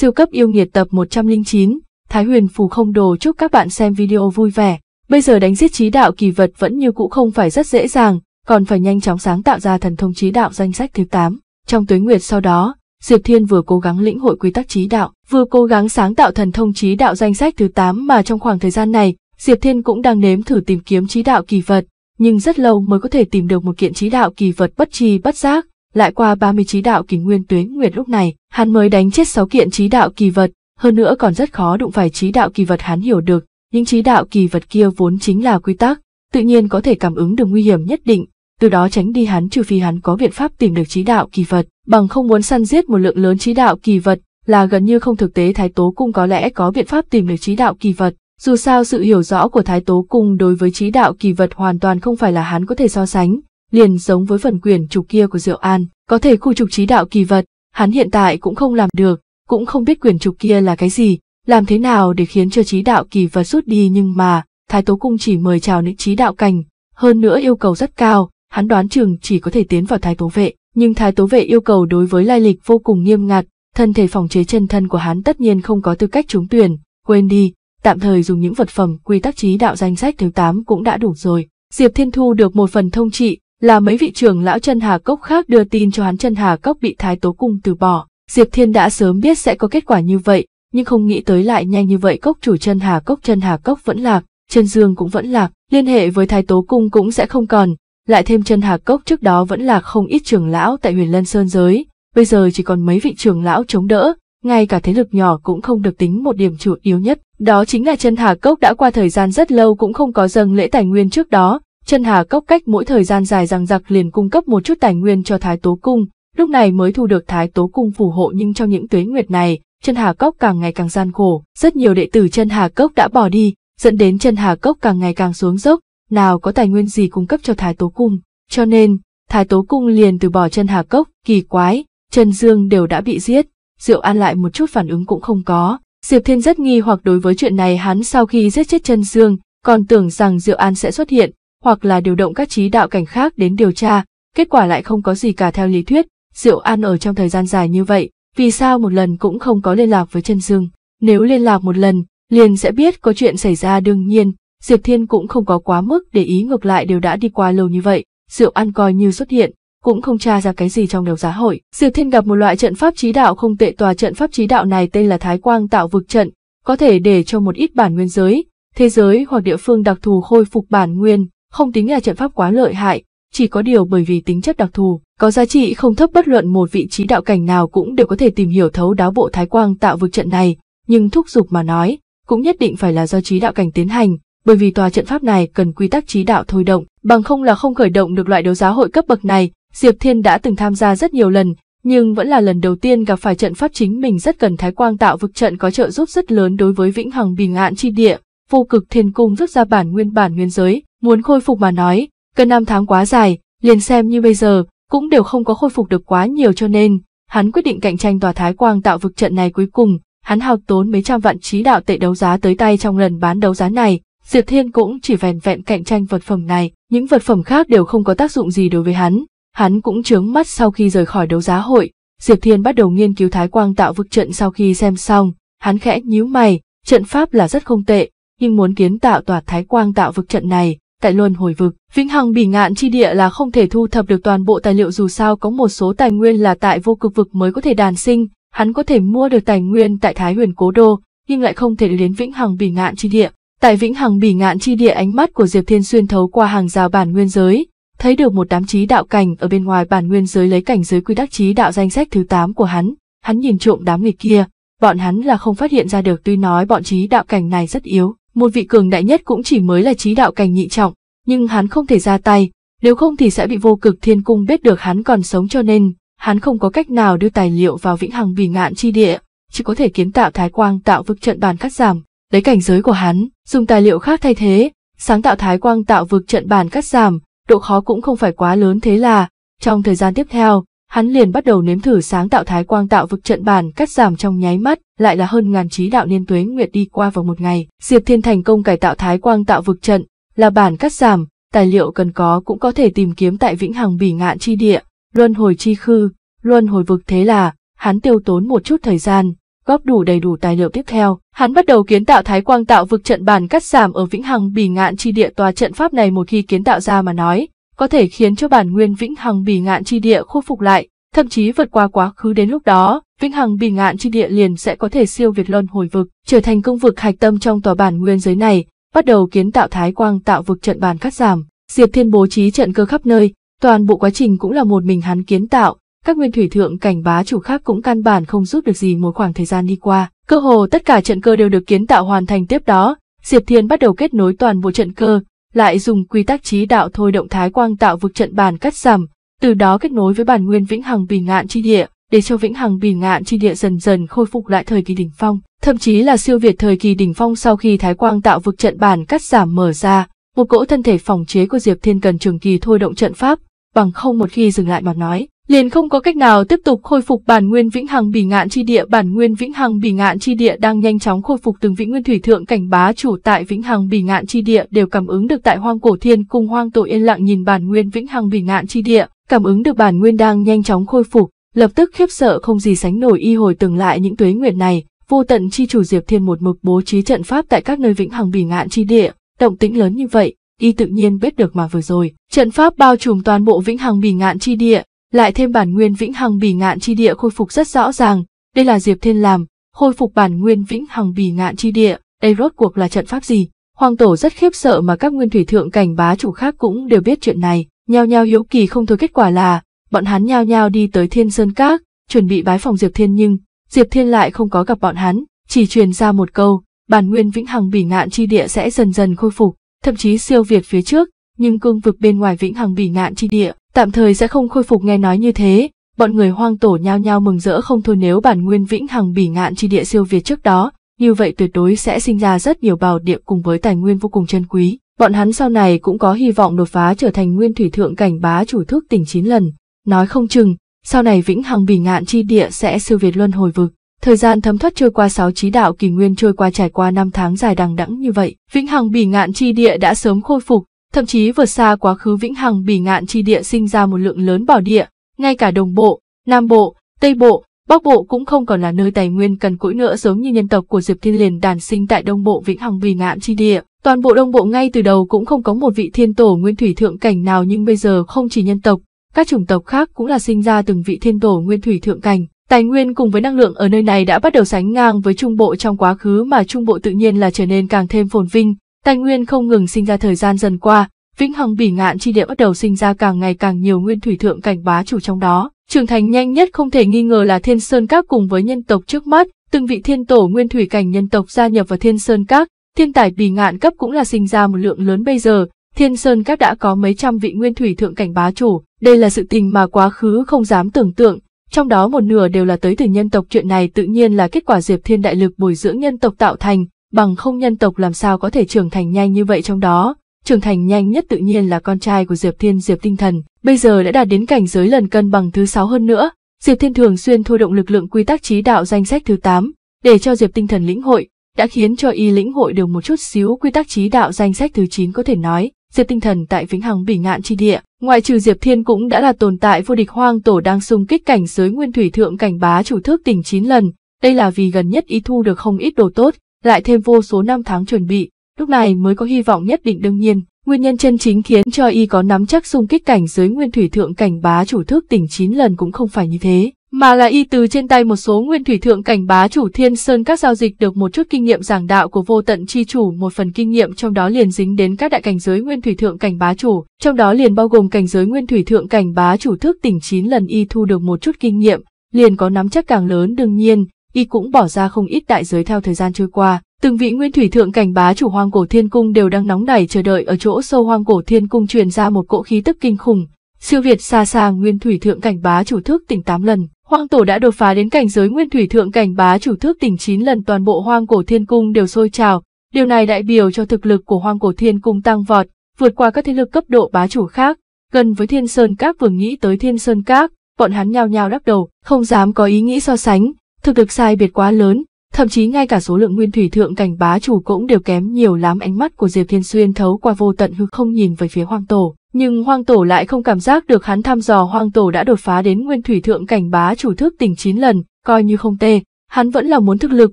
Siêu cấp yêu nghiệt tập 109, Thái Huyền Phù không đồ chúc các bạn xem video vui vẻ. Bây giờ đánh giết trí đạo kỳ vật vẫn như cũ không phải rất dễ dàng, còn phải nhanh chóng sáng tạo ra thần thông trí đạo danh sách thứ 8. Trong tuế nguyệt sau đó, Diệp Thiên vừa cố gắng lĩnh hội quy tắc trí đạo, vừa cố gắng sáng tạo thần thông trí đạo danh sách thứ 8 mà trong khoảng thời gian này, Diệp Thiên cũng đang nếm thử tìm kiếm trí đạo kỳ vật, nhưng rất lâu mới có thể tìm được một kiện trí đạo kỳ vật bất trì bất giác, lại qua 30 trí đạo kỳ nguyên tuyến nguyệt lúc này, hắn mới đánh chết 6 kiện trí đạo kỳ vật, hơn nữa còn rất khó đụng phải trí đạo kỳ vật hắn hiểu được, những trí đạo kỳ vật kia vốn chính là quy tắc, tự nhiên có thể cảm ứng được nguy hiểm nhất định, từ đó tránh đi hắn trừ phi hắn có biện pháp tìm được trí đạo kỳ vật, bằng không muốn săn giết một lượng lớn trí đạo kỳ vật là gần như không thực tế Thái Tố Cung có lẽ có biện pháp tìm được trí đạo kỳ vật. Dù sao sự hiểu rõ của Thái Tố Cung đối với trí đạo kỳ vật hoàn toàn không phải là hắn có thể so sánh, liền giống với phần quyền trục kia của Diệu An, có thể khu trục trí đạo kỳ vật, hắn hiện tại cũng không làm được, cũng không biết quyền trục kia là cái gì, làm thế nào để khiến cho trí đạo kỳ vật rút đi nhưng mà, Thái Tố Cung chỉ mời chào những trí đạo cảnh, hơn nữa yêu cầu rất cao, hắn đoán chừng chỉ có thể tiến vào Thái Tố Vệ, nhưng Thái Tố Vệ yêu cầu đối với lai lịch vô cùng nghiêm ngặt, thân thể phòng chế chân thân của hắn tất nhiên không có tư cách trúng tuyển, quên đi, tạm thời dùng những vật phẩm quy tắc trí đạo danh sách thứ 8 cũng đã đủ rồi. Diệp Thiên Thu được một phần thông trị, là mấy vị trưởng lão chân Hà Cốc khác đưa tin cho hắn chân Hà Cốc bị Thái Tố Cung từ bỏ. Diệp Thiên đã sớm biết sẽ có kết quả như vậy, nhưng không nghĩ tới lại nhanh như vậy cốc chủ chân Hà Cốc chân Hà Cốc vẫn lạc, chân Dương cũng vẫn lạc, liên hệ với Thái Tố Cung cũng sẽ không còn, lại thêm chân Hà Cốc trước đó vẫn lạc không ít trưởng lão tại huyền Lân Sơn giới, bây giờ chỉ còn mấy vị trưởng lão chống đỡ, ngay cả thế lực nhỏ cũng không được tính một điểm chủ yếu nhất. Đó chính là chân Hà Cốc đã qua thời gian rất lâu cũng không có dâng lễ tài nguyên trước đó, chân hà cốc cách mỗi thời gian dài rằng giặc liền cung cấp một chút tài nguyên cho thái tố cung, lúc này mới thu được thái tố cung phù hộ nhưng trong những tuế nguyệt này, chân hà cốc càng ngày càng gian khổ, rất nhiều đệ tử chân hà cốc đã bỏ đi, dẫn đến chân hà cốc càng ngày càng xuống dốc, nào có tài nguyên gì cung cấp cho thái tố cung, cho nên, thái tố cung liền từ bỏ chân hà cốc, kỳ quái, Trần dương đều đã bị giết, diệu an lại một chút phản ứng cũng không có. Diệp Thiên rất nghi hoặc đối với chuyện này hắn sau khi giết chết Trần dương, còn tưởng rằng Diệu An sẽ xuất hiện, hoặc là điều động các trí đạo cảnh khác đến điều tra, kết quả lại không có gì cả theo lý thuyết, Diệu An ở trong thời gian dài như vậy, vì sao một lần cũng không có liên lạc với Trần Dương. Nếu liên lạc một lần, liền sẽ biết có chuyện xảy ra đương nhiên, Diệp Thiên cũng không có quá mức để ý ngược lại đều đã đi qua lâu như vậy, Diệu An coi như xuất hiện, cũng không tra ra cái gì trong đầu giá hội. Diệp Thiên gặp một loại trận pháp trí đạo không tệ tòa trận pháp trí đạo này tên là Thái Quang Tạo Vực Trận, có thể để cho một ít bản nguyên giới, thế giới hoặc địa phương đặc thù khôi phục bản nguyên, không tính là trận pháp quá lợi hại, chỉ có điều bởi vì tính chất đặc thù, có giá trị không thấp bất luận một vị trí đạo cảnh nào cũng đều có thể tìm hiểu thấu đáo bộ thái quang tạo vực trận này, nhưng thúc giục mà nói, cũng nhất định phải là do trí đạo cảnh tiến hành, bởi vì tòa trận pháp này cần quy tắc trí đạo thôi động, bằng không là không khởi động được loại đấu giá hội cấp bậc này, Diệp Thiên đã từng tham gia rất nhiều lần, nhưng vẫn là lần đầu tiên gặp phải trận pháp chính mình rất cần thái quang tạo vực trận có trợ giúp rất lớn đối với vĩnh hằng bình ngạn chi địa, vô cực thiên cung rút ra bản nguyên bản nguyên giới, Muốn khôi phục mà nói, cần năm tháng quá dài, liền xem như bây giờ, cũng đều không có khôi phục được quá nhiều cho nên, hắn quyết định cạnh tranh tòa Thái Quang tạo vực trận này cuối cùng, hắn hao tốn mấy trăm vạn trí đạo tệ đấu giá tới tay trong lần bán đấu giá này, Diệp Thiên cũng chỉ vẹn vẹn cạnh tranh vật phẩm này, những vật phẩm khác đều không có tác dụng gì đối với hắn, hắn cũng chướng mắt sau khi rời khỏi đấu giá hội, Diệp Thiên bắt đầu nghiên cứu Thái Quang tạo vực trận sau khi xem xong, hắn khẽ nhíu mày, trận pháp là rất không tệ, nhưng muốn kiến tạo tòa Thái Quang tạo vực trận này, Tại luân hồi vực, vĩnh hằng bỉ ngạn chi địa là không thể thu thập được toàn bộ tài liệu dù sao có một số tài nguyên là tại vô cực vực mới có thể đàn sinh, hắn có thể mua được tài nguyên tại Thái Huyền Cố Đô, nhưng lại không thể đến vĩnh hằng bỉ ngạn chi địa. Tại vĩnh hằng bỉ ngạn chi địa ánh mắt của Diệp Thiên xuyên thấu qua hàng rào bản nguyên giới, thấy được một đám trí đạo cảnh ở bên ngoài bản nguyên giới lấy cảnh giới quy tắc trí đạo danh sách thứ 8 của hắn, hắn nhìn trộm đám người kia, bọn hắn là không phát hiện ra được tuy nói bọn trí đạo cảnh này rất yếu, một vị cường đại nhất cũng chỉ mới là trí đạo cảnh nhị trọng, nhưng hắn không thể ra tay, nếu không thì sẽ bị vô cực thiên cung biết được hắn còn sống cho nên, hắn không có cách nào đưa tài liệu vào vĩnh hằng bỉ ngạn chi địa, chỉ có thể kiến tạo thái quang tạo vực trận bàn cắt giảm, lấy cảnh giới của hắn, dùng tài liệu khác thay thế, sáng tạo thái quang tạo vực trận bàn cắt giảm, độ khó cũng không phải quá lớn thế là, trong thời gian tiếp theo, hắn liền bắt đầu nếm thử sáng tạo thái quang tạo vực trận bản cắt giảm trong nháy mắt, lại là hơn ngàn trí đạo niên tuế nguyệt đi qua vào một ngày. Diệp Thiên thành công cải tạo thái quang tạo vực trận, là bản cắt giảm, tài liệu cần có cũng có thể tìm kiếm tại vĩnh hằng bỉ ngạn chi địa, luân hồi chi khư, luân hồi vực thế là, hắn tiêu tốn một chút thời gian, góp đủ đầy đủ tài liệu tiếp theo. Hắn bắt đầu kiến tạo thái quang tạo vực trận bàn cắt giảm ở vĩnh hằng bỉ ngạn chi địa tòa trận pháp này một khi kiến tạo ra mà nói, có thể khiến cho bản nguyên vĩnh hằng bì ngạn chi địa khôi phục lại, thậm chí vượt qua quá khứ đến lúc đó, vĩnh hằng bì ngạn chi địa liền sẽ có thể siêu việt luân hồi vực, trở thành công vực hạch tâm trong tòa bản nguyên giới này, bắt đầu kiến tạo thái quang tạo vực trận bàn cắt giảm, Diệp Thiên bố trí trận cơ khắp nơi, toàn bộ quá trình cũng là một mình hắn kiến tạo, các nguyên thủy thượng cảnh bá chủ khác cũng căn bản không giúp được gì một khoảng thời gian đi qua. Cơ hồ tất cả trận cơ đều được kiến tạo hoàn thành tiếp đó, Diệp Thiên bắt đầu kết nối toàn bộ trận cơ, lại dùng quy tắc trí đạo thôi động thái quang tạo vực trận bàn cắt giảm, từ đó kết nối với bản nguyên vĩnh hằng bì ngạn chi địa, để cho vĩnh hằng bì ngạn chi địa dần dần khôi phục lại thời kỳ đỉnh phong, thậm chí là siêu việt thời kỳ đỉnh phong sau khi thái quang tạo vực trận bàn cắt giảm mở ra, một cỗ thân thể phòng chế của Diệp Thiên cần trường kỳ thôi động trận pháp, bằng không một khi dừng lại mà nói, liền không có cách nào tiếp tục khôi phục bản nguyên vĩnh hằng bỉ ngạn chi địa bản nguyên vĩnh hằng bỉ ngạn chi địa đang nhanh chóng khôi phục từng vị nguyên thủy thượng cảnh bá chủ tại vĩnh hằng bỉ ngạn chi địa đều cảm ứng được tại hoang cổ thiên cùng hoang tổ yên lặng nhìn bản nguyên vĩnh hằng bỉ ngạn chi địa cảm ứng được bản nguyên đang nhanh chóng khôi phục lập tức khiếp sợ không gì sánh nổi y hồi từng lại những tuế nguyệt này vô tận chi chủ diệp thiên một mực bố trí trận pháp tại các nơi vĩnh hằng bỉ ngạn chi địa động tĩnh lớn như vậy y tự nhiên biết được mà vừa rồi trận pháp bao trùm toàn bộ vĩnh hằng bỉ ngạn chi địa lại thêm bản nguyên vĩnh hằng bỉ ngạn chi địa khôi phục rất rõ ràng, đây là Diệp Thiên làm, khôi phục bản nguyên vĩnh hằng bỉ ngạn chi địa, đây rốt cuộc là trận pháp gì? Hoàng tổ rất khiếp sợ mà các nguyên thủy thượng cảnh bá chủ khác cũng đều biết chuyện này, nhao nhao hiếu kỳ không thôi kết quả là, bọn hắn nhao nhao đi tới Thiên Sơn Các, chuẩn bị bái phòng Diệp Thiên nhưng, Diệp Thiên lại không có gặp bọn hắn, chỉ truyền ra một câu, bản nguyên vĩnh hằng bỉ ngạn chi địa sẽ dần dần khôi phục, thậm chí siêu việt phía trước, nhưng cương vực bên ngoài vĩnh hằng bỉ ngạn chi địa tạm thời sẽ không khôi phục nghe nói như thế, bọn người hoang tổ nhao nhao mừng rỡ không thôi nếu bản nguyên vĩnh hằng bỉ ngạn chi địa siêu việt trước đó, như vậy tuyệt đối sẽ sinh ra rất nhiều bảo địa cùng với tài nguyên vô cùng chân quý. Bọn hắn sau này cũng có hy vọng đột phá trở thành nguyên thủy thượng cảnh bá chủ thức tỉnh chín lần, nói không chừng, sau này vĩnh hằng bỉ ngạn chi địa sẽ siêu việt luân hồi vực. Thời gian thấm thoát trôi qua sáu trí đạo kỳ nguyên trôi qua trải qua năm tháng dài đằng đẵng như vậy, vĩnh hằng bỉ ngạn chi địa đã sớm khôi phục, thậm chí vượt xa quá khứ vĩnh hằng bỉ ngạn chi địa sinh ra một lượng lớn bảo địa, ngay cả đồng bộ, nam bộ, tây bộ, bắc bộ cũng không còn là nơi tài nguyên cần cỗi nữa giống như nhân tộc của Diệp Thiên liền đàn sinh tại đông bộ vĩnh hằng bỉ ngạn chi địa. Toàn bộ đông bộ ngay từ đầu cũng không có một vị thiên tổ nguyên thủy thượng cảnh nào nhưng bây giờ không chỉ nhân tộc, các chủng tộc khác cũng là sinh ra từng vị thiên tổ nguyên thủy thượng cảnh. Tài nguyên cùng với năng lượng ở nơi này đã bắt đầu sánh ngang với trung bộ trong quá khứ mà trung bộ tự nhiên là trở nên càng thêm phồn vinh, tài nguyên không ngừng sinh ra thời gian dần qua, vĩnh hằng bỉ ngạn chi địa bắt đầu sinh ra càng ngày càng nhiều nguyên thủy thượng cảnh bá chủ trong đó. Trưởng thành nhanh nhất không thể nghi ngờ là Thiên Sơn Các cùng với nhân tộc trước mắt, từng vị thiên tổ nguyên thủy cảnh nhân tộc gia nhập vào Thiên Sơn Các, thiên tài bỉ ngạn cấp cũng là sinh ra một lượng lớn bây giờ, Thiên Sơn Các đã có mấy trăm vị nguyên thủy thượng cảnh bá chủ, đây là sự tình mà quá khứ không dám tưởng tượng, trong đó một nửa đều là tới từ nhân tộc chuyện này tự nhiên là kết quả Diệp Thiên Đại Lực bồi dưỡng nhân tộc tạo thành, bằng không nhân tộc làm sao có thể trưởng thành nhanh như vậy trong đó. Trưởng thành nhanh nhất tự nhiên là con trai của Diệp Thiên Diệp Tinh Thần, bây giờ đã đạt đến cảnh giới lần cân bằng thứ sáu hơn nữa. Diệp Thiên thường xuyên thôi động lực lượng quy tắc trí đạo danh sách thứ tám để cho Diệp Tinh Thần lĩnh hội, đã khiến cho y lĩnh hội được một chút xíu quy tắc trí đạo danh sách thứ chín có thể nói, Diệp Tinh Thần tại Vĩnh Hằng Bỉ Ngạn chi địa, ngoại trừ Diệp Thiên cũng đã là tồn tại vô địch hoang tổ đang xung kích cảnh giới nguyên thủy thượng cảnh bá chủ thước đỉnh chín lần, đây là vì gần nhất y thu được không ít đồ tốt, lại thêm vô số năm tháng chuẩn bị, lúc này mới có hy vọng nhất định đương nhiên. Nguyên nhân chân chính khiến cho y có nắm chắc xung kích cảnh giới nguyên thủy thượng cảnh bá chủ thức tỉnh 9 lần cũng không phải như thế, mà là y từ trên tay một số nguyên thủy thượng cảnh bá chủ thiên sơn các giao dịch được một chút kinh nghiệm giảng đạo của vô tận chi chủ một phần kinh nghiệm trong đó liền dính đến các đại cảnh giới nguyên thủy thượng cảnh bá chủ, trong đó liền bao gồm cảnh giới nguyên thủy thượng cảnh bá chủ thức tỉnh 9 lần y thu được một chút kinh nghiệm, liền có nắm chắc càng lớn đương nhiên, y cũng bỏ ra không ít đại giới theo thời gian trôi qua. Từng vị nguyên thủy thượng cảnh bá chủ hoang cổ thiên cung đều đang nóng nảy chờ đợi ở chỗ sâu hoang cổ thiên cung truyền ra một cỗ khí tức kinh khủng. Siêu việt xa xa nguyên thủy thượng cảnh bá chủ thức tỉnh 8 lần, hoang tổ đã đột phá đến cảnh giới nguyên thủy thượng cảnh bá chủ thức tỉnh 9 lần toàn bộ hoang cổ thiên cung đều sôi trào. Điều này đại biểu cho thực lực của hoang cổ thiên cung tăng vọt, vượt qua các thế lực cấp độ bá chủ khác. Gần với thiên sơn các vừa nghĩ tới thiên sơn các, bọn hắn nhao nhao đắc đầu, không dám có ý nghĩ so sánh, thực lực sai biệt quá lớn, thậm chí ngay cả số lượng nguyên thủy thượng cảnh bá chủ cũng đều kém nhiều lắm ánh mắt của Diệp Thiên Xuyên thấu qua vô tận hư không nhìn về phía hoang tổ. Nhưng hoang tổ lại không cảm giác được hắn thăm dò hoang tổ đã đột phá đến nguyên thủy thượng cảnh bá chủ thức tỉnh chín lần, coi như không tê, hắn vẫn là muốn thực lực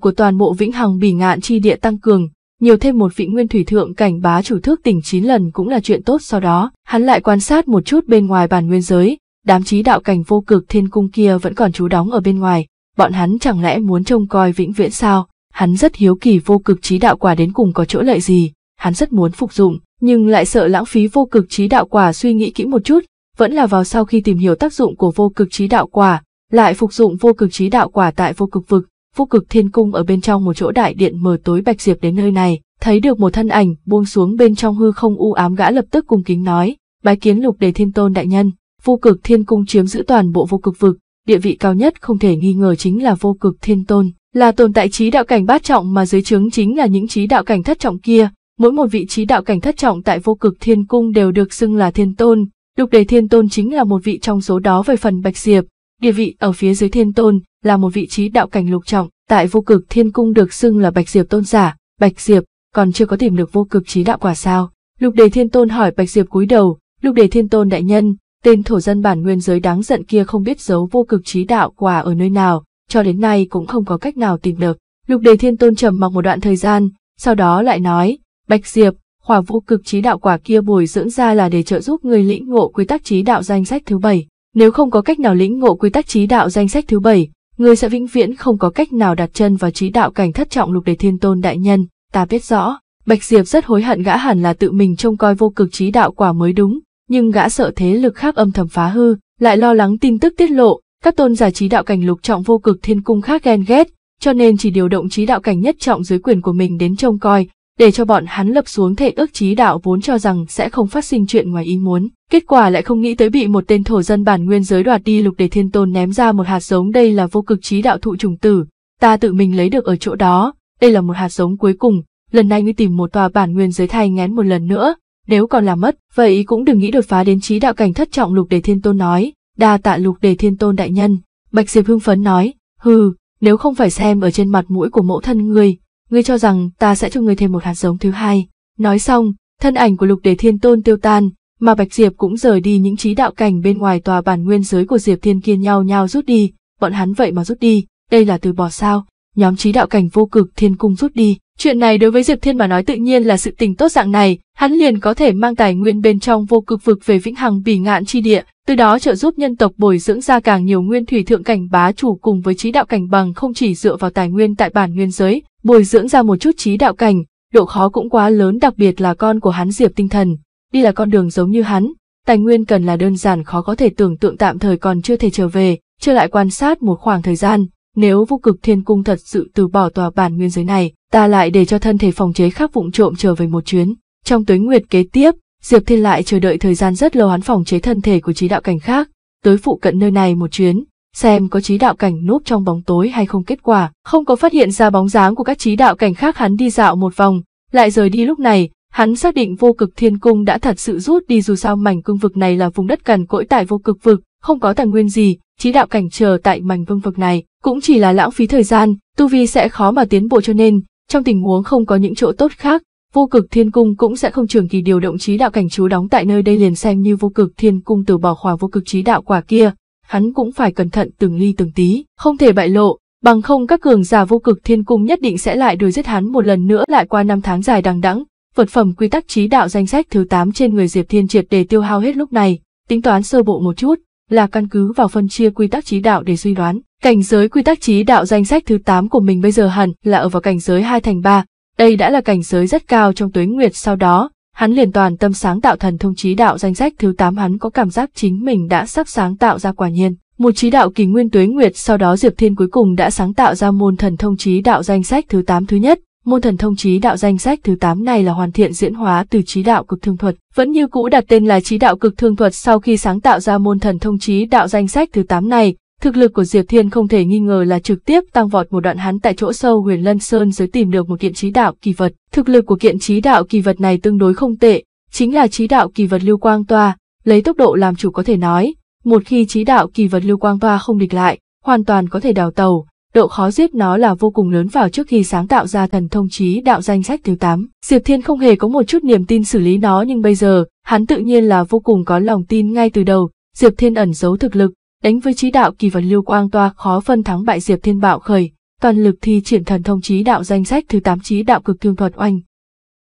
của toàn bộ vĩnh hằng bỉ ngạn chi địa tăng cường, nhiều thêm một vị nguyên thủy thượng cảnh bá chủ thức tỉnh chín lần cũng là chuyện tốt sau đó, hắn lại quan sát một chút bên ngoài bản nguyên giới, đám trí đạo cảnh vô cực thiên cung kia vẫn còn trú đóng ở bên ngoài, bọn hắn chẳng lẽ muốn trông coi vĩnh viễn sao? Hắn rất hiếu kỳ vô cực trí đạo quả đến cùng có chỗ lợi gì, hắn rất muốn phục dụng, nhưng lại sợ lãng phí vô cực trí đạo quả suy nghĩ kỹ một chút, vẫn là vào sau khi tìm hiểu tác dụng của vô cực trí đạo quả, lại phục dụng vô cực trí đạo quả tại vô cực vực, vô cực thiên cung ở bên trong một chỗ đại điện mờ tối bạch diệp đến nơi này, thấy được một thân ảnh buông xuống bên trong hư không u ám gã lập tức cung kính nói, bái kiến lục đề thiên tôn đại nhân, vô cực thiên cung chiếm giữ toàn bộ vô cực vực, địa vị cao nhất không thể nghi ngờ chính là vô cực thiên tôn, là tồn tại trí đạo cảnh bát trọng mà dưới trướng chính là những trí đạo cảnh thất trọng kia. Mỗi một vị trí đạo cảnh thất trọng tại vô cực thiên cung đều được xưng là thiên tôn, lục đề thiên tôn chính là một vị trong số đó về phần bạch diệp, địa vị ở phía dưới thiên tôn là một vị trí đạo cảnh lục trọng, tại vô cực thiên cung được xưng là bạch diệp tôn giả, bạch diệp, còn chưa có tìm được vô cực trí đạo quả sao. Lục đề thiên tôn hỏi bạch diệp cúi đầu, lục đề thiên tôn đại nhân, tên thổ dân bản nguyên giới đáng giận kia không biết giấu vô cực trí đạo quả ở nơi nào, cho đến nay cũng không có cách nào tìm được. Lục đề thiên tôn trầm mặc một đoạn thời gian, sau đó lại nói, Bạch Diệp, khỏa vô cực trí đạo quả kia bồi dưỡng ra là để trợ giúp người lĩnh ngộ quy tắc trí đạo danh sách thứ bảy. Nếu không có cách nào lĩnh ngộ quy tắc trí đạo danh sách thứ bảy, người sẽ vĩnh viễn không có cách nào đặt chân vào trí đạo cảnh thất trọng lục đề thiên tôn đại nhân, ta biết rõ. Bạch Diệp rất hối hận gã hẳn là tự mình trông coi vô cực trí đạo quả mới đúng, nhưng gã sợ thế lực khác âm thầm phá hư, lại lo lắng tin tức tiết lộ, các tôn giả trí đạo cảnh lục trọng vô cực thiên cung khác ghen ghét, cho nên chỉ điều động trí đạo cảnh nhất trọng dưới quyền của mình đến trông coi, để cho bọn hắn lập xuống thể ước trí đạo vốn cho rằng sẽ không phát sinh chuyện ngoài ý muốn. Kết quả lại không nghĩ tới bị một tên thổ dân bản nguyên giới đoạt đi lục để thiên tôn ném ra một hạt giống đây là vô cực trí đạo thụ trùng tử, ta tự mình lấy được ở chỗ đó, đây là một hạt giống cuối cùng, lần này ngươi tìm một tòa bản nguyên giới thay ngén một lần nữa, nếu còn làm mất, vậy cũng đừng nghĩ đột phá đến trí đạo cảnh thất trọng lục đề thiên tôn nói, đa tạ lục đề thiên tôn đại nhân. Bạch Diệp hưng phấn nói, hừ, nếu không phải xem ở trên mặt mũi của mẫu thân ngươi, ngươi cho rằng ta sẽ cho ngươi thêm một hạt giống thứ hai. Nói xong, thân ảnh của lục đề thiên tôn tiêu tan, mà Bạch Diệp cũng rời đi những trí đạo cảnh bên ngoài tòa bản nguyên giới của Diệp Thiên Kiên nhau nhau rút đi, bọn hắn vậy mà rút đi, đây là từ bỏ sao, nhóm trí đạo cảnh vô cực thiên cung rút đi, Chuyện này đối với Diệp Thiên mà nói tự nhiên là sự tình tốt dạng này, hắn liền có thể mang tài nguyên bên trong vô cực vực về vĩnh hằng bỉ ngạn chi địa, từ đó trợ giúp nhân tộc bồi dưỡng ra càng nhiều nguyên thủy thượng cảnh bá chủ cùng với trí đạo cảnh bằng không chỉ dựa vào tài nguyên tại bản nguyên giới, bồi dưỡng ra một chút trí đạo cảnh, độ khó cũng quá lớn đặc biệt là con của hắn Diệp Tinh Thần, đi là con đường giống như hắn, tài nguyên cần là đơn giản khó có thể tưởng tượng tạm thời còn chưa thể trở về, chưa lại quan sát một khoảng thời gian, nếu vô cực thiên cung thật sự từ bỏ tòa bản nguyên giới này, ta lại để cho thân thể phòng chế khắc vụng trộm trở về một chuyến. Trong tuế nguyệt kế tiếp, Diệp Thiên lại chờ đợi thời gian rất lâu hắn phòng chế thân thể của trí đạo cảnh khác, tới phụ cận nơi này một chuyến, xem có trí đạo cảnh núp trong bóng tối hay không kết quả, không có phát hiện ra bóng dáng của các trí đạo cảnh khác hắn đi dạo một vòng, lại rời đi lúc này, hắn xác định vô cực thiên cung đã thật sự rút đi dù sao mảnh cương vực này là vùng đất cằn cỗi tại vô cực vực, không có tài nguyên gì, trí đạo cảnh chờ tại mảnh vương vực này, cũng chỉ là lãng phí thời gian, tu vi sẽ khó mà tiến bộ cho nên, trong tình huống không có những chỗ tốt khác, vô cực thiên cung cũng sẽ không trường kỳ điều động trí đạo cảnh chú đóng tại nơi đây liền xem như vô cực thiên cung từ bỏ khóa vô cực trí đạo quả kia, hắn cũng phải cẩn thận từng ly từng tí, không thể bại lộ, bằng không các cường giả vô cực thiên cung nhất định sẽ lại đuổi giết hắn một lần nữa lại qua năm tháng dài đằng đẵng. Vật phẩm quy tắc trí đạo danh sách thứ 8 trên người Diệp Thiên triệt để tiêu hao hết lúc này, tính toán sơ bộ một chút, là căn cứ vào phân chia quy tắc trí đạo để suy đoán. Cảnh giới quy tắc trí đạo danh sách thứ 8 của mình bây giờ hẳn là ở vào cảnh giới 2 thành 3, đây đã là cảnh giới rất cao trong tuế nguyệt sau đó, hắn liền toàn tâm sáng tạo thần thông trí đạo danh sách thứ 8 hắn có cảm giác chính mình đã sắp sáng tạo ra quả nhiên. Một trí đạo kỳ nguyên tuế nguyệt sau đó Diệp Thiên cuối cùng đã sáng tạo ra môn thần thông trí đạo danh sách thứ 8 thứ nhất, môn thần thông trí đạo danh sách thứ 8 này là hoàn thiện diễn hóa từ trí đạo cực thương thuật. Vẫn như cũ đặt tên là trí đạo cực thương thuật sau khi sáng tạo ra môn thần thông trí đạo danh sách thứ 8 này, thực lực của Diệp Thiên không thể nghi ngờ là trực tiếp tăng vọt một đoạn hắn tại chỗ sâu huyền lân sơn dưới tìm được một kiện trí đạo kỳ vật. Thực lực của kiện trí đạo kỳ vật này tương đối không tệ, chính là trí đạo kỳ vật lưu quang toa, lấy tốc độ làm chủ có thể nói, một khi trí đạo kỳ vật lưu quang toa không địch lại, hoàn toàn có thể đào tàu, độ khó giết nó là vô cùng lớn vào trước khi sáng tạo ra thần thông trí đạo danh sách thứ 8. Diệp Thiên không hề có một chút niềm tin xử lý nó nhưng bây giờ, hắn tự nhiên là vô cùng có lòng tin ngay từ đầu, Diệp Thiên ẩn giấu thực lực, đánh với trí đạo kỳ vật lưu quang toa khó phân thắng bại Diệp Thiên bạo khởi, toàn lực thi triển thần thông trí đạo danh sách thứ 8 trí đạo cực thương thuật oanh.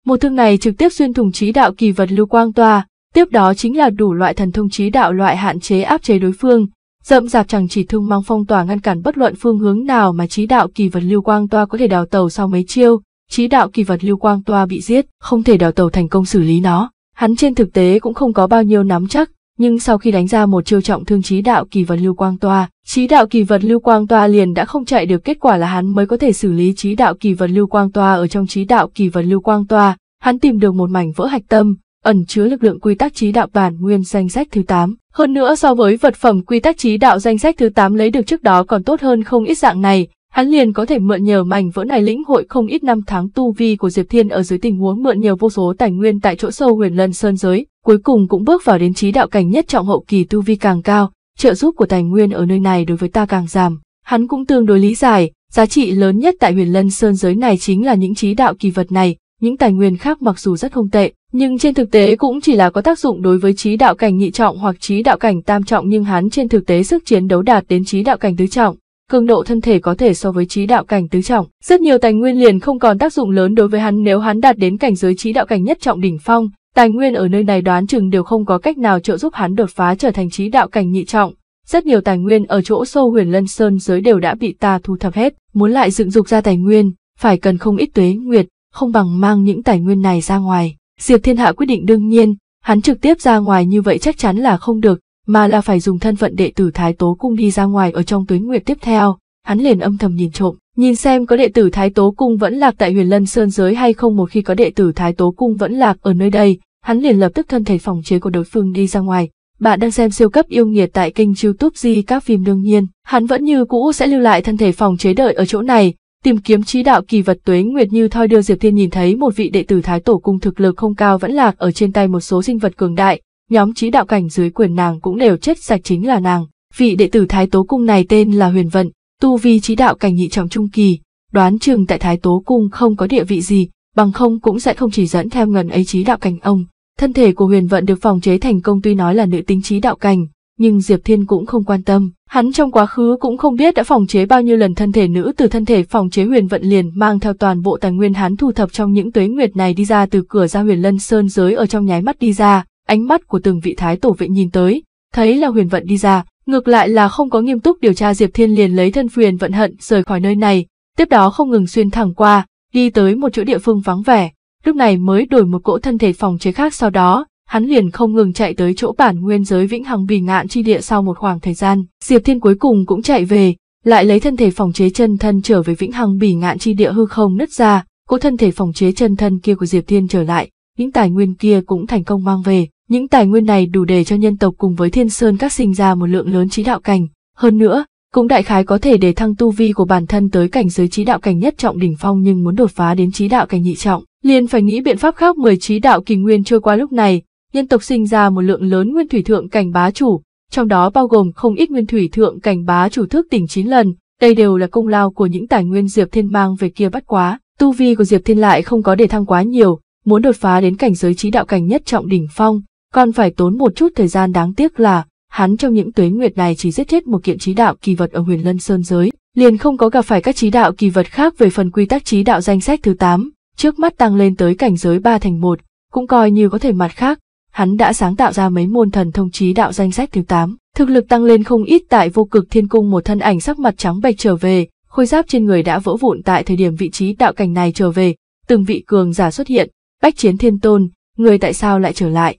Một thương này trực tiếp xuyên thủng trí đạo kỳ vật lưu quang toa, tiếp đó chính là đủ loại thần thông trí đạo loại hạn chế áp chế đối phương, Rậm rạp chẳng chỉ thương mang phong tỏa ngăn cản bất luận phương hướng nào mà trí đạo kỳ vật lưu quang toa có thể đào tàu sau mấy chiêu, trí đạo kỳ vật lưu quang toa bị giết, không thể đào tàu thành công xử lý nó. Hắn trên thực tế cũng không có bao nhiêu nắm chắc, nhưng sau khi đánh ra một chiêu trọng thương trí đạo kỳ vật lưu quang toa, trí đạo kỳ vật lưu quang toa liền đã không chạy được kết quả là hắn mới có thể xử lý trí đạo kỳ vật lưu quang toa ở trong trí đạo kỳ vật lưu quang toa, hắn tìm được một mảnh vỡ hạch tâm, ẩn chứa lực lượng quy tắc trí đạo bản nguyên danh sách thứ 8. Hơn nữa so với vật phẩm quy tắc trí đạo danh sách thứ 8 lấy được trước đó còn tốt hơn không ít dạng này, hắn liền có thể mượn nhờ mảnh vỡ này lĩnh hội không ít năm tháng tu vi của Diệp Thiên ở dưới tình huống mượn nhiều vô số tài nguyên tại chỗ sâu huyền lân sơn giới, cuối cùng cũng bước vào đến trí đạo cảnh nhất trọng hậu kỳ tu vi càng cao, trợ giúp của tài nguyên ở nơi này đối với ta càng giảm. Hắn cũng tương đối lý giải, giá trị lớn nhất tại huyền lân sơn giới này chính là những trí đạo kỳ vật này, những tài nguyên khác mặc dù rất không tệ, nhưng trên thực tế cũng chỉ là có tác dụng đối với trí đạo cảnh nhị trọng hoặc trí đạo cảnh tam trọng nhưng hắn trên thực tế sức chiến đấu đạt đến trí đạo cảnh tứ trọng. Cường độ thân thể có thể so với trí đạo cảnh tứ trọng, rất nhiều tài nguyên liền không còn tác dụng lớn đối với hắn nếu hắn đạt đến cảnh giới trí đạo cảnh nhất trọng đỉnh phong, tài nguyên ở nơi này đoán chừng đều không có cách nào trợ giúp hắn đột phá trở thành trí đạo cảnh nhị trọng. Rất nhiều tài nguyên ở chỗ sâu huyền lân sơn giới đều đã bị ta thu thập hết, muốn lại dựng dục ra tài nguyên, phải cần không ít tuế nguyệt, không bằng mang những tài nguyên này ra ngoài. Diệp Thiên Hạ quyết định đương nhiên, hắn trực tiếp ra ngoài như vậy chắc chắn là không được, mà là phải dùng thân phận đệ tử Thái Tố Cung đi ra ngoài ở trong tuyến nguyệt tiếp theo. Hắn liền âm thầm nhìn trộm, nhìn xem có đệ tử Thái Tố Cung vẫn lạc tại huyền lân sơn giới hay không một khi có đệ tử Thái Tố Cung vẫn lạc ở nơi đây, hắn liền lập tức thân thể phòng chế của đối phương đi ra ngoài. Bạn đang xem siêu cấp yêu nghiệt tại kênh youtube Di các phim đương nhiên, hắn vẫn như cũ sẽ lưu lại thân thể phòng chế đợi ở chỗ này, tìm kiếm trí đạo kỳ vật tuế nguyệt như thoi đưa Diệp Thiên nhìn thấy một vị đệ tử thái tổ cung thực lực không cao vẫn lạc ở trên tay một số sinh vật cường đại, nhóm trí đạo cảnh dưới quyền nàng cũng đều chết sạch chính là nàng. Vị đệ tử thái tố cung này tên là Huyền Vận, tu vi trí đạo cảnh nhị trọng trung kỳ, đoán chừng tại thái tố cung không có địa vị gì, bằng không cũng sẽ không chỉ dẫn theo ngần ấy trí đạo cảnh ông. Thân thể của Huyền Vận được phòng chế thành công tuy nói là nữ tính trí đạo cảnh, nhưng Diệp Thiên cũng không quan tâm Hắn trong quá khứ cũng không biết đã phòng chế bao nhiêu lần thân thể nữ từ thân thể phòng chế huyền vận liền mang theo toàn bộ tài nguyên hắn thu thập trong những tuế nguyệt này đi ra từ cửa ra huyền lân sơn giới ở trong nháy mắt đi ra, ánh mắt của từng vị thái tổ vệ nhìn tới, thấy là huyền vận đi ra, ngược lại là không có nghiêm túc điều tra Diệp Thiên liền lấy thân huyền vận hận rời khỏi nơi này, tiếp đó không ngừng xuyên thẳng qua, đi tới một chỗ địa phương vắng vẻ, lúc này mới đổi một cỗ thân thể phòng chế khác sau đó, hắn liền không ngừng chạy tới chỗ bản nguyên giới vĩnh hằng bì ngạn chi địa sau một khoảng thời gian. Diệp Thiên cuối cùng cũng chạy về, lại lấy thân thể phòng chế chân thân trở về vĩnh hằng bì ngạn chi địa hư không nứt ra, cỗ thân thể phòng chế chân thân kia của Diệp Thiên trở lại, những tài nguyên kia cũng thành công mang về. Những tài nguyên này đủ để cho nhân tộc cùng với thiên sơn các sinh ra một lượng lớn trí đạo cảnh. Hơn nữa, cũng đại khái có thể để thăng tu vi của bản thân tới cảnh giới trí đạo cảnh nhất trọng đỉnh phong nhưng muốn đột phá đến trí đạo cảnh nhị trọng, liền phải nghĩ biện pháp khác mười trí đạo kỳ nguyên trôi qua lúc này, nhân tộc sinh ra một lượng lớn nguyên thủy thượng cảnh bá chủ, trong đó bao gồm không ít nguyên thủy thượng cảnh bá chủ thức tỉnh 9 lần, đây đều là công lao của những tài nguyên Diệp Thiên mang về kia bắt quá, tu vi của Diệp Thiên lại không có để thăng quá nhiều, muốn đột phá đến cảnh giới trí đạo cảnh nhất trọng đỉnh phong, còn phải tốn một chút thời gian đáng tiếc là hắn trong những tuế nguyệt này chỉ giết chết một kiện trí đạo kỳ vật ở huyền lân sơn giới liền không có gặp phải các trí đạo kỳ vật khác về phần quy tắc trí đạo danh sách thứ 8, trước mắt tăng lên tới cảnh giới 3 thành 1, cũng coi như có thể mặt khác, hắn đã sáng tạo ra mấy môn thần thông trí đạo danh sách thứ 8. Thực lực tăng lên không ít tại vô cực thiên cung một thân ảnh sắc mặt trắng bệch trở về, khôi giáp trên người đã vỡ vụn tại thời điểm vị trí đạo cảnh này trở về, từng vị cường giả xuất hiện, bách chiến thiên tôn, người tại sao lại trở lại.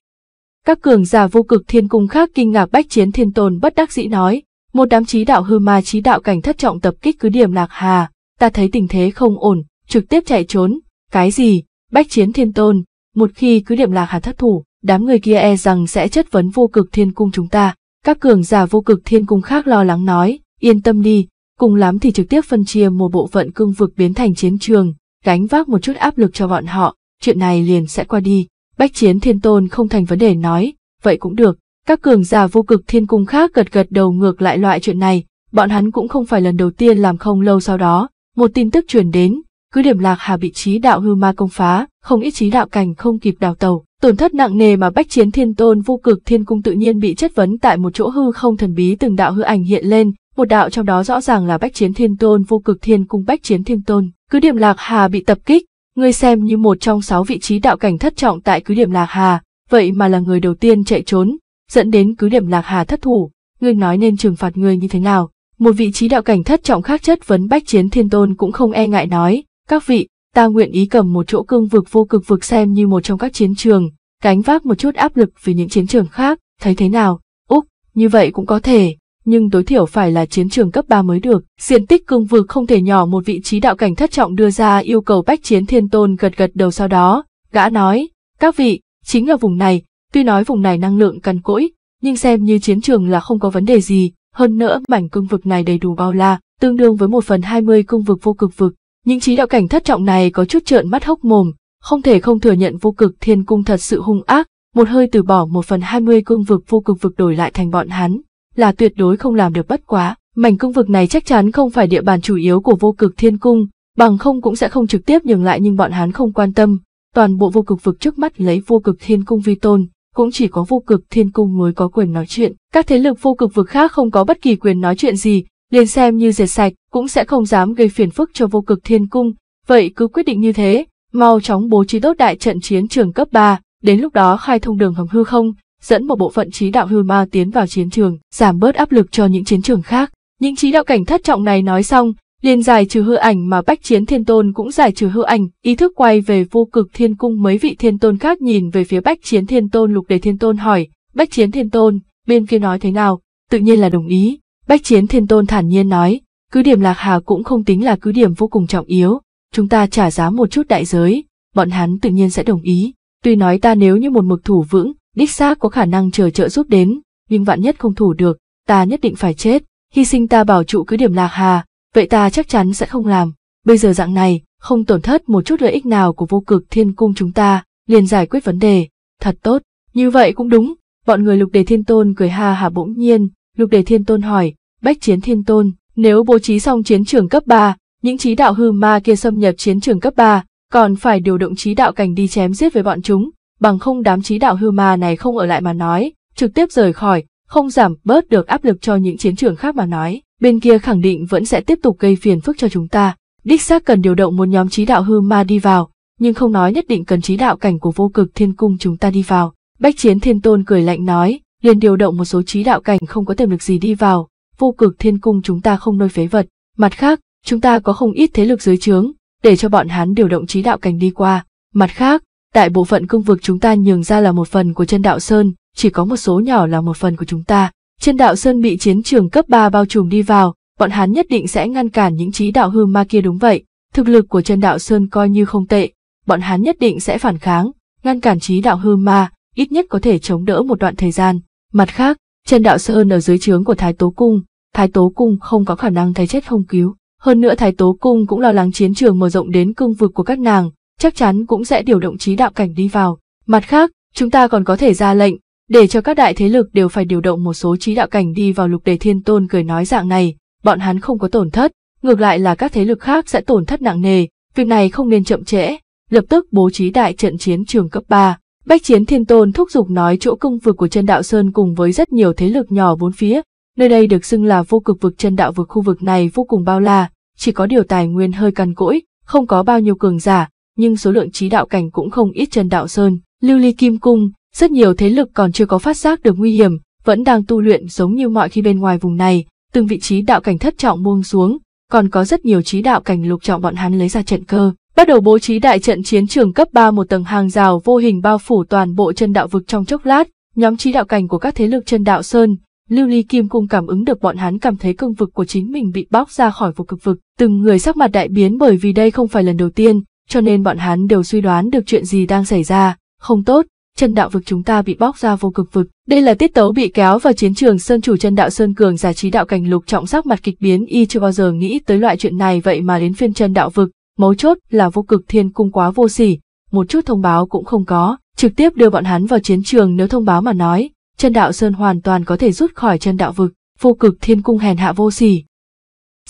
Các cường giả vô cực thiên cung khác kinh ngạc bách chiến thiên tôn bất đắc dĩ nói, một đám trí đạo hư ma trí đạo cảnh thất trọng tập kích cứ điểm lạc hà, ta thấy tình thế không ổn, trực tiếp chạy trốn, cái gì, bách chiến thiên tôn, một khi cứ điểm lạc hà thất thủ, đám người kia e rằng sẽ chất vấn vô cực thiên cung chúng ta. Các cường giả vô cực thiên cung khác lo lắng nói, yên tâm đi, cùng lắm thì trực tiếp phân chia một bộ phận cương vực biến thành chiến trường, gánh vác một chút áp lực cho bọn họ, chuyện này liền sẽ qua đi. Bách chiến thiên tôn không thành vấn đề nói, vậy cũng được. Các cường giả vô cực thiên cung khác gật gật đầu ngược lại loại chuyện này, bọn hắn cũng không phải lần đầu tiên làm không lâu sau đó. Một tin tức truyền đến, cứ điểm lạc hà bị trí đạo hư ma công phá, không ít trí đạo cảnh không kịp đào tàu, Tổn thất nặng nề mà bách chiến thiên tôn vô cực thiên cung tự nhiên bị chất vấn tại một chỗ hư không thần bí từng đạo hư ảnh hiện lên, một đạo trong đó rõ ràng là bách chiến thiên tôn vô cực thiên cung bách chiến thiên tôn. Cứ điểm Lạc Hà bị tập kích, ngươi xem như một trong sáu vị trí đạo cảnh thất trọng tại cứ điểm Lạc Hà, vậy mà là người đầu tiên chạy trốn, dẫn đến cứ điểm Lạc Hà thất thủ, ngươi nói nên trừng phạt ngươi như thế nào? Một vị trí đạo cảnh thất trọng khác chất vấn bách chiến thiên tôn cũng không e ngại nói, các vị, ta nguyện ý cầm một chỗ cương vực vô cực vực xem như một trong các chiến trường, cánh vác một chút áp lực vì những chiến trường khác, thấy thế nào, Úc, như vậy cũng có thể, nhưng tối thiểu phải là chiến trường cấp 3 mới được. Diện tích cương vực không thể nhỏ một vị trí đạo cảnh thất trọng đưa ra yêu cầu bách chiến thiên tôn gật gật đầu sau đó, gã nói, các vị, chính là vùng này, tuy nói vùng này năng lượng cằn cỗi, nhưng xem như chiến trường là không có vấn đề gì, hơn nữa mảnh cương vực này đầy đủ bao la, tương đương với một phần 20 cương vực vô cực vực, những trí đạo cảnh thất trọng này có chút trợn mắt hốc mồm, không thể không thừa nhận vô cực thiên cung thật sự hung ác, một hơi từ bỏ một phần hai mươi cung vực vô cực vực đổi lại thành bọn hắn, là tuyệt đối không làm được bất quá. Mảnh cung vực này chắc chắn không phải địa bàn chủ yếu của vô cực thiên cung, bằng không cũng sẽ không trực tiếp nhường lại nhưng bọn hắn không quan tâm. Toàn bộ vô cực vực trước mắt lấy vô cực thiên cung vi tôn, cũng chỉ có vô cực thiên cung mới có quyền nói chuyện. Các thế lực vô cực vực khác không có bất kỳ quyền nói chuyện gì, liền xem như dệt sạch cũng sẽ không dám gây phiền phức cho vô cực thiên cung, vậy cứ quyết định như thế, mau chóng bố trí tốt đại trận chiến trường cấp 3, đến lúc đó khai thông đường hầm hư không, dẫn một bộ phận trí đạo hư ma tiến vào chiến trường, giảm bớt áp lực cho những chiến trường khác. Những trí đạo cảnh thất trọng này nói xong, liền giải trừ hư ảnh mà bách chiến thiên tôn cũng giải trừ hư ảnh, ý thức quay về vô cực thiên cung mấy vị thiên tôn khác nhìn về phía bách chiến thiên tôn lục đề thiên tôn hỏi, bách chiến thiên tôn, bên kia nói thế nào, tự nhiên là đồng ý, Bách chiến thiên tôn thản nhiên nói, cứ điểm Lạc Hà cũng không tính là cứ điểm vô cùng trọng yếu, chúng ta trả giá một chút đại giới, bọn hắn tự nhiên sẽ đồng ý. Tuy nói ta nếu như một mực thủ vững, đích xác có khả năng chờ trợ giúp đến, nhưng vạn nhất không thủ được, ta nhất định phải chết, hy sinh ta bảo trụ cứ điểm Lạc Hà, vậy ta chắc chắn sẽ không làm. Bây giờ dạng này, không tổn thất một chút lợi ích nào của vô cực thiên cung chúng ta, liền giải quyết vấn đề, thật tốt, như vậy cũng đúng. Bọn người lục đề thiên tôn cười ha hà bỗng nhiên, lục đề thiên tôn hỏi, bách chiến thiên tôn, nếu bố trí xong chiến trường cấp 3, những trí đạo hư ma kia xâm nhập chiến trường cấp 3, còn phải điều động trí đạo cảnh đi chém giết với bọn chúng, bằng không đám trí đạo hư ma này không ở lại mà nói, trực tiếp rời khỏi, không giảm bớt được áp lực cho những chiến trường khác mà nói, bên kia khẳng định vẫn sẽ tiếp tục gây phiền phức cho chúng ta. Đích xác cần điều động một nhóm trí đạo hư ma đi vào, nhưng không nói nhất định cần trí đạo cảnh của vô cực thiên cung chúng ta đi vào. Bách chiến thiên tôn cười lạnh nói, liền điều động một số trí đạo cảnh không có tiềm lực gì đi vào, vô cực thiên cung chúng ta không nuôi phế vật, mặt khác, chúng ta có không ít thế lực dưới trướng, để cho bọn hắn điều động trí đạo cảnh đi qua, mặt khác, đại bộ phận công vực chúng ta nhường ra là một phần của chân đạo sơn, chỉ có một số nhỏ là một phần của chúng ta. Chân đạo sơn bị chiến trường cấp 3 bao trùm đi vào, bọn hắn nhất định sẽ ngăn cản những trí đạo hư ma kia đúng vậy, thực lực của chân đạo sơn coi như không tệ, bọn hắn nhất định sẽ phản kháng, ngăn cản trí đạo hư ma, ít nhất có thể chống đỡ một đoạn thời gian. Mặt khác, chân đạo sơn ở dưới trướng của Thái Tố Cung, Thái Tố Cung không có khả năng thấy chết không cứu. Hơn nữa Thái Tố Cung cũng lo lắng chiến trường mở rộng đến cương vực của các nàng, chắc chắn cũng sẽ điều động trí đạo cảnh đi vào. Mặt khác, chúng ta còn có thể ra lệnh, để cho các đại thế lực đều phải điều động một số trí đạo cảnh đi vào lục đề thiên tôn cười nói dạng này, bọn hắn không có tổn thất, ngược lại là các thế lực khác sẽ tổn thất nặng nề, việc này không nên chậm trễ, lập tức bố trí đại trận chiến trường cấp 3. Bách chiến thiên tôn thúc giục nói chỗ cung vực của chân đạo sơn cùng với rất nhiều thế lực nhỏ bốn phía, Nơi đây được xưng là vô cực vực chân đạo vực khu vực này vô cùng bao la, chỉ có điều tài nguyên hơi cằn cỗi, không có bao nhiêu cường giả, nhưng số lượng trí đạo cảnh cũng không ít chân đạo sơn. Lưu ly kim cung, rất nhiều thế lực còn chưa có phát giác được nguy hiểm, vẫn đang tu luyện giống như mọi khi bên ngoài vùng này, từng vị trí đạo cảnh thất trọng buông xuống, còn có rất nhiều trí đạo cảnh lục trọng bọn hắn lấy ra trận cơ, bắt đầu bố trí đại trận chiến trường cấp 3 một tầng hàng rào vô hình bao phủ toàn bộ chân đạo vực trong chốc lát, nhóm trí đạo cảnh của các thế lực chân đạo sơn, Lưu Ly Kim Cung cảm ứng được bọn hắn cảm thấy cương vực của chính mình bị bóc ra khỏi vô cực vực, từng người sắc mặt đại biến bởi vì đây không phải lần đầu tiên, cho nên bọn hắn đều suy đoán được chuyện gì đang xảy ra, không tốt, chân đạo vực chúng ta bị bóc ra vô cực vực. Đây là tiết tấu bị kéo vào chiến trường sơn chủ chân đạo sơn cường giả trí đạo cảnh lục trọng sắc mặt kịch biến y chưa bao giờ nghĩ tới loại chuyện này vậy mà đến phiên chân đạo vực, mấu chốt là vô cực thiên cung quá vô sỉ, một chút thông báo cũng không có, trực tiếp đưa bọn hắn vào chiến trường nếu thông báo mà nói, chân đạo Sơn hoàn toàn có thể rút khỏi chân đạo vực, vô cực thiên cung hèn hạ vô sỉ.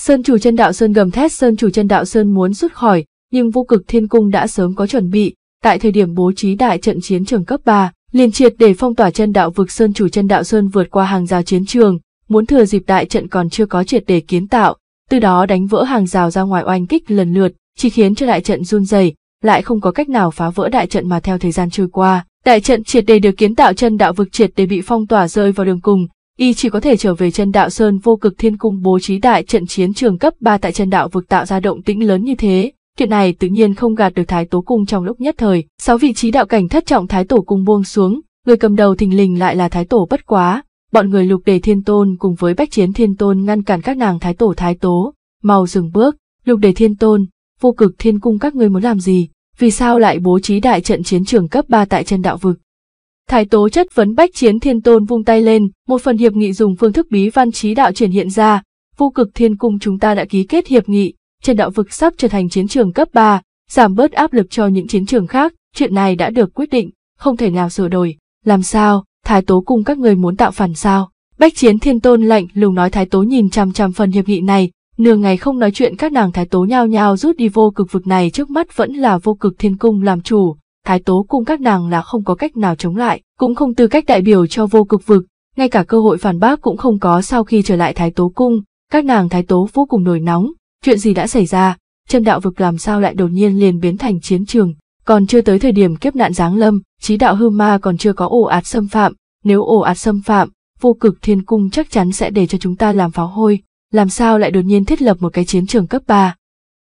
Sơn chủ chân đạo Sơn gầm thét Sơn chủ chân đạo Sơn muốn rút khỏi, nhưng vô cực thiên cung đã sớm có chuẩn bị, tại thời điểm bố trí đại trận chiến trường cấp 3, liền triệt để phong tỏa chân đạo vực Sơn chủ chân đạo Sơn vượt qua hàng rào chiến trường, muốn thừa dịp đại trận còn chưa có triệt để kiến tạo, từ đó đánh vỡ hàng rào ra ngoài oanh kích lần lượt, chỉ khiến cho đại trận run rẩy, lại không có cách nào phá vỡ đại trận mà theo thời gian trôi qua, Tại trận triệt đề được kiến tạo chân đạo vực triệt để bị phong tỏa rơi vào đường cùng, y chỉ có thể trở về chân đạo sơn vô cực thiên cung bố trí đại trận chiến trường cấp 3 tại chân đạo vực tạo ra động tĩnh lớn như thế. Chuyện này tự nhiên không gạt được Thái Tố Cung trong lúc nhất thời, sáu vị trí đạo cảnh thất trọng Thái Tổ Cung buông xuống, người cầm đầu thình lình lại là Thái Tổ bất quá, bọn người lục đề thiên tôn cùng với bách chiến thiên tôn ngăn cản các nàng Thái Tổ Thái Tố, mau dừng bước, lục đề thiên tôn, vô cực thiên cung các ngươi muốn làm gì, vì sao lại bố trí đại trận chiến trường cấp 3 tại chân đạo vực. Thái tố chất vấn bách chiến thiên tôn vung tay lên, một phần hiệp nghị dùng phương thức bí văn trí đạo triển hiện ra, vô cực thiên cung chúng ta đã ký kết hiệp nghị, chân đạo vực sắp trở thành chiến trường cấp 3, giảm bớt áp lực cho những chiến trường khác, chuyện này đã được quyết định, không thể nào sửa đổi, làm sao, thái tố cùng các người muốn tạo phản sao. Bách chiến thiên tôn lạnh lùng nói thái tố nhìn chằm chằm phần hiệp nghị này, Nửa ngày không nói chuyện các nàng thái tố nhao nhao rút đi vô cực vực này trước mắt vẫn là vô cực thiên cung làm chủ, thái tố cung các nàng là không có cách nào chống lại, cũng không tư cách đại biểu cho vô cực vực, ngay cả cơ hội phản bác cũng không có sau khi trở lại thái tố cung, các nàng thái tố vô cùng nổi nóng, chuyện gì đã xảy ra, chân đạo vực làm sao lại đột nhiên liền biến thành chiến trường, còn chưa tới thời điểm kiếp nạn giáng lâm, trí đạo hư ma còn chưa có ổ ạt xâm phạm, nếu ổ ạt xâm phạm, vô cực thiên cung chắc chắn sẽ để cho chúng ta làm pháo hôi, làm sao lại đột nhiên thiết lập một cái chiến trường cấp 3.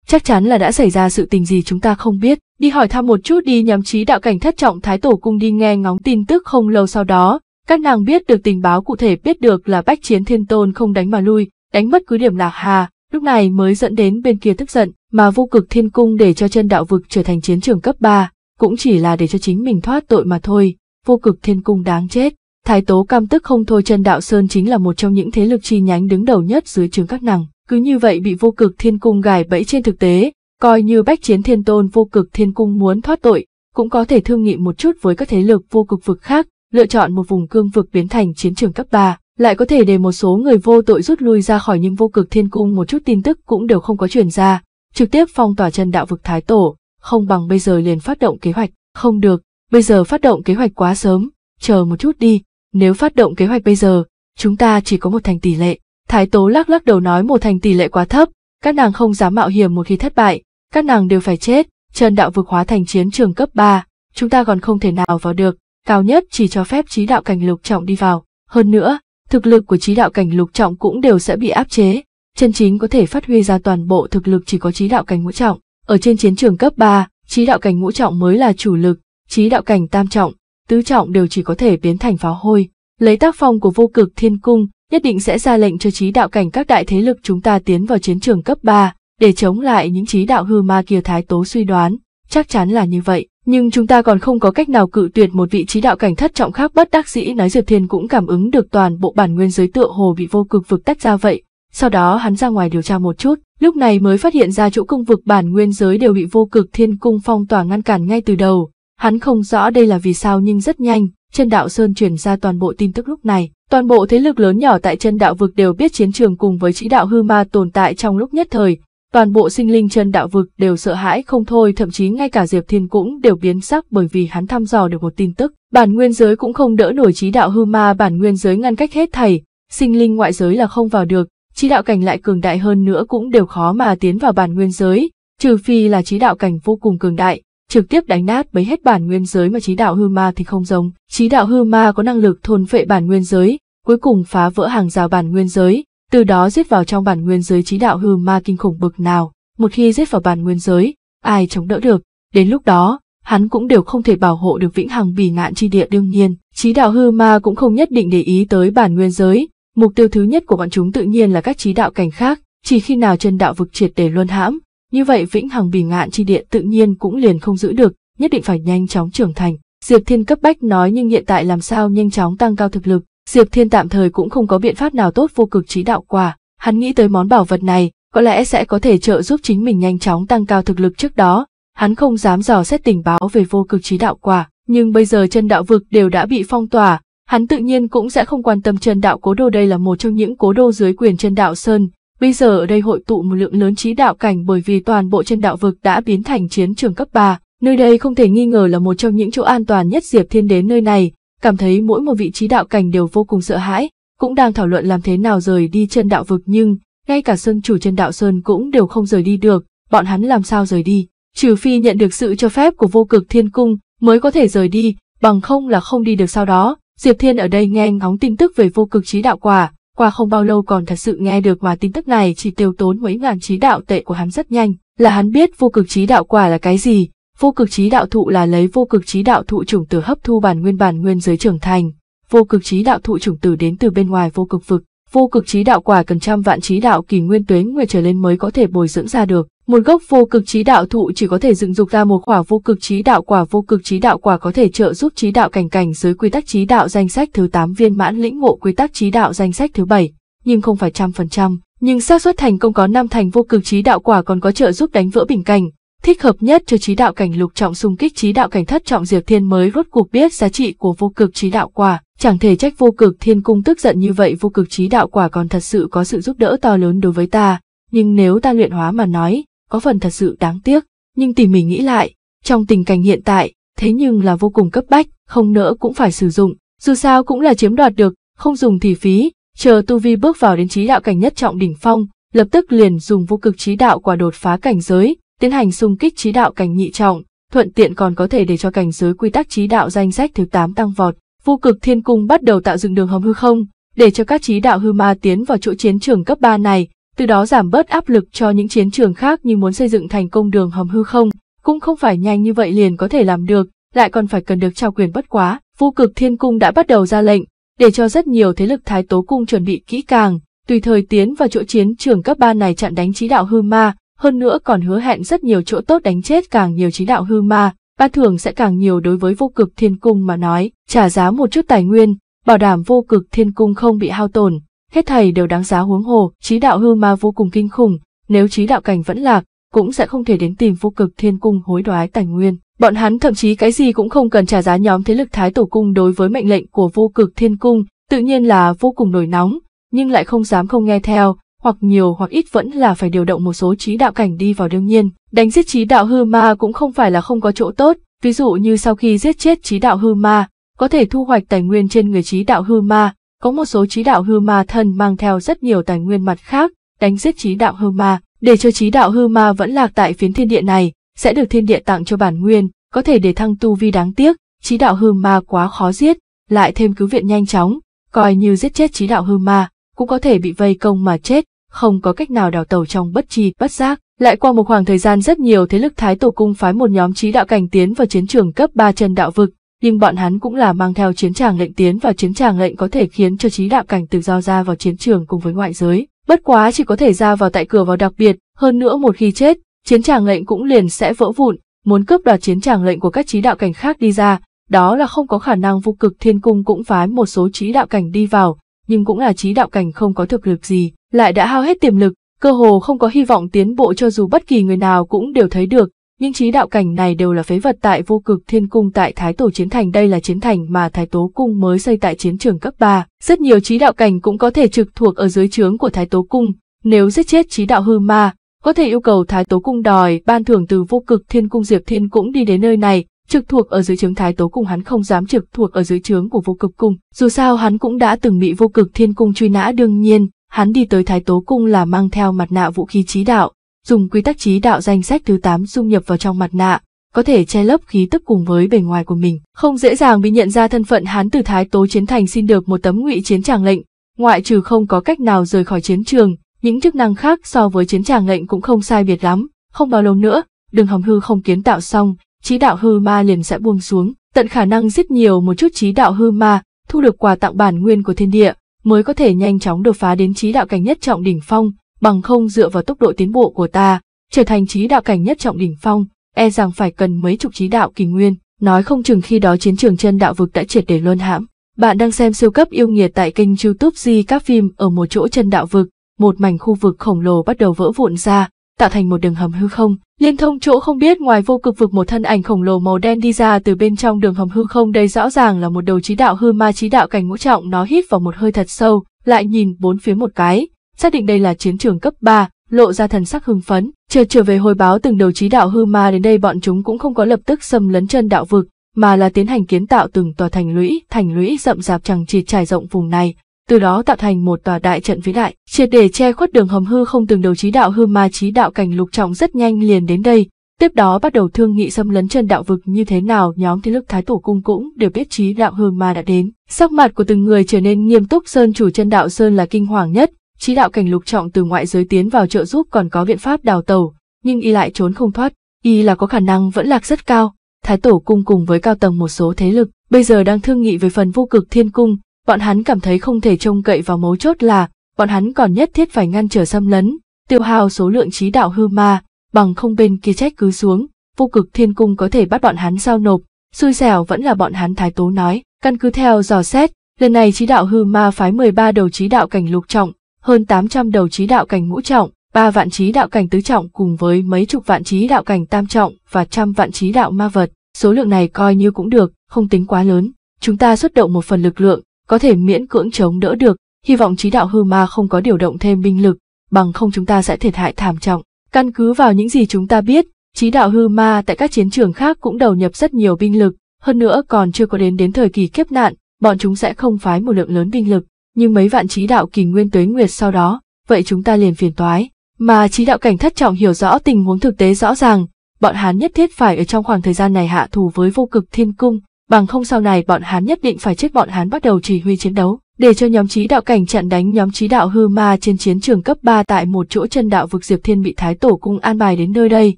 Chắc chắn là đã xảy ra sự tình gì chúng ta không biết, đi hỏi thăm một chút đi nhằm trí đạo cảnh thất trọng thái tổ cung đi nghe ngóng tin tức không lâu sau đó, các nàng biết được tình báo cụ thể biết được là bách chiến thiên tôn không đánh mà lui, đánh mất cứ điểm lạc hà, lúc này mới dẫn đến bên kia tức giận, mà vô cực thiên cung để cho chân đạo vực trở thành chiến trường cấp 3, cũng chỉ là để cho chính mình thoát tội mà thôi, vô cực thiên cung đáng chết. Thái tố cam tức không thôi chân đạo Sơn chính là một trong những thế lực chi nhánh đứng đầu nhất dưới trường các nàng. Cứ như vậy bị vô cực thiên cung gài bẫy trên thực tế, coi như bách chiến thiên tôn vô cực thiên cung muốn thoát tội, cũng có thể thương nghị một chút với các thế lực vô cực vực khác, lựa chọn một vùng cương vực biến thành chiến trường cấp 3, lại có thể để một số người vô tội rút lui ra khỏi những vô cực thiên cung một chút tin tức cũng đều không có truyền ra, trực tiếp phong tỏa chân đạo vực thái tổ, không bằng bây giờ liền phát động kế hoạch, không được, bây giờ phát động kế hoạch quá sớm, chờ một chút đi, nếu phát động kế hoạch bây giờ, chúng ta chỉ có một thành tỷ lệ. Thái Tố lắc lắc đầu nói một thành tỷ lệ quá thấp, các nàng không dám mạo hiểm một khi thất bại, các nàng đều phải chết, Trần đạo vực hóa thành chiến trường cấp 3, chúng ta còn không thể nào vào được, cao nhất chỉ cho phép trí đạo cảnh lục trọng đi vào. Hơn nữa, thực lực của trí đạo cảnh lục trọng cũng đều sẽ bị áp chế, chân chính có thể phát huy ra toàn bộ thực lực chỉ có trí đạo cảnh ngũ trọng. Ở trên chiến trường cấp 3, trí đạo cảnh ngũ trọng mới là chủ lực, trí đạo cảnh tam trọng, tứ trọng đều chỉ có thể biến thành pháo hôi. Lấy tác phong của vô cực thiên cung, nhất định sẽ ra lệnh cho trí đạo cảnh các đại thế lực chúng ta tiến vào chiến trường cấp 3, để chống lại những trí đạo hư ma kia thái tố suy đoán. Chắc chắn là như vậy, nhưng chúng ta còn không có cách nào cự tuyệt một vị trí đạo cảnh thất trọng khác bất đắc dĩ nói Diệp Thiên cũng cảm ứng được toàn bộ bản nguyên giới tựa hồ bị vô cực vực tách ra vậy. Sau đó hắn ra ngoài điều tra một chút, lúc này mới phát hiện ra chỗ công vực bản nguyên giới đều bị vô cực thiên cung phong tỏa ngăn cản ngay từ đầu, Hắn không rõ đây là vì sao nhưng rất nhanh, chân đạo Sơn truyền ra toàn bộ tin tức lúc này. Toàn bộ thế lực lớn nhỏ tại chân đạo vực đều biết chiến trường cùng với chỉ đạo hư ma tồn tại trong lúc nhất thời. Toàn bộ sinh linh chân đạo vực đều sợ hãi không thôi, thậm chí ngay cả Diệp Thiên cũng đều biến sắc bởi vì hắn thăm dò được một tin tức. Bản nguyên giới cũng không đỡ nổi trí đạo hư ma, bản nguyên giới ngăn cách hết thảy, sinh linh ngoại giới là không vào được, trí đạo cảnh lại cường đại hơn nữa cũng đều khó mà tiến vào bản nguyên giới, trừ phi là trí đạo cảnh vô cùng cường đại, trực tiếp đánh nát bấy hết bản nguyên giới mà trí đạo hư ma thì không giống. Trí đạo hư ma có năng lực thôn vệ bản nguyên giới, cuối cùng phá vỡ hàng rào bản nguyên giới, từ đó giết vào trong bản nguyên giới trí đạo hư ma kinh khủng bực nào. Một khi giết vào bản nguyên giới, ai chống đỡ được, đến lúc đó, hắn cũng đều không thể bảo hộ được vĩnh hằng bỉ ngạn chi địa đương nhiên. Trí đạo hư ma cũng không nhất định để ý tới bản nguyên giới, mục tiêu thứ nhất của bọn chúng tự nhiên là các trí đạo cảnh khác, chỉ khi nào chân đạo vực triệt để luân hãm, như vậy vĩnh hằng bì ngạn chi điện tự nhiên cũng liền không giữ được, nhất định phải nhanh chóng trưởng thành. Diệp Thiên cấp bách nói nhưng hiện tại làm sao nhanh chóng tăng cao thực lực, Diệp Thiên tạm thời cũng không có biện pháp nào tốt vô cực trí đạo quả, hắn nghĩ tới món bảo vật này, có lẽ sẽ có thể trợ giúp chính mình nhanh chóng tăng cao thực lực trước đó. Hắn không dám dò xét tình báo về vô cực trí đạo quả, nhưng bây giờ chân đạo vực đều đã bị phong tỏa, hắn tự nhiên cũng sẽ không quan tâm chân đạo cố đô đây là một trong những cố đô dưới quyền chân đạo sơn, Bây giờ ở đây hội tụ một lượng lớn trí đạo cảnh bởi vì toàn bộ trên đạo vực đã biến thành chiến trường cấp 3. Nơi đây không thể nghi ngờ là một trong những chỗ an toàn nhất Diệp Thiên đến nơi này, cảm thấy mỗi một vị trí đạo cảnh đều vô cùng sợ hãi, cũng đang thảo luận làm thế nào rời đi chân đạo vực nhưng, ngay cả sơn chủ chân đạo sơn cũng đều không rời đi được, bọn hắn làm sao rời đi, trừ phi nhận được sự cho phép của vô cực thiên cung mới có thể rời đi, bằng không là không đi được sau đó. Diệp Thiên ở đây nghe ngóng tin tức về vô cực trí đạo quả, qua không bao lâu còn thật sự nghe được mà tin tức này chỉ tiêu tốn mấy ngàn trí đạo tệ của hắn rất nhanh, là hắn biết vô cực trí đạo quả là cái gì. Vô cực trí đạo thụ là lấy vô cực trí đạo thụ chủng tử hấp thu bản nguyên bản nguyên giới trưởng thành, vô cực trí đạo thụ chủng tử đến từ bên ngoài vô cực vực, vô cực trí đạo quả cần trăm vạn trí đạo kỳ nguyên tuế nguyệt trở lên mới có thể bồi dưỡng ra được. Một gốc vô cực trí đạo thụ chỉ có thể dựng dục ra một quả vô cực trí đạo quả vô cực trí đạo quả có thể trợ giúp trí đạo cảnh cảnh dưới quy tắc trí đạo danh sách thứ 8 viên mãn lĩnh ngộ quy tắc trí đạo danh sách thứ 7, nhưng không phải trăm phần trăm. Nhưng xác suất thành công có năm thành vô cực trí đạo quả còn có trợ giúp đánh vỡ bình cảnh, thích hợp nhất cho trí đạo cảnh lục trọng xung kích trí đạo cảnh thất trọng Diệp Thiên mới rốt cuộc biết giá trị của vô cực trí đạo quả, chẳng thể trách vô cực thiên cung tức giận như vậy vô cực trí đạo quả còn thật sự có sự giúp đỡ to lớn đối với ta, nhưng nếu ta luyện hóa mà nói, có phần thật sự đáng tiếc, nhưng tỉ mỉ nghĩ lại, trong tình cảnh hiện tại, thế nhưng là vô cùng cấp bách, không nỡ cũng phải sử dụng, dù sao cũng là chiếm đoạt được, không dùng thì phí, chờ tu vi bước vào đến trí đạo cảnh nhất trọng đỉnh phong, lập tức liền dùng vô cực trí đạo quả đột phá cảnh giới, tiến hành xung kích trí đạo cảnh nhị trọng, thuận tiện còn có thể để cho cảnh giới quy tắc trí đạo danh sách thứ 8 tăng vọt. Vô cực thiên cung bắt đầu tạo dựng đường hầm hư không, để cho các trí đạo hư ma tiến vào chỗ chiến trường cấp 3 này, từ đó giảm bớt áp lực cho những chiến trường khác như muốn xây dựng thành công đường hầm hư không, cũng không phải nhanh như vậy liền có thể làm được, lại còn phải cần được trao quyền bất quá. Vô cực thiên cung đã bắt đầu ra lệnh, để cho rất nhiều thế lực thái tố cung chuẩn bị kỹ càng, tùy thời tiến vào chỗ chiến trường cấp 3 này chặn đánh trí đạo hư ma, hơn nữa còn hứa hẹn rất nhiều chỗ tốt đánh chết càng nhiều chính đạo hư ma, ban thưởng sẽ càng nhiều đối với vô cực thiên cung mà nói, trả giá một chút tài nguyên, bảo đảm vô cực thiên cung không bị hao tổn, hết thầy đều đáng giá huống hồ, trí đạo hư ma vô cùng kinh khủng, nếu trí đạo cảnh vẫn lạc, cũng sẽ không thể đến tìm vô cực thiên cung hối đoái tài nguyên. Bọn hắn thậm chí cái gì cũng không cần trả giá nhóm thế lực thái tổ cung đối với mệnh lệnh của vô cực thiên cung, tự nhiên là vô cùng nổi nóng, nhưng lại không dám không nghe theo, hoặc nhiều hoặc ít vẫn là phải điều động một số trí đạo cảnh đi vào đương nhiên. Đánh giết trí đạo hư ma cũng không phải là không có chỗ tốt, ví dụ như sau khi giết chết trí đạo hư ma, có thể thu hoạch tài nguyên trên người trí đạo hư ma, có một số trí đạo hư ma thân mang theo rất nhiều tài nguyên mặt khác, đánh giết trí đạo hư ma, để cho trí đạo hư ma vẫn lạc tại phiến thiên địa này, sẽ được thiên địa tặng cho bản nguyên, có thể để thăng tu vi đáng tiếc, trí đạo hư ma quá khó giết, lại thêm cứu viện nhanh chóng, coi như giết chết trí đạo hư ma, cũng có thể bị vây công mà chết, không có cách nào đào tàu trong bất tri bất giác. Lại qua một khoảng thời gian rất nhiều thế lực Thái Tổ Cung phái một nhóm trí đạo cảnh tiến vào chiến trường cấp 3 chân đạo vực, nhưng bọn hắn cũng là mang theo chiến tràng lệnh tiến vào chiến tràng lệnh có thể khiến cho trí đạo cảnh tự do ra vào chiến trường cùng với ngoại giới. Bất quá chỉ có thể ra vào tại cửa vào đặc biệt, hơn nữa một khi chết, chiến tràng lệnh cũng liền sẽ vỡ vụn, muốn cướp đoạt chiến tràng lệnh của các trí đạo cảnh khác đi ra, đó là không có khả năng vô cực thiên cung cũng phái một số trí đạo cảnh đi vào, nhưng cũng là trí đạo cảnh không có thực lực gì, lại đã hao hết tiềm lực, cơ hồ không có hy vọng tiến bộ cho dù bất kỳ người nào cũng đều thấy được, nhưng trí đạo cảnh này đều là phế vật tại vô cực thiên cung tại Thái Tổ Chiến Thành đây là chiến thành mà Thái Tố Cung mới xây tại chiến trường cấp 3. Rất nhiều trí đạo cảnh cũng có thể trực thuộc ở dưới trướng của Thái Tố Cung, nếu giết chết trí đạo hư ma, có thể yêu cầu Thái Tố Cung đòi ban thưởng từ vô cực thiên cung Diệp Thiên cũng đi đến nơi này, trực thuộc ở dưới trướng Thái Tố Cung hắn không dám trực thuộc ở dưới trướng của vô cực cung, dù sao hắn cũng đã từng bị vô cực thiên cung truy nã đương nhiên, hắn đi tới Thái Tố Cung là mang theo mặt nạ vũ khí trí đạo, dùng quy tắc trí đạo danh sách thứ tám dung nhập vào trong mặt nạ, có thể che lấp khí tức cùng với bề ngoài của mình. Không dễ dàng bị nhận ra thân phận hắn từ Thái Tố Chiến Thành xin được một tấm ngụy chiến tràng lệnh, ngoại trừ không có cách nào rời khỏi chiến trường, những chức năng khác so với chiến tràng lệnh cũng không sai biệt lắm, không bao lâu nữa, đường hầm hư không kiến tạo xong, trí đạo hư ma liền sẽ buông xuống, tận khả năng giết nhiều một chút trí đạo hư ma, thu được quà tặng bản nguyên của thiên địa mới có thể nhanh chóng đột phá đến trí đạo cảnh nhất trọng đỉnh phong, bằng không dựa vào tốc độ tiến bộ của ta, trở thành trí đạo cảnh nhất trọng đỉnh phong, e rằng phải cần mấy chục trí đạo kỳ nguyên, nói không chừng khi đó chiến trường chân đạo vực đã triệt để luân hãm. Bạn đang xem siêu cấp yêu nghiệt tại kênh youtube Di các phim ở một chỗ chân đạo vực, một mảnh khu vực khổng lồ bắt đầu vỡ vụn ra, tạo thành một đường hầm hư không, Liên thông chỗ không biết ngoài vô cực vực một thân ảnh khổng lồ màu đen đi ra từ bên trong đường hầm hư không đây rõ ràng là một đầu trí đạo hư ma trí đạo cảnh ngũ trọng nó hít vào một hơi thật sâu, lại nhìn bốn phía một cái, xác định đây là chiến trường cấp 3, lộ ra thần sắc hưng phấn, chờ trở về hồi báo từng đầu trí đạo hư ma đến đây bọn chúng cũng không có lập tức xâm lấn chân đạo vực, mà là tiến hành kiến tạo từng tòa thành lũy, thành lũy rậm rạp chẳng chỉ trải rộng vùng này, từ đó tạo thành một tòa đại trận vĩ đại, triệt để che khuất đường hầm hư không từng đầu trí đạo hư ma trí đạo cảnh lục trọng rất nhanh liền đến đây. Tiếp đó bắt đầu thương nghị xâm lấn chân đạo vực như thế nào nhóm thế lực thái tổ cung cũng đều biết trí đạo hư ma đã đến. Sắc mặt của từng người trở nên nghiêm túc sơn chủ chân đạo sơn là kinh hoàng nhất, trí đạo cảnh lục trọng từ ngoại giới tiến vào trợ giúp còn có biện pháp đào tàu, nhưng y lại trốn không thoát, y là có khả năng vẫn lạc rất cao. Thái tổ cung cùng với cao tầng một số thế lực, bây giờ đang thương nghị về phần vô cực thiên cung, bọn hắn cảm thấy không thể trông cậy vào mấu chốt là, bọn hắn còn nhất thiết phải ngăn trở xâm lấn, tiêu hao số lượng trí đạo hư ma, bằng không bên kia trách cứ xuống, vô cực thiên cung có thể bắt bọn hắn giao nộp, xui xẻo vẫn là bọn hắn thái tố nói, căn cứ theo dò xét, lần này trí đạo hư ma phái 13 đầu trí đạo cảnh lục trọng, hơn 800 đầu trí đạo cảnh ngũ trọng, ba vạn trí đạo cảnh tứ trọng cùng với mấy chục vạn trí đạo cảnh tam trọng và trăm vạn trí đạo ma vật, số lượng này coi như cũng được, không tính quá lớn. Chúng ta xuất động một phần lực lượng, có thể miễn cưỡng chống đỡ được, hy vọng trí đạo hư ma không có điều động thêm binh lực, bằng không chúng ta sẽ thiệt hại thảm trọng. Căn cứ vào những gì chúng ta biết, trí đạo hư ma tại các chiến trường khác cũng đầu nhập rất nhiều binh lực, hơn nữa còn chưa có đến đến thời kỳ kiếp nạn, bọn chúng sẽ không phái một lượng lớn binh lực, nhưng mấy vạn trí đạo kỳ nguyên tuế nguyệt sau đó, vậy chúng ta liền phiền toái. Mà trí đạo cảnh thất trọng hiểu rõ tình huống thực tế rõ ràng, bọn hắn nhất thiết phải ở trong khoảng thời gian này hạ thủ với vô cực thiên cung, bằng không sau này bọn hắn nhất định phải chết bọn hắn bắt đầu chỉ huy chiến đấu, để cho nhóm trí đạo cảnh chặn đánh nhóm trí đạo hư ma trên chiến trường cấp 3 tại một chỗ chân đạo vực Diệp Thiên bị Thái Tổ cung an bài đến nơi đây,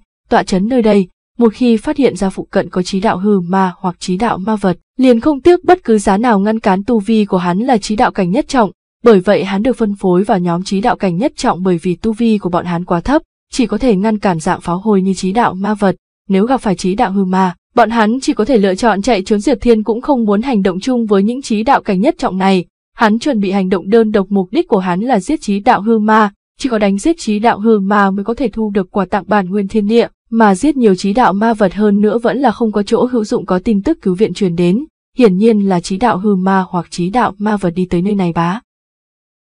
tọa chấn nơi đây, một khi phát hiện ra phụ cận có trí đạo hư ma hoặc trí đạo ma vật, liền không tiếc bất cứ giá nào ngăn cán tu vi của hắn là trí đạo cảnh nhất trọng, bởi vậy hắn được phân phối vào nhóm trí đạo cảnh nhất trọng bởi vì tu vi của bọn hắn quá thấp, chỉ có thể ngăn cản dạng pháo hồi như trí đạo ma vật, nếu gặp phải trí đạo hư ma, Bọn hắn chỉ có thể lựa chọn chạy trốn Diệp Thiên cũng không muốn hành động chung với những trí đạo cảnh nhất trọng này. Hắn chuẩn bị hành động đơn độc mục đích của hắn là giết trí đạo hư ma, chỉ có đánh giết trí đạo hư ma mới có thể thu được quà tặng bản nguyên thiên địa, mà giết nhiều trí đạo ma vật hơn nữa vẫn là không có chỗ hữu dụng có tin tức cứu viện truyền đến, hiển nhiên là trí đạo hư ma hoặc trí đạo ma vật đi tới nơi này bá.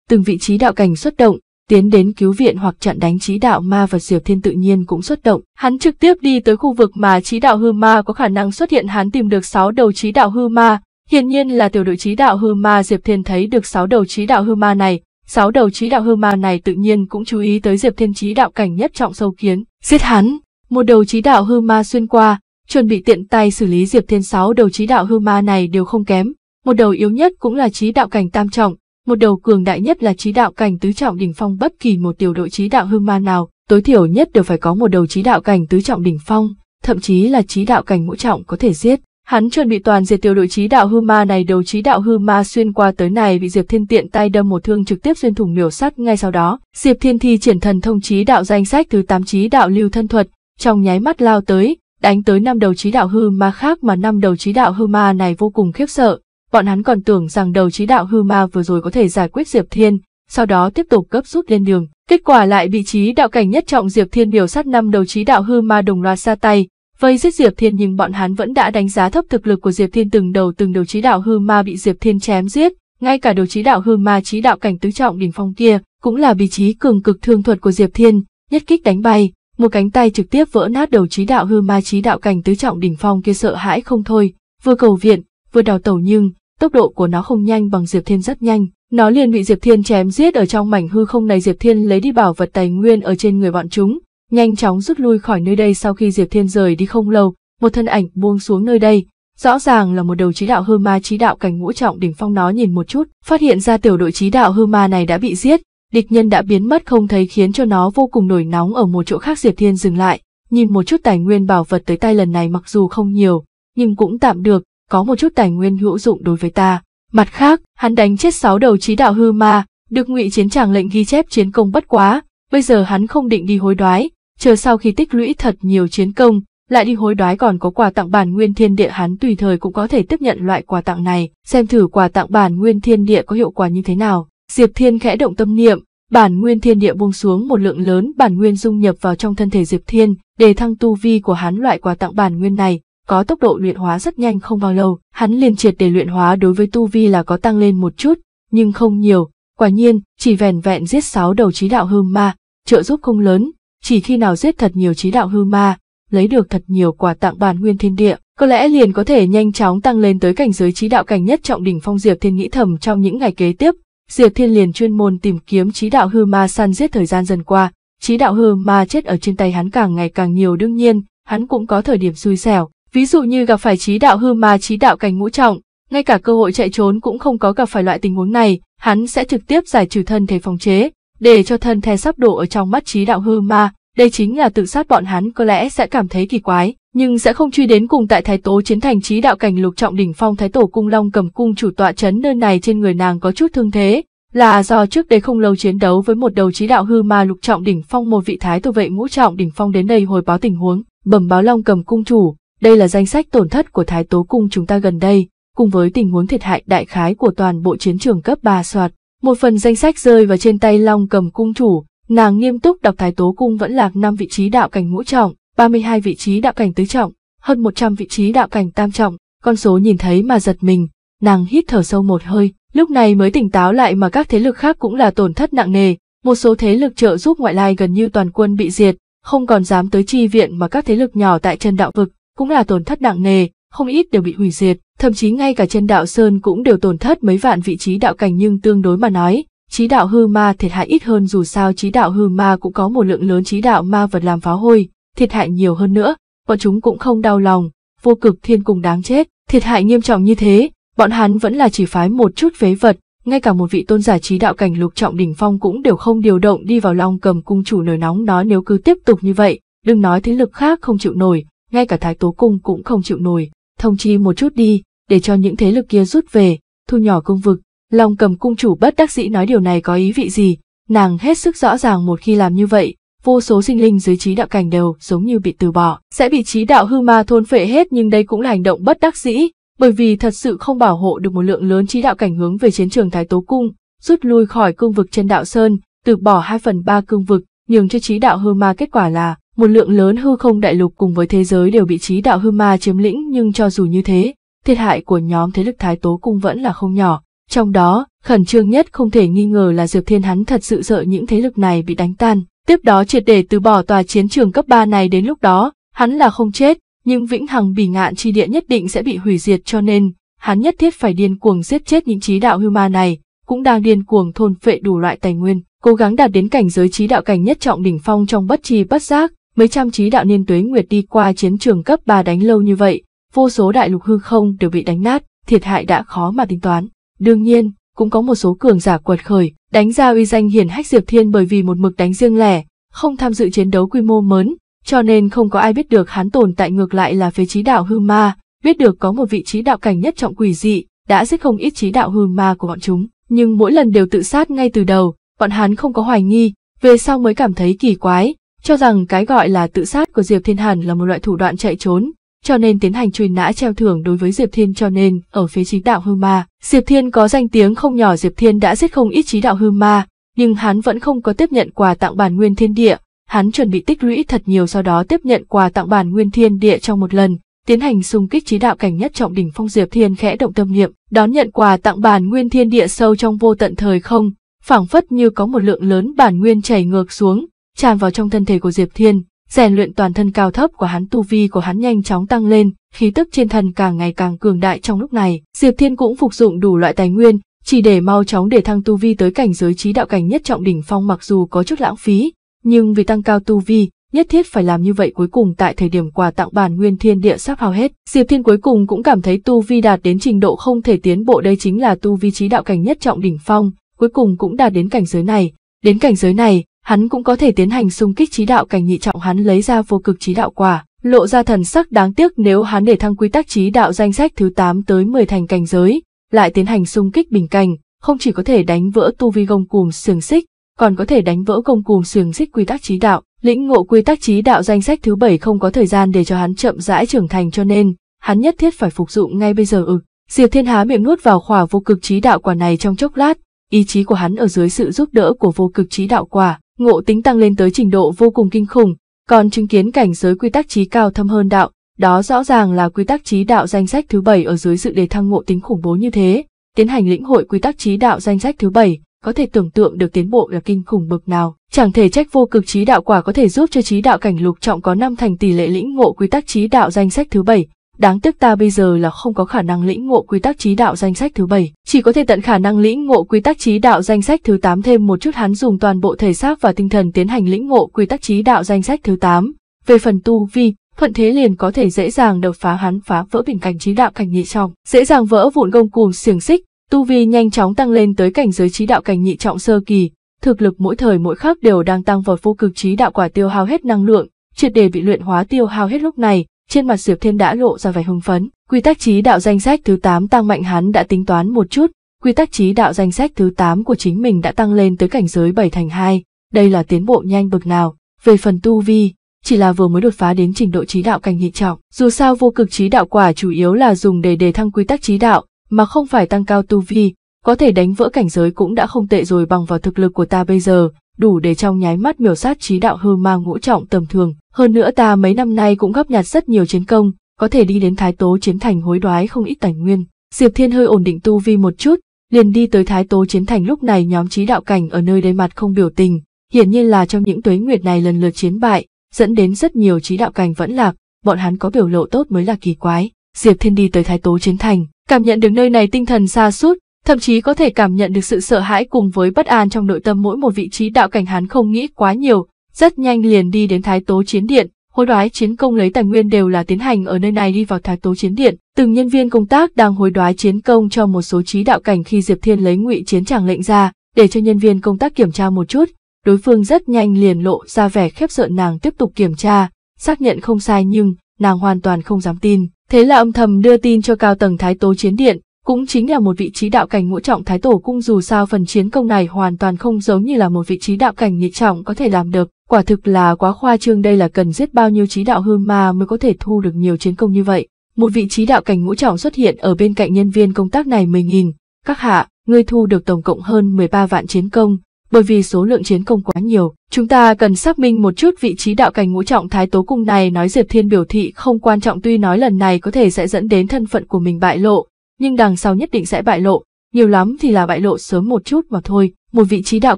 Từng vị trí đạo cảnh xuất động, tiến đến cứu viện hoặc chặn đánh trí đạo ma và Diệp Thiên tự nhiên cũng xuất động. Hắn trực tiếp đi tới khu vực mà trí đạo hư ma có khả năng xuất hiện hắn tìm được sáu đầu trí đạo hư ma. Hiển nhiên là tiểu đội trí đạo hư ma Diệp Thiên thấy được sáu đầu trí đạo hư ma này. Sáu đầu trí đạo hư ma này tự nhiên cũng chú ý tới Diệp Thiên trí đạo cảnh nhất trọng sâu kiến. Giết hắn, một đầu trí đạo hư ma xuyên qua, chuẩn bị tiện tay xử lý Diệp Thiên sáu đầu trí đạo hư ma này đều không kém. Một đầu yếu nhất cũng là trí đạo cảnh tam trọng, một đầu cường đại nhất là trí đạo cảnh tứ trọng đỉnh phong bất kỳ một tiểu đội trí đạo hư ma nào, tối thiểu nhất đều phải có một đầu trí đạo cảnh tứ trọng đỉnh phong, thậm chí là trí đạo cảnh ngũ trọng có thể giết. Hắn chuẩn bị toàn diệt tiểu đội trí đạo hư ma này đầu trí đạo hư ma xuyên qua tới này bị Diệp Thiên tiện tay đâm một thương trực tiếp xuyên thủng miểu sắt ngay sau đó. Diệp Thiên thi triển thần thông trí đạo danh sách thứ tám trí đạo lưu thân thuật, trong nháy mắt lao tới, đánh tới năm đầu trí đạo hư ma khác mà năm đầu trí đạo hư ma này vô cùng khiếp sợ, bọn hắn còn tưởng rằng đầu trí đạo hư ma vừa rồi có thể giải quyết Diệp Thiên, sau đó tiếp tục gấp rút lên đường. Kết quả lại bị trí đạo cảnh nhất trọng Diệp Thiên điều sát năm đầu trí đạo hư ma đồng loạt ra tay, vây giết Diệp Thiên nhưng bọn hắn vẫn đã đánh giá thấp thực lực của Diệp Thiên từng đầu từng đầu trí đạo hư ma bị Diệp Thiên chém giết, ngay cả đầu trí đạo hư ma trí đạo cảnh tứ trọng đỉnh phong kia, cũng là bị trí cường cực thương thuật của Diệp Thiên, nhất kích đánh bay, một cánh tay trực tiếp vỡ nát đầu trí đạo hư ma trí đạo cảnh tứ trọng đỉnh phong kia sợ hãi không thôi, vừa cầu viện, vừa đào tẩu nhưng tốc độ của nó không nhanh bằng Diệp Thiên rất nhanh, nó liền bị Diệp Thiên chém giết ở trong mảnh hư không này Diệp Thiên lấy đi bảo vật tài nguyên ở trên người bọn chúng, nhanh chóng rút lui khỏi nơi đây sau khi Diệp Thiên rời đi không lâu, một thân ảnh buông xuống nơi đây, rõ ràng là một đầu trí đạo hư ma trí đạo cảnh ngũ trọng đỉnh phong nó nhìn một chút, phát hiện ra tiểu đội trí đạo hư ma này đã bị giết, địch nhân đã biến mất không thấy khiến cho nó vô cùng nổi nóng ở một chỗ khác Diệp Thiên dừng lại, nhìn một chút tài nguyên bảo vật tới tay lần này mặc dù không nhiều, nhưng cũng tạm được, có một chút tài nguyên hữu dụng đối với ta. Mặt khác, hắn đánh chết sáu đầu trí đạo hư ma, được ngụy chiến tràng lệnh ghi chép chiến công bất quá, bây giờ hắn không định đi hối đoái, chờ sau khi tích lũy thật nhiều chiến công, lại đi hối đoái còn có quà tặng bản nguyên thiên địa hắn tùy thời cũng có thể tiếp nhận loại quà tặng này, xem thử quà tặng bản nguyên thiên địa có hiệu quả như thế nào. Diệp Thiên khẽ động tâm niệm, bản nguyên thiên địa buông xuống một lượng lớn bản nguyên dung nhập vào trong thân thể Diệp Thiên, để thăng tu vi của hắn loại quà tặng bản nguyên này, có tốc độ luyện hóa rất nhanh không bao lâu, hắn liền triệt để luyện hóa đối với tu vi là có tăng lên một chút, nhưng không nhiều, quả nhiên, chỉ vẻn vẹn giết sáu đầu trí đạo hư ma, trợ giúp không lớn, chỉ khi nào giết thật nhiều trí đạo hư ma, lấy được thật nhiều quà tặng bản nguyên thiên địa, có lẽ liền có thể nhanh chóng tăng lên tới cảnh giới trí đạo cảnh nhất trọng đỉnh phong Diệp Thiên nghĩ thầm trong những ngày kế tiếp, Diệp Thiên liền chuyên môn tìm kiếm trí đạo hư ma săn giết thời gian dần qua, trí đạo hư ma chết ở trên tay hắn càng ngày càng nhiều đương nhiên, hắn cũng có thời điểm xui xẻo, Ví dụ như gặp phải trí đạo hư mà trí đạo cảnh ngũ trọng, ngay cả cơ hội chạy trốn cũng không có gặp phải loại tình huống này, hắn sẽ trực tiếp giải trừ thân thể phòng chế, để cho thân thể sắp đổ ở trong mắt trí đạo hư ma, đây chính là tự sát bọn hắn có lẽ sẽ cảm thấy kỳ quái, nhưng sẽ không truy đến cùng tại thái tố chiến thành trí đạo cảnh lục trọng đỉnh phong thái tổ cung long cầm cung chủ tọa chấn nơi này trên người nàng có chút thương thế, là do trước đây không lâu chiến đấu với một đầu trí đạo hư ma lục trọng đỉnh phong một vị thái tổ vệ ngũ trọng đỉnh phong đến đây hồi báo tình huống, bẩm báo long cầm cung chủ, đây là danh sách tổn thất của Thái Tố Cung chúng ta gần đây, cùng với tình huống thiệt hại đại khái của toàn bộ chiến trường cấp 3 soạt. Một phần danh sách rơi vào trên tay Long cầm cung chủ, nàng nghiêm túc đọc Thái Tố Cung vẫn lạc 5 vị trí đạo cảnh ngũ trọng, 32 vị trí đạo cảnh tứ trọng, hơn 100 vị trí đạo cảnh tam trọng, con số nhìn thấy mà giật mình, nàng hít thở sâu một hơi, lúc này mới tỉnh táo lại mà các thế lực khác cũng là tổn thất nặng nề, một số thế lực trợ giúp ngoại lai gần như toàn quân bị diệt, không còn dám tới chi viện mà các thế lực nhỏ tại chân đạo vực, cũng là tổn thất nặng nề, không ít đều bị hủy diệt, thậm chí ngay cả chân đạo sơn cũng đều tổn thất mấy vạn vị trí đạo cảnh nhưng tương đối mà nói, trí đạo hư ma thiệt hại ít hơn dù sao trí đạo hư ma cũng có một lượng lớn trí đạo ma vật làm phá hôi, thiệt hại nhiều hơn nữa, bọn chúng cũng không đau lòng, vô cực thiên cùng đáng chết, thiệt hại nghiêm trọng như thế, bọn hắn vẫn là chỉ phái một chút phế vật, ngay cả một vị tôn giả trí đạo cảnh lục trọng đỉnh phong cũng đều không điều động đi vào long cầm cung chủ nổi nóng nói nếu cứ tiếp tục như vậy, đừng nói thế lực khác không chịu nổi, ngay cả thái tố cung cũng không chịu nổi, thông chi một chút đi, để cho những thế lực kia rút về, thu nhỏ cung vực. Long cầm cung chủ bất đắc dĩ nói điều này có ý vị gì, nàng hết sức rõ ràng một khi làm như vậy, vô số sinh linh dưới trí đạo cảnh đều giống như bị từ bỏ, sẽ bị trí đạo hư ma thôn phệ hết nhưng đây cũng là hành động bất đắc dĩ, bởi vì thật sự không bảo hộ được một lượng lớn trí đạo cảnh hướng về chiến trường Thái Tố Cung, rút lui khỏi cương vực trên đạo Sơn, từ bỏ hai phần ba cương vực, nhường cho trí đạo hư ma kết quả là một lượng lớn hư không đại lục cùng với thế giới đều bị trí đạo hư ma chiếm lĩnh nhưng cho dù như thế, thiệt hại của nhóm thế lực thái tố cung vẫn là không nhỏ. Trong đó, khẩn trương nhất không thể nghi ngờ là Diệp Thiên hắn thật sự sợ những thế lực này bị đánh tan. Tiếp đó triệt để từ bỏ tòa chiến trường cấp 3 này đến lúc đó, hắn là không chết, nhưng vĩnh hằng bỉ ngạn chi địa nhất định sẽ bị hủy diệt cho nên, hắn nhất thiết phải điên cuồng giết chết những trí đạo hư ma này, cũng đang điên cuồng thôn phệ đủ loại tài nguyên, cố gắng đạt đến cảnh giới trí đạo cảnh nhất trọng đỉnh phong trong bất trì bất giác, Mấy trăm trí đạo niên tuế nguyệt đi qua chiến trường cấp 3 đánh lâu như vậy, vô số đại lục hư không đều bị đánh nát, thiệt hại đã khó mà tính toán. Đương nhiên, cũng có một số cường giả quật khởi, đánh ra uy danh hiển hách Diệp Thiên bởi vì một mực đánh riêng lẻ, không tham dự chiến đấu quy mô lớn, cho nên không có ai biết được hắn tồn tại ngược lại là phía trí đạo hư ma, biết được có một vị trí đạo cảnh nhất trọng quỷ dị, đã giết không ít trí đạo hư ma của bọn chúng, nhưng mỗi lần đều tự sát ngay từ đầu, bọn hắn không có hoài nghi, về sau mới cảm thấy kỳ quái, cho rằng cái gọi là tự sát của Diệp Thiên Hàn là một loại thủ đoạn chạy trốn, cho nên tiến hành truy nã treo thưởng đối với Diệp Thiên cho nên ở phía trí đạo hư ma. Diệp Thiên có danh tiếng không nhỏ Diệp Thiên đã giết không ít trí đạo hư ma, nhưng hắn vẫn không có tiếp nhận quà tặng bản nguyên thiên địa, hắn chuẩn bị tích lũy thật nhiều sau đó tiếp nhận quà tặng bản nguyên thiên địa trong một lần. Tiến hành xung kích trí đạo cảnh nhất trọng đỉnh phong Diệp Thiên khẽ động tâm niệm, đón nhận quà tặng bản nguyên thiên địa sâu trong vô tận thời không, phảng phất như có một lượng lớn bản nguyên chảy ngược xuống, tràn vào trong thân thể của Diệp Thiên, rèn luyện toàn thân cao thấp của hắn tu vi của hắn nhanh chóng tăng lên, khí tức trên thân càng ngày càng cường đại trong lúc này. Diệp Thiên cũng phục dụng đủ loại tài nguyên, chỉ để mau chóng để thăng tu vi tới cảnh giới trí đạo cảnh nhất trọng đỉnh phong mặc dù có chút lãng phí, nhưng vì tăng cao tu vi, nhất thiết phải làm như vậy cuối cùng tại thời điểm quà tặng bản nguyên thiên địa sắp hao hết. Diệp Thiên cuối cùng cũng cảm thấy tu vi đạt đến trình độ không thể tiến bộ đây chính là tu vi trí đạo cảnh nhất trọng đỉnh phong, cuối cùng cũng đạt đến cảnh giới này. Đến cảnh giới này, hắn cũng có thể tiến hành xung kích trí đạo cảnh nhị trọng hắn lấy ra vô cực trí đạo quả, lộ ra thần sắc đáng tiếc nếu hắn để thăng quy tắc trí đạo danh sách thứ 8 tới 10 thành cảnh giới, lại tiến hành xung kích bình cảnh, không chỉ có thể đánh vỡ tu vi gông cùm xiềng xích, còn có thể đánh vỡ gông cùm xiềng xích quy tắc trí đạo. Lĩnh ngộ quy tắc trí đạo danh sách thứ 7 không có thời gian để cho hắn chậm rãi trưởng thành cho nên, hắn nhất thiết phải phục dụng ngay bây giờ Ừ. Diệp Thiên há miệng nuốt vào khỏa vô cực trí đạo quả này trong chốc lát, ý chí của hắn ở dưới sự giúp đỡ của vô cực trí đạo quả, ngộ tính tăng lên tới trình độ vô cùng kinh khủng, còn chứng kiến cảnh giới quy tắc trí cao thâm hơn đạo, đó rõ ràng là quy tắc trí đạo danh sách thứ bảy ở dưới sự đề thăng ngộ tính khủng bố như thế, tiến hành lĩnh hội quy tắc trí đạo danh sách thứ bảy, có thể tưởng tượng được tiến bộ là kinh khủng bậc nào. Chẳng thể trách vô cực trí đạo quả có thể giúp cho trí đạo cảnh lục trọng có năm thành tỷ lệ lĩnh ngộ quy tắc trí đạo danh sách thứ bảy, Đáng tiếc ta bây giờ là không có khả năng lĩnh ngộ quy tắc trí đạo danh sách thứ bảy chỉ có thể tận khả năng lĩnh ngộ quy tắc trí đạo danh sách thứ tám thêm một chút hắn dùng toàn bộ thể xác và tinh thần tiến hành lĩnh ngộ quy tắc trí đạo danh sách thứ tám Về phần tu vi, thuận thế liền có thể dễ dàng đập phá hắn phá vỡ bình cảnh trí đạo cảnh nhị trọng, dễ dàng vỡ vụn gông cùm xiềng xích, tu vi nhanh chóng tăng lên tới cảnh giới trí đạo cảnh nhị trọng sơ kỳ, thực lực mỗi thời mỗi khắc đều đang tăng vào vô cực trí đạo quả tiêu hao hết năng lượng, triệt để bị luyện hóa tiêu hao hết lúc này, trên mặt Diệp Thiên đã lộ ra vẻ hưng phấn. Quy tắc trí đạo danh sách thứ 8 tăng mạnh hắn đã tính toán một chút, quy tắc trí đạo danh sách thứ 8 của chính mình đã tăng lên tới cảnh giới 7 thành 2, đây là tiến bộ nhanh bậc nào. Về phần tu vi, chỉ là vừa mới đột phá đến trình độ trí đạo cảnh nhị trọng, dù sao vô cực trí đạo quả chủ yếu là dùng để đề thăng quy tắc trí đạo, mà không phải tăng cao tu vi, có thể đánh vỡ cảnh giới cũng đã không tệ rồi bằng vào thực lực của ta bây giờ, đủ để trong nháy mắt miểu sát trí đạo hư mang ngũ trọng tầm thường. Hơn nữa ta mấy năm nay cũng gấp nhặt rất nhiều chiến công, có thể đi đến thái tố chiến thành hối đoái không ít tài nguyên. Diệp Thiên hơi ổn định tu vi một chút, liền đi tới thái tố chiến thành lúc này nhóm trí đạo cảnh ở nơi đây mặt không biểu tình, hiển nhiên là trong những tuế nguyệt này lần lượt chiến bại, dẫn đến rất nhiều trí đạo cảnh vẫn lạc, bọn hắn có biểu lộ tốt mới là kỳ quái. Diệp Thiên đi tới thái tố chiến thành, cảm nhận được nơi này tinh thần xa suốt thậm chí có thể cảm nhận được sự sợ hãi cùng với bất an trong nội tâm mỗi một vị trí đạo cảnh hắn không nghĩ quá nhiều, rất nhanh liền đi đến thái tố chiến điện, hối đoái chiến công lấy tài nguyên đều là tiến hành ở nơi này đi vào thái tố chiến điện, từng nhân viên công tác đang hối đoái chiến công cho một số trí đạo cảnh khi Diệp Thiên lấy ngụy chiến tràng lệnh ra, để cho nhân viên công tác kiểm tra một chút, đối phương rất nhanh liền lộ ra vẻ khép sợ nàng tiếp tục kiểm tra, xác nhận không sai nhưng nàng hoàn toàn không dám tin. Thế là âm thầm đưa tin cho cao tầng thái tố chiến điện, cũng chính là một vị trí đạo cảnh ngũ trọng thái tổ cung dù sao phần chiến công này hoàn toàn không giống như là một vị trí đạo cảnh nhị trọng có thể làm được, quả thực là quá khoa trương đây là cần giết bao nhiêu trí đạo hư ma mới có thể thu được nhiều chiến công như vậy. Một vị trí đạo cảnh ngũ trọng xuất hiện ở bên cạnh nhân viên công tác này mười nghìn các hạ, ngươi thu được tổng cộng hơn 13 vạn chiến công, bởi vì số lượng chiến công quá nhiều, chúng ta cần xác minh một chút vị trí đạo cảnh ngũ trọng thái tố cung này nói Diệp Thiên biểu thị không quan trọng tuy nói lần này có thể sẽ dẫn đến thân phận của mình bại lộ, nhưng đằng sau nhất định sẽ bại lộ, nhiều lắm thì là bại lộ sớm một chút mà thôi, một vị trí đạo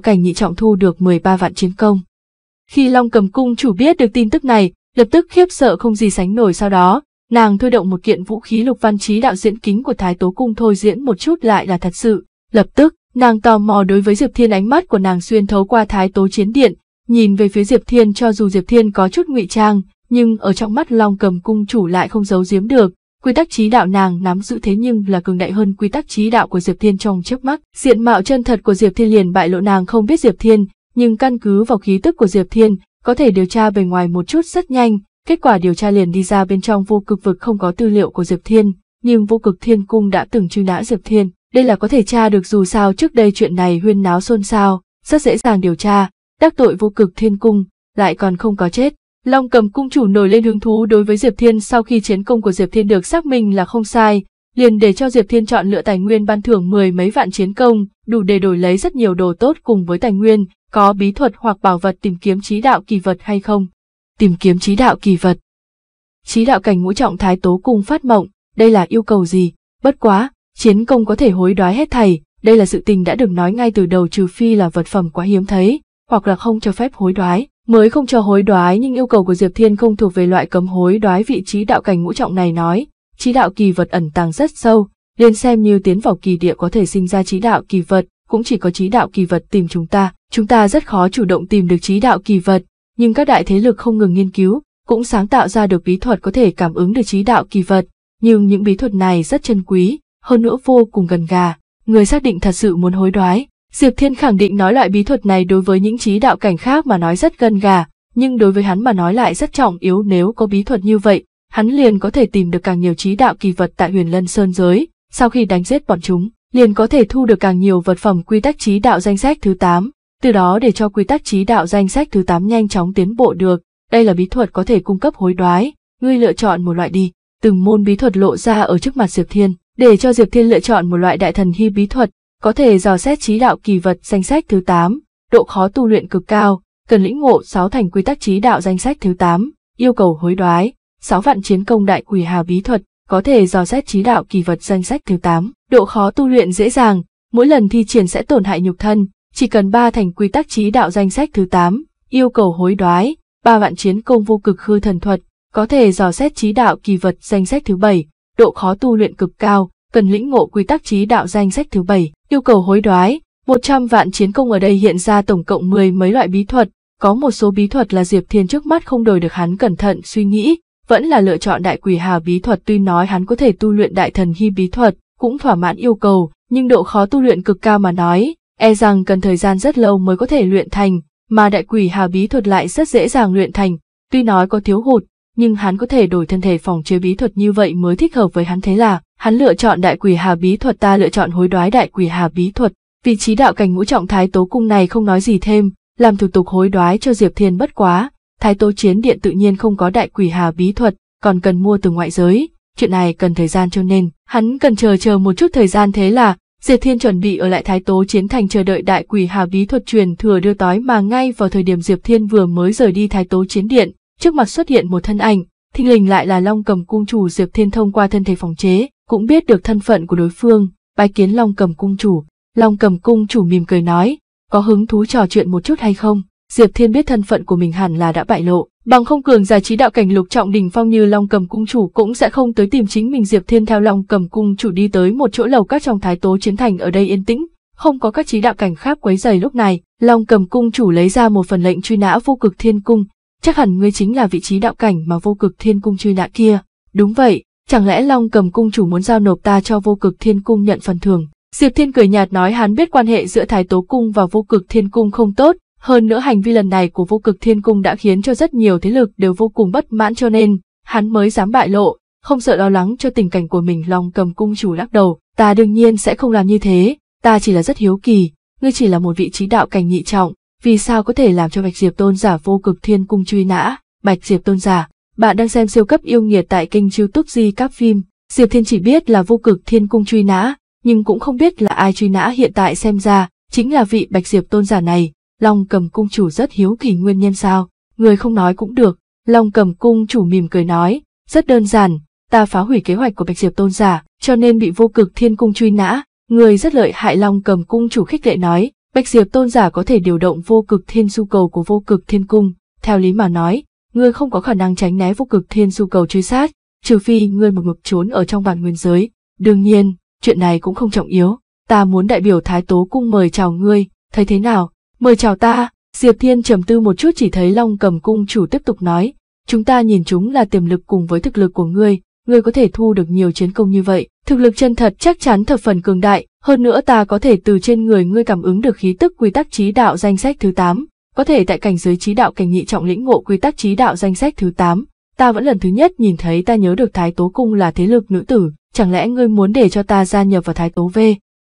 cảnh nhị trọng thu được 13 vạn chiến công. Khi Long cầm cung chủ biết được tin tức này, lập tức khiếp sợ không gì sánh nổi sau đó, nàng thôi động một kiện vũ khí lục văn trí đạo diễn kính của Thái Tố Cung thôi diễn một chút lại là thật sự, lập tức, nàng tò mò đối với Diệp Thiên ánh mắt của nàng xuyên thấu qua Thái Tố chiến điện, nhìn về phía Diệp Thiên cho dù Diệp Thiên có chút ngụy trang, nhưng ở trong mắt Long cầm cung chủ lại không giấu giếm được, quy tắc trí đạo nàng nắm giữ thế nhưng là cường đại hơn quy tắc trí đạo của Diệp Thiên trong chớp mắt. Diện mạo chân thật của Diệp Thiên liền bại lộ nàng không biết Diệp Thiên, nhưng căn cứ vào khí tức của Diệp Thiên, có thể điều tra bề ngoài một chút rất nhanh, kết quả điều tra liền đi ra bên trong vô cực vực không có tư liệu của Diệp Thiên, nhưng vô cực thiên cung đã từng truy nã Diệp Thiên. Đây là có thể tra được dù sao trước đây chuyện này huyên náo xôn xao, rất dễ dàng điều tra, đắc tội vô cực thiên cung, lại còn không có chết. Long cầm cung chủ nổi lên hứng thú đối với Diệp Thiên sau khi chiến công của Diệp Thiên được xác minh là không sai, liền để cho Diệp Thiên chọn lựa tài nguyên ban thưởng mười mấy vạn chiến công, đủ để đổi lấy rất nhiều đồ tốt cùng với tài nguyên, có bí thuật hoặc bảo vật tìm kiếm trí đạo kỳ vật hay không. Tìm kiếm trí đạo kỳ vật. Trí đạo cảnh ngũ trọng thái tố cùng phát mộng, đây là yêu cầu gì? Bất quá, chiến công có thể hối đoái hết thầy, đây là sự tình đã được nói ngay từ đầu trừ phi là vật phẩm quá hiếm thấy, hoặc là không cho phép hối đoái mới không cho hối đoái nhưng yêu cầu của Diệp Thiên không thuộc về loại cấm hối đoái vị trí đạo cảnh ngũ trọng này nói, trí đạo kỳ vật ẩn tàng rất sâu, liền xem như tiến vào kỳ địa có thể sinh ra trí đạo kỳ vật, cũng chỉ có trí đạo kỳ vật tìm chúng ta, chúng ta rất khó chủ động tìm được trí đạo kỳ vật, nhưng các đại thế lực không ngừng nghiên cứu, cũng sáng tạo ra được bí thuật có thể cảm ứng được trí đạo kỳ vật, nhưng những bí thuật này rất chân quý, hơn nữa vô cùng gần gà, người xác định thật sự muốn hối đoái, Diệp Thiên khẳng định nói loại bí thuật này đối với những trí đạo cảnh khác mà nói rất gần gà, nhưng đối với hắn mà nói lại rất trọng yếu nếu có bí thuật như vậy, hắn liền có thể tìm được càng nhiều trí đạo kỳ vật tại huyền lân sơn giới, sau khi đánh giết bọn chúng, liền có thể thu được càng nhiều vật phẩm quy tắc trí đạo danh sách thứ 8, từ đó để cho quy tắc trí đạo danh sách thứ 8 nhanh chóng tiến bộ được, đây là bí thuật có thể cung cấp hối đoái, ngươi lựa chọn một loại đi, từng môn bí thuật lộ ra ở trước mặt Diệp Thiên, để cho Diệp Thiên lựa chọn một loại đại thần hy bí thuật, có thể dò xét trí đạo kỳ vật danh sách thứ 8, độ khó tu luyện cực cao, cần lĩnh ngộ 6 thành quy tắc trí đạo danh sách thứ 8, yêu cầu hối đoái, 6 vạn chiến công đại quỷ hà bí thuật, có thể dò xét trí đạo kỳ vật danh sách thứ 8, độ khó tu luyện dễ dàng, mỗi lần thi triển sẽ tổn hại nhục thân, chỉ cần 3 thành quy tắc trí đạo danh sách thứ 8, yêu cầu hối đoái, 3 vạn chiến công vô cực hư thần thuật, có thể dò xét trí đạo kỳ vật danh sách thứ 7, độ khó tu luyện cực cao, cần lĩnh ngộ quy tắc trí đạo danh sách thứ bảy yêu cầu hối đoái 100 vạn chiến công ở đây hiện ra tổng cộng 10 mấy loại bí thuật, có một số bí thuật là Diệp Thiên trước mắt không đổi được hắn cẩn thận suy nghĩ, vẫn là lựa chọn đại quỷ hà bí thuật tuy nói hắn có thể tu luyện đại thần hy bí thuật, cũng thỏa mãn yêu cầu, nhưng độ khó tu luyện cực cao mà nói, e rằng cần thời gian rất lâu mới có thể luyện thành, mà đại quỷ hà bí thuật lại rất dễ dàng luyện thành, tuy nói có thiếu hụt, nhưng hắn có thể đổi thân thể phòng chế bí thuật như vậy mới thích hợp với hắn thế là, hắn lựa chọn đại quỷ hà bí thuật ta lựa chọn hối đoái đại quỷ hà bí thuật, vị trí đạo cảnh ngũ trọng thái tố cung này không nói gì thêm, làm thủ tục hối đoái cho Diệp Thiên bất quá, thái tố chiến điện tự nhiên không có đại quỷ hà bí thuật, còn cần mua từ ngoại giới, chuyện này cần thời gian cho nên, hắn cần chờ chờ một chút thời gian thế là, Diệp Thiên chuẩn bị ở lại Thái Tố Chiến Thành chờ đợi đại quỷ Hà Bí thuật truyền thừa đưa tói mà ngay vào thời điểm Diệp Thiên vừa mới rời đi Thái Tố Chiến Điện, trước mặt xuất hiện một thân ảnh, thình lình lại là Long Cầm cung chủ Diệp Thiên thông qua thân thể phòng chế, cũng biết được thân phận của đối phương, bái kiến Long Cầm cung chủ. Long Cầm cung chủ mỉm cười nói, có hứng thú trò chuyện một chút hay không? Diệp Thiên biết thân phận của mình hẳn là đã bại lộ, bằng không cường giả trí đạo cảnh lục trọng đỉnh phong như Long Cầm cung chủ cũng sẽ không tới tìm chính mình Diệp Thiên theo Long Cầm cung chủ đi tới một chỗ lầu các trong thái tố chiến thành ở đây yên tĩnh, không có các trí đạo cảnh khác quấy rầy lúc này, Long Cầm cung chủ lấy ra một phần lệnh truy nã vô cực thiên cung, chắc hẳn ngươi chính là vị trí đạo cảnh mà vô cực thiên cung truy nã kia. Đúng vậy, chẳng lẽ Long cầm cung chủ muốn giao nộp ta cho vô cực thiên cung nhận phần thưởng? Diệp Thiên cười nhạt nói hắn biết quan hệ giữa Thái Tố Cung và Vô Cực Thiên Cung không tốt, hơn nữa hành vi lần này của Vô Cực Thiên Cung đã khiến cho rất nhiều thế lực đều vô cùng bất mãn cho nên, hắn mới dám bại lộ, không sợ lo lắng cho tình cảnh của mình Long cầm cung chủ lắc đầu, ta đương nhiên sẽ không làm như thế, ta chỉ là rất hiếu kỳ, ngươi chỉ là một vị trí đạo cảnh nhị trọng, vì sao có thể làm cho Bạch Diệp Tôn giả vô cực thiên cung truy nã, Bạch Diệp Tôn giả, bạn đang xem siêu cấp yêu nghiệt tại kênh youtube Di Cáp Phim, Diệp Thiên chỉ biết là vô cực thiên cung truy nã, nhưng cũng không biết là ai truy nã hiện tại xem ra, chính là vị Bạch Diệp Tôn giả này, Long cầm cung chủ rất hiếu kỳ nguyên nhân sao, người không nói cũng được, Long cầm cung chủ mỉm cười nói, rất đơn giản, ta phá hủy kế hoạch của Bạch Diệp Tôn giả, cho nên bị vô cực thiên cung truy nã, người rất lợi hại Long cầm cung chủ khích lệ nói, Bách Diệp tôn giả có thể điều động vô cực thiên su cầu của vô cực thiên cung, theo lý mà nói, ngươi không có khả năng tránh né vô cực thiên su cầu truy sát, trừ phi ngươi một mực trốn ở trong bản nguyên giới. Đương nhiên, chuyện này cũng không trọng yếu, ta muốn đại biểu Thái Tố cung mời chào ngươi, thấy thế nào? Mời chào ta, Diệp Thiên trầm tư một chút chỉ thấy Long Cầm cung chủ tiếp tục nói, chúng ta nhìn chúng là tiềm lực cùng với thực lực của ngươi, ngươi có thể thu được nhiều chiến công như vậy, thực lực chân thật chắc chắn thập phần cường đại, hơn nữa ta có thể từ trên người ngươi cảm ứng được khí tức quy tắc trí đạo danh sách thứ 8, có thể tại cảnh giới trí đạo cảnh nhị trọng lĩnh ngộ quy tắc trí đạo danh sách thứ 8. Ta vẫn lần thứ nhất nhìn thấy ta nhớ được Thái Tố Cung là thế lực nữ tử, chẳng lẽ ngươi muốn để cho ta gia nhập vào Thái Tố V?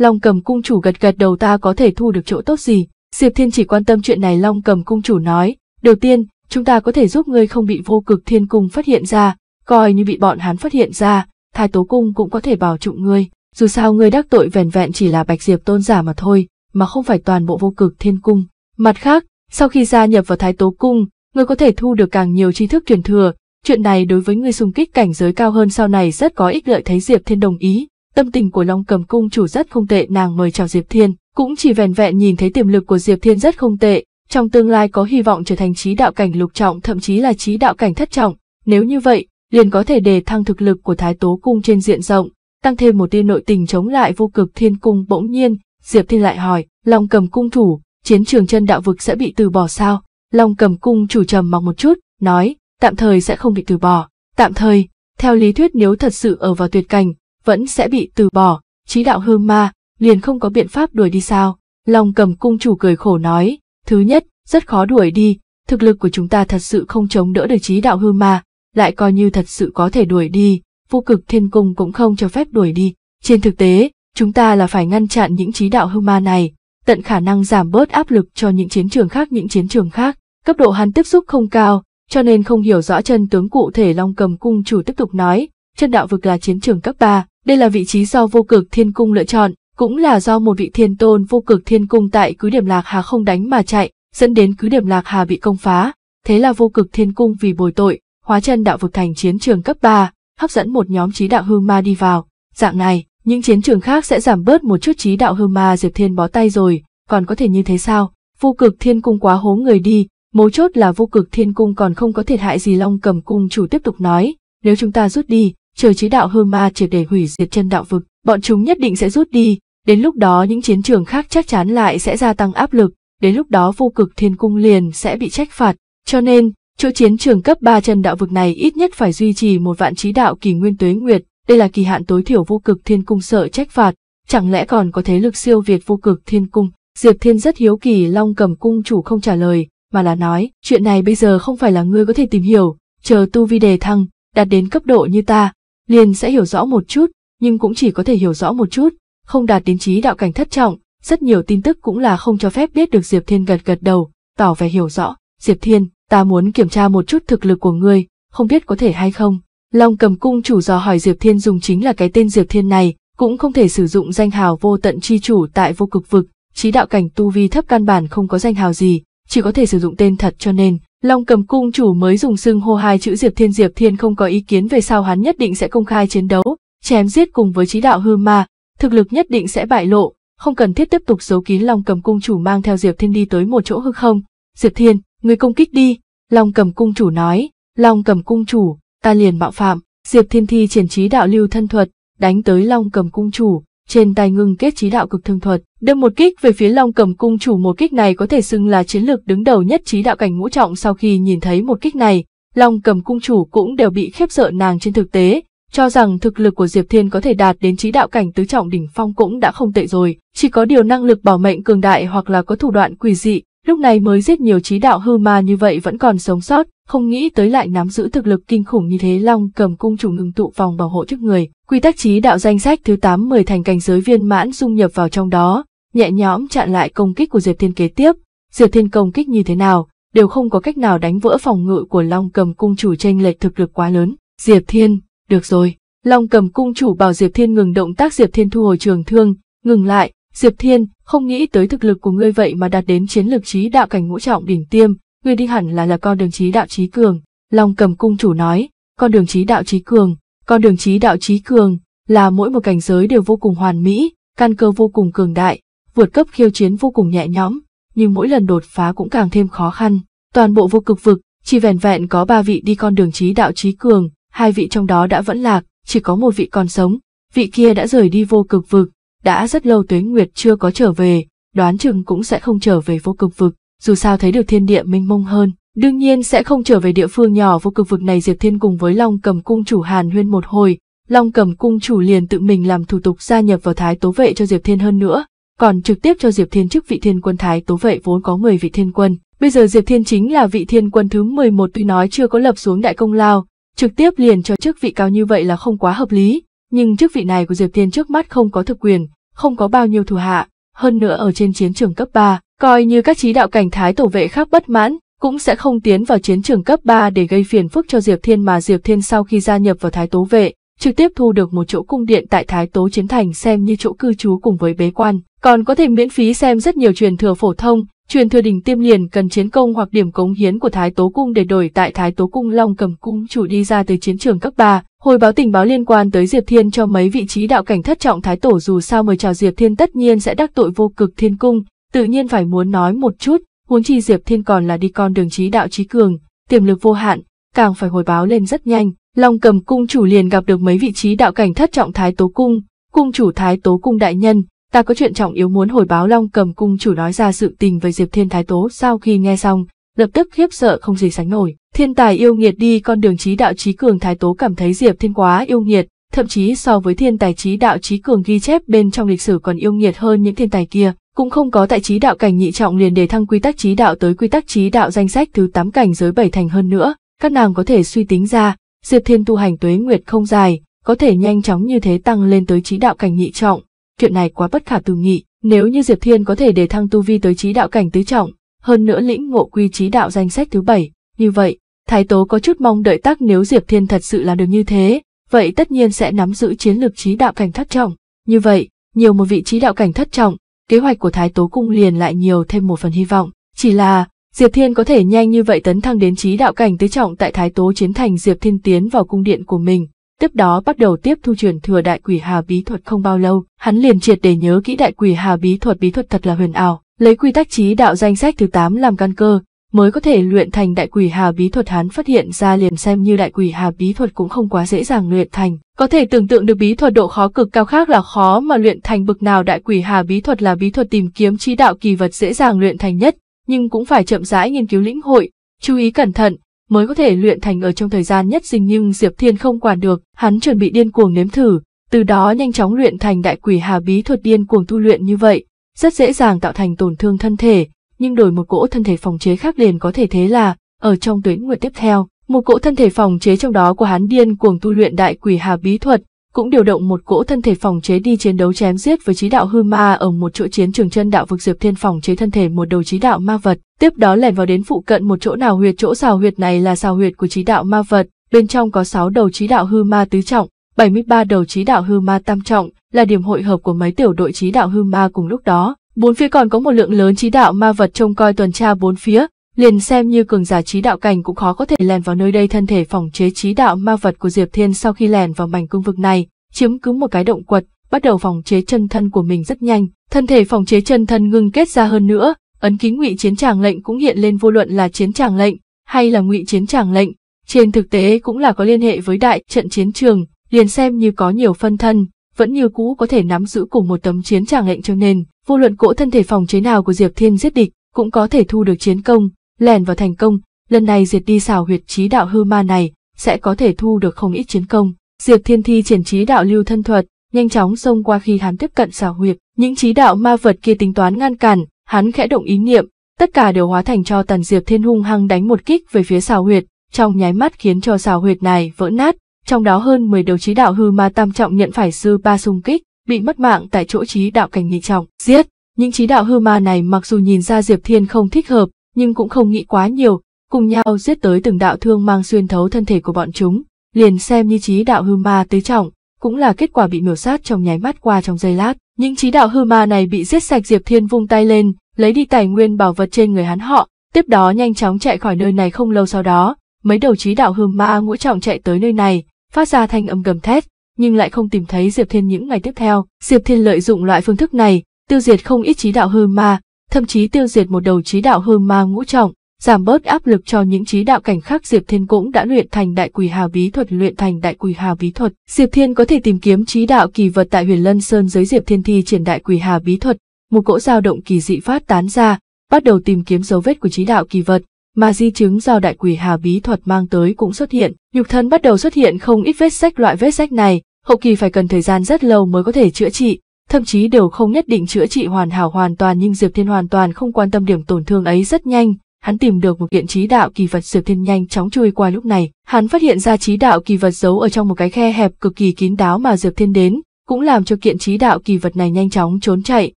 Long cầm cung chủ gật gật đầu ta có thể thu được chỗ tốt gì? Diệp Thiên chỉ quan tâm chuyện này Long cầm cung chủ nói, đầu tiên, chúng ta có thể giúp ngươi không bị vô cực thiên cung phát hiện ra, coi như bị bọn hắn phát hiện ra, thái tố cung cũng có thể bảo trụ ngươi, dù sao ngươi đắc tội vẻn vẹn chỉ là bạch diệp tôn giả mà thôi, mà không phải toàn bộ vô cực thiên cung. Mặt khác, sau khi gia nhập vào thái tố cung, ngươi có thể thu được càng nhiều tri thức truyền thừa, chuyện này đối với ngươi xung kích cảnh giới cao hơn sau này rất có ích lợi thấy Diệp Thiên đồng ý. Tâm tình của Long Cầm cung chủ rất không tệ, nàng mời chào Diệp Thiên, cũng chỉ vẻn vẹn nhìn thấy tiềm lực của Diệp Thiên rất không tệ, trong tương lai có hy vọng trở thành trí đạo cảnh lục trọng thậm chí là trí đạo cảnh thất trọng, nếu như vậy, liền có thể đề thăng thực lực của Thái Tố Cung trên diện rộng, tăng thêm một tia nội tình chống lại vô cực thiên cung bỗng nhiên, Diệp Thiên lại hỏi, Long cầm cung thủ, chiến trường chân đạo vực sẽ bị từ bỏ sao? Long cầm cung chủ trầm mặc một chút, nói, tạm thời sẽ không bị từ bỏ, tạm thời, theo lý thuyết nếu thật sự ở vào tuyệt cảnh, vẫn sẽ bị từ bỏ, trí đạo hư ma, liền không có biện pháp đuổi đi sao? Long cầm cung chủ cười khổ nói, thứ nhất, rất khó đuổi đi, thực lực của chúng ta thật sự không chống đỡ được trí đạo hư ma, lại coi như thật sự có thể đuổi đi, vô cực thiên cung cũng không cho phép đuổi đi. Trên thực tế, chúng ta là phải ngăn chặn những trí đạo hư ma này, tận khả năng giảm bớt áp lực cho những chiến trường khác những chiến trường khác. Cấp độ hắn tiếp xúc không cao, cho nên không hiểu rõ chân tướng cụ thể Long Cầm cung chủ tiếp tục nói, chân đạo vực là chiến trường cấp 3, đây là vị trí do vô cực thiên cung lựa chọn, cũng là do một vị thiên tôn vô cực thiên cung tại cứ điểm Lạc Hà không đánh mà chạy, dẫn đến cứ điểm Lạc Hà bị công phá, thế là vô cực thiên cung vì bồi tội, hóa chân đạo vực thành chiến trường cấp 3, hấp dẫn một nhóm trí đạo hương ma đi vào. Dạng này, những chiến trường khác sẽ giảm bớt một chút trí đạo hương ma Diệp Thiên bó tay rồi, còn có thể như thế sao? Vô cực thiên cung quá hố người đi, mấu chốt là vô cực thiên cung còn không có thiệt hại gì Long cầm cung chủ tiếp tục nói, nếu chúng ta rút đi, chờ trí đạo hương ma triệt để hủy diệt chân đạo vực, bọn chúng nhất định sẽ rút đi, đến lúc đó những chiến trường khác chắc chắn lại sẽ gia tăng áp lực, đến lúc đó vô cực thiên cung liền sẽ bị trách phạt, cho nên Chỗ chiến trường cấp 3 chân đạo vực này ít nhất phải duy trì một vạn trí đạo kỳ nguyên tuế nguyệt, đây là kỳ hạn tối thiểu vô cực thiên cung sợ trách phạt, chẳng lẽ còn có thế lực siêu việt vô cực thiên cung? Diệp Thiên rất hiếu kỳ Long cầm cung chủ không trả lời, mà là nói, chuyện này bây giờ không phải là ngươi có thể tìm hiểu, chờ tu vi đề thăng, đạt đến cấp độ như ta, liền sẽ hiểu rõ một chút, nhưng cũng chỉ có thể hiểu rõ một chút, không đạt đến trí đạo cảnh thất trọng, rất nhiều tin tức cũng là không cho phép biết được Diệp Thiên gật gật đầu, tỏ vẻ hiểu rõ. Diệp Thiên, ta muốn kiểm tra một chút thực lực của ngươi, không biết có thể hay không. Long cầm cung chủ dò hỏi Diệp Thiên dùng chính là cái tên Diệp Thiên này, cũng không thể sử dụng danh hào vô tận chi chủ tại vô cực vực, trí đạo cảnh tu vi thấp căn bản không có danh hào gì, chỉ có thể sử dụng tên thật cho nên, Long cầm cung chủ mới dùng xưng hô hai chữ Diệp Thiên Diệp Thiên không có ý kiến về sao hắn nhất định sẽ công khai chiến đấu, chém giết cùng với trí đạo hư ma, thực lực nhất định sẽ bại lộ, không cần thiết tiếp tục giấu kín Long cầm cung chủ mang theo Diệp Thiên đi tới một chỗ hư không. Diệp Thiên, người công kích đi, Long cầm cung chủ nói, Long cầm cung chủ, ta liền mạo phạm, Diệp Thiên Thi triển trí đạo lưu thân thuật, đánh tới Long cầm cung chủ, trên tay ngưng kết trí đạo cực thương thuật, đâm một kích về phía Long cầm cung chủ một kích này có thể xưng là chiến lược đứng đầu nhất trí đạo cảnh ngũ trọng sau khi nhìn thấy một kích này, Long cầm cung chủ cũng đều bị khiếp sợ nàng trên thực tế, cho rằng thực lực của Diệp Thiên có thể đạt đến trí đạo cảnh tứ trọng đỉnh phong cũng đã không tệ rồi, chỉ có điều năng lực bảo mệnh cường đại hoặc là có thủ đoạn quỷ dị, lúc này mới giết nhiều trí đạo hư ma như vậy vẫn còn sống sót, không nghĩ tới lại nắm giữ thực lực kinh khủng như thế long cầm cung chủ ngừng tụ vòng bảo hộ trước người. Quy tắc trí đạo danh sách thứ 8 10 thành cảnh giới viên mãn dung nhập vào trong đó, nhẹ nhõm chặn lại công kích của Diệp Thiên kế tiếp. Diệp Thiên công kích như thế nào, đều không có cách nào đánh vỡ phòng ngự của long cầm cung chủ tranh lệch thực lực quá lớn. Diệp Thiên, được rồi. Long cầm cung chủ bảo Diệp Thiên ngừng động tác Diệp Thiên thu hồi trường thương, ngừng lại, Diệp Thiên, không nghĩ tới thực lực của ngươi vậy mà đạt đến chiến lược trí đạo cảnh ngũ trọng đỉnh tiêm, ngươi đi hẳn là là con đường trí đạo trí cường. Long cầm cung chủ nói, con đường trí đạo trí cường, con đường trí đạo trí cường, là mỗi một cảnh giới đều vô cùng hoàn mỹ, căn cơ vô cùng cường đại, vượt cấp khiêu chiến vô cùng nhẹ nhõm, nhưng mỗi lần đột phá cũng càng thêm khó khăn. Toàn bộ vô cực vực, chỉ vẹn vẹn có ba vị đi con đường trí đạo trí cường, hai vị trong đó đã vẫn lạc, chỉ có một vị còn sống, vị kia đã rời đi vô cực vực, đã rất lâu tuế nguyệt chưa có trở về, đoán chừng cũng sẽ không trở về vô cực vực, dù sao thấy được thiên địa minh mông hơn. Đương nhiên sẽ không trở về địa phương nhỏ vô cực vực này Diệp Thiên cùng với Long cầm cung chủ Hàn Huyên một hồi, Long cầm cung chủ liền tự mình làm thủ tục gia nhập vào thái tố vệ cho Diệp Thiên hơn nữa, còn trực tiếp cho Diệp Thiên chức vị thiên quân thái tố vệ vốn có 10 vị thiên quân. Bây giờ Diệp Thiên chính là vị thiên quân thứ 11 tuy nói chưa có lập xuống đại công lao, trực tiếp liền cho chức vị cao như vậy là không quá hợp lý, nhưng chức vị này của Diệp Thiên trước mắt không có thực quyền, không có bao nhiêu thủ hạ, hơn nữa ở trên chiến trường cấp 3, coi như các trí đạo cảnh thái tổ vệ khác bất mãn, cũng sẽ không tiến vào chiến trường cấp 3 để gây phiền phức cho Diệp Thiên mà Diệp Thiên sau khi gia nhập vào thái tố vệ, trực tiếp thu được một chỗ cung điện tại thái tố chiến thành xem như chỗ cư trú cùng với bế quan, còn có thể miễn phí xem rất nhiều truyền thừa phổ thông, truyền thừa đỉnh tiêm liền cần chiến công hoặc điểm cống hiến của thái tố cung để đổi tại thái tố cung long cầm cung chủ đi ra từ chiến trường cấp 3, Hồi báo tình báo liên quan tới Diệp Thiên cho mấy vị trí đạo cảnh thất trọng thái tổ dù sao mời chào Diệp Thiên tất nhiên sẽ đắc tội vô cực thiên cung, tự nhiên phải muốn nói một chút, huống chi Diệp Thiên còn là đi con đường trí đạo trí cường, tiềm lực vô hạn, càng phải hồi báo lên rất nhanh. Long cầm cung chủ liền gặp được mấy vị trí đạo cảnh thất trọng thái tố cung, cung chủ thái tố cung đại nhân, ta có chuyện trọng yếu muốn hồi báo Long cầm cung chủ nói ra sự tình với Diệp Thiên thái tố sau khi nghe xong, lập tức khiếp sợ không gì sánh nổi. Thiên tài yêu nghiệt đi con đường trí đạo trí cường Thái Tố cảm thấy Diệp Thiên quá yêu nghiệt, thậm chí so với thiên tài trí đạo trí cường ghi chép bên trong lịch sử còn yêu nghiệt hơn những thiên tài kia, cũng không có tại trí đạo cảnh nhị trọng liền đề thăng quy tắc trí đạo tới quy tắc trí đạo danh sách thứ 8 cảnh giới bảy thành hơn nữa, các nàng có thể suy tính ra, Diệp Thiên tu hành tuế nguyệt không dài, có thể nhanh chóng như thế tăng lên tới trí đạo cảnh nhị trọng, chuyện này quá bất khả tư nghị, nếu như Diệp Thiên có thể đề thăng tu vi tới trí đạo cảnh tứ trọng, hơn nữa lĩnh ngộ quy trí đạo danh sách thứ bảy. Như vậy, Thái Tố có chút mong đợi tác nếu Diệp Thiên thật sự làm được như thế, vậy tất nhiên sẽ nắm giữ chiến lược trí đạo cảnh thất trọng. Như vậy, nhiều một vị trí đạo cảnh thất trọng, kế hoạch của Thái Tố Cung liền lại nhiều thêm một phần hy vọng. Chỉ là, Diệp Thiên có thể nhanh như vậy tấn thăng đến trí đạo cảnh tứ trọng tại Thái Tố chiến thành Diệp Thiên tiến vào cung điện của mình. Tiếp đó bắt đầu tiếp thu truyền thừa đại quỷ hà bí thuật không bao lâu, hắn liền triệt để nhớ kỹ đại quỷ hà bí thuật bí thuật thật là huyền ảo, Lấy quy tắc trí đạo danh sách thứ 8 làm căn cơ, mới có thể luyện thành đại quỷ hà bí thuật hắn phát hiện ra liền xem như đại quỷ hà bí thuật cũng không quá dễ dàng luyện thành. Có thể tưởng tượng được bí thuật độ khó cực cao khác là khó mà luyện thành bực nào đại quỷ hà bí thuật là bí thuật tìm kiếm trí đạo kỳ vật dễ dàng luyện thành nhất, nhưng cũng phải chậm rãi nghiên cứu lĩnh hội, chú ý cẩn thận, mới có thể luyện thành ở trong thời gian nhất dinh nhưng Diệp Thiên không quản được, hắn chuẩn bị điên cuồng nếm thử, từ đó nhanh chóng luyện thành đại quỷ hà bí thuật điên cuồng tu luyện như vậy, rất dễ dàng tạo thành tổn thương thân thể, nhưng đổi một cỗ thân thể phòng chế khác liền có thể thế là, ở trong tuyến nguyện tiếp theo, một cỗ thân thể phòng chế trong đó của hán điên cuồng tu luyện đại quỷ hà bí thuật, cũng điều động một cỗ thân thể phòng chế đi chiến đấu chém giết với trí đạo hư ma ở một chỗ chiến trường chân đạo vực diệp thiên phòng chế thân thể một đầu trí đạo ma vật tiếp đó lẻn vào đến phụ cận một chỗ nào huyệt chỗ xào huyệt này là xào huyệt của trí đạo ma vật bên trong có sáu đầu trí đạo hư ma tứ trọng 73 đầu trí đạo hư ma tam trọng là điểm hội hợp của mấy tiểu đội trí đạo hư ma cùng lúc đó. Bốn phía còn có một lượng lớn trí đạo ma vật trông coi tuần tra bốn phía, liền xem như cường giả trí đạo cảnh cũng khó có thể lèn vào nơi đây thân thể phòng chế trí đạo ma vật của Diệp Thiên sau khi lèn vào mảnh cung vực này, chiếm cứ một cái động quật, bắt đầu phòng chế chân thân của mình rất nhanh, thân thể phòng chế chân thân ngưng kết ra hơn nữa, ấn ký ngụy chiến tràng lệnh cũng hiện lên vô luận là chiến tràng lệnh hay là ngụy chiến tràng lệnh, trên thực tế cũng là có liên hệ với đại trận chiến trường, liền xem như có nhiều phân thân, vẫn như cũ có thể nắm giữ cùng một tấm chiến tràng lệnh cho nên, vô luận cỗ thân thể phòng chế nào của Diệp Thiên giết địch, cũng có thể thu được chiến công, lèn vào thành công, lần này diệt đi xảo huyệt trí đạo hư ma này, sẽ có thể thu được không ít chiến công. Diệp Thiên thi triển trí đạo lưu thân thuật, nhanh chóng xông qua khi hắn tiếp cận xảo huyệt, những trí đạo ma vật kia tính toán ngăn cản, hắn khẽ động ý niệm, tất cả đều hóa thành cho Tần Diệp Thiên hung hăng đánh một kích về phía xảo huyệt, trong nháy mắt khiến cho xảo huyệt này vỡ nát, trong đó hơn 10 đầu trí đạo hư ma tam trọng nhận phải sư ba xung kích, bị mất mạng tại chỗ trí đạo cảnh nhị trọng, giết. Những trí đạo hư ma này mặc dù nhìn ra Diệp Thiên không thích hợp, nhưng cũng không nghĩ quá nhiều, cùng nhau giết tới từng đạo thương mang xuyên thấu thân thể của bọn chúng, liền xem như trí đạo hư ma tứ trọng, cũng là kết quả bị miểu sát trong nháy mắt qua trong giây lát. Những trí đạo hư ma này bị giết sạch Diệp Thiên vung tay lên, lấy đi tài nguyên bảo vật trên người hắn họ, tiếp đó nhanh chóng chạy khỏi nơi này không lâu sau đó, mấy đầu trí đạo hư ma ngũ trọng chạy tới nơi này, phát ra thanh âm gầm thét, nhưng lại không tìm thấy Diệp Thiên những ngày tiếp theo. Diệp Thiên lợi dụng loại phương thức này, tiêu diệt không ít trí đạo hư ma, thậm chí tiêu diệt một đầu trí đạo hư ma ngũ trọng, giảm bớt áp lực cho những trí đạo cảnh khác Diệp Thiên cũng đã luyện thành đại quỷ hào bí thuật luyện thành đại quỷ hào bí thuật. Diệp Thiên có thể tìm kiếm trí đạo kỳ vật tại Huyền Lân Sơn dưới Diệp Thiên thi triển đại quỷ hào bí thuật, một cỗ dao động kỳ dị phát tán ra, bắt đầu tìm kiếm dấu vết của trí đạo kỳ vật mà di chứng do đại quỷ hà bí thuật mang tới cũng xuất hiện. Nhục thân bắt đầu xuất hiện không ít vết sách loại vết sách này, hậu kỳ phải cần thời gian rất lâu mới có thể chữa trị, thậm chí đều không nhất định chữa trị hoàn hảo hoàn toàn nhưng Diệp Thiên hoàn toàn không quan tâm điểm tổn thương ấy rất nhanh. Hắn tìm được một kiện trí đạo kỳ vật Diệp Thiên nhanh chóng chui qua lúc này, hắn phát hiện ra trí đạo kỳ vật giấu ở trong một cái khe hẹp cực kỳ kín đáo mà Diệp Thiên đến, cũng làm cho kiện trí đạo kỳ vật này nhanh chóng trốn chạy,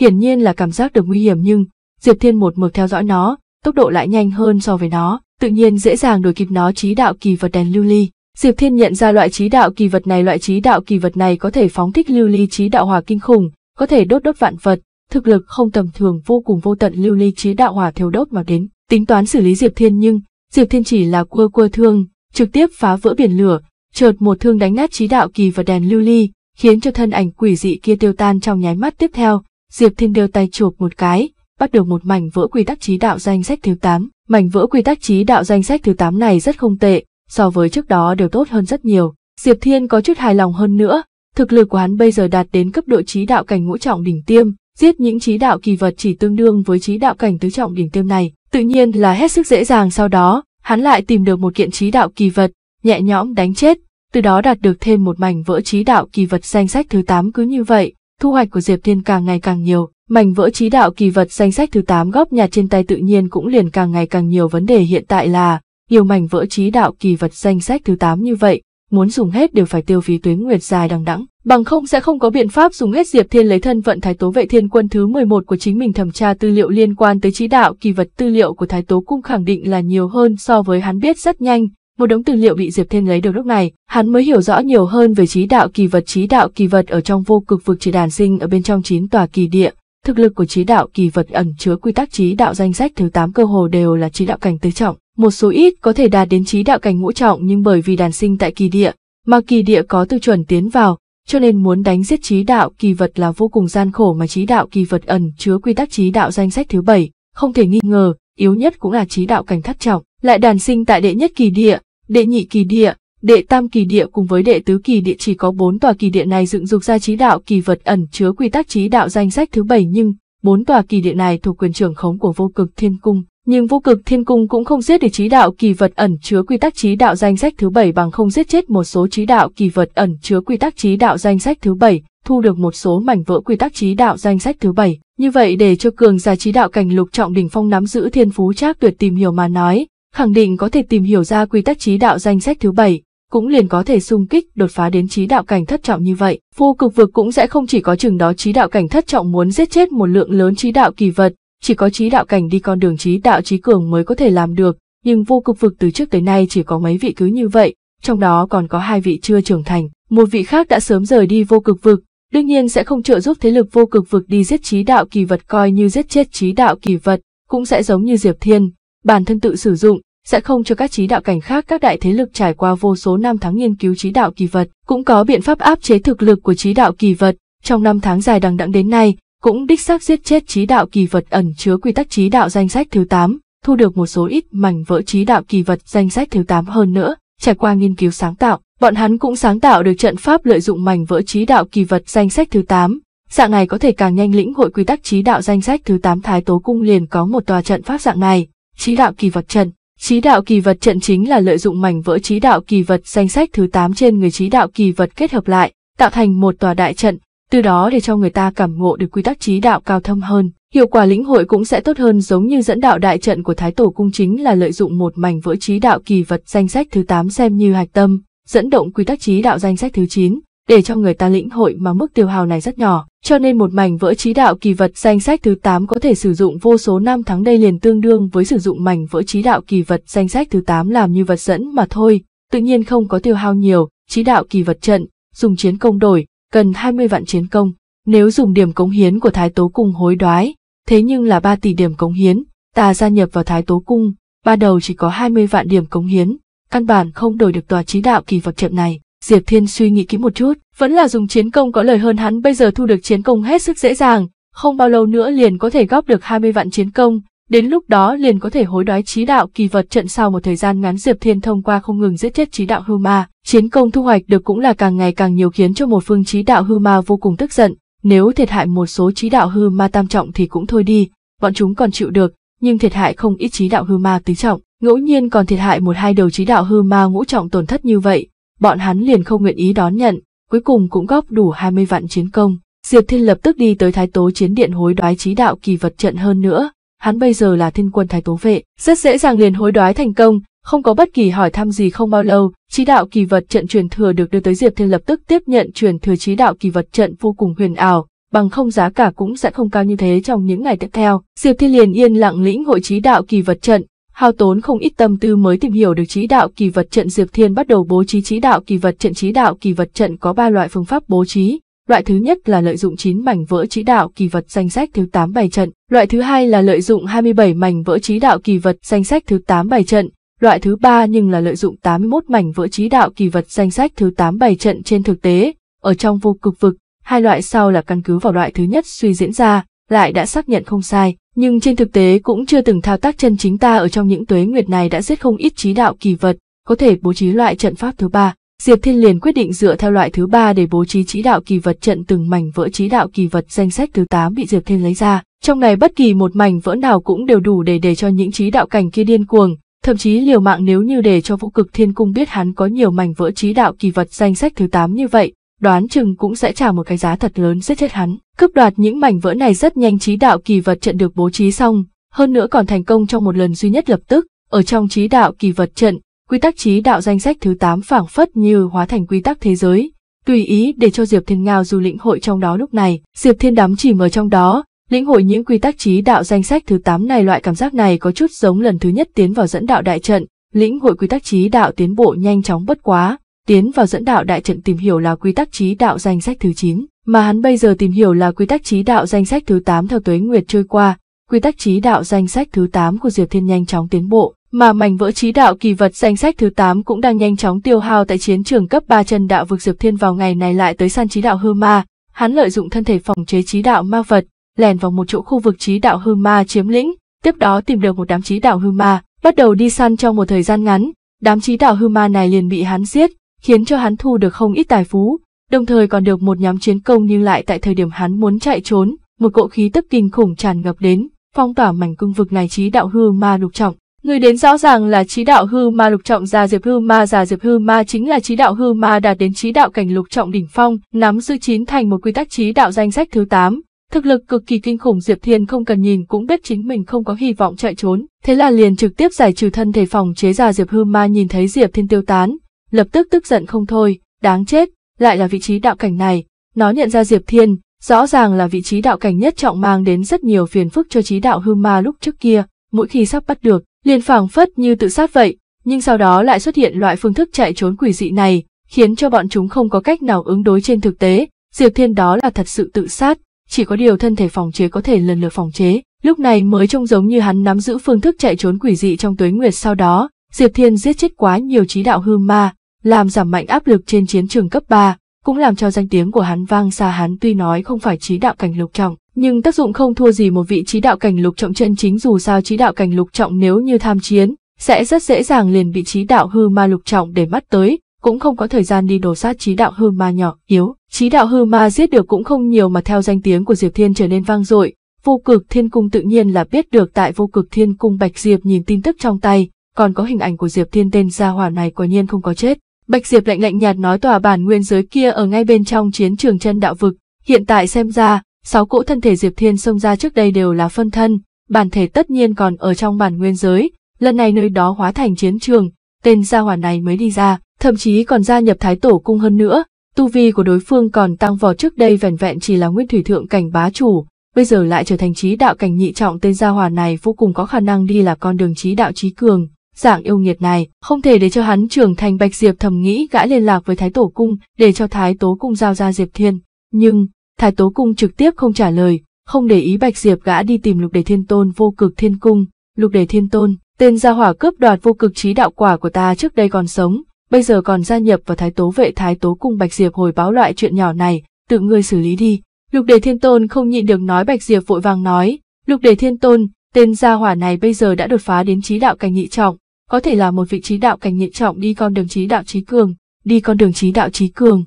hiển nhiên là cảm giác được nguy hiểm nhưng Diệp Thiên một mực theo dõi nó, tốc độ lại nhanh hơn so với nó, tự nhiên dễ dàng đuổi kịp nó trí đạo kỳ vật đèn lưu ly. Diệp Thiên nhận ra loại trí đạo kỳ vật này, loại trí đạo kỳ vật này có thể phóng thích lưu ly trí đạo hỏa kinh khủng, có thể đốt đốt vạn vật, thực lực không tầm thường vô cùng vô tận lưu ly trí đạo hỏa thiêu đốt mà đến. Tính toán xử lý Diệp Thiên nhưng, Diệp Thiên chỉ là quơ quơ thương, trực tiếp phá vỡ biển lửa, chợt một thương đánh nát trí đạo kỳ vật đèn lưu ly, khiến cho thân ảnh quỷ dị kia tiêu tan trong nháy mắt tiếp theo. Diệp Thiên đưa tay chụp một cái, bắt được một mảnh vỡ quy tắc trí đạo danh sách thứ 8. Mảnh vỡ quy tắc trí đạo danh sách thứ 8 này rất không tệ, so với trước đó đều tốt hơn rất nhiều. Diệp Thiên có chút hài lòng hơn nữa, thực lực của hắn bây giờ đạt đến cấp độ trí đạo cảnh ngũ trọng đỉnh tiêm, giết những trí đạo kỳ vật chỉ tương đương với trí đạo cảnh tứ trọng đỉnh tiêm này, tự nhiên là hết sức dễ dàng sau đó, hắn lại tìm được một kiện trí đạo kỳ vật, nhẹ nhõm đánh chết, từ đó đạt được thêm một mảnh vỡ trí đạo kỳ vật danh sách thứ 8 cứ như vậy, thu hoạch của Diệp Thiên càng ngày càng nhiều. Mảnh vỡ trí đạo kỳ vật danh sách thứ 8 góc nhà trên tay tự nhiên cũng liền càng ngày càng nhiều vấn đề hiện tại là, nhiều mảnh vỡ trí đạo kỳ vật danh sách thứ 8 như vậy, muốn dùng hết đều phải tiêu phí tuyến nguyệt dài đằng đẵng, bằng không sẽ không có biện pháp dùng hết Diệp Thiên lấy thân vận Thái Tố Vệ Thiên Quân thứ 11 của chính mình thẩm tra tư liệu liên quan tới trí đạo kỳ vật tư liệu của Thái Tố cung khẳng định là nhiều hơn so với hắn biết rất nhanh. Một đống tư liệu bị Diệp Thiên lấy được lúc này, hắn mới hiểu rõ nhiều hơn về trí đạo kỳ vật trí đạo kỳ vật ở trong vô cực vực chỉ đàn sinh ở bên trong chín tòa kỳ địa, Thực lực của trí đạo kỳ vật ẩn chứa quy tắc trí đạo danh sách thứ 8 cơ hồ đều là trí đạo cảnh tứ trọng, một số ít có thể đạt đến trí đạo cảnh ngũ trọng nhưng bởi vì đàn sinh tại kỳ địa, mà kỳ địa có tiêu chuẩn tiến vào, cho nên muốn đánh giết trí đạo kỳ vật là vô cùng gian khổ mà trí đạo kỳ vật ẩn chứa quy tắc trí đạo danh sách thứ 7, không thể nghi ngờ, yếu nhất cũng là trí đạo cảnh thất trọng, lại đàn sinh tại đệ nhất kỳ địa, đệ nhị kỳ địa, đệ tam kỳ địa cùng với đệ tứ kỳ địa chỉ có bốn tòa kỳ địa này dựng dục ra trí đạo kỳ vật ẩn chứa quy tắc trí đạo danh sách thứ bảy nhưng bốn tòa kỳ địa này thuộc quyền trưởng khống của vô cực thiên cung nhưng vô cực thiên cung cũng không giết để trí đạo kỳ vật ẩn chứa quy tắc trí đạo danh sách thứ bảy bằng không giết chết một số trí đạo kỳ vật ẩn chứa quy tắc trí đạo danh sách thứ bảy thu được một số mảnh vỡ quy tắc trí đạo danh sách thứ bảy như vậy để cho cường giả trí đạo cảnh lục trọng đỉnh phong nắm giữ thiên phú trác tuyệt tìm hiểu mà nói khẳng định có thể tìm hiểu ra quy tắc trí đạo danh sách thứ bảy cũng liền có thể xung kích đột phá đến trí đạo cảnh thất trọng như vậy. Vô cực vực cũng sẽ không chỉ có chừng đó trí đạo cảnh thất trọng muốn giết chết một lượng lớn trí đạo kỳ vật, chỉ có trí đạo cảnh đi con đường trí đạo trí cường mới có thể làm được, nhưng vô cực vực từ trước tới nay chỉ có mấy vị cứ như vậy, trong đó còn có hai vị chưa trưởng thành, một vị khác đã sớm rời đi vô cực vực, đương nhiên sẽ không trợ giúp thế lực vô cực vực đi giết trí đạo kỳ vật coi như giết chết trí đạo kỳ vật, cũng sẽ giống như Diệp Thiên, bản thân tự sử dụng, sẽ không cho các trí đạo cảnh khác các đại thế lực trải qua vô số năm tháng nghiên cứu trí đạo kỳ vật, cũng có biện pháp áp chế thực lực của trí đạo kỳ vật. Trong năm tháng dài đằng đẵng đến nay, cũng đích xác giết chết trí đạo kỳ vật ẩn chứa quy tắc trí đạo danh sách thứ 8, thu được một số ít mảnh vỡ trí đạo kỳ vật danh sách thứ 8 hơn nữa, trải qua nghiên cứu sáng tạo, bọn hắn cũng sáng tạo được trận pháp lợi dụng mảnh vỡ trí đạo kỳ vật danh sách thứ 8. Dạng này có thể càng nhanh lĩnh hội quy tắc trí đạo danh sách thứ 8 Thái Tố Cung liền có một tòa trận pháp dạng này, trí đạo kỳ vật trận chí đạo kỳ vật trận chính là lợi dụng mảnh vỡ chí đạo kỳ vật danh sách thứ 8 trên người chí đạo kỳ vật kết hợp lại, tạo thành một tòa đại trận, từ đó để cho người ta cảm ngộ được quy tắc chí đạo cao thâm hơn. Hiệu quả lĩnh hội cũng sẽ tốt hơn giống như dẫn đạo đại trận của Thái Tổ Cung chính là lợi dụng một mảnh vỡ chí đạo kỳ vật danh sách thứ 8 xem như hạch tâm, dẫn động quy tắc chí đạo danh sách thứ 9, để cho người ta lĩnh hội mà mức tiêu hao này rất nhỏ, cho nên một mảnh vỡ trí đạo kỳ vật danh sách thứ 8 có thể sử dụng vô số năm tháng đây liền tương đương với sử dụng mảnh vỡ trí đạo kỳ vật danh sách thứ 8 làm như vật dẫn mà thôi, tự nhiên không có tiêu hao nhiều, trí đạo kỳ vật trận, dùng chiến công đổi, cần 20 vạn chiến công, nếu dùng điểm cống hiến của thái tố cung hối đoái, thế nhưng là 3 tỷ điểm cống hiến, ta gia nhập vào thái tố cung, ban đầu chỉ có 20 vạn điểm cống hiến, căn bản không đổi được tòa trí đạo kỳ vật trận này. Diệp Thiên suy nghĩ kỹ một chút, vẫn là dùng chiến công có lời hơn hắn bây giờ thu được chiến công hết sức dễ dàng, không bao lâu nữa liền có thể góp được 20 vạn chiến công, đến lúc đó liền có thể hối đoái trí đạo kỳ vật trận sau một thời gian ngắn Diệp Thiên thông qua không ngừng giết chết trí đạo hư ma, chiến công thu hoạch được cũng là càng ngày càng nhiều khiến cho một phương trí đạo hư ma vô cùng tức giận, nếu thiệt hại một số trí đạo hư ma tam trọng thì cũng thôi đi, bọn chúng còn chịu được, nhưng thiệt hại không ít trí đạo hư ma tứ trọng, ngẫu nhiên còn thiệt hại một hai đầu trí đạo hư ma ngũ trọng tổn thất như vậy, bọn hắn liền không nguyện ý đón nhận, cuối cùng cũng góp đủ 20 vạn chiến công. Diệp Thiên lập tức đi tới Thái Tố chiến điện hối đoái trí đạo kỳ vật trận hơn nữa, hắn bây giờ là thiên quân Thái Tố vệ, rất dễ dàng liền hối đoái thành công, không có bất kỳ hỏi thăm gì không bao lâu, trí đạo kỳ vật trận truyền thừa được đưa tới Diệp Thiên lập tức tiếp nhận truyền thừa trí đạo kỳ vật trận vô cùng huyền ảo, bằng không giá cả cũng sẽ không cao như thế trong những ngày tiếp theo. Diệp Thiên liền yên lặng lĩnh hội trí đạo kỳ vật trận, hao tốn không ít tâm tư mới tìm hiểu được trí đạo kỳ vật trận Diệp Thiên bắt đầu bố trí trí đạo kỳ vật trận trí đạo kỳ vật trận có 3 loại phương pháp bố trí. Loại thứ nhất là lợi dụng 9 mảnh vỡ trí đạo kỳ vật danh sách thứ 8 bài trận, loại thứ hai là lợi dụng 27 mảnh vỡ trí đạo kỳ vật danh sách thứ 8 bài trận, loại thứ ba nhưng là lợi dụng 81 mảnh vỡ trí đạo kỳ vật danh sách thứ 8 bài trận trên thực tế, ở trong vô cực vực, hai loại sau là căn cứ vào loại thứ nhất suy diễn ra, lại đã xác nhận không sai, nhưng trên thực tế cũng chưa từng thao tác chân chính ta ở trong những tuế nguyệt này đã giết không ít trí đạo kỳ vật, có thể bố trí loại trận pháp thứ ba. Diệp Thiên liền quyết định dựa theo loại thứ ba để bố trí trí đạo kỳ vật trận từng mảnh vỡ trí đạo kỳ vật danh sách thứ 8 bị Diệp Thiên lấy ra. Trong này bất kỳ một mảnh vỡ nào cũng đều đủ để để cho những trí đạo cảnh kia điên cuồng, thậm chí liều mạng nếu như để cho vũ cực thiên cung biết hắn có nhiều mảnh vỡ trí đạo kỳ vật danh sách thứ 8 như vậy, đoán chừng cũng sẽ trả một cái giá thật lớn giết chết hắn. Cướp đoạt những mảnh vỡ này rất nhanh trí đạo kỳ vật trận được bố trí xong, hơn nữa còn thành công trong một lần duy nhất lập tức, ở trong trí đạo kỳ vật trận, quy tắc trí đạo danh sách thứ 8 phảng phất như hóa thành quy tắc thế giới, tùy ý để cho Diệp Thiên Ngao du lĩnh hội trong đó lúc này, Diệp Thiên đắm chỉ mở trong đó, lĩnh hội những quy tắc trí đạo danh sách thứ 8 này loại cảm giác này có chút giống lần thứ nhất tiến vào dẫn đạo đại trận, lĩnh hội quy tắc trí đạo tiến bộ nhanh chóng bất quá, tiến vào dẫn đạo đại trận tìm hiểu là quy tắc trí đạo danh sách thứ 9, mà hắn bây giờ tìm hiểu là quy tắc trí đạo danh sách thứ 8 theo tuế nguyệt trôi qua, quy tắc trí đạo danh sách thứ 8 của Diệp Thiên nhanh chóng tiến bộ, mà mảnh vỡ trí đạo kỳ vật danh sách thứ 8 cũng đang nhanh chóng tiêu hao tại chiến trường cấp 3 chân đạo vực Diệp Thiên vào ngày này lại tới săn trí đạo hư ma, hắn lợi dụng thân thể phòng chế trí đạo ma vật, lèn vào một chỗ khu vực trí đạo hư ma chiếm lĩnh, tiếp đó tìm được một đám trí đạo hư ma, bắt đầu đi săn trong một thời gian ngắn, đám trí đạo hư ma này liền bị hắn giết, khiến cho hắn thu được không ít tài phú, đồng thời còn được một nhóm chiến công nhưng lại tại thời điểm hắn muốn chạy trốn, một cỗ khí tức kinh khủng tràn ngập đến, phong tỏa mảnh cung vực này trí đạo hư ma lục trọng. Người đến rõ ràng là trí đạo hư ma lục trọng già diệp hư ma già diệp hư ma chính là trí đạo hư ma đạt đến trí đạo cảnh lục trọng đỉnh phong, nắm giữ chín thành một quy tắc trí đạo danh sách thứ 8. Thực lực cực kỳ kinh khủng Diệp Thiên không cần nhìn cũng biết chính mình không có hy vọng chạy trốn, thế là liền trực tiếp giải trừ thân thể phòng chế già Diệp Hư Ma nhìn thấy Diệp Thiên tiêu tán, lập tức tức giận không thôi, đáng chết, lại là vị trí đạo cảnh này, nó nhận ra Diệp Thiên, rõ ràng là vị trí đạo cảnh nhất trọng mang đến rất nhiều phiền phức cho trí đạo hư ma lúc trước kia, mỗi khi sắp bắt được, liền phảng phất như tự sát vậy, nhưng sau đó lại xuất hiện loại phương thức chạy trốn quỷ dị này, khiến cho bọn chúng không có cách nào ứng đối trên thực tế, Diệp Thiên đó là thật sự tự sát, chỉ có điều thân thể phòng chế có thể lần lượt phòng chế, lúc này mới trông giống như hắn nắm giữ phương thức chạy trốn quỷ dị trong tuế nguyệt sau đó, Diệp Thiên giết chết quá nhiều trí đạo hư ma, làm giảm mạnh áp lực trên chiến trường cấp 3, cũng làm cho danh tiếng của hắn vang xa hắn tuy nói không phải trí đạo cảnh lục trọng, nhưng tác dụng không thua gì một vị trí đạo cảnh lục trọng chân chính dù sao trí đạo cảnh lục trọng nếu như tham chiến, sẽ rất dễ dàng liền bị trí đạo hư ma lục trọng để mắt tới, cũng không có thời gian đi đổ sát trí đạo hư ma nhỏ, yếu. Trí đạo hư ma giết được cũng không nhiều mà theo danh tiếng của Diệp Thiên trở nên vang dội, vô cực thiên cung tự nhiên là biết được tại vô cực thiên cung Bạch Diệp nhìn tin tức trong tay, còn có hình ảnh của Diệp Thiên tên gia hỏa này quả nhiên không có chết. Bạch Diệp lạnh lạnh nhạt nói tòa bản nguyên giới kia ở ngay bên trong chiến trường chân đạo vực, hiện tại xem ra, sáu cỗ thân thể Diệp Thiên xông ra trước đây đều là phân thân, bản thể tất nhiên còn ở trong bản nguyên giới, lần này nơi đó hóa thành chiến trường, tên gia hỏa này mới đi ra, thậm chí còn gia nhập thái tổ cung hơn nữa, tu vi của đối phương còn tăng vọt trước đây vẻn vẹn chỉ là nguyên thủy thượng cảnh bá chủ, bây giờ lại trở thành trí đạo cảnh nhị trọng tên gia hỏa này vô cùng có khả năng đi là con đường trí đạo trí cường, Dạng yêu nghiệt này, không thể để cho hắn trưởng thành Bạch Diệp thầm nghĩ gã liên lạc với Thái Tổ Cung để cho Thái Tố Cung giao ra Diệp Thiên. Nhưng, Thái Tố Cung trực tiếp không trả lời, không để ý Bạch Diệp gã đi tìm Lục Đề Thiên Tôn vô cực thiên cung. Lục Đề Thiên Tôn, tên gia hỏa cướp đoạt vô cực trí đạo quả của ta trước đây còn sống, bây giờ còn gia nhập vào Thái Tố vệ Thái Tố Cung Bạch Diệp hồi báo loại chuyện nhỏ này, tự ngươi xử lý đi. Lục Đề Thiên Tôn không nhịn được nói Bạch Diệp vội vàng nói, Lục Đề Thiên Tôn, tên gia hỏa này bây giờ đã đột phá đến trí đạo cảnh nhị trọng, có thể là một vị trí đạo cảnh nhị trọng đi con đường trí đạo trí cường, đi con đường trí đạo trí cường.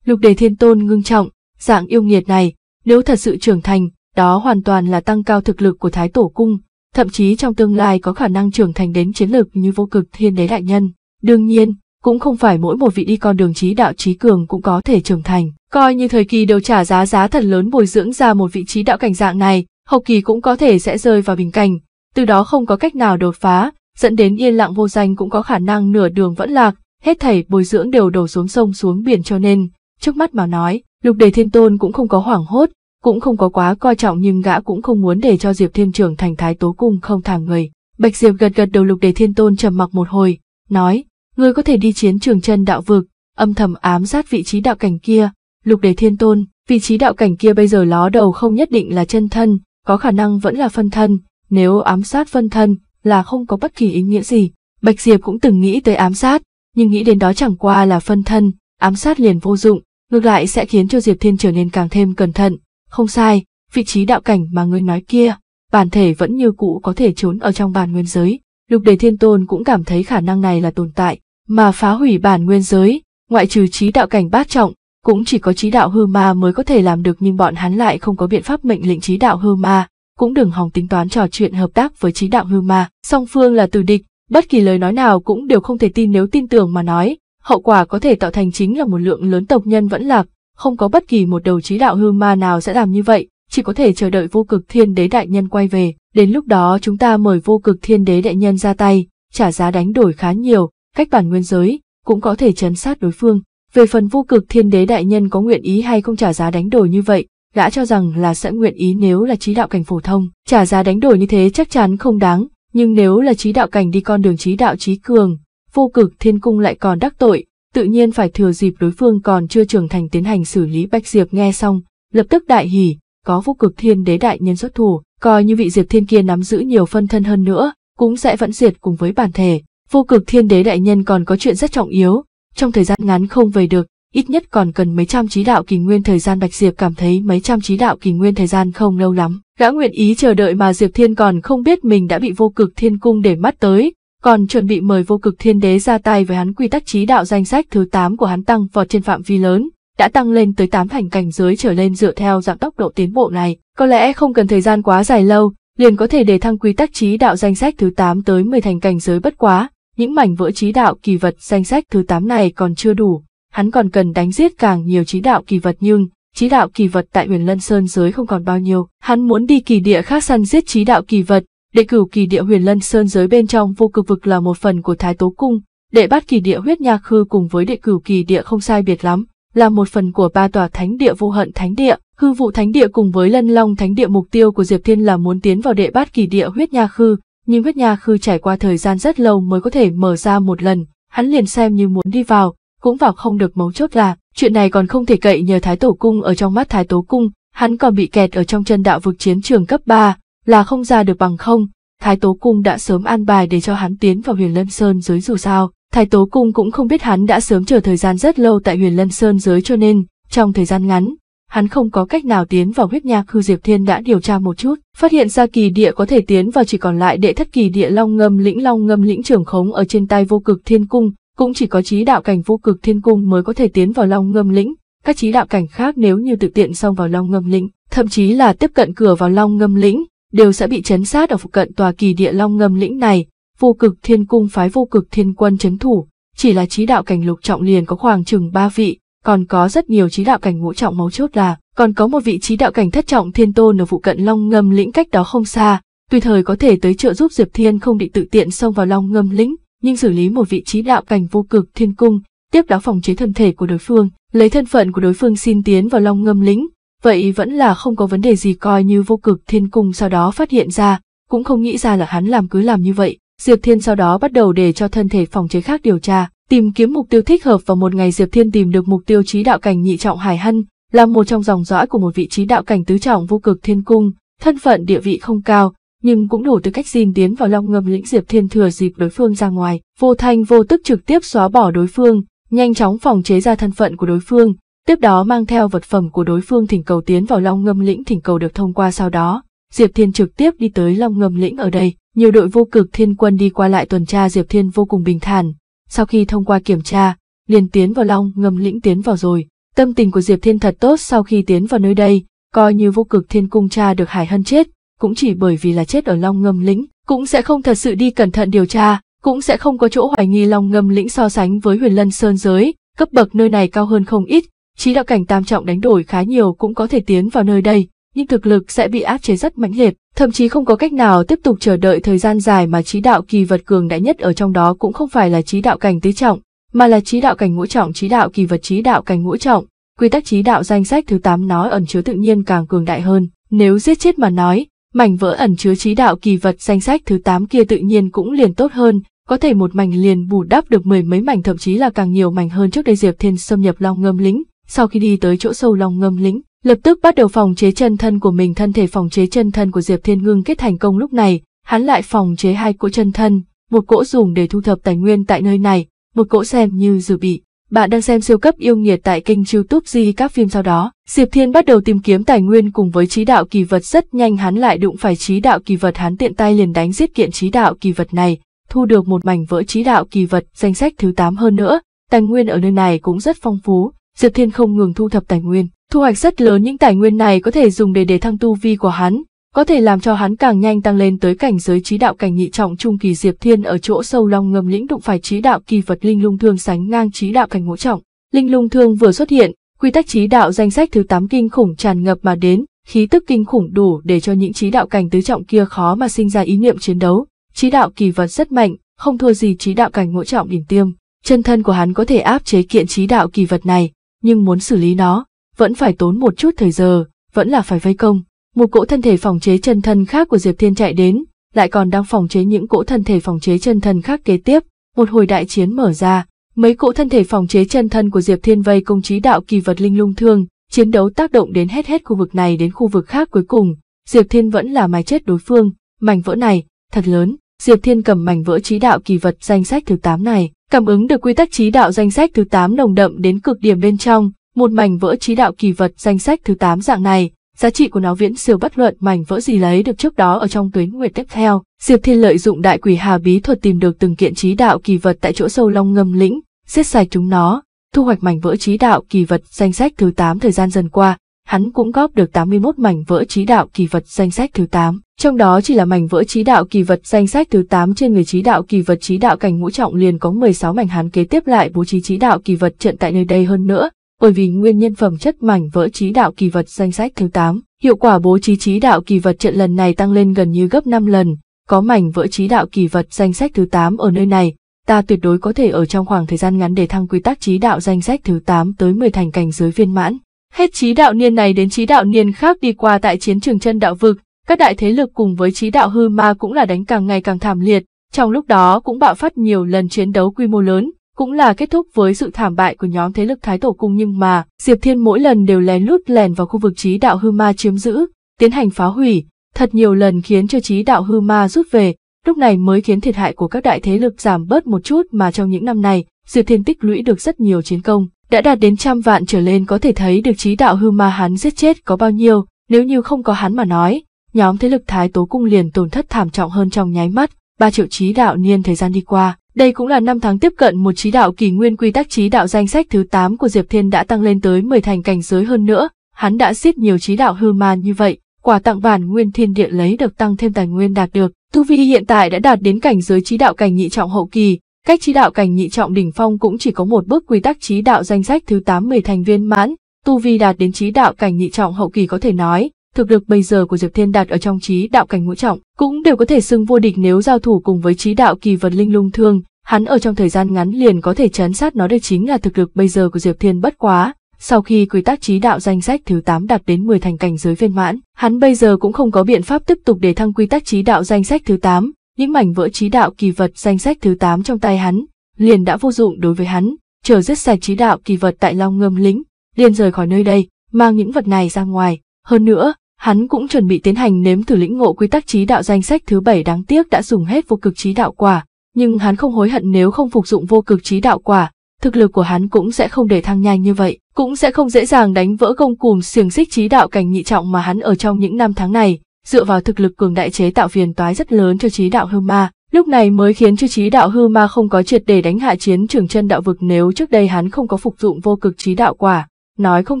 Lục đề thiên tôn ngưng trọng, dạng yêu nghiệt này, nếu thật sự trưởng thành, đó hoàn toàn là tăng cao thực lực của thái tổ cung, thậm chí trong tương lai có khả năng trưởng thành đến chiến lược như vô cực thiên đế đại nhân. Đương nhiên, cũng không phải mỗi một vị đi con đường trí đạo trí cường cũng có thể trưởng thành. Coi như thời kỳ đều trả giá giá thật lớn bồi dưỡng ra một vị trí đạo cảnh dạng này, hậu kỳ cũng có thể sẽ rơi vào bình cảnh, từ đó không có cách nào đột phá, dẫn đến yên lặng vô danh cũng có khả năng nửa đường vẫn lạc, hết thảy bồi dưỡng đều đổ xuống sông xuống biển cho nên, trước mắt mà nói, lục đề thiên tôn cũng không có hoảng hốt, cũng không có quá coi trọng nhưng gã cũng không muốn để cho Diệp Thiên trưởng thành thái tố cung không thả người. Bạch Diệp gật gật đầu lục đề thiên tôn trầm mặc một hồi, nói, ngươi có thể đi chiến trường chân đạo vực, âm thầm ám sát vị trí đạo cảnh kia, lục đề thiên tôn, vị trí đạo cảnh kia bây giờ ló đầu không nhất định là chân thân, có khả năng vẫn là phân thân, nếu ám sát phân thân, là không có bất kỳ ý nghĩa gì. Bạch Diệp cũng từng nghĩ tới ám sát, nhưng nghĩ đến đó chẳng qua là phân thân, ám sát liền vô dụng, ngược lại sẽ khiến cho Diệp Thiên trở nên càng thêm cẩn thận. Không sai, vị trí đạo cảnh mà người nói kia, bản thể vẫn như cũ có thể trốn ở trong bản nguyên giới. Lục đề thiên tôn cũng cảm thấy khả năng này là tồn tại, mà phá hủy bản nguyên giới, ngoại trừ trí đạo cảnh bát trọng, cũng chỉ có trí đạo hư ma mới có thể làm được nhưng bọn hắn lại không có biện pháp mệnh lệnh trí đạo hư ma, cũng đừng hòng tính toán trò chuyện hợp tác với trí đạo hưu ma, song phương là từ địch, bất kỳ lời nói nào cũng đều không thể tin nếu tin tưởng mà nói, hậu quả có thể tạo thành chính là một lượng lớn tộc nhân vẫn lạc, không có bất kỳ một đầu trí đạo hưu ma nào sẽ làm như vậy, chỉ có thể chờ đợi vô cực thiên đế đại nhân quay về, đến lúc đó chúng ta mời vô cực thiên đế đại nhân ra tay, trả giá đánh đổi khá nhiều, cách bản nguyên giới, cũng có thể chấn sát đối phương. Về phần vô cực thiên đế đại nhân có nguyện ý hay không trả giá đánh đổi như vậy, gã cho rằng là sẽ nguyện ý nếu là trí đạo cảnh phổ thông, trả giá đánh đổi như thế chắc chắn không đáng, nhưng nếu là trí đạo cảnh đi con đường trí đạo trí cường, vô cực thiên cung lại còn đắc tội, tự nhiên phải thừa dịp đối phương còn chưa trưởng thành tiến hành xử lý Bách Diệp nghe xong, lập tức đại hỉ, có vô cực thiên đế đại nhân xuất thủ, coi như vị Diệp Thiên kia nắm giữ nhiều phân thân hơn nữa, cũng sẽ vẫn diệt cùng với bản thể. Vô cực thiên đế đại nhân còn có chuyện rất trọng yếu, trong thời gian ngắn không về được, ít nhất còn cần mấy trăm trí đạo kỳ nguyên thời gian Bạch Diệp cảm thấy mấy trăm trí đạo kỳ nguyên thời gian không lâu lắm. Gã nguyện ý chờ đợi mà Diệp Thiên còn không biết mình đã bị vô cực thiên cung để mắt tới, còn chuẩn bị mời vô cực thiên đế ra tay với hắn quy tắc trí đạo danh sách thứ 8 của hắn tăng vọt trên phạm vi lớn, đã tăng lên tới tám thành cảnh giới trở lên dựa theo giảm tốc độ tiến bộ này. Có lẽ không cần thời gian quá dài lâu, liền có thể để thăng quy tắc trí đạo danh sách thứ 8 tới 10 thành cảnh giới bất quá, những mảnh vỡ trí đạo kỳ vật danh sách thứ 8 này còn chưa đủ, hắn còn cần đánh giết càng nhiều trí đạo kỳ vật nhưng, trí đạo kỳ vật tại huyền lân sơn giới không còn bao nhiêu, hắn muốn đi kỳ địa khác săn giết trí đạo kỳ vật, đệ cửu kỳ địa huyền lân sơn giới bên trong vô cực vực là một phần của thái tố cung, đệ bát kỳ địa huyết nha khư cùng với đệ cửu kỳ địa không sai biệt lắm, là một phần của ba tòa thánh địa vô hận thánh địa, hư vụ thánh địa cùng với lân long thánh địa mục tiêu của Diệp Thiên là muốn tiến vào đệ bát kỳ địa huyết nha khư, nhưng huyết nha khư trải qua thời gian rất lâu mới có thể mở ra một lần, hắn liền xem như muốn đi vào, cũng vào không được mấu chốt là, chuyện này còn không thể cậy nhờ Thái Tổ Cung ở trong mắt Thái Tố Cung, hắn còn bị kẹt ở trong chân đạo vực chiến trường cấp 3, là không ra được bằng không, Thái Tố Cung đã sớm an bài để cho hắn tiến vào huyền Lân Sơn giới dù sao. Thái Tố Cung cũng không biết hắn đã sớm chờ thời gian rất lâu tại huyền Lân Sơn giới cho nên, trong thời gian ngắn, hắn không có cách nào tiến vào huyết nhạc hư Diệp Thiên đã điều tra một chút, phát hiện ra kỳ địa có thể tiến vào chỉ còn lại đệ thất kỳ địa long ngâm lĩnh long ngâm lĩnh trưởng khống ở trên tay vô cực thiên cung, cũng chỉ có trí đạo cảnh vô cực thiên cung mới có thể tiến vào long ngâm lĩnh, các trí đạo cảnh khác nếu như tự tiện xông vào long ngâm lĩnh, thậm chí là tiếp cận cửa vào long ngâm lĩnh, đều sẽ bị chấn sát ở phụ cận tòa kỳ địa long ngâm lĩnh này, vô cực thiên cung phái vô cực thiên quân chấn thủ, chỉ là trí đạo cảnh lục trọng liền có khoảng chừng ba vị, còn có rất nhiều trí đạo cảnh ngũ trọng máu chốt là, còn có một vị trí đạo cảnh thất trọng thiên tôn ở phụ cận long ngâm lĩnh cách đó không xa, tùy thời có thể tới trợ giúp Diệp Thiên không bị tự tiện xông vào long ngâm lĩnh, nhưng xử lý một vị trí đạo cảnh vô cực thiên cung, tiếp đó phòng chế thân thể của đối phương, lấy thân phận của đối phương xin tiến vào long ngâm lĩnh, vậy vẫn là không có vấn đề gì coi như vô cực thiên cung sau đó phát hiện ra, cũng không nghĩ ra là hắn làm cứ làm như vậy. Diệp Thiên sau đó bắt đầu để cho thân thể phòng chế khác điều tra, tìm kiếm mục tiêu thích hợp vào một ngày Diệp Thiên tìm được mục tiêu trí đạo cảnh nhị trọng Hải Hân, là một trong dòng dõi của một vị trí đạo cảnh tứ trọng vô cực thiên cung, thân phận địa vị không cao, nhưng cũng đủ tư cách xin tiến vào long ngâm lĩnh Diệp Thiên thừa dịp đối phương ra ngoài, vô thanh vô tức trực tiếp xóa bỏ đối phương, nhanh chóng phòng chế ra thân phận của đối phương, tiếp đó mang theo vật phẩm của đối phương thỉnh cầu tiến vào long ngâm lĩnh thỉnh cầu được thông qua sau đó. Diệp Thiên trực tiếp đi tới long ngâm lĩnh ở đây, nhiều đội vô cực thiên quân đi qua lại tuần tra Diệp Thiên vô cùng bình thản. Sau khi thông qua kiểm tra, liền tiến vào long ngâm lĩnh tiến vào rồi. Tâm tình của Diệp Thiên thật tốt sau khi tiến vào nơi đây, coi như vô cực thiên cung cha được Hải Hân chết, cũng chỉ bởi vì là chết ở long ngâm lĩnh, cũng sẽ không thật sự đi cẩn thận điều tra, cũng sẽ không có chỗ hoài nghi long ngâm lĩnh so sánh với huyền lân sơn giới, cấp bậc nơi này cao hơn không ít, trí đạo cảnh tam trọng đánh đổi khá nhiều cũng có thể tiến vào nơi đây, nhưng thực lực sẽ bị áp chế rất mãnh liệt, thậm chí không có cách nào tiếp tục chờ đợi thời gian dài mà trí đạo kỳ vật cường đại nhất ở trong đó cũng không phải là trí đạo cảnh tứ trọng, mà là trí đạo cảnh ngũ trọng, trí đạo kỳ vật trí đạo cảnh ngũ trọng. Quy tắc trí đạo danh sách thứ 8 nói ẩn chứa tự nhiên càng cường đại hơn, nếu giết chết mà nói, mảnh vỡ ẩn chứa trí đạo kỳ vật danh sách thứ 8 kia tự nhiên cũng liền tốt hơn, có thể một mảnh liền bù đắp được mười mấy mảnh thậm chí là càng nhiều mảnh hơn trước đây Diệp Thiên xâm nhập Long Ngâm Lĩnh, sau khi đi tới chỗ sâu Long Ngâm Lĩnh, lập tức bắt đầu phòng chế chân thân của mình, thân thể phòng chế chân thân của Diệp Thiên ngưng kết thành công lúc này, hắn lại phòng chế hai cỗ chân thân, một cỗ dùng để thu thập tài nguyên tại nơi này, một cỗ xem như dự bị bạn đang xem siêu cấp yêu nghiệt tại kênh youtube Di các phim sau đó. Diệp Thiên bắt đầu tìm kiếm tài nguyên cùng với trí đạo kỳ vật rất nhanh hắn lại đụng phải trí đạo kỳ vật hắn tiện tay liền đánh giết kiện trí đạo kỳ vật này, thu được một mảnh vỡ trí đạo kỳ vật danh sách thứ 8 hơn nữa. Tài nguyên ở nơi này cũng rất phong phú, Diệp Thiên không ngừng thu thập tài nguyên. Thu hoạch rất lớn những tài nguyên này có thể dùng để để thăng tu vi của hắn, có thể làm cho hắn càng nhanh tăng lên tới cảnh giới trí đạo cảnh nhị trọng trung kỳ Diệp Thiên ở chỗ sâu long ngầm lĩnh đụng phải trí đạo kỳ vật linh lung thương sánh ngang trí đạo cảnh ngũ trọng. Linh lung thương vừa xuất hiện, quy tắc trí đạo danh sách thứ 8 kinh khủng tràn ngập mà đến, khí tức kinh khủng đủ để cho những trí đạo cảnh tứ trọng kia khó mà sinh ra ý niệm chiến đấu. Trí đạo kỳ vật rất mạnh, không thua gì trí đạo cảnh ngũ trọng đỉnh tiêm. Chân thân của hắn có thể áp chế kiện trí đạo kỳ vật này, nhưng muốn xử lý nó, vẫn phải tốn một chút thời giờ, vẫn là phải vây công một cỗ thân thể phòng chế chân thân khác của Diệp Thiên chạy đến, lại còn đang phòng chế những cỗ thân thể phòng chế chân thân khác kế tiếp, một hồi đại chiến mở ra, mấy cỗ thân thể phòng chế chân thân của Diệp Thiên vây công chí đạo kỳ vật linh lung thương, chiến đấu tác động đến hết hết khu vực này đến khu vực khác cuối cùng, Diệp Thiên vẫn là mái chết đối phương, mảnh vỡ này, thật lớn, Diệp Thiên cầm mảnh vỡ trí đạo kỳ vật danh sách thứ 8 này, cảm ứng được quy tắc trí đạo danh sách thứ 8 nồng đậm đến cực điểm bên trong, một mảnh vỡ trí đạo kỳ vật danh sách thứ 8 dạng này, giá trị của nó viễn siêu bất luận mảnh vỡ gì lấy được trước đó ở trong tuyến nguyệt tiếp theo. Diệp Thiên lợi dụng đại quỷ hà bí thuật tìm được từng kiện trí đạo kỳ vật tại chỗ sâu long ngâm lĩnh, giết sạch chúng nó, thu hoạch mảnh vỡ trí đạo kỳ vật danh sách thứ 8 thời gian dần qua, hắn cũng góp được 81 mảnh vỡ trí đạo kỳ vật danh sách thứ 8, trong đó chỉ là mảnh vỡ trí đạo kỳ vật danh sách thứ 8 trên người trí đạo kỳ vật trí đạo cảnh ngũ trọng liền có 16 mảnh hắn kế tiếp lại bố trí trí đạo kỳ vật trận tại nơi đây hơn nữa, bởi vì nguyên nhân phẩm chất mảnh vỡ trí đạo kỳ vật danh sách thứ 8. Hiệu quả bố trí trí đạo kỳ vật trận lần này tăng lên gần như gấp 5 lần, có mảnh vỡ trí đạo kỳ vật danh sách thứ 8 ở nơi này, ta tuyệt đối có thể ở trong khoảng thời gian ngắn để thăng quy tắc trí đạo danh sách thứ 8 tới 10 thành cảnh giới viên mãn. Hết trí đạo niên này đến trí đạo niên khác đi qua tại chiến trường chân đạo vực, các đại thế lực cùng với trí đạo hư ma cũng là đánh càng ngày càng thảm liệt, trong lúc đó cũng bạo phát nhiều lần chiến đấu quy mô lớn, cũng là kết thúc với sự thảm bại của nhóm thế lực Thái Tổ Cung nhưng mà, Diệp Thiên mỗi lần đều lén lút lèn vào khu vực trí đạo hư ma chiếm giữ, tiến hành phá hủy, thật nhiều lần khiến cho trí đạo hư ma rút về, lúc này mới khiến thiệt hại của các đại thế lực giảm bớt một chút mà trong những năm này, Diệp Thiên tích lũy được rất nhiều chiến công, đã đạt đến trăm vạn trở lên có thể thấy được trí đạo hư ma hắn giết chết có bao nhiêu, nếu như không có hắn mà nói, nhóm thế lực Thái tổ Cung liền tổn thất thảm trọng hơn trong nháy mắt, ba triệu trí đạo niên thời gian đi qua đây cũng là năm tháng tiếp cận một trí đạo kỳ nguyên quy tắc trí đạo danh sách thứ 8 của Diệp Thiên đã tăng lên tới 10 thành cảnh giới hơn nữa, hắn đã giết nhiều trí đạo hư man như vậy, quả tặng bản nguyên thiên địa lấy được tăng thêm tài nguyên đạt được. Tu Vi hiện tại đã đạt đến cảnh giới trí đạo cảnh nhị trọng hậu kỳ, cách trí đạo cảnh nhị trọng đỉnh phong cũng chỉ có một bước quy tắc trí đạo danh sách thứ 80 thành viên mãn, Tu Vi đạt đến trí đạo cảnh nhị trọng hậu kỳ có thể nói, thực lực bây giờ của Diệp Thiên Đạt ở trong trí đạo cảnh ngũ trọng, cũng đều có thể xưng vô địch nếu giao thủ cùng với trí đạo kỳ vật linh lung thương, hắn ở trong thời gian ngắn liền có thể chấn sát nó đây chính là thực lực bây giờ của Diệp Thiên bất quá. Sau khi quy tắc trí đạo danh sách thứ 8 đạt đến 10 thành cảnh giới viên mãn, hắn bây giờ cũng không có biện pháp tiếp tục để thăng quy tắc trí đạo danh sách thứ 8, những mảnh vỡ trí đạo kỳ vật danh sách thứ 8 trong tay hắn, liền đã vô dụng đối với hắn, chờ giết sạch trí đạo kỳ vật tại Long Ngâm Lĩnh, liền rời khỏi nơi đây, mang những vật này ra ngoài, hơn nữa, hắn cũng chuẩn bị tiến hành nếm thử lĩnh ngộ quy tắc trí đạo danh sách thứ bảy đáng tiếc đã dùng hết vô cực trí đạo quả, nhưng hắn không hối hận nếu không phục dụng vô cực trí đạo quả, thực lực của hắn cũng sẽ không để thăng nhanh như vậy, cũng sẽ không dễ dàng đánh vỡ công cùm xiềng xích trí đạo cảnh nhị trọng mà hắn ở trong những năm tháng này, dựa vào thực lực cường đại chế tạo phiền toái rất lớn cho trí đạo hư ma. Lúc này mới khiến cho trí đạo hư ma không có triệt để đánh hạ chiến trường chân đạo vực nếu trước đây hắn không có phục dụng vô cực trí đạo quả, nói không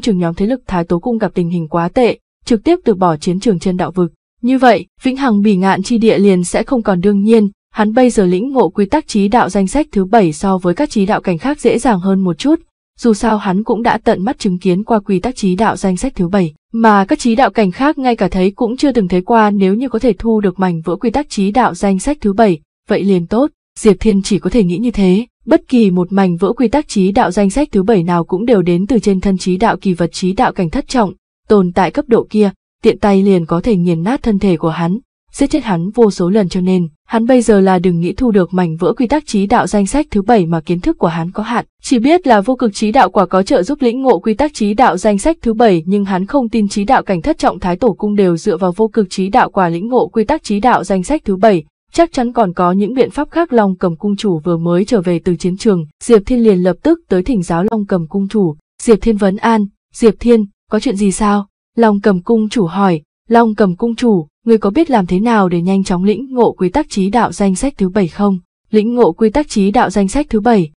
chừng nhóm thế lực Thái Tố Cung gặp tình hình quá tệ, trực tiếp từ bỏ chiến trường trên đạo vực. Như vậy, vĩnh hằng bỉ ngạn chi địa liền sẽ không còn đương nhiên, hắn bây giờ lĩnh ngộ quy tắc trí đạo danh sách thứ bảy so với các trí đạo cảnh khác dễ dàng hơn một chút, dù sao hắn cũng đã tận mắt chứng kiến qua quy tắc trí đạo danh sách thứ bảy mà các trí đạo cảnh khác ngay cả thấy cũng chưa từng thấy qua nếu như có thể thu được mảnh vỡ quy tắc trí đạo danh sách thứ bảy vậy liền tốt diệp thiên chỉ có thể nghĩ như thế Bất kỳ một mảnh vỡ quy tắc trí đạo danh sách thứ bảy nào cũng đều đến từ trên thân trí đạo kỳ vật trí đạo cảnh thất trọng, tồn tại cấp độ kia, tiện tay liền có thể nghiền nát thân thể của hắn, giết chết hắn vô số lần cho nên, hắn bây giờ là đừng nghĩ thu được mảnh vỡ quy tắc trí đạo danh sách thứ bảy mà kiến thức của hắn có hạn, chỉ biết là vô cực trí đạo quả có trợ giúp lĩnh ngộ quy tắc trí đạo danh sách thứ bảy nhưng hắn không tin trí đạo cảnh thất trọng thái tổ cung đều dựa vào vô cực trí đạo quả lĩnh ngộ quy tắc trí đạo danh sách thứ bảy, chắc chắn còn có những biện pháp khác Long Cầm Cung Chủ vừa mới trở về từ chiến trường, Diệp Thiên liền lập tức tới thỉnh giáo Long Cầm Cung Chủ, Diệp Thiên vấn an, Diệp Thiên, có chuyện gì sao? Long Cầm Cung Chủ hỏi, Long Cầm Cung Chủ, người có biết làm thế nào để nhanh chóng lĩnh ngộ quy tắc trí đạo danh sách thứ bảy không? Lĩnh ngộ quy tắc trí đạo danh sách thứ bảy.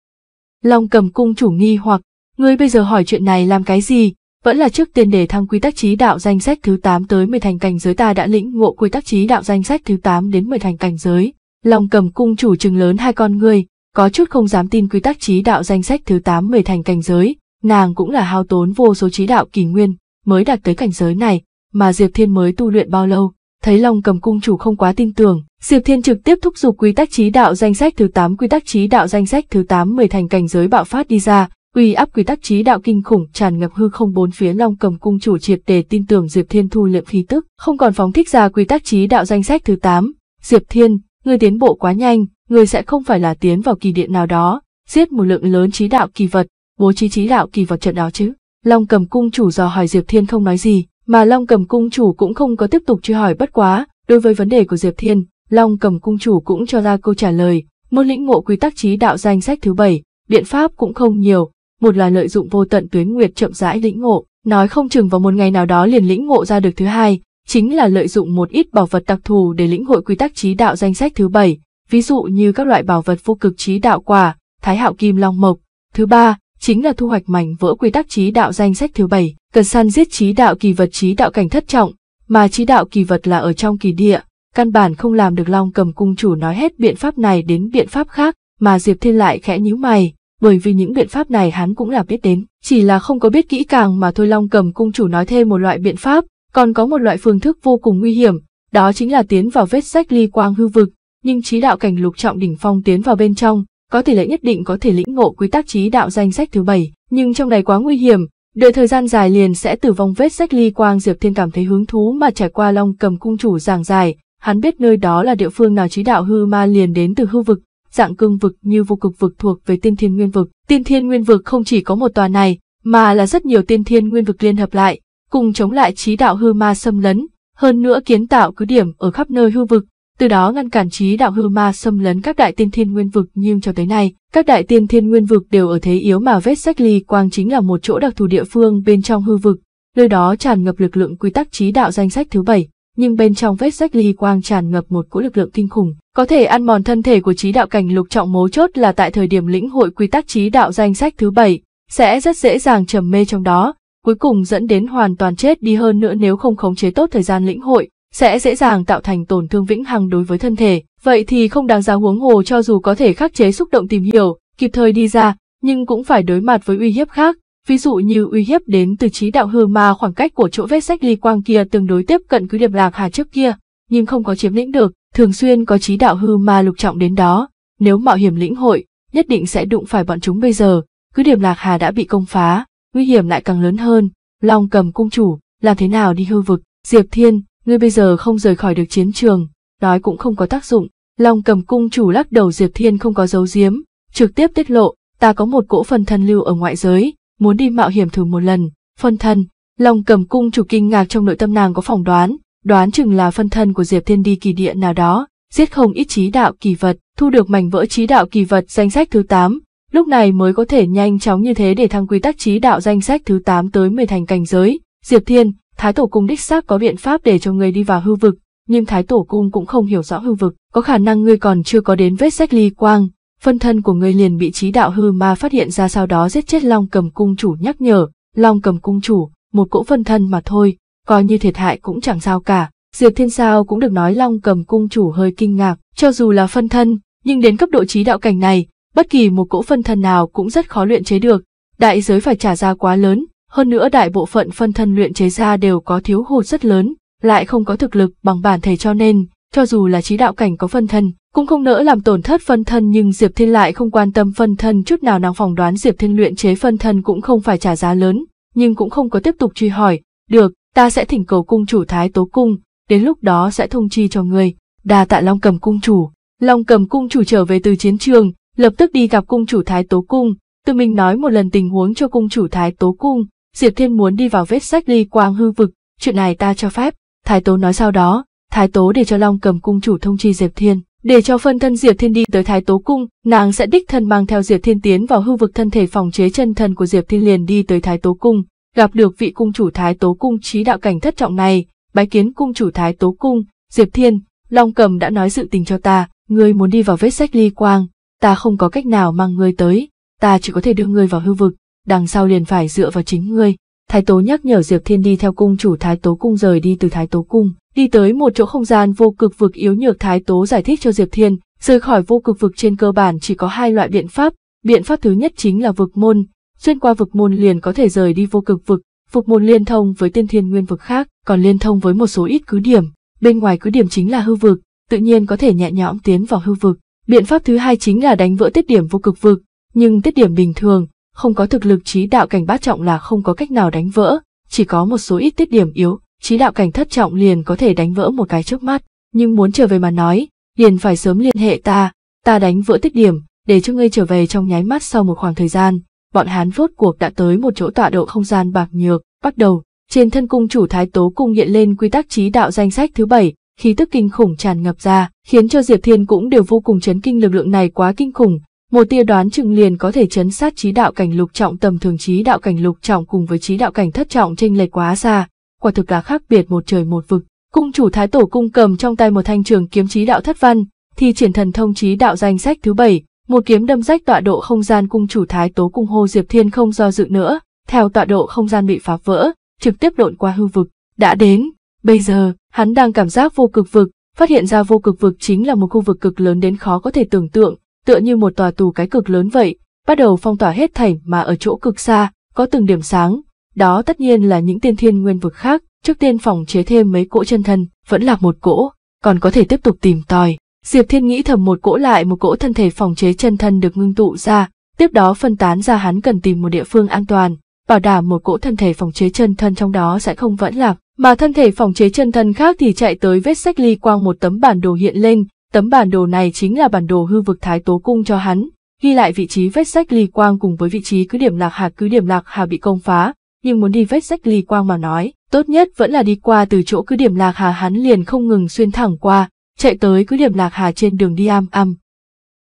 Long Cầm Cung Chủ nghi hoặc, ngươi bây giờ hỏi chuyện này làm cái gì? Vẫn là trước tiên để thăng quy tắc trí đạo danh sách thứ 8 tới 10 thành cảnh giới ta đã lĩnh ngộ quy tắc trí đạo danh sách thứ 8 đến 10 thành cảnh giới. Lòng cầm cung chủ trừng lớn hai con người, có chút không dám tin quy tắc trí đạo danh sách thứ 8 10 thành cảnh giới, nàng cũng là hao tốn vô số trí đạo kỳ nguyên, mới đạt tới cảnh giới này, mà Diệp Thiên mới tu luyện bao lâu. Thấy lòng cầm cung chủ không quá tin tưởng, Diệp Thiên trực tiếp thúc giục quy tắc trí đạo danh sách thứ 8 quy tắc trí đạo danh sách thứ 8 10 thành cảnh giới bạo phát đi ra, Uy áp quy tắc trí đạo kinh khủng tràn ngập hư không bốn phía Long Cầm cung chủ triệt để tin tưởng Diệp Thiên thu liệm khí tức, không còn phóng thích ra quy tắc trí đạo danh sách thứ 8. Diệp Thiên, người tiến bộ quá nhanh, người sẽ không phải là tiến vào kỳ điện nào đó, giết một lượng lớn trí đạo kỳ vật, bố trí trí đạo kỳ vật trận đó chứ. Long Cầm cung chủ dò hỏi Diệp Thiên không nói gì, mà Long Cầm cung chủ cũng không có tiếp tục truy hỏi bất quá, đối với vấn đề của Diệp Thiên, Long Cầm cung chủ cũng cho ra câu trả lời, môn lĩnh ngộ quy tắc trí đạo danh sách thứ bảy biện pháp cũng không nhiều một là lợi dụng vô tận tuyến nguyệt chậm rãi lĩnh ngộ, nói không chừng vào một ngày nào đó liền lĩnh ngộ ra được thứ hai, chính là lợi dụng một ít bảo vật đặc thù để lĩnh hội quy tắc trí đạo danh sách thứ bảy, ví dụ như các loại bảo vật vô cực trí đạo quả, thái hạo kim long mộc. Thứ ba, chính là thu hoạch mảnh vỡ quy tắc trí đạo danh sách thứ bảy, cần săn giết trí đạo kỳ vật trí đạo cảnh thất trọng, mà trí đạo kỳ vật là ở trong kỳ địa, căn bản không làm được long cầm cung chủ nói hết biện pháp này đến biện pháp khác, mà Diệp Thiên lại khẽ nhíu mày, bởi vì những biện pháp này hắn cũng là biết đến, chỉ là không có biết kỹ càng mà thôi Long cầm cung chủ nói thêm một loại biện pháp, còn có một loại phương thức vô cùng nguy hiểm, đó chính là tiến vào vết sách ly quang hư vực, nhưng trí đạo cảnh lục trọng đỉnh phong tiến vào bên trong, có tỷ lệ nhất định có thể lĩnh ngộ quy tắc trí đạo danh sách thứ bảy, nhưng trong này quá nguy hiểm, đợi thời gian dài liền sẽ tử vong vết sách ly quang Diệp Thiên cảm thấy hứng thú mà trải qua Long cầm cung chủ giảng giải, hắn biết nơi đó là địa phương nào trí đạo hư ma liền đến từ hư vực, dạng cương vực như vô cực vực thuộc về tiên thiên nguyên vực. Tiên thiên nguyên vực không chỉ có một tòa này, mà là rất nhiều tiên thiên nguyên vực liên hợp lại, cùng chống lại trí đạo hư ma xâm lấn, hơn nữa kiến tạo cứ điểm ở khắp nơi hư vực, từ đó ngăn cản trí đạo hư ma xâm lấn các đại tiên thiên nguyên vực nhưng cho tới nay, các đại tiên thiên nguyên vực đều ở thế yếu mà vết sách ly quang chính là một chỗ đặc thù địa phương bên trong hư vực, nơi đó tràn ngập lực lượng quy tắc trí đạo danh sách thứ bảy nhưng bên trong vết rách ly quang tràn ngập một cỗ lực lượng kinh khủng, có thể ăn mòn thân thể của trí đạo cảnh lục trọng mấu chốt là tại thời điểm lĩnh hội quy tắc trí đạo danh sách thứ bảy sẽ rất dễ dàng trầm mê trong đó, cuối cùng dẫn đến hoàn toàn chết đi hơn nữa nếu không khống chế tốt thời gian lĩnh hội, sẽ dễ dàng tạo thành tổn thương vĩnh hằng đối với thân thể. Vậy thì không đáng giá huống hồ cho dù có thể khắc chế xúc động tìm hiểu, kịp thời đi ra, nhưng cũng phải đối mặt với uy hiếp khác, ví dụ như uy hiếp đến từ trí đạo hư mà khoảng cách của chỗ vết sách ly quang kia tương đối tiếp cận cứ điểm lạc hà trước kia nhưng không có chiếm lĩnh được, thường xuyên có trí đạo hư ma lục trọng đến đó, nếu mạo hiểm lĩnh hội, nhất định sẽ đụng phải bọn chúng bây giờ, cứ điểm lạc hà đã bị công phá, nguy hiểm lại càng lớn hơn, Long cầm cung chủ, làm thế nào đi hư vực, Diệp Thiên, ngươi bây giờ không rời khỏi được chiến trường, nói cũng không có tác dụng, Long cầm cung chủ lắc đầu Diệp Thiên không có giấu giếm, trực tiếp tiết lộ, ta có một cỗ phần thân lưu ở ngoại giới, muốn đi mạo hiểm thử một lần, phân thân, Long cầm cung chủ kinh ngạc trong nội tâm nàng có phỏng đoán, đoán chừng là phân thân của Diệp Thiên đi kỳ địa nào đó, giết không ít trí đạo kỳ vật, thu được mảnh vỡ trí đạo kỳ vật danh sách thứ 8, lúc này mới có thể nhanh chóng như thế để thăng quy tắc trí đạo danh sách thứ 8 tới 10 thành cảnh giới. Diệp Thiên, Thái Tổ Cung đích xác có biện pháp để cho người đi vào hư vực, nhưng Thái Tổ Cung cũng không hiểu rõ hư vực, có khả năng người còn chưa có đến vết sách ly quang, phân thân của người liền bị trí đạo hư ma phát hiện ra sau đó giết chết Long Cầm Cung chủ nhắc nhở, Long Cầm Cung chủ, một cỗ phân thân mà thôi, coi như thiệt hại cũng chẳng sao cả. Diệp Thiên Sao cũng được nói Long cầm cung chủ hơi kinh ngạc, cho dù là phân thân, nhưng đến cấp độ trí đạo cảnh này, bất kỳ một cỗ phân thân nào cũng rất khó luyện chế được, đại giới phải trả ra quá lớn, hơn nữa đại bộ phận phân thân luyện chế ra đều có thiếu hụt rất lớn, lại không có thực lực bằng bản thể cho nên, cho dù là trí đạo cảnh có phân thân, cũng không nỡ làm tổn thất phân thân nhưng Diệp Thiên lại không quan tâm phân thân chút nào nàng phỏng đoán Diệp Thiên luyện chế phân thân cũng không phải trả giá lớn, nhưng cũng không có tiếp tục truy hỏi, được, ta sẽ thỉnh cầu cung chủ thái tố cung, đến lúc đó sẽ thông chi cho ngươi. Đà tạ Long cầm cung chủ, Long cầm cung chủ trở về từ chiến trường, lập tức đi gặp cung chủ thái tố cung, tự mình nói một lần tình huống cho cung chủ thái tố cung, Diệp Thiên muốn đi vào vết sách ly quang hư vực, chuyện này ta cho phép, thái tố nói sau đó, thái tố để cho Long cầm cung chủ thông chi Diệp Thiên. Để cho phân thân Diệp Thiên đi tới Thái Tố Cung, nàng sẽ đích thân mang theo Diệp Thiên tiến vào hư vực thân thể phòng chế chân thân của Diệp Thiên liền đi tới Thái Tố Cung, gặp được vị cung chủ thái tố cung trí đạo cảnh thất trọng này, bái kiến cung chủ thái tố cung, Diệp Thiên, Long Cầm đã nói sự tình cho ta, ngươi muốn đi vào vết sách ly quang, ta không có cách nào mang ngươi tới, ta chỉ có thể đưa ngươi vào hư vực, đằng sau liền phải dựa vào chính ngươi. Thái Tố nhắc nhở Diệp Thiên đi theo cung chủ Thái Tố cung rời đi từ Thái Tố cung, đi tới một chỗ không gian vô cực vực yếu nhược Thái Tố giải thích cho Diệp Thiên, rời khỏi vô cực vực trên cơ bản chỉ có hai loại biện pháp, biện pháp thứ nhất chính là vực môn, xuyên qua vực môn liền có thể rời đi vô cực vực, vực môn liên thông với tiên thiên nguyên vực khác, còn liên thông với một số ít cứ điểm, bên ngoài cứ điểm chính là hư vực, tự nhiên có thể nhẹ nhõm tiến vào hư vực. Biện pháp thứ hai chính là đánh vỡ tiết điểm vô cực vực, nhưng tiết điểm bình thường, không có thực lực trí đạo cảnh bát trọng là không có cách nào đánh vỡ, chỉ có một số ít tiết điểm yếu, trí đạo cảnh thất trọng liền có thể đánh vỡ một cái trước mắt, nhưng muốn trở về mà nói, liền phải sớm liên hệ ta, ta đánh vỡ tiết điểm, để cho ngươi trở về trong nháy mắt sau một khoảng thời gian, bọn hán rốt cuộc đã tới một chỗ tọa độ không gian bạc nhược, bắt đầu, trên thân cung chủ thái tố cung hiện lên quy tắc trí đạo danh sách thứ bảy, khí tức kinh khủng tràn ngập ra, khiến cho Diệp Thiên cũng đều vô cùng chấn kinh lực lượng này quá kinh khủng, một tia đoán chừng liền có thể chấn sát trí đạo cảnh lục trọng tầm thường trí đạo cảnh lục trọng cùng với trí đạo cảnh thất trọng chênh lệch quá xa, quả thực là khác biệt một trời một vực. Cung chủ Thái Tổ cung cầm trong tay một thanh trường kiếm trí đạo thất văn, thì triển thần thông trí đạo danh sách thứ bảy, một kiếm đâm rách tọa độ không gian cung chủ thái tố cung hô Diệp Thiên không do dự nữa, theo tọa độ không gian bị phá vỡ, trực tiếp độn qua hư vực, đã đến. Bây giờ, hắn đang cảm giác vô cực vực, phát hiện ra vô cực vực chính là một khu vực cực lớn đến khó có thể tưởng tượng, tựa như một tòa tù cái cực lớn vậy, bắt đầu phong tỏa hết thảy mà ở chỗ cực xa, có từng điểm sáng. Đó tất nhiên là những tiên thiên nguyên vực khác, trước tiên phòng chế thêm mấy cỗ chân thân, vẫn là một cỗ, còn có thể tiếp tục tìm tòi. Diệp Thiên nghĩ thầm một cỗ lại một cỗ thân thể phòng chế chân thân được ngưng tụ ra, tiếp đó phân tán ra hắn cần tìm một địa phương an toàn, bảo đảm một cỗ thân thể phòng chế chân thân trong đó sẽ không vẫn lạc, mà thân thể phòng chế chân thân khác thì chạy tới vết sách ly quang một tấm bản đồ hiện lên, tấm bản đồ này chính là bản đồ hư vực thái tố cung cho hắn, ghi lại vị trí vết sách ly quang cùng với vị trí cứ điểm lạc hà cứ điểm lạc hà bị công phá, nhưng muốn đi vết sách ly quang mà nói, tốt nhất vẫn là đi qua từ chỗ cứ điểm lạc hà hắn liền không ngừng xuyên thẳng qua, chạy tới cứ điểm lạc hà trên đường đi am am.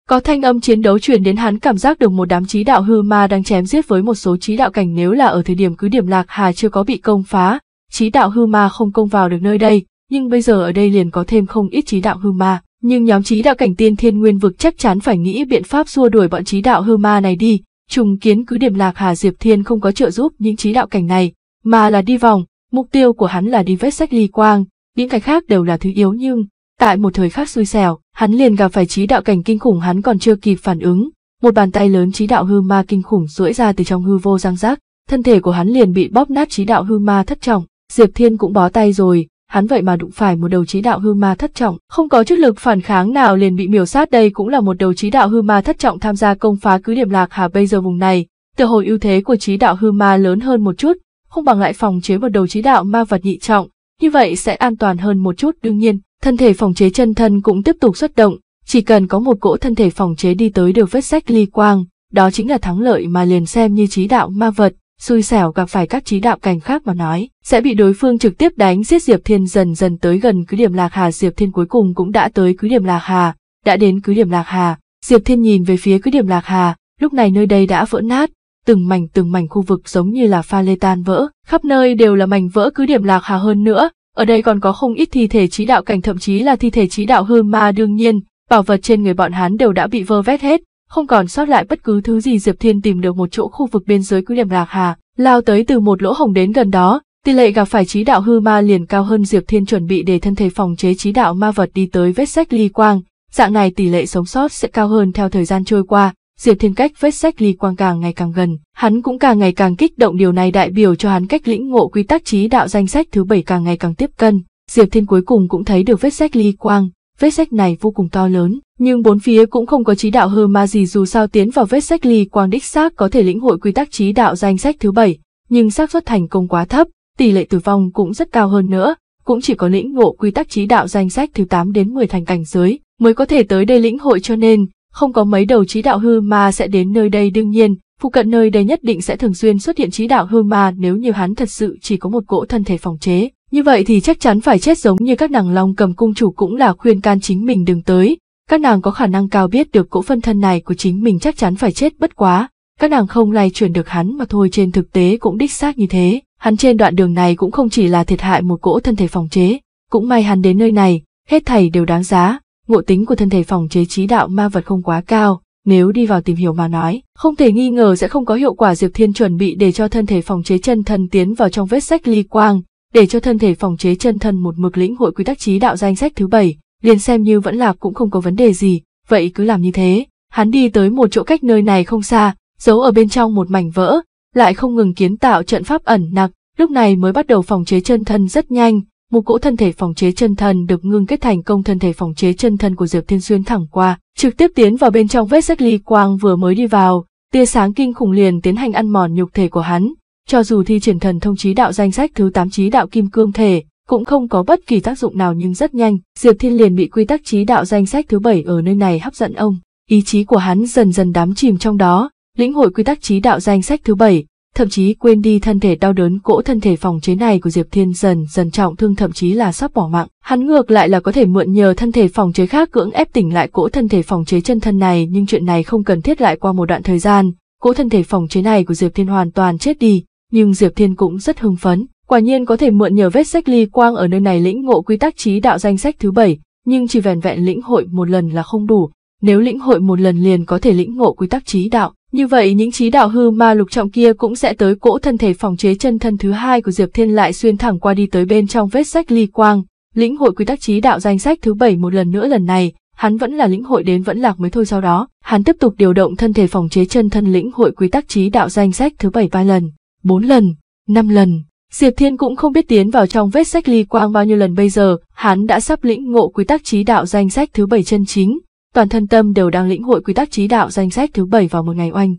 Có thanh âm chiến đấu truyền đến hắn cảm giác được một đám trí đạo hư ma đang chém giết với một số trí đạo cảnh nếu là ở thời điểm cứ điểm lạc hà chưa có bị công phá, trí đạo hư ma không công vào được nơi đây, nhưng bây giờ ở đây liền có thêm không ít trí đạo hư ma. Nhưng nhóm trí đạo cảnh tiên thiên nguyên vực chắc chắn phải nghĩ biện pháp xua đuổi bọn trí đạo hư ma này đi, trùng kiến cứ điểm lạc hà diệp thiên không có trợ giúp những trí đạo cảnh này, mà là đi vòng, mục tiêu của hắn là đi vết sách ly quang, những cái khác đều là thứ yếu nhưng Tại một thời khắc xui xẻo, hắn liền gặp phải trí đạo cảnh kinh khủng hắn còn chưa kịp phản ứng, một bàn tay lớn trí đạo hư ma kinh khủng duỗi ra từ trong hư vô giang giác, thân thể của hắn liền bị bóp nát trí đạo hư ma thất trọng, Diệp Thiên cũng bó tay rồi, hắn vậy mà đụng phải một đầu trí đạo hư ma thất trọng, không có chút lực phản kháng nào liền bị miểu sát đây cũng là một đầu trí đạo hư ma thất trọng tham gia công phá cứ điểm lạc hà bây giờ vùng này, tựa hồi ưu thế của trí đạo hư ma lớn hơn một chút, không bằng lại phòng chế một đầu trí đạo ma vật nhị trọng, như vậy sẽ an toàn hơn một chút đương nhiên, thân thể phòng chế chân thân cũng tiếp tục xuất động, chỉ cần có một cỗ thân thể phòng chế đi tới được vết sách ly quang, đó chính là thắng lợi mà liền xem như trí đạo ma vật, xui xẻo gặp phải các trí đạo cảnh khác mà nói, sẽ bị đối phương trực tiếp đánh giết Diệp Thiên dần dần tới gần cứ điểm Lạc Hà Diệp Thiên cuối cùng cũng đã tới cứ điểm Lạc Hà, đã đến cứ điểm Lạc Hà, Diệp Thiên nhìn về phía cứ điểm Lạc Hà, lúc này nơi đây đã vỡ nát, từng mảnh từng mảnh khu vực giống như là pha lê tan vỡ, khắp nơi đều là mảnh vỡ cứ điểm Lạc Hà hơn nữa, ở đây còn có không ít thi thể trí đạo cảnh thậm chí là thi thể trí đạo hư ma đương nhiên, bảo vật trên người bọn hắn đều đã bị vơ vét hết, không còn sót lại bất cứ thứ gì Diệp Thiên tìm được một chỗ khu vực biên giới cứ điểm lạc hà, lao tới từ một lỗ hồng đến gần đó, tỷ lệ gặp phải trí đạo hư ma liền cao hơn Diệp Thiên chuẩn bị để thân thể phòng chế trí đạo ma vật đi tới vết sách ly quang, dạng này tỷ lệ sống sót sẽ cao hơn theo thời gian trôi qua, Diệp Thiên cách vết sách ly Quang càng ngày càng gần, hắn cũng càng ngày càng kích động điều này đại biểu cho hắn cách lĩnh ngộ quy tắc trí đạo danh sách thứ bảy càng ngày càng tiếp cận. Diệp Thiên cuối cùng cũng thấy được vết sách ly Quang, vết sách này vô cùng to lớn, nhưng bốn phía cũng không có trí đạo hơ ma gì dù sao tiến vào vết sách ly Quang đích xác có thể lĩnh hội quy tắc trí đạo danh sách thứ bảy, nhưng xác suất thành công quá thấp, tỷ lệ tử vong cũng rất cao hơn nữa, cũng chỉ có lĩnh ngộ quy tắc trí đạo danh sách thứ 8 đến 10 thành cảnh giới mới có thể tới đây lĩnh hội cho nên không có mấy đầu trí đạo hư ma sẽ đến nơi đây đương nhiên, phụ cận nơi đây nhất định sẽ thường xuyên xuất hiện trí đạo hư ma nếu như hắn thật sự chỉ có một cỗ thân thể phòng chế. Như vậy thì chắc chắn phải chết giống như các nàng long cầm cung chủ cũng là khuyên can chính mình đừng tới. Các nàng có khả năng cao biết được cỗ phân thân này của chính mình chắc chắn phải chết bất quá. Các nàng không lay chuyển được hắn mà thôi trên thực tế cũng đích xác như thế. Hắn trên đoạn đường này cũng không chỉ là thiệt hại một cỗ thân thể phòng chế. Cũng may hắn đến nơi này, hết thảy đều đáng giá ngộ tính của thân thể phòng chế trí đạo ma vật không quá cao, nếu đi vào tìm hiểu mà nói, không thể nghi ngờ sẽ không có hiệu quả Diệp Thiên chuẩn bị để cho thân thể phòng chế chân thân tiến vào trong vết sách ly quang, để cho thân thể phòng chế chân thân một mực lĩnh hội quy tắc trí đạo danh sách thứ bảy, liền xem như vẫn lạc cũng không có vấn đề gì, vậy cứ làm như thế. Hắn đi tới một chỗ cách nơi này không xa, giấu ở bên trong một mảnh vỡ, lại không ngừng kiến tạo trận pháp ẩn nặc, lúc này mới bắt đầu phòng chế chân thân rất nhanh, một cỗ thân thể phòng chế chân thần được ngưng kết thành công thân thể phòng chế chân thần của Diệp Thiên Xuyên thẳng qua, trực tiếp tiến vào bên trong vết sách ly quang vừa mới đi vào, tia sáng kinh khủng liền tiến hành ăn mòn nhục thể của hắn, cho dù thi triển thần thông chí đạo danh sách thứ tám chí đạo kim cương thể, cũng không có bất kỳ tác dụng nào nhưng rất nhanh, Diệp Thiên liền bị quy tắc chí đạo danh sách thứ bảy ở nơi này hấp dẫn ông, ý chí của hắn dần dần đắm chìm trong đó, lĩnh hội quy tắc chí đạo danh sách thứ bảy thậm chí quên đi thân thể đau đớn cỗ thân thể phòng chế này của Diệp Thiên dần dần trọng thương thậm chí là sắp bỏ mạng. Hắn ngược lại là có thể mượn nhờ thân thể phòng chế khác cưỡng ép tỉnh lại cỗ thân thể phòng chế chân thân này nhưng chuyện này không cần thiết lại qua một đoạn thời gian. Cỗ thân thể phòng chế này của Diệp Thiên hoàn toàn chết đi, nhưng Diệp Thiên cũng rất hưng phấn. Quả nhiên có thể mượn nhờ vết sách ly quang ở nơi này lĩnh ngộ quy tắc trí đạo danh sách thứ bảy, nhưng chỉ vẻn vẹn lĩnh hội một lần là không đủ. Nếu lĩnh hội một lần liền có thể lĩnh ngộ quy tắc trí đạo, như vậy những trí đạo hư ma lục trọng kia cũng sẽ tới cỗ thân thể phòng chế chân thân thứ hai của Diệp Thiên lại xuyên thẳng qua đi tới bên trong vết sách ly quang, lĩnh hội quy tắc trí đạo danh sách thứ bảy một lần nữa lần này, hắn vẫn là lĩnh hội đến vẫn lạc mới thôi sau đó, hắn tiếp tục điều động thân thể phòng chế chân thân lĩnh hội quy tắc trí đạo danh sách thứ bảy ba lần, bốn lần, năm lần. Diệp Thiên cũng không biết tiến vào trong vết sách ly quang bao nhiêu lần bây giờ, hắn đã sắp lĩnh ngộ quy tắc trí đạo danh sách thứ bảy chân chính, toàn thân tâm đều đang lĩnh hội quy tắc trí đạo danh sách thứ bảy vào một ngày oanh.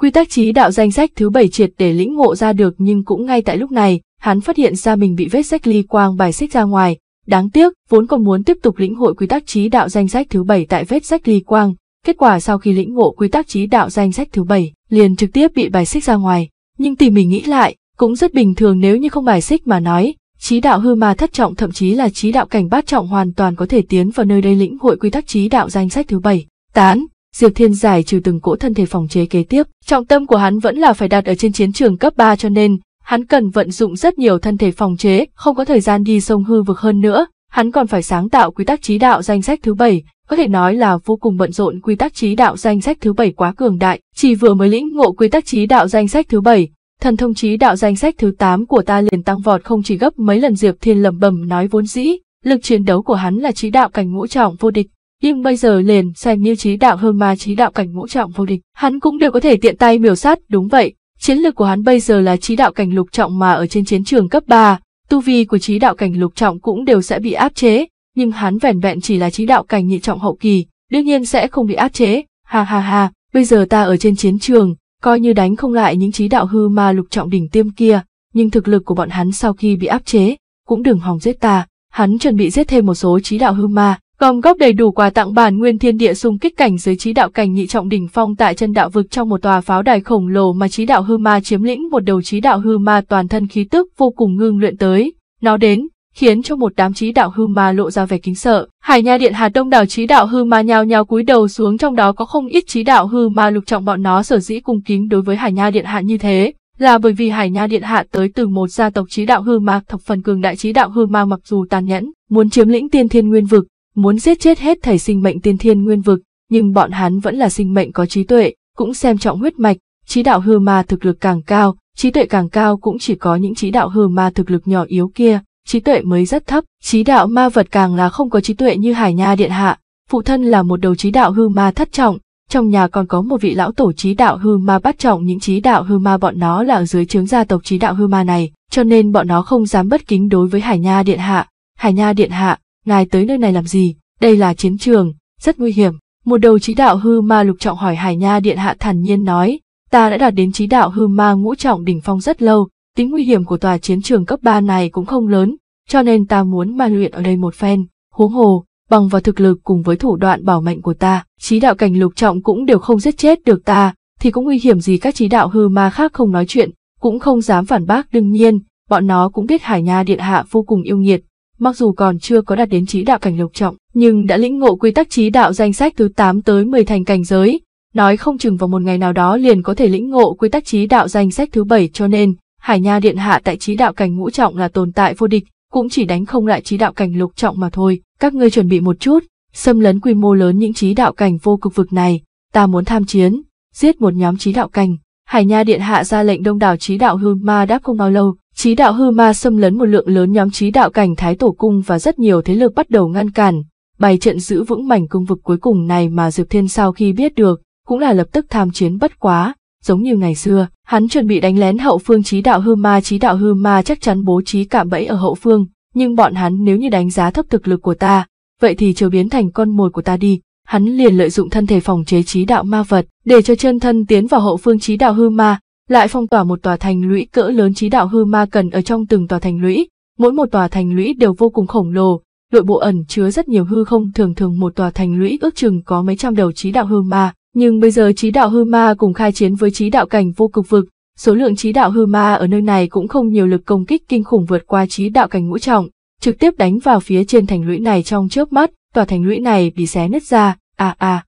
Quy tắc trí đạo danh sách thứ bảy triệt để lĩnh ngộ ra được nhưng cũng ngay tại lúc này, hắn phát hiện ra mình bị vết sách ly quang bài xích ra ngoài. Đáng tiếc, vốn còn muốn tiếp tục lĩnh hội quy tắc trí đạo danh sách thứ bảy tại vết sách ly quang, kết quả sau khi lĩnh ngộ quy tắc trí đạo danh sách thứ bảy, liền trực tiếp bị bài xích ra ngoài. Nhưng tỉ mình nghĩ lại, cũng rất bình thường nếu như không bài xích mà nói, trí đạo hư mà thất trọng thậm chí là trí đạo cảnh bát trọng hoàn toàn có thể tiến vào nơi đây lĩnh hội quy tắc trí đạo danh sách thứ bảy tán diệp thiên giải trừ từng cỗ thân thể phòng chế kế tiếp trọng tâm của hắn vẫn là phải đặt ở trên chiến trường cấp 3 cho nên hắn cần vận dụng rất nhiều thân thể phòng chế không có thời gian đi sông hư vực hơn nữa hắn còn phải sáng tạo quy tắc trí đạo danh sách thứ bảy có thể nói là vô cùng bận rộn quy tắc trí đạo danh sách thứ bảy quá cường đại chỉ vừa mới lĩnh ngộ quy tắc trí đạo danh sách thứ bảy Thần thông chí đạo danh sách thứ 8 của ta liền tăng vọt không chỉ gấp mấy lần Diệp Thiên lầm bầm nói vốn dĩ, lực chiến đấu của hắn là trí đạo cảnh ngũ trọng vô địch, nhưng bây giờ liền xem như trí đạo hơn ma trí đạo cảnh ngũ trọng vô địch, hắn cũng đều có thể tiện tay miểu sát, đúng vậy. Chiến lược của hắn bây giờ là trí đạo cảnh lục trọng mà ở trên chiến trường cấp 3, tu vi của trí đạo cảnh lục trọng cũng đều sẽ bị áp chế, nhưng hắn vẻn vẹn chỉ là trí đạo cảnh nhị trọng hậu kỳ, đương nhiên sẽ không bị áp chế, ha ha ha, bây giờ ta ở trên chiến trường, coi như đánh không lại những trí đạo hư ma lục trọng đỉnh tiêm kia, nhưng thực lực của bọn hắn sau khi bị áp chế, cũng đừng hòng giết ta, hắn chuẩn bị giết thêm một số trí đạo hư ma, gom góp đầy đủ quà tặng bản nguyên thiên địa xung kích cảnh dưới trí đạo cảnh nhị trọng đỉnh phong tại chân đạo vực trong một tòa pháo đài khổng lồ mà trí đạo hư ma chiếm lĩnh một đầu trí đạo hư ma toàn thân khí tức vô cùng ngưng luyện tới. Nó đến, khiến cho một đám trí đạo hư ma lộ ra vẻ kính sợ. Hải Nha Điện Hà Đông đảo trí đạo hư ma nhao nhao cúi đầu xuống trong đó có không ít trí đạo hư ma lục trọng bọn nó sở dĩ cung kính đối với Hải Nha Điện Hạ như thế, là bởi vì Hải Nha Điện Hạ tới từ một gia tộc trí đạo hư ma thập phần cường đại trí đạo hư ma mặc dù tàn nhẫn, muốn chiếm lĩnh tiên thiên nguyên vực, muốn giết chết hết thảy sinh mệnh tiên thiên nguyên vực, nhưng bọn hắn vẫn là sinh mệnh có trí tuệ, cũng xem trọng huyết mạch, trí đạo hư ma thực lực càng cao, trí tuệ càng cao cũng chỉ có những trí đạo hư ma thực lực nhỏ yếu kia trí tuệ mới rất thấp, trí đạo ma vật càng là không có trí tuệ như Hải Nha Điện Hạ, phụ thân là một đầu trí đạo hư ma thất trọng, trong nhà còn có một vị lão tổ trí đạo hư ma bắt trọng những trí đạo hư ma bọn nó là ở dưới trướng gia tộc trí đạo hư ma này, cho nên bọn nó không dám bất kính đối với Hải Nha Điện Hạ. Hải Nha Điện Hạ, ngài tới nơi này làm gì? Đây là chiến trường, rất nguy hiểm. Một đầu trí đạo hư ma lục trọng hỏi Hải Nha Điện Hạ thản nhiên nói, ta đã đạt đến trí đạo hư ma ngũ trọng đỉnh phong rất lâu, Tính nguy hiểm của tòa chiến trường cấp 3 này cũng không lớn, cho nên ta muốn ma luyện ở đây một phen, huống hồ, bằng vào thực lực cùng với thủ đoạn bảo mệnh của ta, trí đạo cảnh lục trọng cũng đều không giết chết được ta, thì cũng nguy hiểm gì các trí đạo hư ma khác không nói chuyện, cũng không dám phản bác đương nhiên, bọn nó cũng biết Hải Nha Điện Hạ vô cùng yêu nghiệt, mặc dù còn chưa có đạt đến trí đạo cảnh lục trọng, nhưng đã lĩnh ngộ quy tắc trí đạo danh sách thứ 8 tới 10 thành cảnh giới, nói không chừng vào một ngày nào đó liền có thể lĩnh ngộ quy tắc trí đạo danh sách thứ bảy, cho nên, Hải Nha Điện Hạ tại trí đạo cảnh ngũ trọng là tồn tại vô địch, cũng chỉ đánh không lại trí đạo cảnh lục trọng mà thôi. Các ngươi chuẩn bị một chút, xâm lấn quy mô lớn những trí đạo cảnh vô cực vực này, ta muốn tham chiến, giết một nhóm trí đạo cảnh. Hải Nha Điện Hạ ra lệnh đông đảo trí đạo hư ma đáp không bao lâu, trí đạo hư ma xâm lấn một lượng lớn nhóm trí đạo cảnh Thái Tổ Cung và rất nhiều thế lực bắt đầu ngăn cản, bày trận giữ vững mảnh cung vực cuối cùng này mà Diệp Thiên sau khi biết được, cũng là lập tức tham chiến bất quá, giống như ngày xưa, hắn chuẩn bị đánh lén hậu phương trí đạo hư ma trí đạo hư ma chắc chắn bố trí cạm bẫy ở hậu phương, nhưng bọn hắn nếu như đánh giá thấp thực lực của ta, vậy thì chờ biến thành con mồi của ta đi. Hắn liền lợi dụng thân thể phòng chế trí đạo ma vật, để cho chân thân tiến vào hậu phương trí đạo hư ma, lại phong tỏa một tòa thành lũy cỡ lớn trí đạo hư ma cần ở trong từng tòa thành lũy, mỗi một tòa thành lũy đều vô cùng khổng lồ, nội bộ ẩn chứa rất nhiều hư không thường thường một tòa thành lũy ước chừng có mấy trăm đầu trí đạo hư ma, nhưng bây giờ trí đạo hư ma cùng khai chiến với trí đạo cảnh vô cực vực, số lượng trí đạo hư ma ở nơi này cũng không nhiều lực công kích kinh khủng vượt qua trí đạo cảnh ngũ trọng, trực tiếp đánh vào phía trên thành lũy này trong chớp mắt, tòa thành lũy này bị xé nứt ra, a a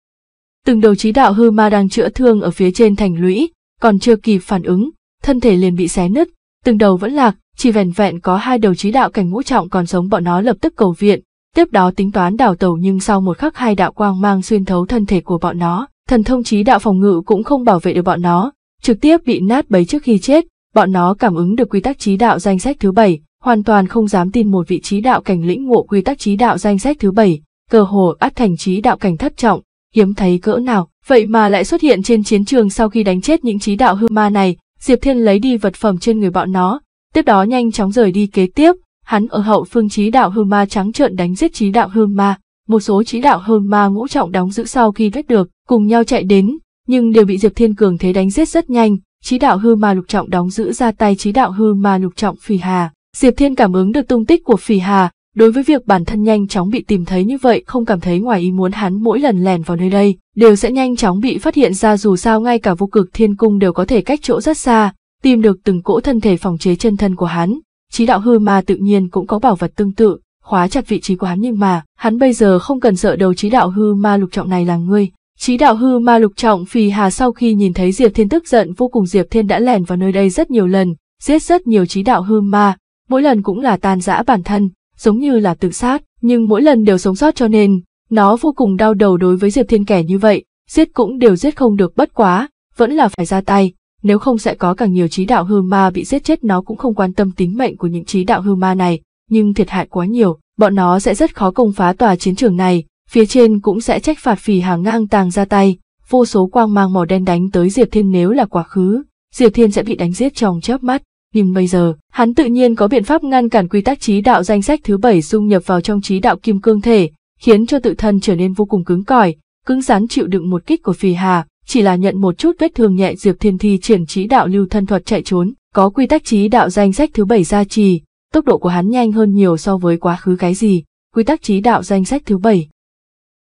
Từng đầu trí đạo hư ma đang chữa thương ở phía trên thành lũy, còn chưa kịp phản ứng, thân thể liền bị xé nứt, từng đầu vẫn lạc, chỉ vẻn vẹn có hai đầu trí đạo cảnh ngũ trọng còn sống bọn nó lập tức cầu viện, tiếp đó tính toán đảo tàu nhưng sau một khắc hai đạo quang mang xuyên thấu thân thể của bọn nó, thần thông trí đạo phòng ngự cũng không bảo vệ được bọn nó, trực tiếp bị nát bấy trước khi chết, bọn nó cảm ứng được quy tắc trí đạo danh sách thứ bảy, hoàn toàn không dám tin một vị trí đạo cảnh lĩnh ngộ quy tắc trí đạo danh sách thứ bảy, cơ hồ át thành trí đạo cảnh thất trọng, hiếm thấy cỡ nào, vậy mà lại xuất hiện trên chiến trường sau khi đánh chết những trí đạo hư ma này, Diệp Thiên lấy đi vật phẩm trên người bọn nó, tiếp đó nhanh chóng rời đi kế tiếp, hắn ở hậu phương trí đạo hư ma trắng trợn đánh giết trí đạo hư ma, một số trí đạo hơn ma ngũ trọng đóng giữ sau khi biết được, cùng nhau chạy đến, nhưng đều bị Diệp Thiên Cường thế đánh giết rất nhanh, trí đạo hư ma lục trọng đóng giữ ra tay trí đạo hư ma lục trọng Phỉ Hà. Diệp Thiên cảm ứng được tung tích của Phỉ Hà, đối với việc bản thân nhanh chóng bị tìm thấy như vậy không cảm thấy ngoài ý muốn hắn mỗi lần lèn vào nơi đây, đều sẽ nhanh chóng bị phát hiện ra dù sao ngay cả vô cực thiên cung đều có thể cách chỗ rất xa, tìm được từng cỗ thân thể phòng chế chân thân của hắn. Trí đạo hư ma tự nhiên cũng có bảo vật tương tự, khóa chặt vị trí của hắn nhưng mà, hắn bây giờ không cần sợ đầu trí đạo hư ma lục trọng này là ngươi. Trí đạo hư ma lục trọng phì hà sau khi nhìn thấy Diệp Thiên tức giận vô cùng Diệp Thiên đã lẻn vào nơi đây rất nhiều lần, giết rất nhiều trí đạo hư ma, mỗi lần cũng là tàn rã bản thân, giống như là tự sát, nhưng mỗi lần đều sống sót cho nên, nó vô cùng đau đầu đối với Diệp Thiên kẻ như vậy, giết cũng đều giết không được bất quá, vẫn là phải ra tay, nếu không sẽ có càng nhiều trí đạo hư ma bị giết chết nó cũng không quan tâm tính mệnh của những trí đạo hư ma này, nhưng thiệt hại quá nhiều, bọn nó sẽ rất khó công phá tòa chiến trường này, phía trên cũng sẽ trách phạt phì hàng ngang tàng ra tay, vô số quang mang màu đen đánh tới Diệp Thiên nếu là quá khứ, Diệp Thiên sẽ bị đánh giết trong chớp mắt. Nhưng bây giờ, hắn tự nhiên có biện pháp ngăn cản quy tắc trí đạo danh sách thứ bảy dung nhập vào trong trí đạo kim cương thể, khiến cho tự thân trở nên vô cùng cứng cỏi, cứng rắn chịu đựng một kích của phì hà, chỉ là nhận một chút vết thương nhẹ Diệp Thiên thi triển trí đạo lưu thân thuật chạy trốn, có quy tắc trí đạo danh sách thứ bảy gia trì, tốc độ của hắn nhanh hơn nhiều so với quá khứ cái gì, quy tắc trí đạo danh sách thứ bảy.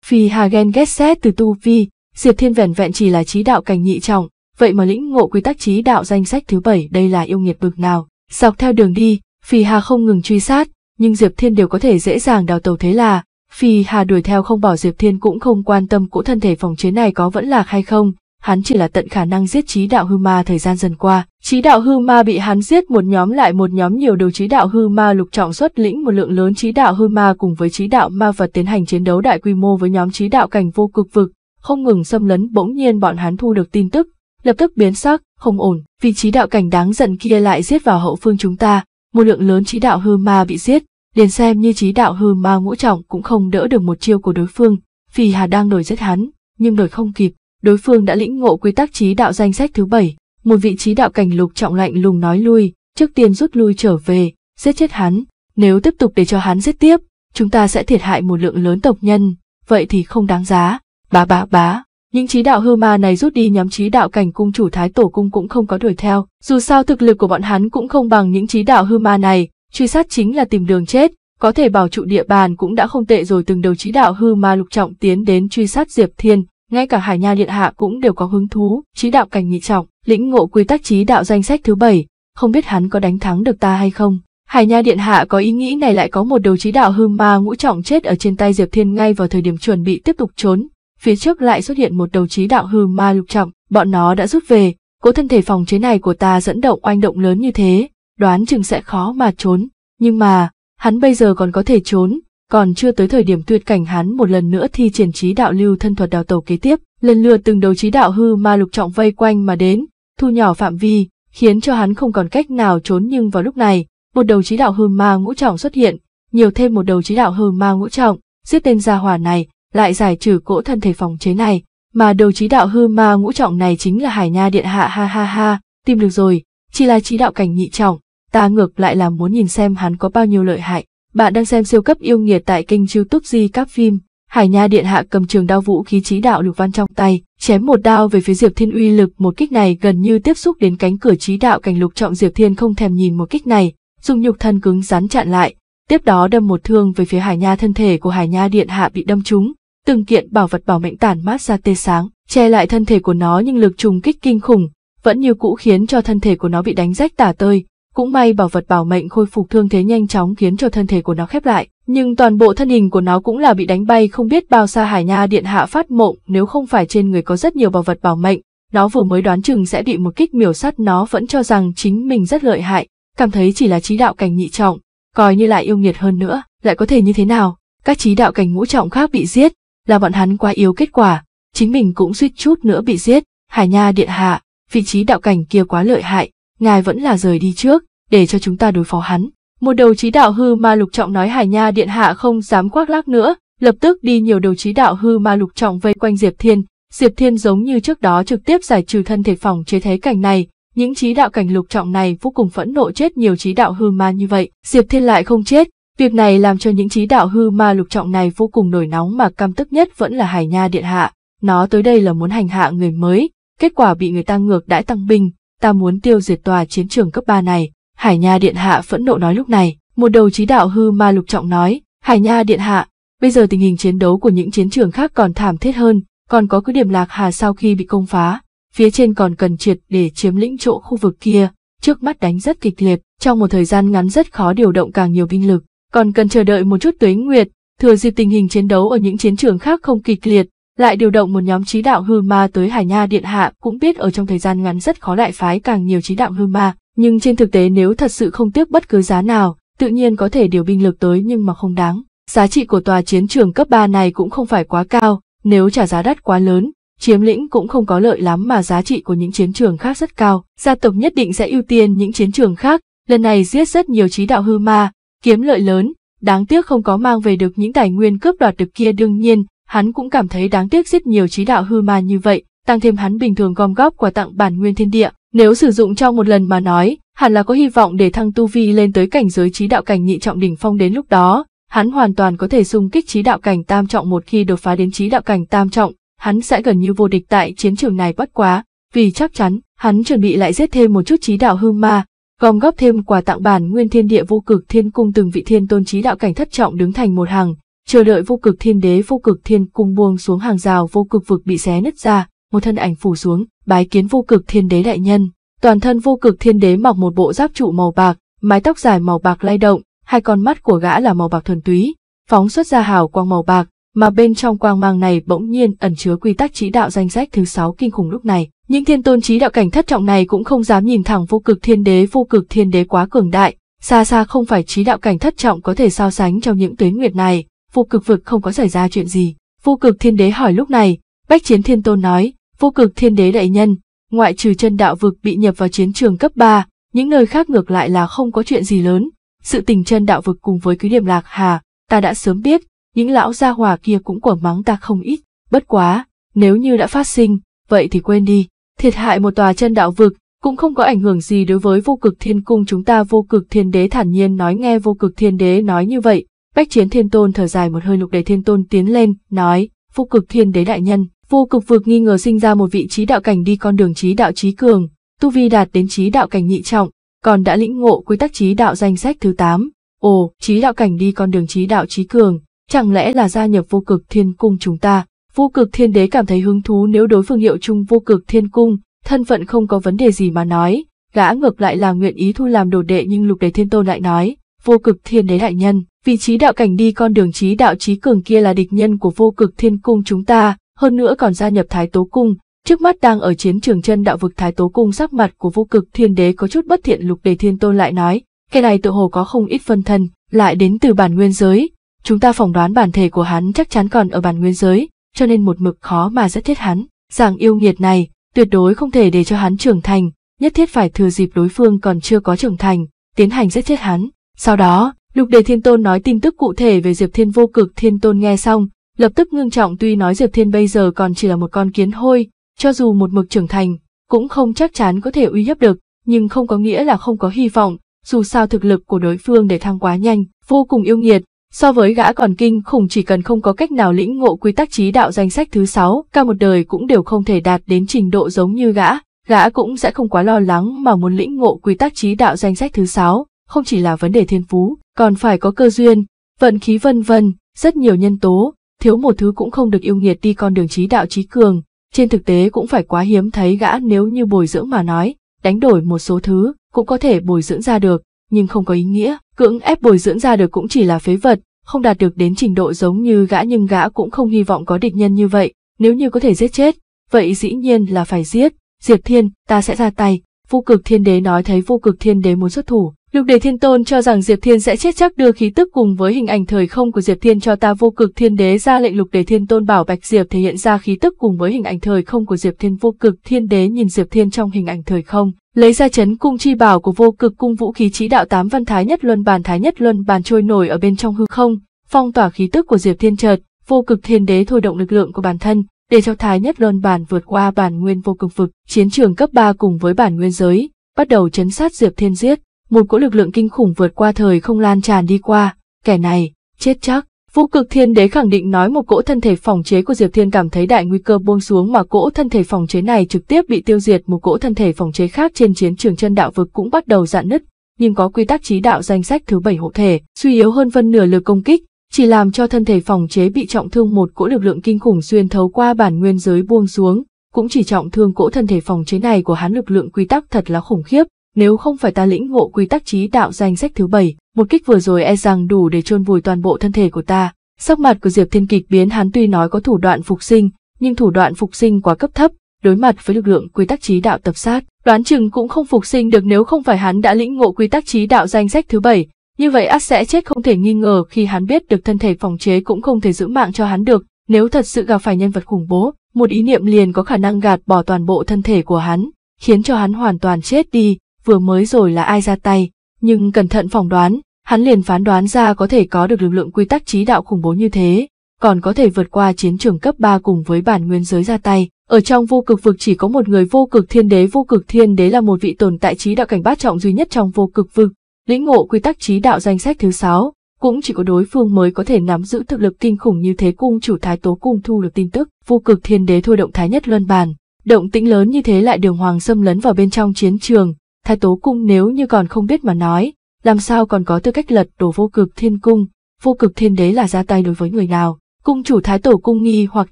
Phi ghen ghét xét từ tu vi, Diệp Thiên vẻn vẹn chỉ là trí đạo cảnh nhị trọng, vậy mà lĩnh ngộ quy tắc trí đạo danh sách thứ bảy đây là yêu nghiệt bực nào. Dọc theo đường đi, Phi Hà không ngừng truy sát, nhưng Diệp Thiên đều có thể dễ dàng đào tàu thế là, Phi Hà đuổi theo không bỏ Diệp Thiên cũng không quan tâm cỗ thân thể phòng chế này có vẫn lạc hay không, hắn chỉ là tận khả năng giết trí đạo hư ma thời gian dần qua. Trí đạo hư ma bị hắn giết một nhóm lại một nhóm nhiều đầu trí đạo hư ma lục trọng xuất lĩnh một lượng lớn trí đạo hư ma cùng với trí đạo ma vật tiến hành chiến đấu đại quy mô với nhóm trí đạo cảnh vô cực vực, không ngừng xâm lấn bỗng nhiên bọn hắn thu được tin tức, lập tức biến sắc, không ổn, vì trí đạo cảnh đáng giận kia lại giết vào hậu phương chúng ta, một lượng lớn trí đạo hư ma bị giết, liền xem như trí đạo hư ma ngũ trọng cũng không đỡ được một chiêu của đối phương, vì hà đang đổi giết hắn, nhưng đổi không kịp, đối phương đã lĩnh ngộ quy tắc trí đạo danh sách thứ bảy, một vị trí đạo cảnh lục trọng lạnh lùng nói lui, trước tiên rút lui trở về, giết chết hắn, nếu tiếp tục để cho hắn giết tiếp, chúng ta sẽ thiệt hại một lượng lớn tộc nhân, vậy thì không đáng giá, bá bá bá. Những trí đạo hư ma này rút đi nhóm trí đạo cảnh cung chủ thái tổ cung cũng không có đuổi theo, dù sao thực lực của bọn hắn cũng không bằng những trí đạo hư ma này, truy sát chính là tìm đường chết, có thể bảo trụ địa bàn cũng đã không tệ rồi từng đầu trí đạo hư ma lục trọng tiến đến truy sát Diệp Thiên, ngay cả Hải Nha Điện Hạ cũng đều có hứng thú, trí đạo cảnh nhị trọng, lĩnh ngộ quy tắc trí đạo danh sách thứ bảy, không biết hắn có đánh thắng được ta hay không. Hải Nha Điện Hạ có ý nghĩ này lại có một đầu trí đạo hư ma ngũ trọng chết ở trên tay Diệp Thiên ngay vào thời điểm chuẩn bị tiếp tục trốn, phía trước lại xuất hiện một đầu trí đạo hư ma lục trọng, bọn nó đã rút về, cố thân thể phòng chế này của ta dẫn động oanh động lớn như thế, đoán chừng sẽ khó mà trốn, nhưng mà, hắn bây giờ còn có thể trốn, còn chưa tới thời điểm tuyệt cảnh hắn một lần nữa thi triển trí đạo lưu thân thuật đào tẩu kế tiếp, lần lượt từng đầu trí đạo hư ma lục trọng vây quanh mà đến, thu nhỏ phạm vi, khiến cho hắn không còn cách nào trốn nhưng vào lúc này, một đầu trí đạo hư ma ngũ trọng xuất hiện, nhiều thêm một đầu trí đạo hư ma ngũ trọng, giết tên gia hỏa này, lại giải trừ cỗ thân thể phòng chế này, mà đầu trí đạo hư ma ngũ trọng này chính là Hải Nha Điện Hạ ha ha ha, tìm được rồi, chỉ là trí đạo cảnh nhị trọng, ta ngược lại là muốn nhìn xem hắn có bao nhiêu lợi hại. Bạn đang xem siêu cấp yêu nghiệt tại kênh youtube Di Các Phim. Hải Nha Điện Hạ cầm trường đao vũ khí trí đạo lục văn trong tay, chém một đao về phía Diệp Thiên uy lực một kích này gần như tiếp xúc đến cánh cửa trí đạo cảnh lục trọng Diệp Thiên không thèm nhìn một kích này, dùng nhục thân cứng rắn chặn lại, tiếp đó đâm một thương về phía Hải Nha thân thể của Hải Nha Điện Hạ bị đâm trúng, từng kiện bảo vật bảo mệnh tản mát ra tê sáng, che lại thân thể của nó nhưng lực trùng kích kinh khủng, vẫn như cũ khiến cho thân thể của nó bị đánh rách tả tơi, cũng may bảo vật bảo mệnh khôi phục thương thế nhanh chóng khiến cho thân thể của nó khép lại, nhưng toàn bộ thân hình của nó cũng là bị đánh bay không biết bao xa hải nha điện hạ phát mộng nếu không phải trên người có rất nhiều bảo vật bảo mệnh. Nó vừa mới đoán chừng sẽ bị một kích miểu sát nó vẫn cho rằng chính mình rất lợi hại, cảm thấy chỉ là trí đạo cảnh nhị trọng, coi như lại yêu nghiệt hơn nữa, lại có thể như thế nào, các trí đạo cảnh ngũ trọng khác bị giết, là bọn hắn quá yếu kết quả, chính mình cũng suýt chút nữa bị giết, hải nha điện hạ, vị trí đạo cảnh kia quá lợi hại, ngài vẫn là rời đi trước, để cho chúng ta đối phó hắn. Một đầu trí đạo hư ma lục trọng nói Hải Nha Điện Hạ không dám quắc lác nữa, lập tức đi nhiều đầu trí đạo hư ma lục trọng vây quanh Diệp Thiên. Diệp Thiên giống như trước đó trực tiếp giải trừ thân thể phòng chế thế cảnh này, những trí đạo cảnh lục trọng này vô cùng phẫn nộ chết nhiều trí đạo hư ma như vậy, Diệp Thiên lại không chết. Việc này làm cho những trí đạo hư ma lục trọng này vô cùng nổi nóng mà cam tức nhất vẫn là Hải Nha Điện Hạ. Nó tới đây là muốn hành hạ người mới, kết quả bị người ta ngược đãi tăng binh, ta muốn tiêu diệt tòa chiến trường cấp 3 này. Hải Nha Điện Hạ phẫn nộ nói lúc này, một đầu trí đạo hư ma lục trọng nói, Hải Nha Điện Hạ, bây giờ tình hình chiến đấu của những chiến trường khác còn thảm thiết hơn, còn có cứ điểm lạc hà sau khi bị công phá, phía trên còn cần triệt để chiếm lĩnh chỗ khu vực kia, trước mắt đánh rất kịch liệt, trong một thời gian ngắn rất khó điều động càng nhiều binh lực, còn cần chờ đợi một chút tuế nguyệt, thừa dịp tình hình chiến đấu ở những chiến trường khác không kịch liệt, lại điều động một nhóm trí đạo hư ma tới Hải Nha Điện Hạ cũng biết ở trong thời gian ngắn rất khó đại phái càng nhiều trí đạo hư ma, nhưng trên thực tế nếu thật sự không tiếc bất cứ giá nào, tự nhiên có thể điều binh lực tới nhưng mà không đáng. Giá trị của tòa chiến trường cấp 3 này cũng không phải quá cao, nếu trả giá đắt quá lớn, chiếm lĩnh cũng không có lợi lắm mà giá trị của những chiến trường khác rất cao. Gia tộc nhất định sẽ ưu tiên những chiến trường khác, lần này giết rất nhiều trí đạo hư ma, kiếm lợi lớn, đáng tiếc không có mang về được những tài nguyên cướp đoạt được kia đương nhiên, hắn cũng cảm thấy đáng tiếc giết nhiều trí đạo hư ma như vậy, tăng thêm hắn bình thường gom góp quà tặng bản nguyên thiên địa, nếu sử dụng trong một lần mà nói, hẳn là có hy vọng để thăng tu vi lên tới cảnh giới trí đạo cảnh nhị trọng đỉnh phong đến lúc đó, hắn hoàn toàn có thể xung kích trí đạo cảnh tam trọng một khi đột phá đến trí đạo cảnh tam trọng, hắn sẽ gần như vô địch tại chiến trường này bất quá, vì chắc chắn, hắn chuẩn bị lại giết thêm một chút trí đạo hư ma, gom góp thêm quà tặng bản nguyên thiên địa vô cực thiên cung từng vị thiên tôn trí đạo cảnh thất trọng đứng thành một hàng, chờ đợi vô cực thiên đế vô cực thiên cung buông xuống hàng rào vô cực vực bị xé nứt ra, một thân ảnh phủ xuống, bái kiến vô cực thiên đế đại nhân. Toàn thân vô cực thiên đế mặc một bộ giáp trụ màu bạc, mái tóc dài màu bạc lay động, hai con mắt của gã là màu bạc thuần túy, phóng xuất ra hào quang màu bạc, mà bên trong quang mang này bỗng nhiên ẩn chứa quy tắc trí đạo danh sách thứ sáu kinh khủng lúc này. Những thiên tôn trí đạo cảnh thất trọng này cũng không dám nhìn thẳng vô cực thiên đế, vô cực thiên đế quá cường đại, xa xa không phải trí đạo cảnh thất trọng có thể so sánh trong những tuyến nguyệt này, vô cực vực không có xảy ra chuyện gì. Vô cực thiên đế hỏi lúc này, bách chiến thiên tôn nói, Vô cực thiên đế đại nhân, ngoại trừ chân đạo vực bị nhập vào chiến trường cấp ba, những nơi khác ngược lại là không có chuyện gì lớn. Sự tình chân đạo vực cùng với cứ điểm lạc hà, ta đã sớm biết, những lão gia hòa kia cũng quở mắng ta không ít, bất quá, nếu như đã phát sinh, vậy thì quên đi, thiệt hại một tòa chân đạo vực, cũng không có ảnh hưởng gì đối với vô cực thiên cung chúng ta vô cực thiên đế thản nhiên nói nghe vô cực thiên đế nói như vậy, bách chiến thiên tôn thở dài một hơi lục đầy thiên tôn tiến lên, nói, vô cực thiên đế đại nhân, vô cực vượt nghi ngờ sinh ra một vị trí đạo cảnh đi con đường trí đạo trí cường, tu vi đạt đến trí đạo cảnh nhị trọng, còn đã lĩnh ngộ quy tắc trí đạo danh sách thứ 8. Ồ, trí đạo cảnh đi con đường trí đạo trí cường, chẳng lẽ là gia nhập vô cực thiên cung chúng ta? Vô cực thiên đế cảm thấy hứng thú nếu đối phương hiệu chung vô cực thiên cung, thân phận không có vấn đề gì mà nói, gã ngược lại là nguyện ý thu làm đồ đệ nhưng lục đế thiên tôn lại nói, vô cực thiên đế đại nhân, vị trí đạo cảnh đi con đường trí đạo trí cường kia là địch nhân của vô cực thiên cung chúng ta, hơn nữa còn gia nhập Thái Tố Cung, trước mắt đang ở chiến trường chân đạo vực Thái Tố Cung sắc mặt của vô cực thiên đế có chút bất thiện lục đề thiên tôn lại nói, cái này tự hồ có không ít phân thân, lại đến từ bản nguyên giới, chúng ta phỏng đoán bản thể của hắn chắc chắn còn ở bản nguyên giới, cho nên một mực khó mà rất thiết hắn, rằng yêu nghiệt này, tuyệt đối không thể để cho hắn trưởng thành, nhất thiết phải thừa dịp đối phương còn chưa có trưởng thành, tiến hành giết chết hắn. Sau đó, Lục Đề Thiên Tôn nói tin tức cụ thể về Diệp Thiên Vô Cực Thiên Tôn nghe xong, lập tức ngưng trọng tuy nói Diệp Thiên bây giờ còn chỉ là một con kiến hôi, cho dù một mực trưởng thành, cũng không chắc chắn có thể uy hiếp được, nhưng không có nghĩa là không có hy vọng, dù sao thực lực của đối phương để thăng quá nhanh, vô cùng yêu nghiệt, so với gã còn kinh khủng chỉ cần không có cách nào lĩnh ngộ quy tắc trí đạo danh sách thứ 6, cả một đời cũng đều không thể đạt đến trình độ giống như gã, gã cũng sẽ không quá lo lắng mà muốn lĩnh ngộ quy tắc trí đạo danh sách thứ 6, không chỉ là vấn đề thiên phú, còn phải có cơ duyên, vận khí vân vân, rất nhiều nhân tố, thiếu một thứ cũng không được yêu nghiệt đi con đường trí đạo trí cường, trên thực tế cũng phải quá hiếm thấy gã nếu như bồi dưỡng mà nói, đánh đổi một số thứ, cũng có thể bồi dưỡng ra được, nhưng không có ý nghĩa, cưỡng ép bồi dưỡng ra được cũng chỉ là phế vật, không đạt được đến trình độ giống như gã nhưng gã cũng không hy vọng có địch nhân như vậy, nếu như có thể giết chết, vậy dĩ nhiên là phải giết, Diệp Thiên, ta sẽ ra tay, vô cực thiên đế nói thấy vô cực thiên đế muốn xuất thủ, Lục Đề Thiên Tôn cho rằng Diệp Thiên sẽ chết chắc đưa khí tức cùng với hình ảnh thời không của Diệp Thiên cho ta vô cực thiên đế ra lệnh Lục Đề Thiên Tôn bảo Bạch Diệp thể hiện ra khí tức cùng với hình ảnh thời không của Diệp Thiên vô cực thiên đế nhìn Diệp Thiên trong hình ảnh thời không, lấy ra chấn cung chi bảo của vô cực cung vũ khí trí đạo tám văn thái nhất luân bàn thái nhất luân bàn trôi nổi ở bên trong hư không, phong tỏa khí tức của Diệp Thiên chợt, vô cực thiên đế thôi động lực lượng của bản thân, để cho thái nhất luân bàn vượt qua bản nguyên vô cực vực, chiến trường cấp 3 cùng với bản nguyên giới, bắt đầu chấn sát Diệp Thiên giết một cỗ lực lượng kinh khủng vượt qua thời không lan tràn đi qua, kẻ này, chết chắc. Vũ cực thiên đế khẳng định nói một cỗ thân thể phòng chế của Diệp Thiên cảm thấy đại nguy cơ buông xuống mà cỗ thân thể phòng chế này trực tiếp bị tiêu diệt một cỗ thân thể phòng chế khác trên chiến trường chân đạo vực cũng bắt đầu dạn nứt, nhưng có quy tắc trí đạo danh sách thứ bảy hộ thể, suy yếu hơn phân nửa lực công kích, chỉ làm cho thân thể phòng chế bị trọng thương một cỗ lực lượng kinh khủng xuyên thấu qua bản nguyên giới buông xuống, cũng chỉ trọng thương cỗ thân thể phòng chế này của hắn lực lượng quy tắc thật là khủng khiếp, nếu không phải ta lĩnh ngộ quy tắc trí đạo danh sách thứ bảy, một kích vừa rồi e rằng đủ để chôn vùi toàn bộ thân thể của ta. Sắc mặt của Diệp Thiên Kịch biến hắn tuy nói có thủ đoạn phục sinh, nhưng thủ đoạn phục sinh quá cấp thấp, đối mặt với lực lượng quy tắc trí đạo tập sát, đoán chừng cũng không phục sinh được nếu không phải hắn đã lĩnh ngộ quy tắc trí đạo danh sách thứ bảy, như vậy ác sẽ chết không thể nghi ngờ khi hắn biết được thân thể phòng chế cũng không thể giữ mạng cho hắn được, nếu thật sự gặp phải nhân vật khủng bố, một ý niệm liền có khả năng gạt bỏ toàn bộ thân thể của hắn, khiến cho hắn hoàn toàn chết đi, vừa mới rồi là ai ra tay, nhưng cẩn thận phỏng đoán, hắn liền phán đoán ra có thể có được lực lượng quy tắc trí đạo khủng bố như thế, còn có thể vượt qua chiến trường cấp 3 cùng với bản nguyên giới ra tay. Ở trong vô cực vực chỉ có một người vô cực thiên đế, vô cực thiên đế là một vị tồn tại trí đạo cảnh bát trọng duy nhất trong vô cực vực, lĩnh ngộ quy tắc trí đạo danh sách thứ 6, cũng chỉ có đối phương mới có thể nắm giữ thực lực kinh khủng như thế cung chủ thái tố cung thu được tin tức, vô cực thiên đế thôi động thái nhất luân bàn. Động tĩnh lớn như thế lại đường hoàng xâm lấn vào bên trong chiến trường, Thái Tố Cung nếu như còn không biết mà nói, làm sao còn có tư cách lật đổ vô cực thiên cung, vô cực thiên đế là ra tay đối với người nào. Cung chủ Thái Tổ Cung nghi hoặc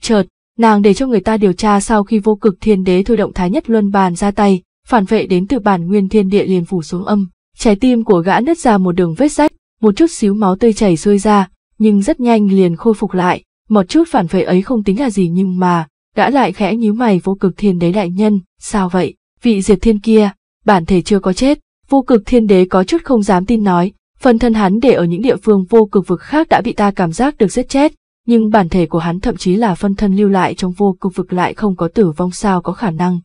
chợt, nàng để cho người ta điều tra sau khi vô cực thiên đế thôi động Thái Nhất Luân bàn ra tay, phản vệ đến từ bản nguyên thiên địa liền phủ xuống âm. Trái tim của gã nứt ra một đường vết rách, một chút xíu máu tươi chảy xuôi ra, nhưng rất nhanh liền khôi phục lại. Một chút phản vệ ấy không tính là gì nhưng mà, gã lại khẽ nhíu mày vô cực thiên đế đại nhân, sao vậy? Vị diệt thiên kia, bản thể chưa có chết, vô cực thiên đế có chút không dám tin nói, phần thân hắn để ở những địa phương vô cực vực khác đã bị ta cảm giác được giết chết, nhưng bản thể của hắn thậm chí là phân thân lưu lại trong vô cực vực lại không có tử vong sao có khả năng.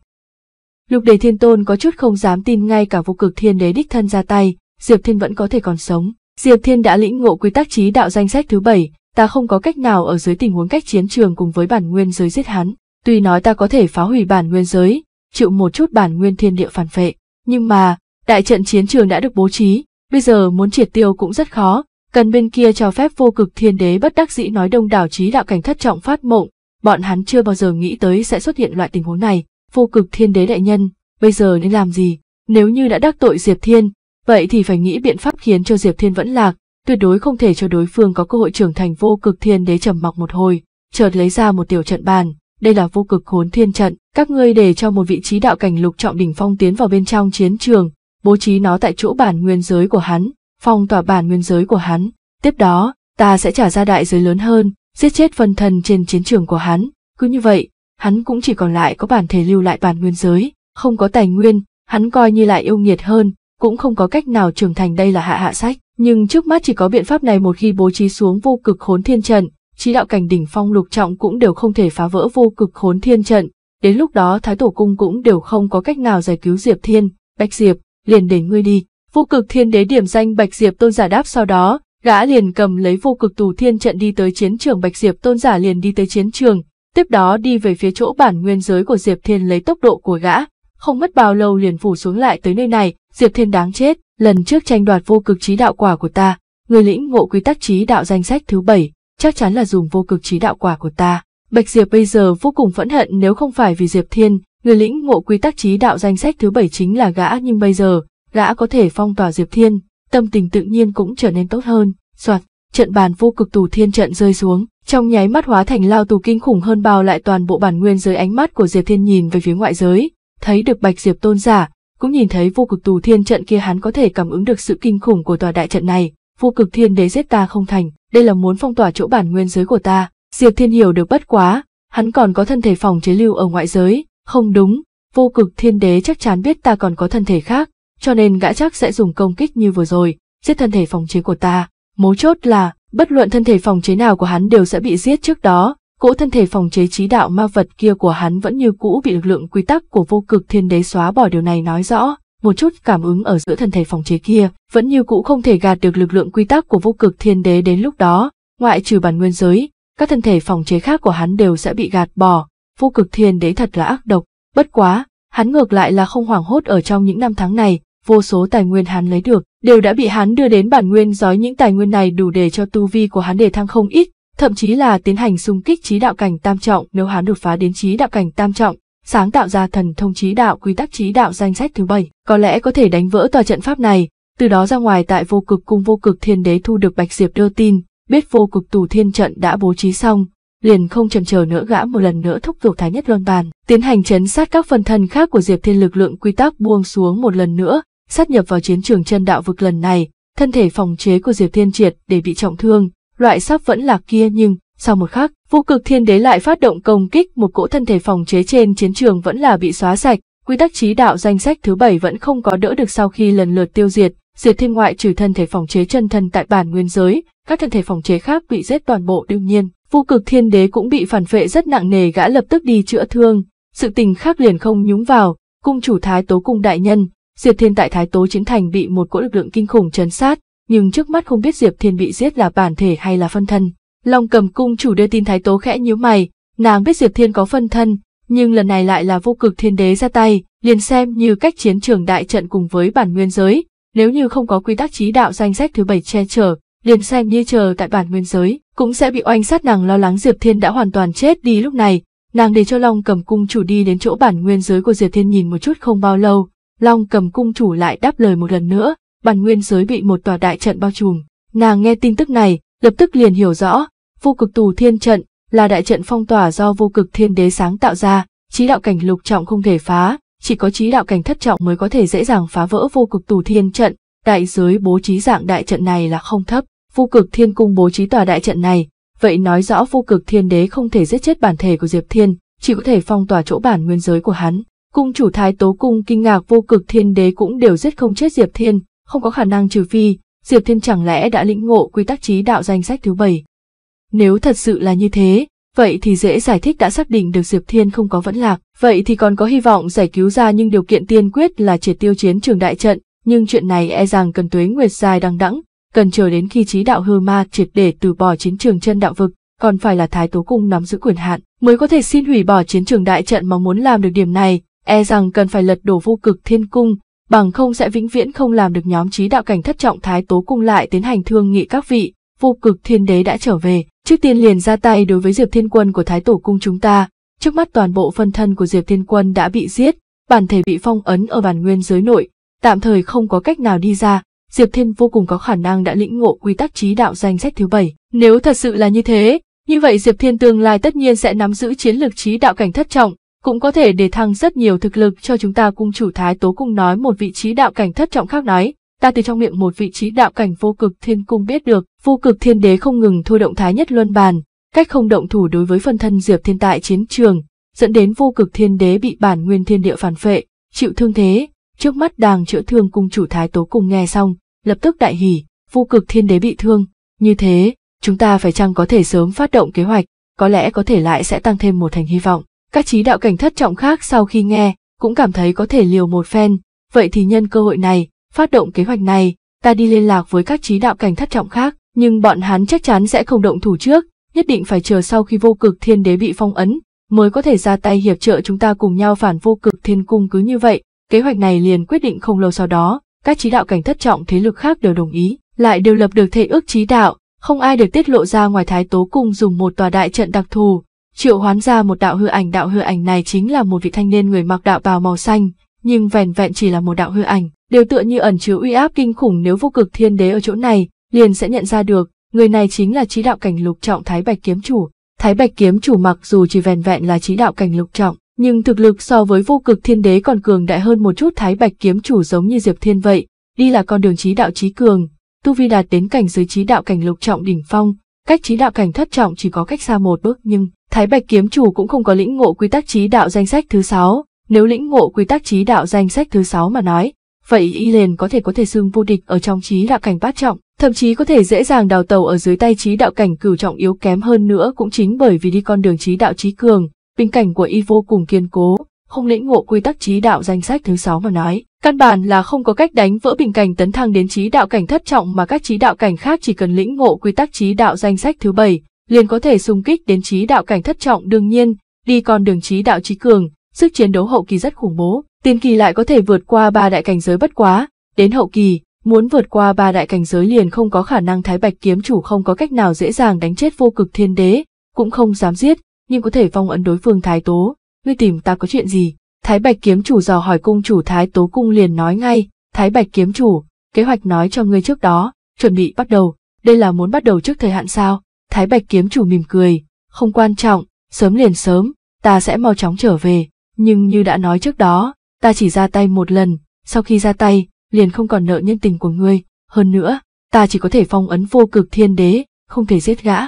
Lục đề thiên tôn có chút không dám tin ngay cả vô cực thiên đế đích thân ra tay, Diệp Thiên vẫn có thể còn sống. Diệp Thiên đã lĩnh ngộ quy tắc trí đạo danh sách thứ bảy, ta không có cách nào ở dưới tình huống cách chiến trường cùng với bản nguyên giới giết hắn. Tuy nói ta có thể phá hủy bản nguyên giới, chịu một chút bản nguyên thiên địa phản phệ, nhưng mà, đại trận chiến trường đã được bố trí, bây giờ muốn triệt tiêu cũng rất khó, cần bên kia cho phép vô cực thiên đế bất đắc dĩ nói đông đảo trí đạo cảnh thất trọng phát mộng, bọn hắn chưa bao giờ nghĩ tới sẽ xuất hiện loại tình huống này, vô cực thiên đế đại nhân, bây giờ nên làm gì, nếu như đã đắc tội Diệp Thiên, vậy thì phải nghĩ biện pháp khiến cho Diệp Thiên vẫn lạc, tuyệt đối không thể cho đối phương có cơ hội trưởng thành vô cực thiên đế trầm mặc một hồi, chợt lấy ra một tiểu trận bàn, đây là vô cực khốn thiên trận, các ngươi để cho một vị trí đạo cảnh lục trọng đỉnh phong tiến vào bên trong chiến trường, bố trí nó tại chỗ bản nguyên giới của hắn, phong tỏa bản nguyên giới của hắn. Tiếp đó, ta sẽ trả ra đại giới lớn hơn, giết chết phân thần trên chiến trường của hắn. Cứ như vậy, hắn cũng chỉ còn lại có bản thể lưu lại bản nguyên giới, không có tài nguyên, hắn coi như lại yêu nghiệt hơn, cũng không có cách nào trưởng thành đây là hạ hạ sách. Nhưng trước mắt chỉ có biện pháp này một khi bố trí xuống vô cực khốn thiên trận, trí đạo cảnh đỉnh phong lục trọng cũng đều không thể phá vỡ vô cực khốn thiên trận, đến lúc đó Thái Tổ Cung cũng đều không có cách nào giải cứu Diệp Thiên, Bạch Diệp, liền để ngươi đi. Vô cực thiên đế điểm danh Bạch Diệp tôn giả đáp sau đó, gã liền cầm lấy vô cực tù thiên trận đi tới chiến trường Bạch Diệp tôn giả liền đi tới chiến trường, tiếp đó đi về phía chỗ bản nguyên giới của Diệp Thiên lấy tốc độ của gã. Không mất bao lâu liền phủ xuống lại tới nơi này, Diệp Thiên đáng chết, lần trước tranh đoạt vô cực trí đạo quả của ta, người lĩnh ngộ quy tắc trí đạo danh sách thứ bảy chắc chắn là dùng vô cực trí đạo quả của ta Bạch Diệp bây giờ vô cùng phẫn hận nếu không phải vì Diệp Thiên, người lĩnh ngộ quy tắc trí đạo danh sách thứ bảy chính là gã nhưng bây giờ, gã có thể phong tỏa Diệp Thiên, tâm tình tự nhiên cũng trở nên tốt hơn. Soạt, trận bàn vô cực tù thiên trận rơi xuống, trong nháy mắt hóa thành lao tù kinh khủng hơn bao lại toàn bộ bản nguyên dưới ánh mắt của Diệp Thiên nhìn về phía ngoại giới, thấy được Bạch Diệp tôn giả, cũng nhìn thấy vô cực tù thiên trận kia hắn có thể cảm ứng được sự kinh khủng của tòa đại trận này, vô cực thiên đế giết ta không thành, đây là muốn phong tỏa chỗ bản nguyên giới của ta, Diệp Thiên hiểu được bất quá, hắn còn có thân thể phòng chế lưu ở ngoại giới, không đúng, vô cực thiên đế chắc chắn biết ta còn có thân thể khác, cho nên gã chắc sẽ dùng công kích như vừa rồi, giết thân thể phòng chế của ta. Mấu chốt là, bất luận thân thể phòng chế nào của hắn đều sẽ bị giết trước đó, cỗ thân thể phòng chế trí đạo ma vật kia của hắn vẫn như cũ bị lực lượng quy tắc của vô cực thiên đế xóa bỏ điều này nói rõ. Một chút cảm ứng ở giữa thân thể phòng chế kia, vẫn như cũ không thể gạt được lực lượng quy tắc của vô cực thiên đế đến lúc đó, ngoại trừ bản nguyên giới, các thân thể phòng chế khác của hắn đều sẽ bị gạt bỏ, vô cực thiên đế thật là ác độc, bất quá, hắn ngược lại là không hoảng hốt ở trong những năm tháng này, vô số tài nguyên hắn lấy được, đều đã bị hắn đưa đến bản nguyên giói những tài nguyên này đủ để cho tu vi của hắn đề thăng không ít, thậm chí là tiến hành xung kích trí đạo cảnh tam trọng nếu hắn đột phá đến trí đạo cảnh tam trọng, sáng tạo ra thần thông trí đạo quy tắc trí đạo danh sách thứ bảy, có lẽ có thể đánh vỡ tòa trận pháp này, từ đó ra ngoài tại vô cực cung vô cực thiên đế thu được bạch diệp đưa tin, biết vô cực tù thiên trận đã bố trí xong, liền không chần chờ nữa gã một lần nữa thúc giục Thái Nhất Luân Bàn, tiến hành chấn sát các phần thân khác của Diệp Thiên lực lượng quy tắc buông xuống một lần nữa, sát nhập vào chiến trường chân đạo vực lần này, thân thể phòng chế của Diệp Thiên triệt để bị trọng thương, loại sắp vẫn là kia nhưng, sau một khắc, vô cực thiên đế lại phát động công kích một cỗ thân thể phòng chế trên chiến trường vẫn là bị xóa sạch, quy tắc trí đạo danh sách thứ bảy vẫn không có đỡ được sau khi lần lượt tiêu diệt, Diệp Thiên ngoại trừ thân thể phòng chế chân thân tại bản nguyên giới, các thân thể phòng chế khác bị giết toàn bộ đương nhiên. Vô cực thiên đế cũng bị phản phệ rất nặng nề gã lập tức đi chữa thương, sự tình khác liền không nhúng vào, cung chủ thái tố cung đại nhân, Diệp Thiên tại thái tố chiến thành bị một cỗ lực lượng kinh khủng chấn sát, nhưng trước mắt không biết Diệp Thiên bị giết là bản thể hay là phân thân. Long cầm cung chủ đưa tin thái tố khẽ nhíu mày, nàng biết Diệp Thiên có phân thân, nhưng lần này lại là vô cực thiên đế ra tay, liền xem như cách chiến trường đại trận cùng với bản nguyên giới, nếu như không có quy tắc trí đạo danh sách thứ bảy che chở, liền xem như chờ tại bản nguyên giới, cũng sẽ bị oanh sát nàng lo lắng Diệp Thiên đã hoàn toàn chết đi lúc này, nàng để cho Long cầm cung chủ đi đến chỗ bản nguyên giới của Diệp Thiên nhìn một chút không bao lâu, Long cầm cung chủ lại đáp lời một lần nữa, bản nguyên giới bị một tòa đại trận bao trùm, nàng nghe tin tức này, lập tức liền hiểu rõ, vô cực tù thiên trận là đại trận phong tỏa do vô cực thiên đế sáng tạo ra, trí đạo cảnh lục trọng không thể phá, chỉ có trí đạo cảnh thất trọng mới có thể dễ dàng phá vỡ vô cực tù thiên trận, đại giới bố trí dạng đại trận này là không thấp, vô cực thiên cung bố trí tòa đại trận này, vậy nói rõ vô cực thiên đế không thể giết chết bản thể của Diệp Thiên, chỉ có thể phong tỏa chỗ bản nguyên giới của hắn. Cung chủ thái tố cung kinh ngạc vô cực thiên đế cũng đều giết không chết Diệp Thiên, không có khả năng trừ phi, Diệp Thiên chẳng lẽ đã lĩnh ngộ quy tắc trí đạo danh sách thứ bảy. Nếu thật sự là như thế, Vậy thì dễ giải thích đã xác định được Diệp Thiên không có vẫn lạc, vậy thì còn có hy vọng giải cứu ra nhưng điều kiện tiên quyết là triệt tiêu chiến trường đại trận, nhưng chuyện này e rằng cần tuế nguyệt dài đằng đẵng, cần chờ đến khi trí đạo hư ma triệt để từ bỏ chiến trường chân đạo vực, còn phải là thái tố cung nắm giữ quyền hạn, mới có thể xin hủy bỏ chiến trường đại trận mà muốn làm được điểm này, e rằng cần phải lật đổ vô cực thiên cung, bằng không sẽ vĩnh viễn không làm được nhóm trí đạo cảnh thất trọng thái tố cung lại tiến hành thương nghị các vị, vô cực thiên đế đã trở về, Trước tiên liền ra tay đối với Diệp Thiên Quân của Thái Tổ Cung chúng ta, trước mắt toàn bộ phân thân của Diệp Thiên Quân đã bị giết, bản thể bị phong ấn ở bản nguyên giới nội, tạm thời không có cách nào đi ra, Diệp Thiên vô cùng có khả năng đã lĩnh ngộ quy tắc trí đạo danh sách thứ bảy. Nếu thật sự là như thế, như vậy Diệp Thiên tương lai tất nhiên sẽ nắm giữ chiến lược trí đạo cảnh thất trọng, cũng có thể để thăng rất nhiều thực lực cho chúng ta cung chủ thái tố cung nói một vị trí đạo cảnh thất trọng khác nói, ta từ trong miệng một vị trí đạo cảnh vô cực thiên cung biết được, vô cực thiên đế không ngừng thôi động thái nhất luân bàn, cách không động thủ đối với phân thân diệp thiên tại chiến trường, dẫn đến vô cực thiên đế bị bản nguyên thiên địa phản phệ, chịu thương thế, trước mắt đang chữa thương cung chủ thái tố cùng nghe xong, lập tức đại hỉ, vô cực thiên đế bị thương, như thế, chúng ta phải chăng có thể sớm phát động kế hoạch, có lẽ có thể lại sẽ tăng thêm một thành hy vọng. Các trí đạo cảnh thất trọng khác sau khi nghe, cũng cảm thấy có thể liều một phen, vậy thì nhân cơ hội này, Phát động kế hoạch này, ta đi liên lạc với các trí đạo cảnh thất trọng khác, nhưng bọn hắn chắc chắn sẽ không động thủ trước, nhất định phải chờ sau khi vô cực thiên đế bị phong ấn, mới có thể ra tay hiệp trợ chúng ta cùng nhau phản vô cực thiên cung cứ như vậy. Kế hoạch này liền quyết định không lâu sau đó, các trí đạo cảnh thất trọng thế lực khác đều đồng ý, lại đều lập được thể ước trí đạo, không ai được tiết lộ ra ngoài thái tố cung dùng một tòa đại trận đặc thù, triệu hoán ra một đạo hư ảnh đạo hư ảnh này chính là một vị thanh niên người mặc đạo bào màu xanh nhưng vẻn vẹn chỉ là một đạo hư ảnh đều tựa như ẩn chứa uy áp kinh khủng nếu vô cực thiên đế ở chỗ này, liền sẽ nhận ra được, người này chính là trí đạo cảnh lục trọng Thái Bạch Kiếm Chủ. Thái Bạch Kiếm Chủ mặc dù chỉ vẹn vẹn là trí đạo cảnh lục trọng, nhưng thực lực so với vô cực thiên đế còn cường đại hơn một chút Thái Bạch Kiếm Chủ giống như Diệp Thiên vậy, đi là con đường trí đạo trí cường, tu vi đạt đến cảnh giới trí đạo cảnh lục trọng đỉnh phong, cách trí đạo cảnh thất trọng chỉ có cách xa một bước nhưng Thái Bạch Kiếm Chủ cũng không có lĩnh ngộ quy tắc trí đạo danh sách thứ sáu nếu lĩnh ngộ quy tắc trí đạo danh sách thứ sáu mà nói, vậy y liền có thể có thể xưng vô địch ở trong trí đạo cảnh bát trọng, thậm chí có thể dễ dàng đào tàu ở dưới tay trí đạo cảnh cửu trọng yếu kém hơn nữa cũng chính bởi vì đi con đường trí đạo trí cường, bình cảnh của y vô cùng kiên cố, không lĩnh ngộ quy tắc trí đạo danh sách thứ sáu mà nói. Căn bản là không có cách đánh vỡ bình cảnh tấn thăng đến trí đạo cảnh thất trọng mà các trí đạo cảnh khác chỉ cần lĩnh ngộ quy tắc trí đạo danh sách thứ bảy liền có thể xung kích đến trí đạo cảnh thất trọng đương nhiên, đi con đường trí đạo trí cường, sức chiến đấu hậu kỳ rất khủng bố, Tiền kỳ lại có thể vượt qua ba đại cảnh giới bất quá, đến hậu kỳ, muốn vượt qua ba đại cảnh giới liền không có khả năng Thái Bạch kiếm chủ không có cách nào dễ dàng đánh chết vô cực thiên đế, cũng không dám giết, nhưng có thể phong ấn đối phương Thái Tố, ngươi tìm ta có chuyện gì? Thái Bạch kiếm chủ dò hỏi cung chủ Thái Tố cung liền nói ngay, Thái Bạch kiếm chủ, kế hoạch nói cho ngươi trước đó, chuẩn bị bắt đầu, đây là muốn bắt đầu trước thời hạn sao? Thái Bạch kiếm chủ mỉm cười, không quan trọng, sớm liền sớm, ta sẽ mau chóng trở về, nhưng như đã nói trước đó, ta chỉ ra tay một lần, sau khi ra tay, liền không còn nợ nhân tình của ngươi, hơn nữa, ta chỉ có thể phong ấn vô cực thiên đế, không thể giết gã,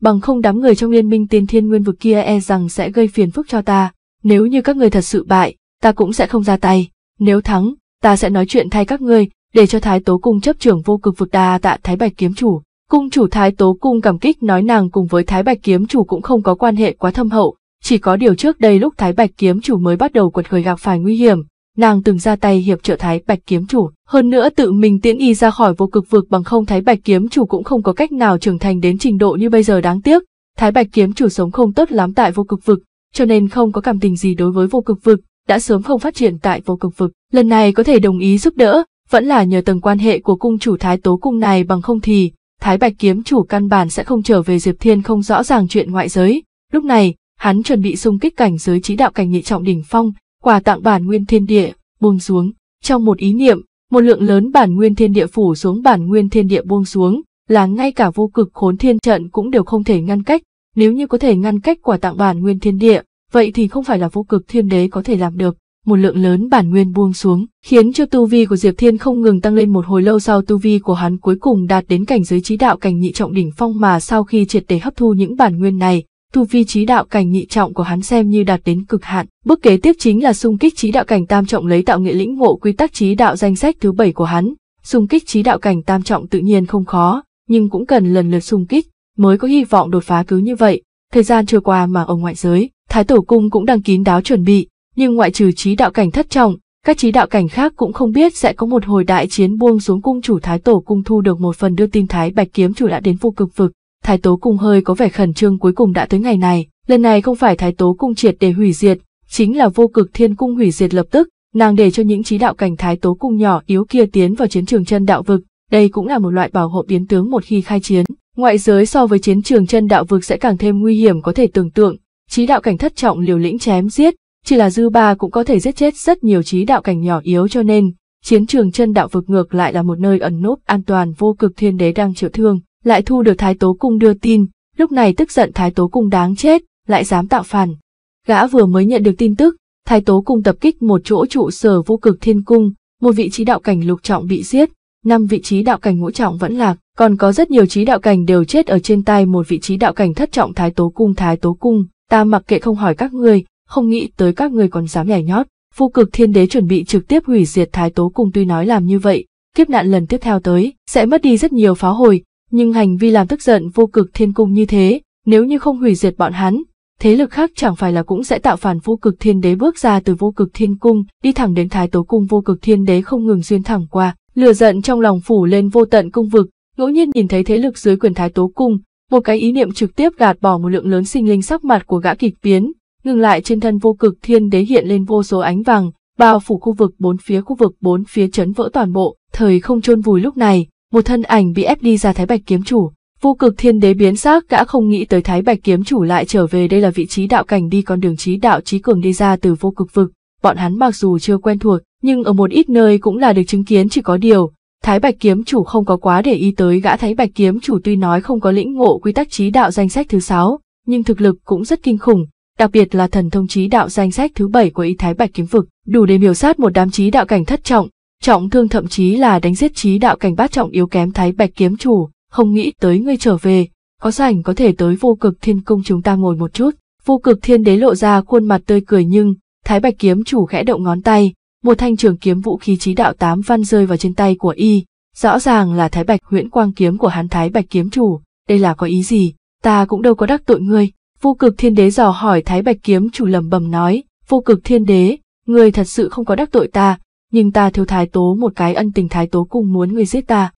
bằng không đám người trong liên minh tiên thiên nguyên vực kia e rằng sẽ gây phiền phức cho ta, nếu như các người thật sự bại, ta cũng sẽ không ra tay, nếu thắng, ta sẽ nói chuyện thay các ngươi, để cho thái tố cung chấp trưởng vô cực vực đa tạ thái bạch kiếm chủ. Cung chủ Thái Tố Cung cảm kích nói nàng cùng với Thái Bạch Kiếm chủ cũng không có quan hệ quá thâm hậu, chỉ có điều trước đây lúc Thái Bạch kiếm chủ mới bắt đầu quật khởi gặp phải nguy hiểm, nàng từng ra tay hiệp trợ Thái Bạch kiếm chủ, hơn nữa tự mình tiễn y ra khỏi vô cực vực bằng không Thái Bạch kiếm chủ cũng không có cách nào trưởng thành đến trình độ như bây giờ đáng tiếc. Thái Bạch kiếm chủ sống không tốt lắm tại vô cực vực, cho nên không có cảm tình gì đối với vô cực vực, đã sớm không phát triển tại vô cực vực. Lần này có thể đồng ý giúp đỡ, vẫn là nhờ tầng quan hệ của cung chủ Thái Tố cung này bằng không thì Thái Bạch kiếm chủ căn bản sẽ không trở về Diệp Thiên không rõ ràng chuyện ngoại giới. Lúc này, hắn chuẩn bị xung kích cảnh giới trí đạo cảnh nhị trọng đỉnh phong, quà tặng bản nguyên thiên địa, buông xuống. Trong một ý niệm, một lượng lớn bản nguyên thiên địa phủ xuống bản nguyên thiên địa buông xuống, là ngay cả vô cực khốn thiên trận cũng đều không thể ngăn cách, nếu như có thể ngăn cách quà tặng bản nguyên thiên địa, vậy thì không phải là vô cực thiên đế có thể làm được. Một lượng lớn bản nguyên buông xuống, khiến cho tu vi của Diệp Thiên không ngừng tăng lên một hồi lâu sau tu vi của hắn cuối cùng đạt đến cảnh giới trí đạo cảnh nhị trọng đỉnh phong mà sau khi triệt để hấp thu những bản nguyên này, thu vi trí đạo cảnh nhị trọng của hắn xem như đạt đến cực hạn. Bước kế tiếp chính là xung kích trí đạo cảnh tam trọng lấy tạo nghệ lĩnh ngộ quy tắc trí đạo danh sách thứ bảy của hắn. Xung kích trí đạo cảnh tam trọng tự nhiên không khó, nhưng cũng cần lần lượt xung kích mới có hy vọng đột phá cứ như vậy. Thời gian trôi qua mà ở ngoại giới, Thái Tổ cung cũng đang kín đáo chuẩn bị, nhưng ngoại trừ trí đạo cảnh thất trọng, các trí đạo cảnh khác cũng không biết sẽ có một hồi đại chiến buông xuống cung chủ Thái Tổ cung thu được một phần đưa tin Thái Bạch kiếm chủ đã đến vô cực vực, Thái Tố Cung hơi có vẻ khẩn trương cuối cùng đã tới ngày này, lần này không phải Thái Tố Cung triệt để hủy diệt, chính là vô cực thiên cung hủy diệt lập tức, nàng để cho những trí đạo cảnh Thái Tố Cung nhỏ yếu kia tiến vào chiến trường chân đạo vực, đây cũng là một loại bảo hộ biến tướng một khi khai chiến. Ngoại giới so với chiến trường chân đạo vực sẽ càng thêm nguy hiểm có thể tưởng tượng, trí đạo cảnh thất trọng liều lĩnh chém giết, chỉ là dư ba cũng có thể giết chết rất nhiều trí đạo cảnh nhỏ yếu cho nên, chiến trường chân đạo vực ngược lại là một nơi ẩn núp an toàn vô cực thiên đế đang chịu thương lại thu được Thái Tố Cung đưa tin, lúc này tức giận Thái Tố Cung đáng chết, lại dám tạo phản. Gã vừa mới nhận được tin tức, Thái Tố Cung tập kích một chỗ trụ sở vô cực thiên cung, một vị trí đạo cảnh lục trọng bị giết, năm vị trí đạo cảnh ngũ trọng vẫn lạc, còn có rất nhiều trí đạo cảnh đều chết ở trên tay một vị trí đạo cảnh thất trọng Thái Tố Cung Thái Tố Cung, ta mặc kệ không hỏi các ngươi, không nghĩ tới các ngươi còn dám nhảy nhót. Vô cực thiên đế chuẩn bị trực tiếp hủy diệt Thái Tố Cung tuy nói làm như vậy, kiếp nạn lần tiếp theo tới, sẽ mất đi rất nhiều phá hồi, nhưng hành vi làm tức giận vô cực thiên cung như thế, nếu như không hủy diệt bọn hắn, thế lực khác chẳng phải là cũng sẽ tạo phản vô cực thiên đế bước ra từ vô cực thiên cung, đi thẳng đến thái tố cung vô cực thiên đế không ngừng xuyên thẳng qua, lừa giận trong lòng phủ lên vô tận cung vực, ngẫu nhiên nhìn thấy thế lực dưới quyền thái tố cung, một cái ý niệm trực tiếp gạt bỏ một lượng lớn sinh linh sắc mặt của gã kịch biến, ngừng lại trên thân vô cực thiên đế hiện lên vô số ánh vàng, bao phủ khu vực bốn phía khu vực bốn phía chấn vỡ toàn bộ, thời không chôn vùi lúc này, một thân ảnh bị ép đi ra Thái Bạch Kiếm Chủ. Vô cực thiên đế biến xác gã không nghĩ tới Thái Bạch Kiếm Chủ lại trở về đây là vị trí đạo cảnh đi con đường trí đạo trí cường đi ra từ vô cực vực. Bọn hắn mặc dù chưa quen thuộc, nhưng ở một ít nơi cũng là được chứng kiến chỉ có điều. Thái Bạch Kiếm Chủ không có quá để ý tới gã Thái Bạch Kiếm Chủ tuy nói không có lĩnh ngộ quy tắc trí đạo danh sách thứ sáu, nhưng thực lực cũng rất kinh khủng, đặc biệt là thần thông trí đạo danh sách thứ bảy của y Thái Bạch Kiếm Vực, đủ để miểu sát một đám trí đạo cảnh thất trọng, trọng thương thậm chí là đánh giết trí đạo cảnh bát trọng yếu kém thái bạch kiếm chủ, không nghĩ tới ngươi trở về, có rảnh có thể tới vô cực thiên cung chúng ta ngồi một chút. Vô cực thiên đế lộ ra khuôn mặt tươi cười nhưng, thái bạch kiếm chủ khẽ động ngón tay, một thanh trường kiếm vũ khí trí đạo tám văn rơi vào trên tay của y, rõ ràng là thái bạch huyễn quang kiếm của hắn thái bạch kiếm chủ, đây là có ý gì, ta cũng đâu có đắc tội ngươi. Vô cực thiên đế dò hỏi thái bạch kiếm chủ lầm bầm nói, vô cực thiên đế, ngươi thật sự không có đắc tội ta, nhưng ta thiếu thái tố một cái ân tình thái tố cùng muốn ngươi giết ta.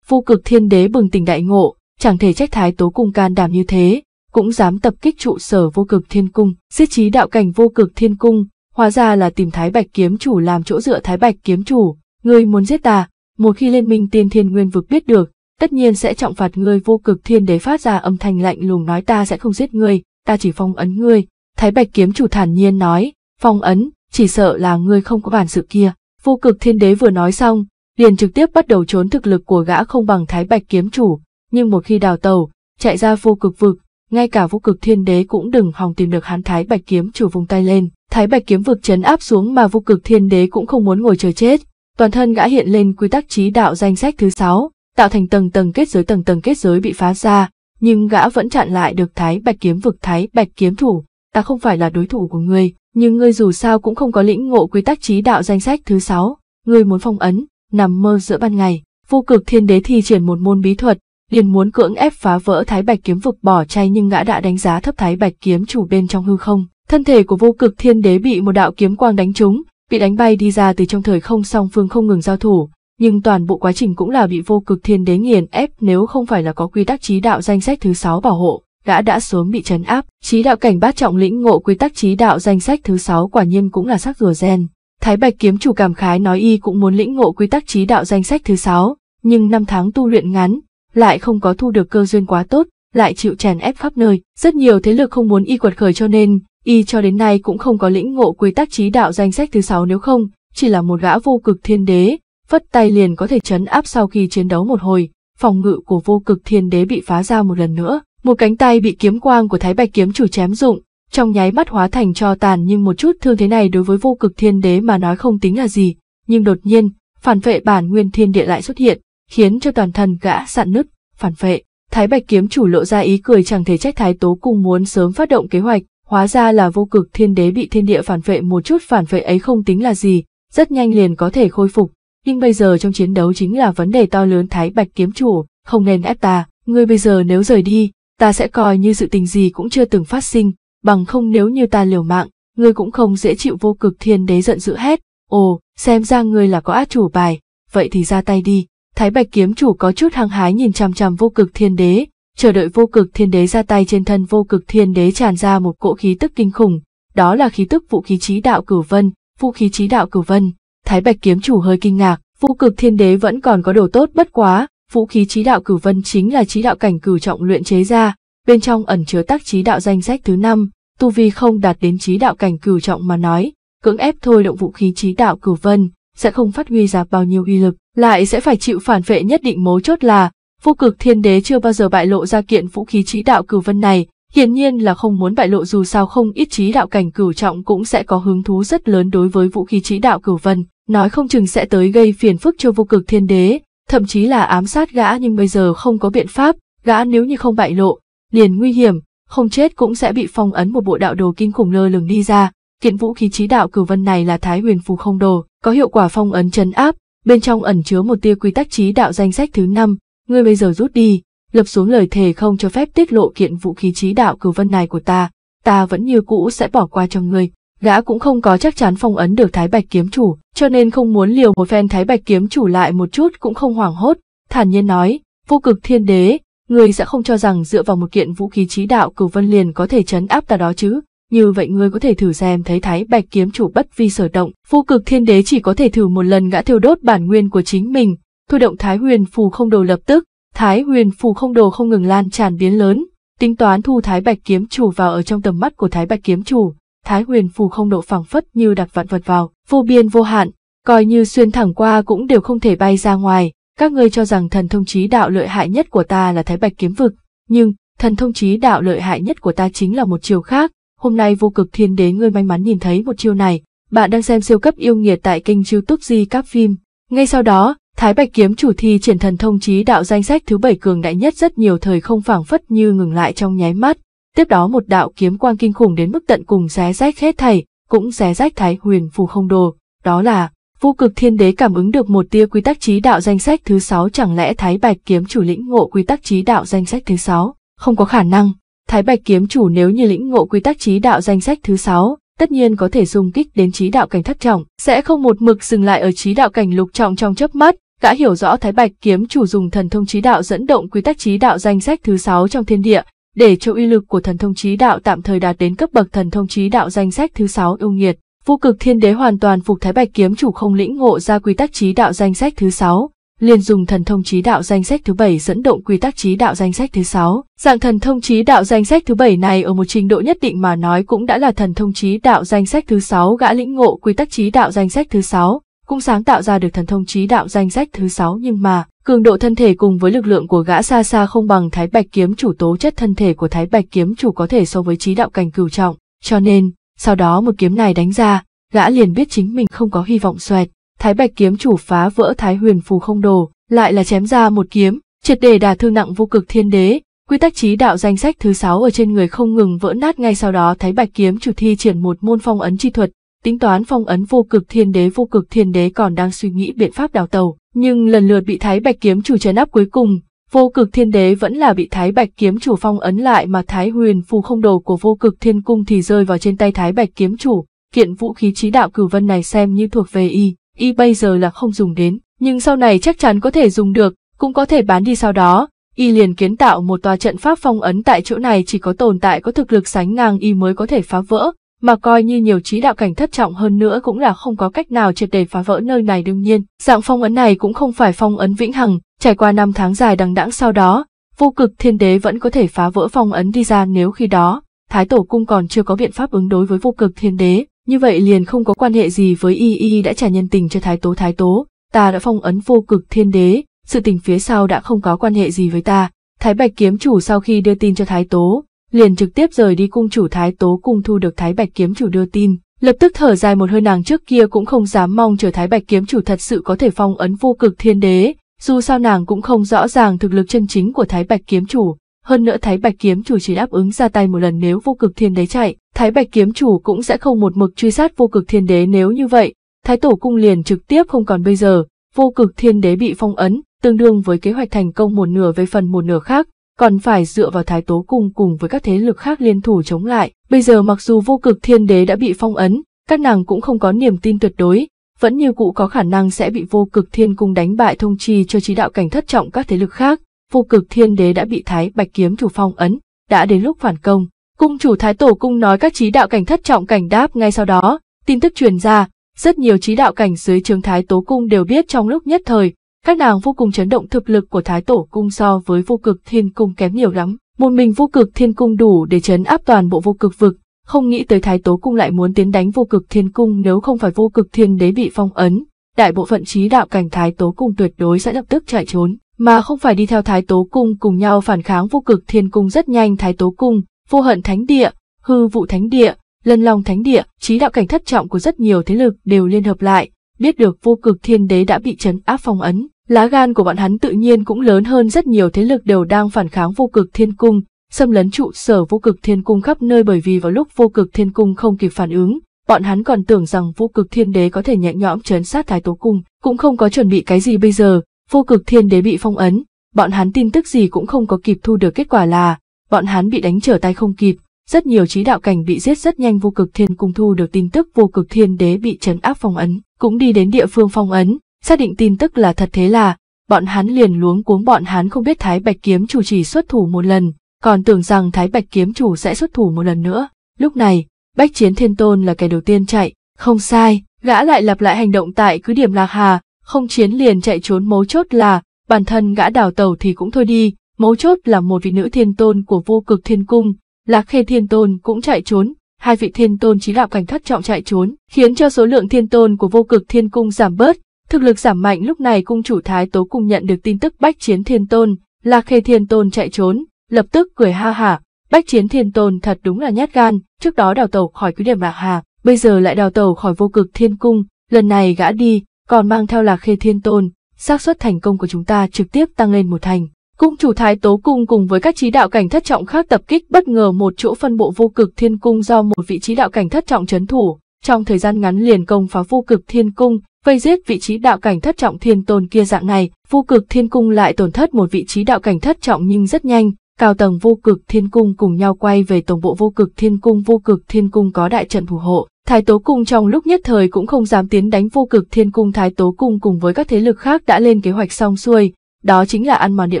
Vô cực thiên đế bừng tỉnh đại ngộ, chẳng thể trách thái tố cùng can đảm như thế, cũng dám tập kích trụ sở vô cực thiên cung, giết trí đạo cảnh vô cực thiên cung, hóa ra là tìm thái bạch kiếm chủ làm chỗ dựa thái bạch kiếm chủ, ngươi muốn giết ta, một khi liên minh tiên thiên nguyên vực biết được, tất nhiên sẽ trọng phạt ngươi vô cực thiên đế phát ra âm thanh lạnh lùng nói ta sẽ không giết ngươi, ta chỉ phong ấn ngươi. Thái bạch kiếm chủ thản nhiên nói, phong ấn, chỉ sợ là ngươi không có bản sự kia. Vô cực thiên đế vừa nói xong, liền trực tiếp bắt đầu trốn thực lực của gã không bằng thái bạch kiếm chủ, nhưng một khi đào tàu, chạy ra vô cực vực, ngay cả vô cực thiên đế cũng đừng hòng tìm được hắn thái bạch kiếm chủ vùng tay lên. Thái bạch kiếm vực chấn áp xuống mà vô cực thiên đế cũng không muốn ngồi chờ chết, toàn thân gã hiện lên quy tắc trí đạo danh sách thứ 6, tạo thành tầng tầng kết giới tầng tầng kết giới bị phá ra, nhưng gã vẫn chặn lại được thái bạch kiếm vực thái bạch kiếm thủ, ta không phải là đối thủ của ngươi, nhưng ngươi dù sao cũng không có lĩnh ngộ quy tắc trí đạo danh sách thứ sáu, ngươi muốn phong ấn, nằm mơ giữa ban ngày, vô cực thiên đế thi triển một môn bí thuật, liền muốn cưỡng ép phá vỡ thái bạch kiếm vực bỏ chay nhưng ngã đã đánh giá thấp thái bạch kiếm chủ bên trong hư không, thân thể của vô cực thiên đế bị một đạo kiếm quang đánh trúng, bị đánh bay đi ra từ trong thời không song phương không ngừng giao thủ, nhưng toàn bộ quá trình cũng là bị vô cực thiên đế nghiền ép nếu không phải là có quy tắc trí đạo danh sách thứ sáu bảo hộ gã đã sớm bị chấn áp. Trí đạo cảnh bát trọng lĩnh ngộ quy tắc trí đạo danh sách thứ sáu quả nhiên cũng là sắc rùa gen. Thái Bạch kiếm chủ cảm khái nói y cũng muốn lĩnh ngộ quy tắc trí đạo danh sách thứ sáu, nhưng năm tháng tu luyện ngắn, lại không có thu được cơ duyên quá tốt, lại chịu chèn ép khắp nơi, rất nhiều thế lực không muốn y quật khởi cho nên, y cho đến nay cũng không có lĩnh ngộ quy tắc trí đạo danh sách thứ sáu nếu không, chỉ là một gã vô cực thiên đế, phất tay liền có thể chấn áp sau khi chiến đấu một hồi, phòng ngự của vô cực thiên đế bị phá ra một lần nữa, một cánh tay bị kiếm quang của thái bạch kiếm chủ chém rụng trong nháy mắt hóa thành cho tàn nhưng một chút thương thế này đối với vô cực thiên đế mà nói không tính là gì nhưng đột nhiên phản vệ bản nguyên thiên địa lại xuất hiện khiến cho toàn thân gã sạn nứt phản vệ thái bạch kiếm chủ lộ ra ý cười chẳng thể trách thái tố cùng muốn sớm phát động kế hoạch hóa ra là vô cực thiên đế bị thiên địa phản vệ một chút phản vệ ấy không tính là gì rất nhanh liền có thể khôi phục nhưng bây giờ trong chiến đấu chính là vấn đề to lớn thái bạch kiếm chủ không nên ép ta ngươi bây giờ nếu rời đi ta sẽ coi như sự tình gì cũng chưa từng phát sinh, bằng không nếu như ta liều mạng, ngươi cũng không dễ chịu vô cực thiên đế giận dữ hết, ồ, xem ra ngươi là có át chủ bài, vậy thì ra tay đi. Thái Bạch kiếm chủ có chút hăng hái nhìn chằm chằm vô cực thiên đế, chờ đợi vô cực thiên đế ra tay trên thân vô cực thiên đế tràn ra một cỗ khí tức kinh khủng, đó là khí tức vũ khí trí đạo cửu vân, vũ khí trí đạo cửu vân. Thái Bạch kiếm chủ hơi kinh ngạc, vô cực thiên đế vẫn còn có đồ tốt bất quá, vũ khí trí đạo cửu vân chính là trí đạo cảnh cửu trọng luyện chế ra, bên trong ẩn chứa tác trí đạo danh sách thứ năm, tu vi không đạt đến trí đạo cảnh cửu trọng mà nói, cưỡng ép thôi động vũ khí trí đạo cửu vân, sẽ không phát huy ra bao nhiêu uy lực, lại sẽ phải chịu phản vệ nhất định mấu chốt là, vô cực thiên đế chưa bao giờ bại lộ ra kiện vũ khí trí đạo cửu vân này, hiển nhiên là không muốn bại lộ dù sao không ít trí đạo cảnh cửu trọng cũng sẽ có hứng thú rất lớn đối với vũ khí trí đạo cửu vân, nói không chừng sẽ tới gây phiền phức cho vô cực thiên đế, thậm chí là ám sát gã nhưng bây giờ không có biện pháp, gã nếu như không bại lộ, liền nguy hiểm, không chết cũng sẽ bị phong ấn một bộ đạo đồ kinh khủng lơ lửng đi ra. Kiện vũ khí trí đạo cửu vân này là Thái Huyền Phù không đồ, có hiệu quả phong ấn chấn áp, bên trong ẩn chứa một tia quy tắc trí đạo danh sách thứ năm, ngươi bây giờ rút đi, lập xuống lời thề không cho phép tiết lộ kiện vũ khí trí đạo cửu vân này của ta, ta vẫn như cũ sẽ bỏ qua cho ngươi. Gã cũng không có chắc chắn phong ấn được Thái Bạch kiếm chủ, cho nên không muốn liều một phen Thái Bạch kiếm chủ lại một chút cũng không hoảng hốt, thản nhiên nói, vô cực thiên đế, người sẽ không cho rằng dựa vào một kiện vũ khí trí đạo cửu vân liền có thể chấn áp ta đó chứ, như vậy ngươi có thể thử xem thấy thái bạch kiếm chủ bất vi sở động vô cực thiên đế chỉ có thể thử một lần gã thiêu đốt bản nguyên của chính mình thôi động thái huyền phù không đồ lập tức thái huyền phù không đồ không ngừng lan tràn biến lớn tính toán thu thái bạch kiếm chủ vào ở trong tầm mắt của thái bạch kiếm chủ thái huyền phù không độ phẳng phất như đặt vạn vật vào, vô biên vô hạn, coi như xuyên thẳng qua cũng đều không thể bay ra ngoài. Các ngươi cho rằng thần thông trí đạo lợi hại nhất của ta là Thái Bạch kiếm vực, nhưng thần thông trí đạo lợi hại nhất của ta chính là một chiều khác. Hôm nay vô cực thiên đế ngươi may mắn nhìn thấy một chiêu này. Bạn đang xem siêu cấp yêu nghiệt tại kênh youtube Di Cáp Phim. Ngay sau đó, Thái Bạch Kiếm chủ thi triển thần thông trí đạo danh sách thứ bảy cường đại nhất rất nhiều thời không phảng phất như ngừng lại trong nháy mắt, Tiếp đó một đạo kiếm quang kinh khủng đến mức tận cùng xé rách hết thảy, cũng xé rách thái huyền phù không đồ, đó là Vô cực thiên đế cảm ứng được một tia quy tắc trí đạo danh sách thứ sáu chẳng lẽ Thái Bạch kiếm chủ lĩnh ngộ quy tắc trí đạo danh sách thứ sáu không có khả năng. Thái Bạch kiếm chủ nếu như lĩnh ngộ quy tắc trí đạo danh sách thứ sáu tất nhiên có thể dùng kích đến trí đạo cảnh thất trọng, sẽ không một mực dừng lại ở trí đạo cảnh lục trọng trong chớp mắt. Gã hiểu rõ Thái Bạch kiếm chủ dùng thần thông trí đạo dẫn động quy tắc trí đạo danh sách thứ sáu trong thiên địa, để cho uy lực của thần thông trí đạo tạm thời đạt đến cấp bậc thần thông trí đạo danh sách thứ sáu yêu nghiệt. Vô cực thiên đế hoàn toàn phục thái bạch kiếm chủ không lĩnh ngộ ra quy tắc trí đạo danh sách thứ sáu liền dùng thần thông trí đạo danh sách thứ bảy dẫn động quy tắc trí đạo danh sách thứ sáu Dạng thần thông trí đạo danh sách thứ bảy này ở một trình độ nhất định mà nói cũng đã là thần thông trí đạo danh sách thứ sáu gã lĩnh ngộ quy tắc trí đạo danh sách thứ sáu cũng sáng tạo ra được thần thông trí đạo danh sách thứ sáu nhưng mà, cường độ thân thể cùng với lực lượng của gã xa xa không bằng thái bạch kiếm chủ tố chất thân thể của thái bạch kiếm chủ có thể so với trí đạo cảnh cửu trọng cho nên sau đó một kiếm này đánh ra gã liền biết chính mình không có hy vọng xoẹt thái bạch kiếm chủ phá vỡ thái huyền phù không đồ lại là chém ra một kiếm triệt đề đả thương nặng vô cực thiên đế quy tắc trí đạo danh sách thứ sáu ở trên người không ngừng vỡ nát ngay sau đó thái bạch kiếm chủ thi triển một môn phong ấn chi thuật Tính toán phong ấn vô cực thiên đế vô cực thiên đế còn đang suy nghĩ biện pháp đào tàu, nhưng lần lượt bị Thái Bạch kiếm chủ chấn áp cuối cùng, vô cực thiên đế vẫn là bị Thái Bạch kiếm chủ phong ấn lại mà Thái Huyền phù không đồ của vô cực thiên cung thì rơi vào trên tay Thái Bạch kiếm chủ, kiện vũ khí trí đạo cửu vân này xem như thuộc về y, y bây giờ là không dùng đến, nhưng sau này chắc chắn có thể dùng được, cũng có thể bán đi sau đó. Y liền kiến tạo một tòa trận pháp phong ấn tại chỗ này chỉ có tồn tại có thực lực sánh ngang y mới có thể phá vỡ, mà coi như nhiều trí đạo cảnh thất trọng hơn nữa cũng là không có cách nào triệt để phá vỡ nơi này đương nhiên. Dạng phong ấn này cũng không phải phong ấn vĩnh hằng, trải qua năm tháng dài đằng đẵng sau đó, vô cực thiên đế vẫn có thể phá vỡ phong ấn đi ra nếu khi đó, thái tổ cung còn chưa có biện pháp ứng đối với vô cực thiên đế, như vậy liền không có quan hệ gì với y y đã trả nhân tình cho thái tố thái tố, ta đã phong ấn vô cực thiên đế, sự tình phía sau đã không có quan hệ gì với ta. Thái Bạch kiếm chủ sau khi đưa tin cho Thái Tố, liền trực tiếp rời đi cung chủ thái tố cùng thu được thái bạch kiếm chủ đưa tin lập tức thở dài một hơi nàng trước kia cũng không dám mong chờ thái bạch kiếm chủ thật sự có thể phong ấn vô cực thiên đế dù sao nàng cũng không rõ ràng thực lực chân chính của thái bạch kiếm chủ hơn nữa thái bạch kiếm chủ chỉ đáp ứng ra tay một lần nếu vô cực thiên đế chạy thái bạch kiếm chủ cũng sẽ không một mực truy sát vô cực thiên đế nếu như vậy thái tổ cung liền trực tiếp không còn bây giờ vô cực thiên đế bị phong ấn tương đương với kế hoạch thành công một nửa về phần một nửa khác còn phải dựa vào thái tố cùng cùng với các thế lực khác liên thủ chống lại. Bây giờ mặc dù vô cực thiên đế đã bị phong ấn, các nàng cũng không có niềm tin tuyệt đối, vẫn như cũ có khả năng sẽ bị vô cực thiên cung đánh bại thông trì cho trí đạo cảnh thất trọng các thế lực khác. Vô cực thiên đế đã bị thái bạch kiếm thủ phong ấn, đã đến lúc phản công. Cung chủ thái tổ cung nói các trí đạo cảnh thất trọng cảnh đáp ngay sau đó, tin tức truyền ra, rất nhiều trí đạo cảnh dưới trường thái tố cung đều biết trong lúc nhất thời, các nàng vô cùng chấn động thực lực của Thái Tổ Cung so với vô cực thiên cung kém nhiều lắm. Một mình vô cực thiên cung đủ để chấn áp toàn bộ vô cực vực, không nghĩ tới Thái Tổ Cung lại muốn tiến đánh vô cực thiên cung nếu không phải vô cực thiên đế bị phong ấn. Đại bộ phận trí đạo cảnh Thái Tổ Cung tuyệt đối sẽ lập tức chạy trốn, mà không phải đi theo Thái Tổ Cung cùng nhau phản kháng vô cực thiên cung rất nhanh Thái Tổ Cung, vô hận thánh địa, hư vụ thánh địa, lân long thánh địa, trí đạo cảnh thất trọng của rất nhiều thế lực đều liên hợp lại, biết được vô cực thiên đế đã bị trấn áp phong ấn Lá gan của bọn hắn tự nhiên cũng lớn hơn rất nhiều thế lực đều đang phản kháng vô cực thiên cung, xâm lấn trụ sở vô cực thiên cung khắp nơi bởi vì vào lúc vô cực thiên cung không kịp phản ứng, bọn hắn còn tưởng rằng vô cực thiên đế có thể nhẹ nhõm chấn sát thái tố cung, cũng không có chuẩn bị cái gì bây giờ, vô cực thiên đế bị phong ấn, bọn hắn tin tức gì cũng không có kịp thu được kết quả là, bọn hắn bị đánh trở tay không kịp, rất nhiều trí đạo cảnh bị giết rất nhanh vô cực thiên cung thu được tin tức vô cực thiên đế bị trấn áp phong ấn, cũng đi đến địa phương phong ấn, xác định tin tức là thật thế là, bọn hắn liền luống cuống bọn hắn không biết Thái Bạch Kiếm chủ chỉ xuất thủ một lần, còn tưởng rằng Thái Bạch Kiếm chủ sẽ xuất thủ một lần nữa. Lúc này, Bách Chiến Thiên Tôn là kẻ đầu tiên chạy, không sai, gã lại lặp lại hành động tại cứ điểm Lạc Hà, không chiến liền chạy trốn mấu chốt là, bản thân gã đào tàu thì cũng thôi đi, mấu chốt là một vị nữ thiên tôn của vô cực thiên cung, Lạc Khê Thiên Tôn cũng chạy trốn, hai vị thiên tôn trí đạo cảnh thất trọng chạy trốn, khiến cho số lượng thiên tôn của vô cực thiên cung giảm bớt, Thực lực giảm mạnh lúc này cung chủ Thái Tố cung nhận được tin tức bách chiến thiên tôn, là khê thiên tôn chạy trốn, lập tức cười ha hả, bách chiến thiên tôn thật đúng là nhát gan, trước đó đào tẩu khỏi cứ điểm lạc hà, bây giờ lại đào tẩu khỏi vô cực thiên cung, lần này gã đi, còn mang theo lạc khê thiên tôn, xác suất thành công của chúng ta trực tiếp tăng lên một thành. Cung chủ Thái Tố Cung cùng với các trí đạo cảnh thất trọng khác tập kích bất ngờ một chỗ phân bộ vô cực thiên cung do một vị trí đạo cảnh thất trọng chấn thủ. Trong thời gian ngắn liền công phá vô cực thiên cung, Vây giết vị trí đạo cảnh thất trọng thiên tôn kia dạng này, vô cực thiên cung lại tổn thất một vị trí đạo cảnh thất trọng nhưng rất nhanh, cao tầng vô cực thiên cung cùng nhau quay về tổng bộ vô cực thiên cung vô cực thiên cung có đại trận phù hộ. Thái Tố Cung trong lúc nhất thời cũng không dám tiến đánh vô cực thiên cung Thái Tố Cung cùng với các thế lực khác đã lên kế hoạch xong xuôi, đó chính là ăn mòn địa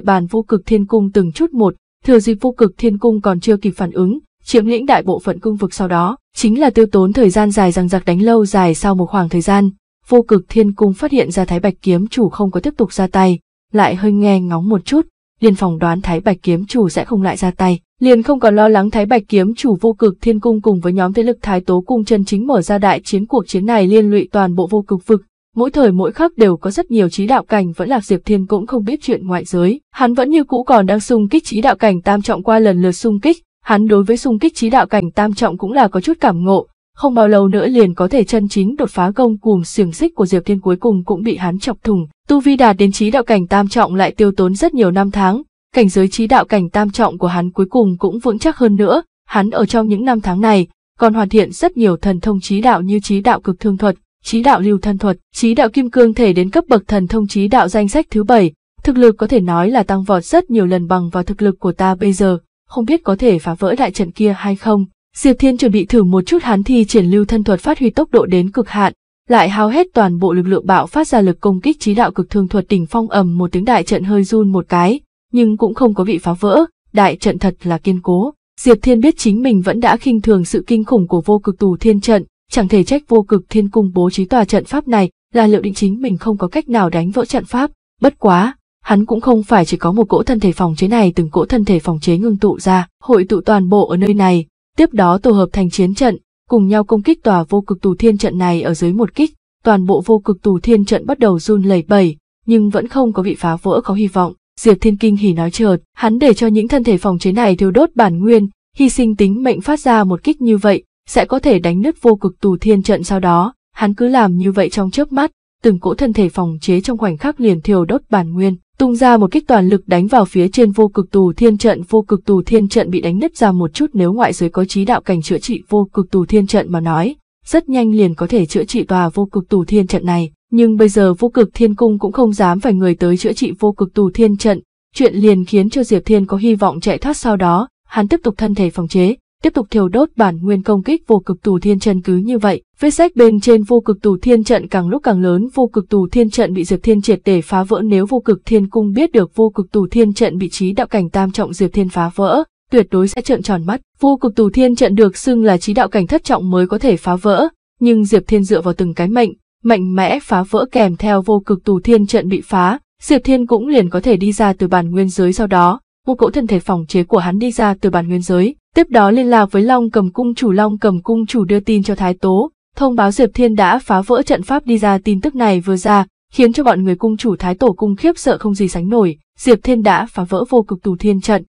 bàn vô cực thiên cung từng chút một, thừa dịp vô cực thiên cung còn chưa kịp phản ứng, chiếm lĩnh đại bộ phận cung vực sau đó, chính là tiêu tốn thời gian dài rằng giặc đánh lâu dài sau một khoảng thời gian, vô cực thiên cung phát hiện ra thái bạch kiếm chủ không có tiếp tục ra tay, lại hơi nghe ngóng một chút, liền phỏng đoán thái bạch kiếm chủ sẽ không lại ra tay, liền không còn lo lắng thái bạch kiếm chủ vô cực thiên cung cùng với nhóm thế lực thái tố cung chân chính mở ra đại chiến cuộc chiến này liên lụy toàn bộ vô cực vực. Mỗi thời mỗi khắc đều có rất nhiều trí đạo cảnh vẫn lạc Diệp Thiên cũng không biết chuyện ngoại giới, hắn vẫn như cũ còn đang xung kích trí đạo cảnh tam trọng qua lần lượt xung kích, hắn đối với xung kích trí đạo cảnh tam trọng cũng là có chút cảm ngộ, không bao lâu nữa liền có thể chân chính đột phá công cùng xiềng xích của Diệp Thiên cuối cùng cũng bị hắn chọc thủng. Tu vi đạt đến trí đạo cảnh tam trọng lại tiêu tốn rất nhiều năm tháng, cảnh giới trí đạo cảnh tam trọng của hắn cuối cùng cũng vững chắc hơn nữa, hắn ở trong những năm tháng này còn hoàn thiện rất nhiều thần thông trí đạo như trí đạo cực thương thuật, trí đạo lưu thân thuật, trí đạo kim cương thể đến cấp bậc thần thông trí đạo danh sách thứ bảy, thực lực có thể nói là tăng vọt rất nhiều lần bằng vào thực lực của ta bây giờ, không biết có thể phá vỡ đại trận kia hay không. Diệp Thiên chuẩn bị thử một chút hắn thi triển lưu thân thuật phát huy tốc độ đến cực hạn, lại hao hết toàn bộ lực lượng bạo phát ra lực công kích trí đạo cực thương thuật đỉnh phong ầm một tiếng đại trận hơi run một cái, nhưng cũng không có bị phá vỡ, đại trận thật là kiên cố. Diệp Thiên biết chính mình vẫn đã khinh thường sự kinh khủng của vô cực tù thiên trận, chẳng thể trách vô cực thiên cung bố trí tòa trận pháp này là liệu định chính mình không có cách nào đánh vỡ trận pháp, bất quá, hắn cũng không phải chỉ có một cỗ thân thể phòng chế này từng cỗ thân thể phòng chế ngưng tụ ra, hội tụ toàn bộ ở nơi này, Tiếp đó tổ hợp thành chiến trận, cùng nhau công kích tòa vô cực tù thiên trận này ở dưới một kích, toàn bộ vô cực tù thiên trận bắt đầu run lẩy bẩy, nhưng vẫn không có bị phá vỡ có hy vọng. Diệp Thiên Kinh hỉ nói chợt, hắn để cho những thân thể phòng chế này thiêu đốt bản nguyên, hy sinh tính mệnh phát ra một kích như vậy, sẽ có thể đánh nứt vô cực tù thiên trận sau đó, hắn cứ làm như vậy trong chớp mắt, từng cỗ thân thể phòng chế trong khoảnh khắc liền thiêu đốt bản nguyên, tung ra một kích toàn lực đánh vào phía trên vô cực tù thiên trận vô cực tù thiên trận bị đánh nứt ra một chút nếu ngoại giới có trí đạo cảnh chữa trị vô cực tù thiên trận mà nói rất nhanh liền có thể chữa trị tòa vô cực tù thiên trận này nhưng bây giờ vô cực thiên cung cũng không dám phải người tới chữa trị vô cực tù thiên trận chuyện liền khiến cho diệp thiên có hy vọng chạy thoát sau đó hắn tiếp tục thân thể phòng chế tiếp tục thiêu đốt bản nguyên công kích vô cực tù thiên trận cứ như vậy. Vết sách bên trên vô cực tù thiên trận càng lúc càng lớn, vô cực tù thiên trận bị Diệp Thiên triệt để phá vỡ nếu vô cực thiên cung biết được vô cực tù thiên trận bị trí đạo cảnh tam trọng Diệp Thiên phá vỡ, tuyệt đối sẽ trợn tròn mắt. Vô cực tù thiên trận được xưng là trí đạo cảnh thất trọng mới có thể phá vỡ, nhưng Diệp Thiên dựa vào từng cái mệnh, mạnh mẽ phá vỡ kèm theo vô cực tù thiên trận bị phá, Diệp Thiên cũng liền có thể đi ra từ bản nguyên giới sau đó, một cỗ thân thể phòng chế của hắn đi ra từ bản nguyên giới, Tiếp đó liên lạc với Long cầm cung chủ Long cầm cung chủ đưa tin cho Thái Tố, thông báo Diệp Thiên đã phá vỡ trận pháp đi ra tin tức này vừa ra, khiến cho bọn người cung chủ Thái Tổ cung khiếp sợ không gì sánh nổi, Diệp Thiên đã phá vỡ vô cực tù thiên trận.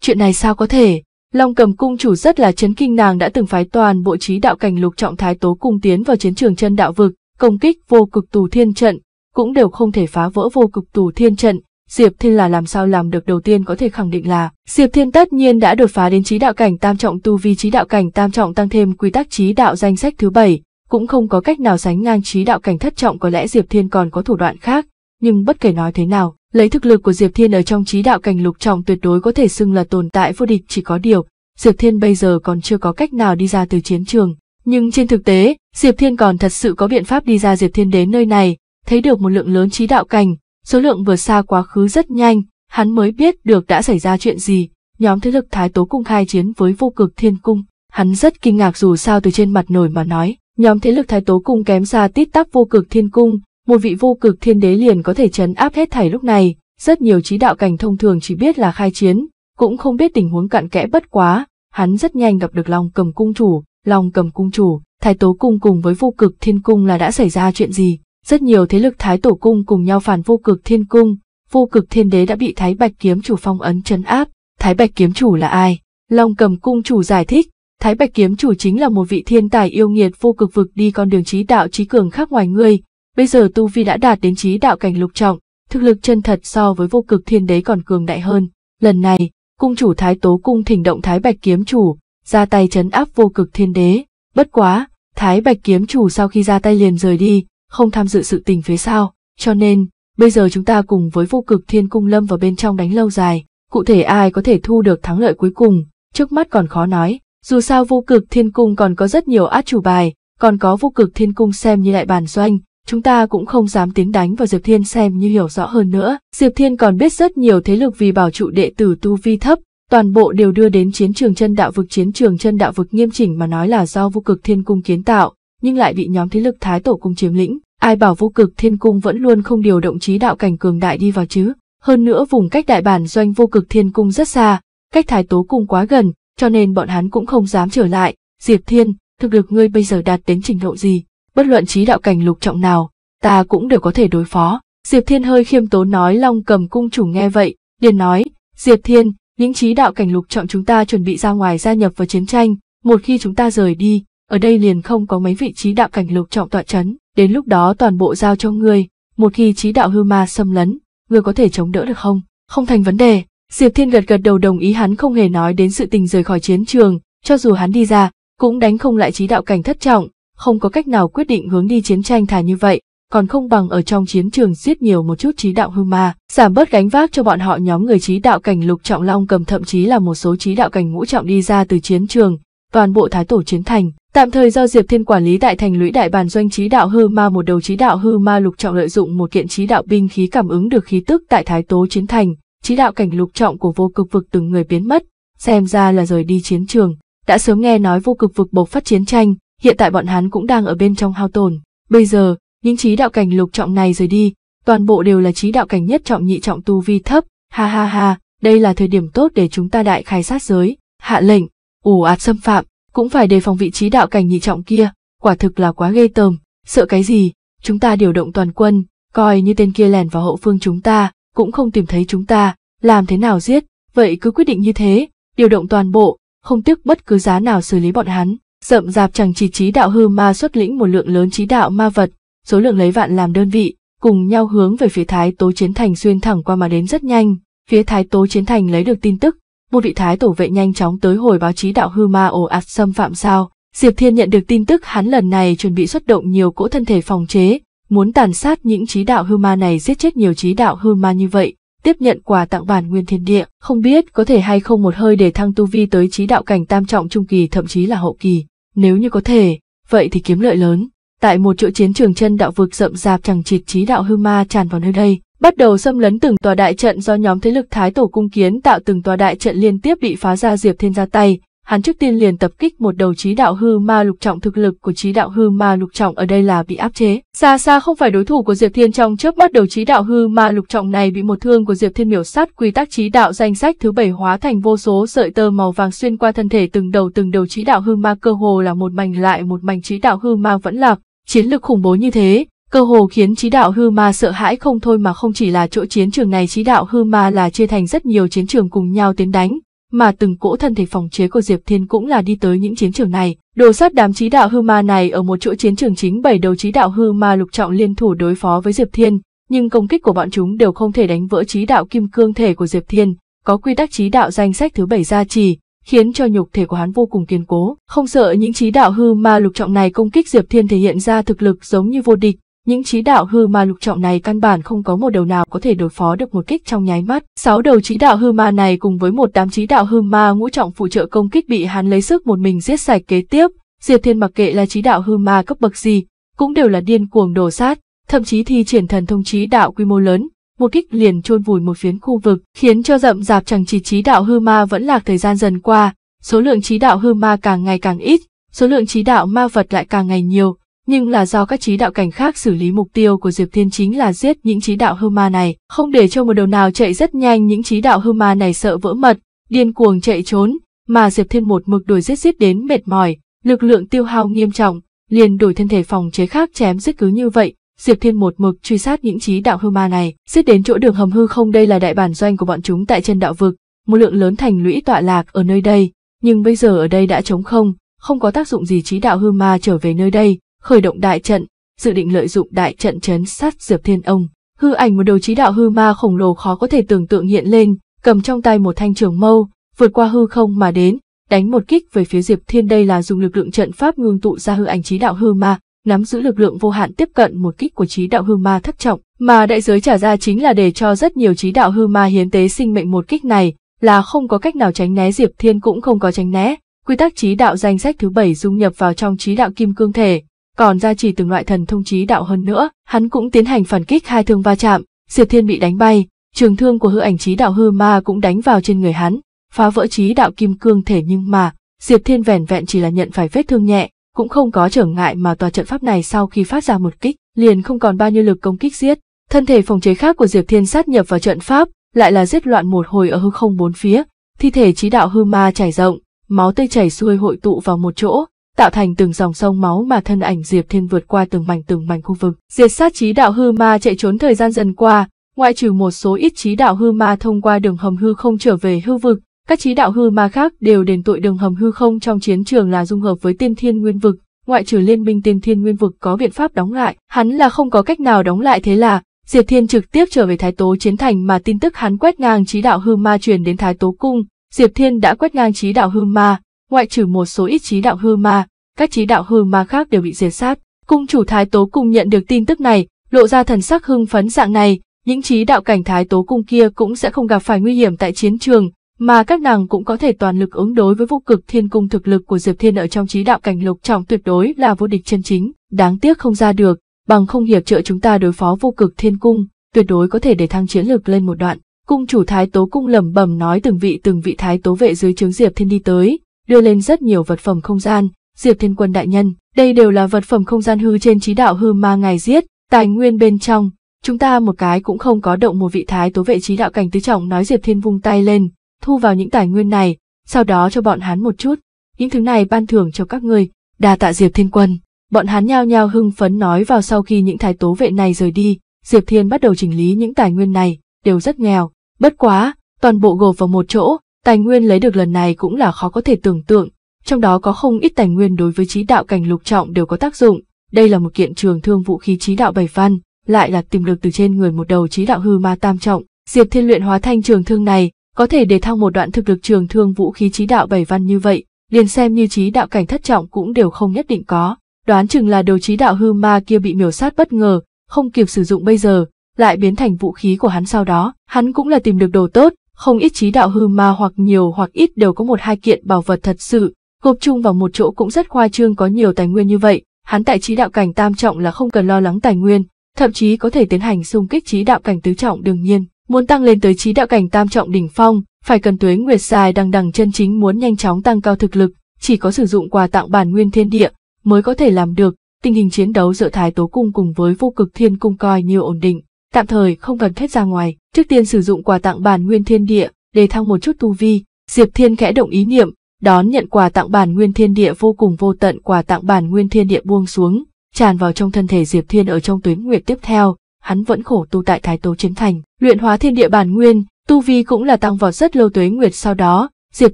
Chuyện này sao có thể? Long cầm cung chủ rất là chấn kinh nàng đã từng phái toàn bộ trí đạo cảnh lục trọng Thái Tố cung tiến vào chiến trường chân đạo vực, công kích vô cực tù thiên trận, cũng đều không thể phá vỡ vô cực tù thiên trận, Diệp Thiên là làm sao làm được đầu tiên có thể khẳng định là Diệp Thiên tất nhiên đã đột phá đến trí đạo cảnh tam trọng tu vi trí đạo cảnh tam trọng tăng thêm quy tắc trí đạo danh sách thứ bảy cũng không có cách nào sánh ngang trí đạo cảnh thất trọng có lẽ Diệp Thiên còn có thủ đoạn khác, nhưng bất kể nói thế nào, lấy thực lực của Diệp Thiên ở trong trí đạo cảnh lục trọng tuyệt đối có thể xưng là tồn tại vô địch chỉ có điều, Diệp Thiên bây giờ còn chưa có cách nào đi ra từ chiến trường, nhưng trên thực tế, Diệp Thiên còn thật sự có biện pháp đi ra Diệp Thiên đến nơi này, thấy được một lượng lớn trí đạo cảnh, Số lượng vượt xa quá khứ rất nhanh, hắn mới biết được đã xảy ra chuyện gì, nhóm thế lực Thái Tố Cung khai chiến với vô cực thiên cung. Hắn rất kinh ngạc dù sao từ trên mặt nổi mà nói, nhóm thế lực Thái Tố Cung kém xa tít tắp vô cực thiên cung, một vị vô cực thiên đế liền có thể chấn áp hết thảy lúc này, rất nhiều trí đạo cảnh thông thường chỉ biết là khai chiến, cũng không biết tình huống cặn kẽ bất quá, hắn rất nhanh gặp được lòng cầm cung chủ, lòng cầm cung chủ, thái tố cung cùng với vô cực thiên cung là đã xảy ra chuyện gì, rất nhiều thế lực Thái Tổ Cung cùng nhau phản vô cực thiên cung, vô cực thiên đế đã bị Thái Bạch Kiếm Chủ phong ấn chấn áp. Thái Bạch Kiếm Chủ là ai? Long cầm cung chủ giải thích, Thái Bạch Kiếm Chủ chính là một vị thiên tài yêu nghiệt vô cực vực đi con đường trí đạo trí cường khác ngoài ngươi. Bây giờ Tu Vi đã đạt đến trí đạo cảnh lục trọng, thực lực chân thật so với vô cực thiên đế còn cường đại hơn. Lần này, cung chủ Thái Tố Cung thỉnh động Thái Bạch Kiếm Chủ, ra tay chấn áp vô cực thiên đế. Bất quá, Thái Bạch Kiếm Chủ sau khi ra tay liền rời đi, không tham dự sự tình phía sau, cho nên, bây giờ chúng ta cùng với vô cực thiên cung lâm vào bên trong đánh lâu dài, cụ thể ai có thể thu được thắng lợi cuối cùng, trước mắt còn khó nói, dù sao vô cực thiên cung còn có rất nhiều át chủ bài, còn có vô cực thiên cung xem như lại bàn doanh, chúng ta cũng không dám tiến đánh vào Diệp Thiên xem như hiểu rõ hơn nữa. Diệp Thiên còn biết rất nhiều thế lực vì bảo trụ đệ tử tu vi thấp, toàn bộ đều đưa đến chiến trường chân đạo vực chiến trường chân đạo vực nghiêm chỉnh mà nói là do vô cực thiên cung kiến tạo, nhưng lại bị nhóm thế lực thái tổ cung chiếm lĩnh. Ai bảo vô cực thiên cung vẫn luôn không điều động trí đạo cảnh cường đại đi vào chứ? Hơn nữa vùng cách đại bản doanh vô cực thiên cung rất xa, cách thái tố cung quá gần, cho nên bọn hắn cũng không dám trở lại. Diệp Thiên, thực lực ngươi bây giờ đạt đến trình độ gì? Bất luận trí đạo cảnh lục trọng nào, ta cũng đều có thể đối phó. Diệp Thiên hơi khiêm tốn nói Long cầm cung chủ nghe vậy, liền nói, Diệp Thiên, những trí đạo cảnh lục trọng chúng ta chuẩn bị ra ngoài gia nhập vào chiến tranh, một khi chúng ta rời đi, ở đây liền không có mấy vị trí đạo cảnh lục trọng tọa chấn, đến lúc đó toàn bộ giao cho ngươi, một khi trí đạo hư ma xâm lấn, ngươi có thể chống đỡ được không? Không thành vấn đề, Diệp Thiên gật gật đầu đồng ý hắn không hề nói đến sự tình rời khỏi chiến trường, cho dù hắn đi ra, cũng đánh không lại trí đạo cảnh thất trọng, không có cách nào quyết định hướng đi chiến tranh thà như vậy, còn không bằng ở trong chiến trường giết nhiều một chút trí đạo hư ma, giảm bớt gánh vác cho bọn họ nhóm người trí đạo cảnh lục trọng long cầm thậm chí là một số trí đạo cảnh ngũ trọng đi ra từ chiến trường, toàn bộ thái tổ chiến thành, Tạm thời do Diệp Thiên quản lý tại thành lũy đại bàn doanh trí đạo hư ma một đầu trí đạo hư ma lục trọng lợi dụng một kiện trí đạo binh khí cảm ứng được khí tức tại thái tố chiến thành, trí đạo cảnh lục trọng của vô cực vực từng người biến mất, xem ra là rời đi chiến trường. Đã sớm nghe nói vô cực vực bộc phát chiến tranh, hiện tại bọn hắn cũng đang ở bên trong hao tổn. Bây giờ, những trí đạo cảnh lục trọng này rời đi, toàn bộ đều là trí đạo cảnh nhất trọng nhị trọng tu vi thấp, ha ha ha, đây là thời điểm tốt để chúng ta đại khai sát giới, hạ lệnh, ủ ạt xâm phạm, cũng phải đề phòng vị trí đạo cảnh nhị trọng kia, quả thực là quá ghê tởm, sợ cái gì, chúng ta điều động toàn quân, coi như tên kia lèn vào hậu phương chúng ta, cũng không tìm thấy chúng ta, làm thế nào giết, vậy cứ quyết định như thế, điều động toàn bộ, không tiếc bất cứ giá nào xử lý bọn hắn. Rậm rạp chẳng chỉ trí đạo hư ma xuất lĩnh một lượng lớn trí đạo ma vật, số lượng lấy vạn làm đơn vị, cùng nhau hướng về phía Thái Tố Chiến Thành xuyên thẳng qua mà đến rất nhanh. Phía Thái Tố Chiến Thành lấy được tin tức, một vị thái tổ vệ nhanh chóng tới hồi báo chí đạo hư ma ồ ạt xâm phạm sao. Diệp Thiên nhận được tin tức hắn lần này chuẩn bị xuất động nhiều cỗ thân thể phòng chế, muốn tàn sát những trí đạo hư ma này giết chết nhiều trí đạo hư ma như vậy, tiếp nhận quà tặng bản nguyên thiên địa, không biết có thể hay không một hơi để thăng tu vi tới trí đạo cảnh tam trọng trung kỳ thậm chí là hậu kỳ, nếu như có thể, vậy thì kiếm lợi lớn. Tại một chỗ chiến trường chân đạo vực rậm rạp chẳng chịt trí đạo hư ma tràn vào nơi đây, bắt đầu xâm lấn từng tòa đại trận do nhóm thế lực Thái Tổ cung kiến tạo từng tòa đại trận liên tiếp bị phá ra Diệp Thiên ra tay. Hắn trước tiên liền tập kích một đầu trí đạo hư ma lục trọng thực lực của trí đạo hư ma lục trọng ở đây là bị áp chế. Xa xa không phải đối thủ của Diệp Thiên trong chớp mắt đầu trí đạo hư ma lục trọng này bị một thương của Diệp Thiên miểu sát quy tắc trí đạo danh sách thứ bảy hóa thành vô số sợi tơ màu vàng xuyên qua thân thể từng đầu từng đầu trí đạo hư ma cơ hồ là một mảnh lại một mảnh trí đạo hư ma vẫn lạc. Chiến lực khủng bố như thế, Cơ hồ khiến trí đạo hư ma sợ hãi không thôi mà không chỉ là chỗ chiến trường này trí đạo hư ma là chia thành rất nhiều chiến trường cùng nhau tiến đánh, mà từng cỗ thân thể phòng chế của Diệp Thiên cũng là đi tới những chiến trường này. Đồ sát đám trí đạo hư ma này ở một chỗ chiến trường chính bảy đầu trí đạo hư ma lục trọng liên thủ đối phó với Diệp Thiên, nhưng công kích của bọn chúng đều không thể đánh vỡ trí đạo kim cương thể của Diệp Thiên, có quy tắc trí đạo danh sách thứ bảy gia trì, khiến cho nhục thể của hắn vô cùng kiên cố. Không sợ những trí đạo hư ma lục trọng này công kích Diệp Thiên thể hiện ra thực lực giống như vô địch, những trí đạo hư ma lục trọng này căn bản không có một đầu nào có thể đối phó được một kích trong nháy mắt. Sáu đầu trí đạo hư ma này cùng với một đám trí đạo hư ma ngũ trọng phụ trợ công kích bị hắn lấy sức một mình giết sạch kế tiếp, Diệp Thiên mặc kệ là trí đạo hư ma cấp bậc gì, cũng đều là điên cuồng đổ sát, thậm chí thi triển thần thông trí đạo quy mô lớn, một kích liền chôn vùi một phiến khu vực, khiến cho rậm rạp chẳng chỉ trí đạo hư ma vẫn lạc thời gian dần qua, số lượng trí đạo hư ma càng ngày càng ít, số lượng trí đạo ma vật lại càng ngày nhiều, nhưng là do các trí đạo cảnh khác xử lý mục tiêu của Diệp Thiên chính là giết những trí đạo hư ma này, không để cho một đầu nào chạy rất nhanh những trí đạo hư ma này sợ vỡ mật, điên cuồng chạy trốn, mà Diệp Thiên một mực đuổi giết giết đến mệt mỏi, lực lượng tiêu hao nghiêm trọng, liền đổi thân thể phòng chế khác chém giết cứ như vậy. Diệp Thiên một mực truy sát những trí đạo hư ma này, giết đến chỗ đường hầm hư không đây là đại bản doanh của bọn chúng tại chân đạo vực, một lượng lớn thành lũy tọa lạc ở nơi đây, nhưng bây giờ ở đây đã trống không, không có tác dụng gì trí đạo hư ma trở về nơi đây, khởi động đại trận, dự định lợi dụng đại trận chấn sát Diệp Thiên Ông. Hư ảnh một đầu trí đạo hư ma khổng lồ khó có thể tưởng tượng hiện lên, cầm trong tay một thanh trường mâu, vượt qua hư không mà đến, đánh một kích về phía Diệp Thiên đây là dùng lực lượng trận pháp ngưng tụ ra hư ảnh trí đạo hư ma, nắm giữ lực lượng vô hạn tiếp cận một kích của trí đạo hư ma thất trọng, mà đại giới trả ra chính là để cho rất nhiều trí đạo hư ma hiến tế sinh mệnh một kích này, là không có cách nào tránh né Diệp Thiên cũng không có tránh né. Quy tắc trí đạo danh sách thứ bảy dung nhập vào trong trí đạo kim cương thể, còn ra chỉ từng loại thần thông trí đạo hơn nữa, hắn cũng tiến hành phản kích hai thương va chạm, Diệp Thiên bị đánh bay, trường thương của hư ảnh trí đạo hư ma cũng đánh vào trên người hắn, phá vỡ trí đạo kim cương thể nhưng mà, Diệp Thiên vẻn vẹn chỉ là nhận phải vết thương nhẹ, cũng không có trở ngại mà tòa trận pháp này sau khi phát ra một kích, liền không còn bao nhiêu lực công kích giết. Thân thể phòng chế khác của Diệp Thiên sát nhập vào trận pháp, lại là giết loạn một hồi ở hư không bốn phía, thi thể trí đạo hư ma trải rộng, máu tươi chảy xuôi hội tụ vào một chỗ, tạo thành từng dòng sông máu mà thân ảnh Diệp Thiên vượt qua từng mảnh từng mảnh khu vực. Diệt sát trí đạo hư ma chạy trốn thời gian dần qua, ngoại trừ một số ít trí đạo hư ma thông qua đường hầm hư không trở về hư vực, các trí đạo hư ma khác đều đền tội đường hầm hư không trong chiến trường là dung hợp với tiên thiên nguyên vực, ngoại trừ liên minh tiên thiên nguyên vực có biện pháp đóng lại, hắn là không có cách nào đóng lại thế là Diệp Thiên trực tiếp trở về Thái Tố Chiến Thành mà tin tức hắn quét ngang trí đạo hư ma truyền đến Thái Tố Cung, Diệp Thiên đã quét ngang trí đạo hư ma, ngoại trừ một số ít trí đạo hư ma, các trí đạo hư ma khác đều bị diệt sát. Cung chủ Thái Tố Cung nhận được tin tức này, lộ ra thần sắc hưng phấn dạng này, những trí đạo cảnh Thái Tố Cung kia cũng sẽ không gặp phải nguy hiểm tại chiến trường, mà các nàng cũng có thể toàn lực ứng đối với vô cực thiên cung thực lực của Diệp Thiên ở trong trí đạo cảnh lục trọng tuyệt đối là vô địch chân chính, đáng tiếc không ra được, bằng không hiệp trợ chúng ta đối phó vô cực thiên cung, tuyệt đối có thể để thăng chiến lực lên một đoạn. Cung chủ Thái Tố Cung lẩm bẩm nói từng vị từng vị Thái Tố vệ dưới trướng Diệp Thiên đi tới, đưa lên rất nhiều vật phẩm không gian, Diệp Thiên Quân đại nhân, đây đều là vật phẩm không gian hư trên trí đạo hư ma ngài giết, tài nguyên bên trong, chúng ta một cái cũng không có động một vị thái tố vệ trí đạo cảnh tứ trọng nói Diệp Thiên vung tay lên, thu vào những tài nguyên này, sau đó cho bọn hắn một chút, những thứ này ban thưởng cho các ngươi, đa tạ Diệp Thiên Quân. Bọn hắn nhao nhao hưng phấn nói vào sau khi những thái tố vệ này rời đi, Diệp Thiên bắt đầu chỉnh lý những tài nguyên này, đều rất nghèo, bất quá, toàn bộ gộp vào một chỗ, Tài nguyên lấy được lần này cũng là khó có thể tưởng tượng, trong đó có không ít tài nguyên đối với trí đạo cảnh lục trọng đều có tác dụng. Đây là một kiện trường thương vũ khí trí đạo bảy văn, lại là tìm được từ trên người một đầu trí đạo hư ma tam trọng. Diệp Thiên luyện hóa thanh trường thương này, có thể để thăng một đoạn thực lực trường thương vũ khí trí đạo bảy văn như vậy, liền xem như trí đạo cảnh thất trọng cũng đều không nhất định có. Đoán chừng là đầu trí đạo hư ma kia bị miểu sát bất ngờ, không kịp sử dụng bây giờ, lại biến thành vũ khí của hắn sau đó, hắn cũng là tìm được đồ tốt, không ít trí đạo hư ma hoặc nhiều hoặc ít đều có một hai kiện bảo vật thật sự, gộp chung vào một chỗ cũng rất khoa trương có nhiều tài nguyên như vậy, hắn tại trí đạo cảnh tam trọng là không cần lo lắng tài nguyên, thậm chí có thể tiến hành xung kích trí đạo cảnh tứ trọng đương nhiên, muốn tăng lên tới trí đạo cảnh tam trọng đỉnh phong, phải cần tuế nguyệt dài đằng đằng chân chính muốn nhanh chóng tăng cao thực lực, chỉ có sử dụng quà tặng bản nguyên thiên địa mới có thể làm được, tình hình chiến đấu giữa thái tố cung cùng với vô cực thiên cung coi như ổn định tạm thời không cần thiết ra ngoài, trước tiên sử dụng quà tặng bản nguyên thiên địa để thăng một chút tu vi. Diệp Thiên khẽ động ý niệm, đón nhận quà tặng bản nguyên thiên địa vô cùng vô tận quà tặng bản nguyên thiên địa buông xuống, tràn vào trong thân thể Diệp Thiên ở trong tuyến nguyệt tiếp theo, hắn vẫn khổ tu tại Thái Tố Chiến Thành, luyện hóa thiên địa bản nguyên, tu vi cũng là tăng vọt rất lâu tuế nguyệt sau đó, Diệp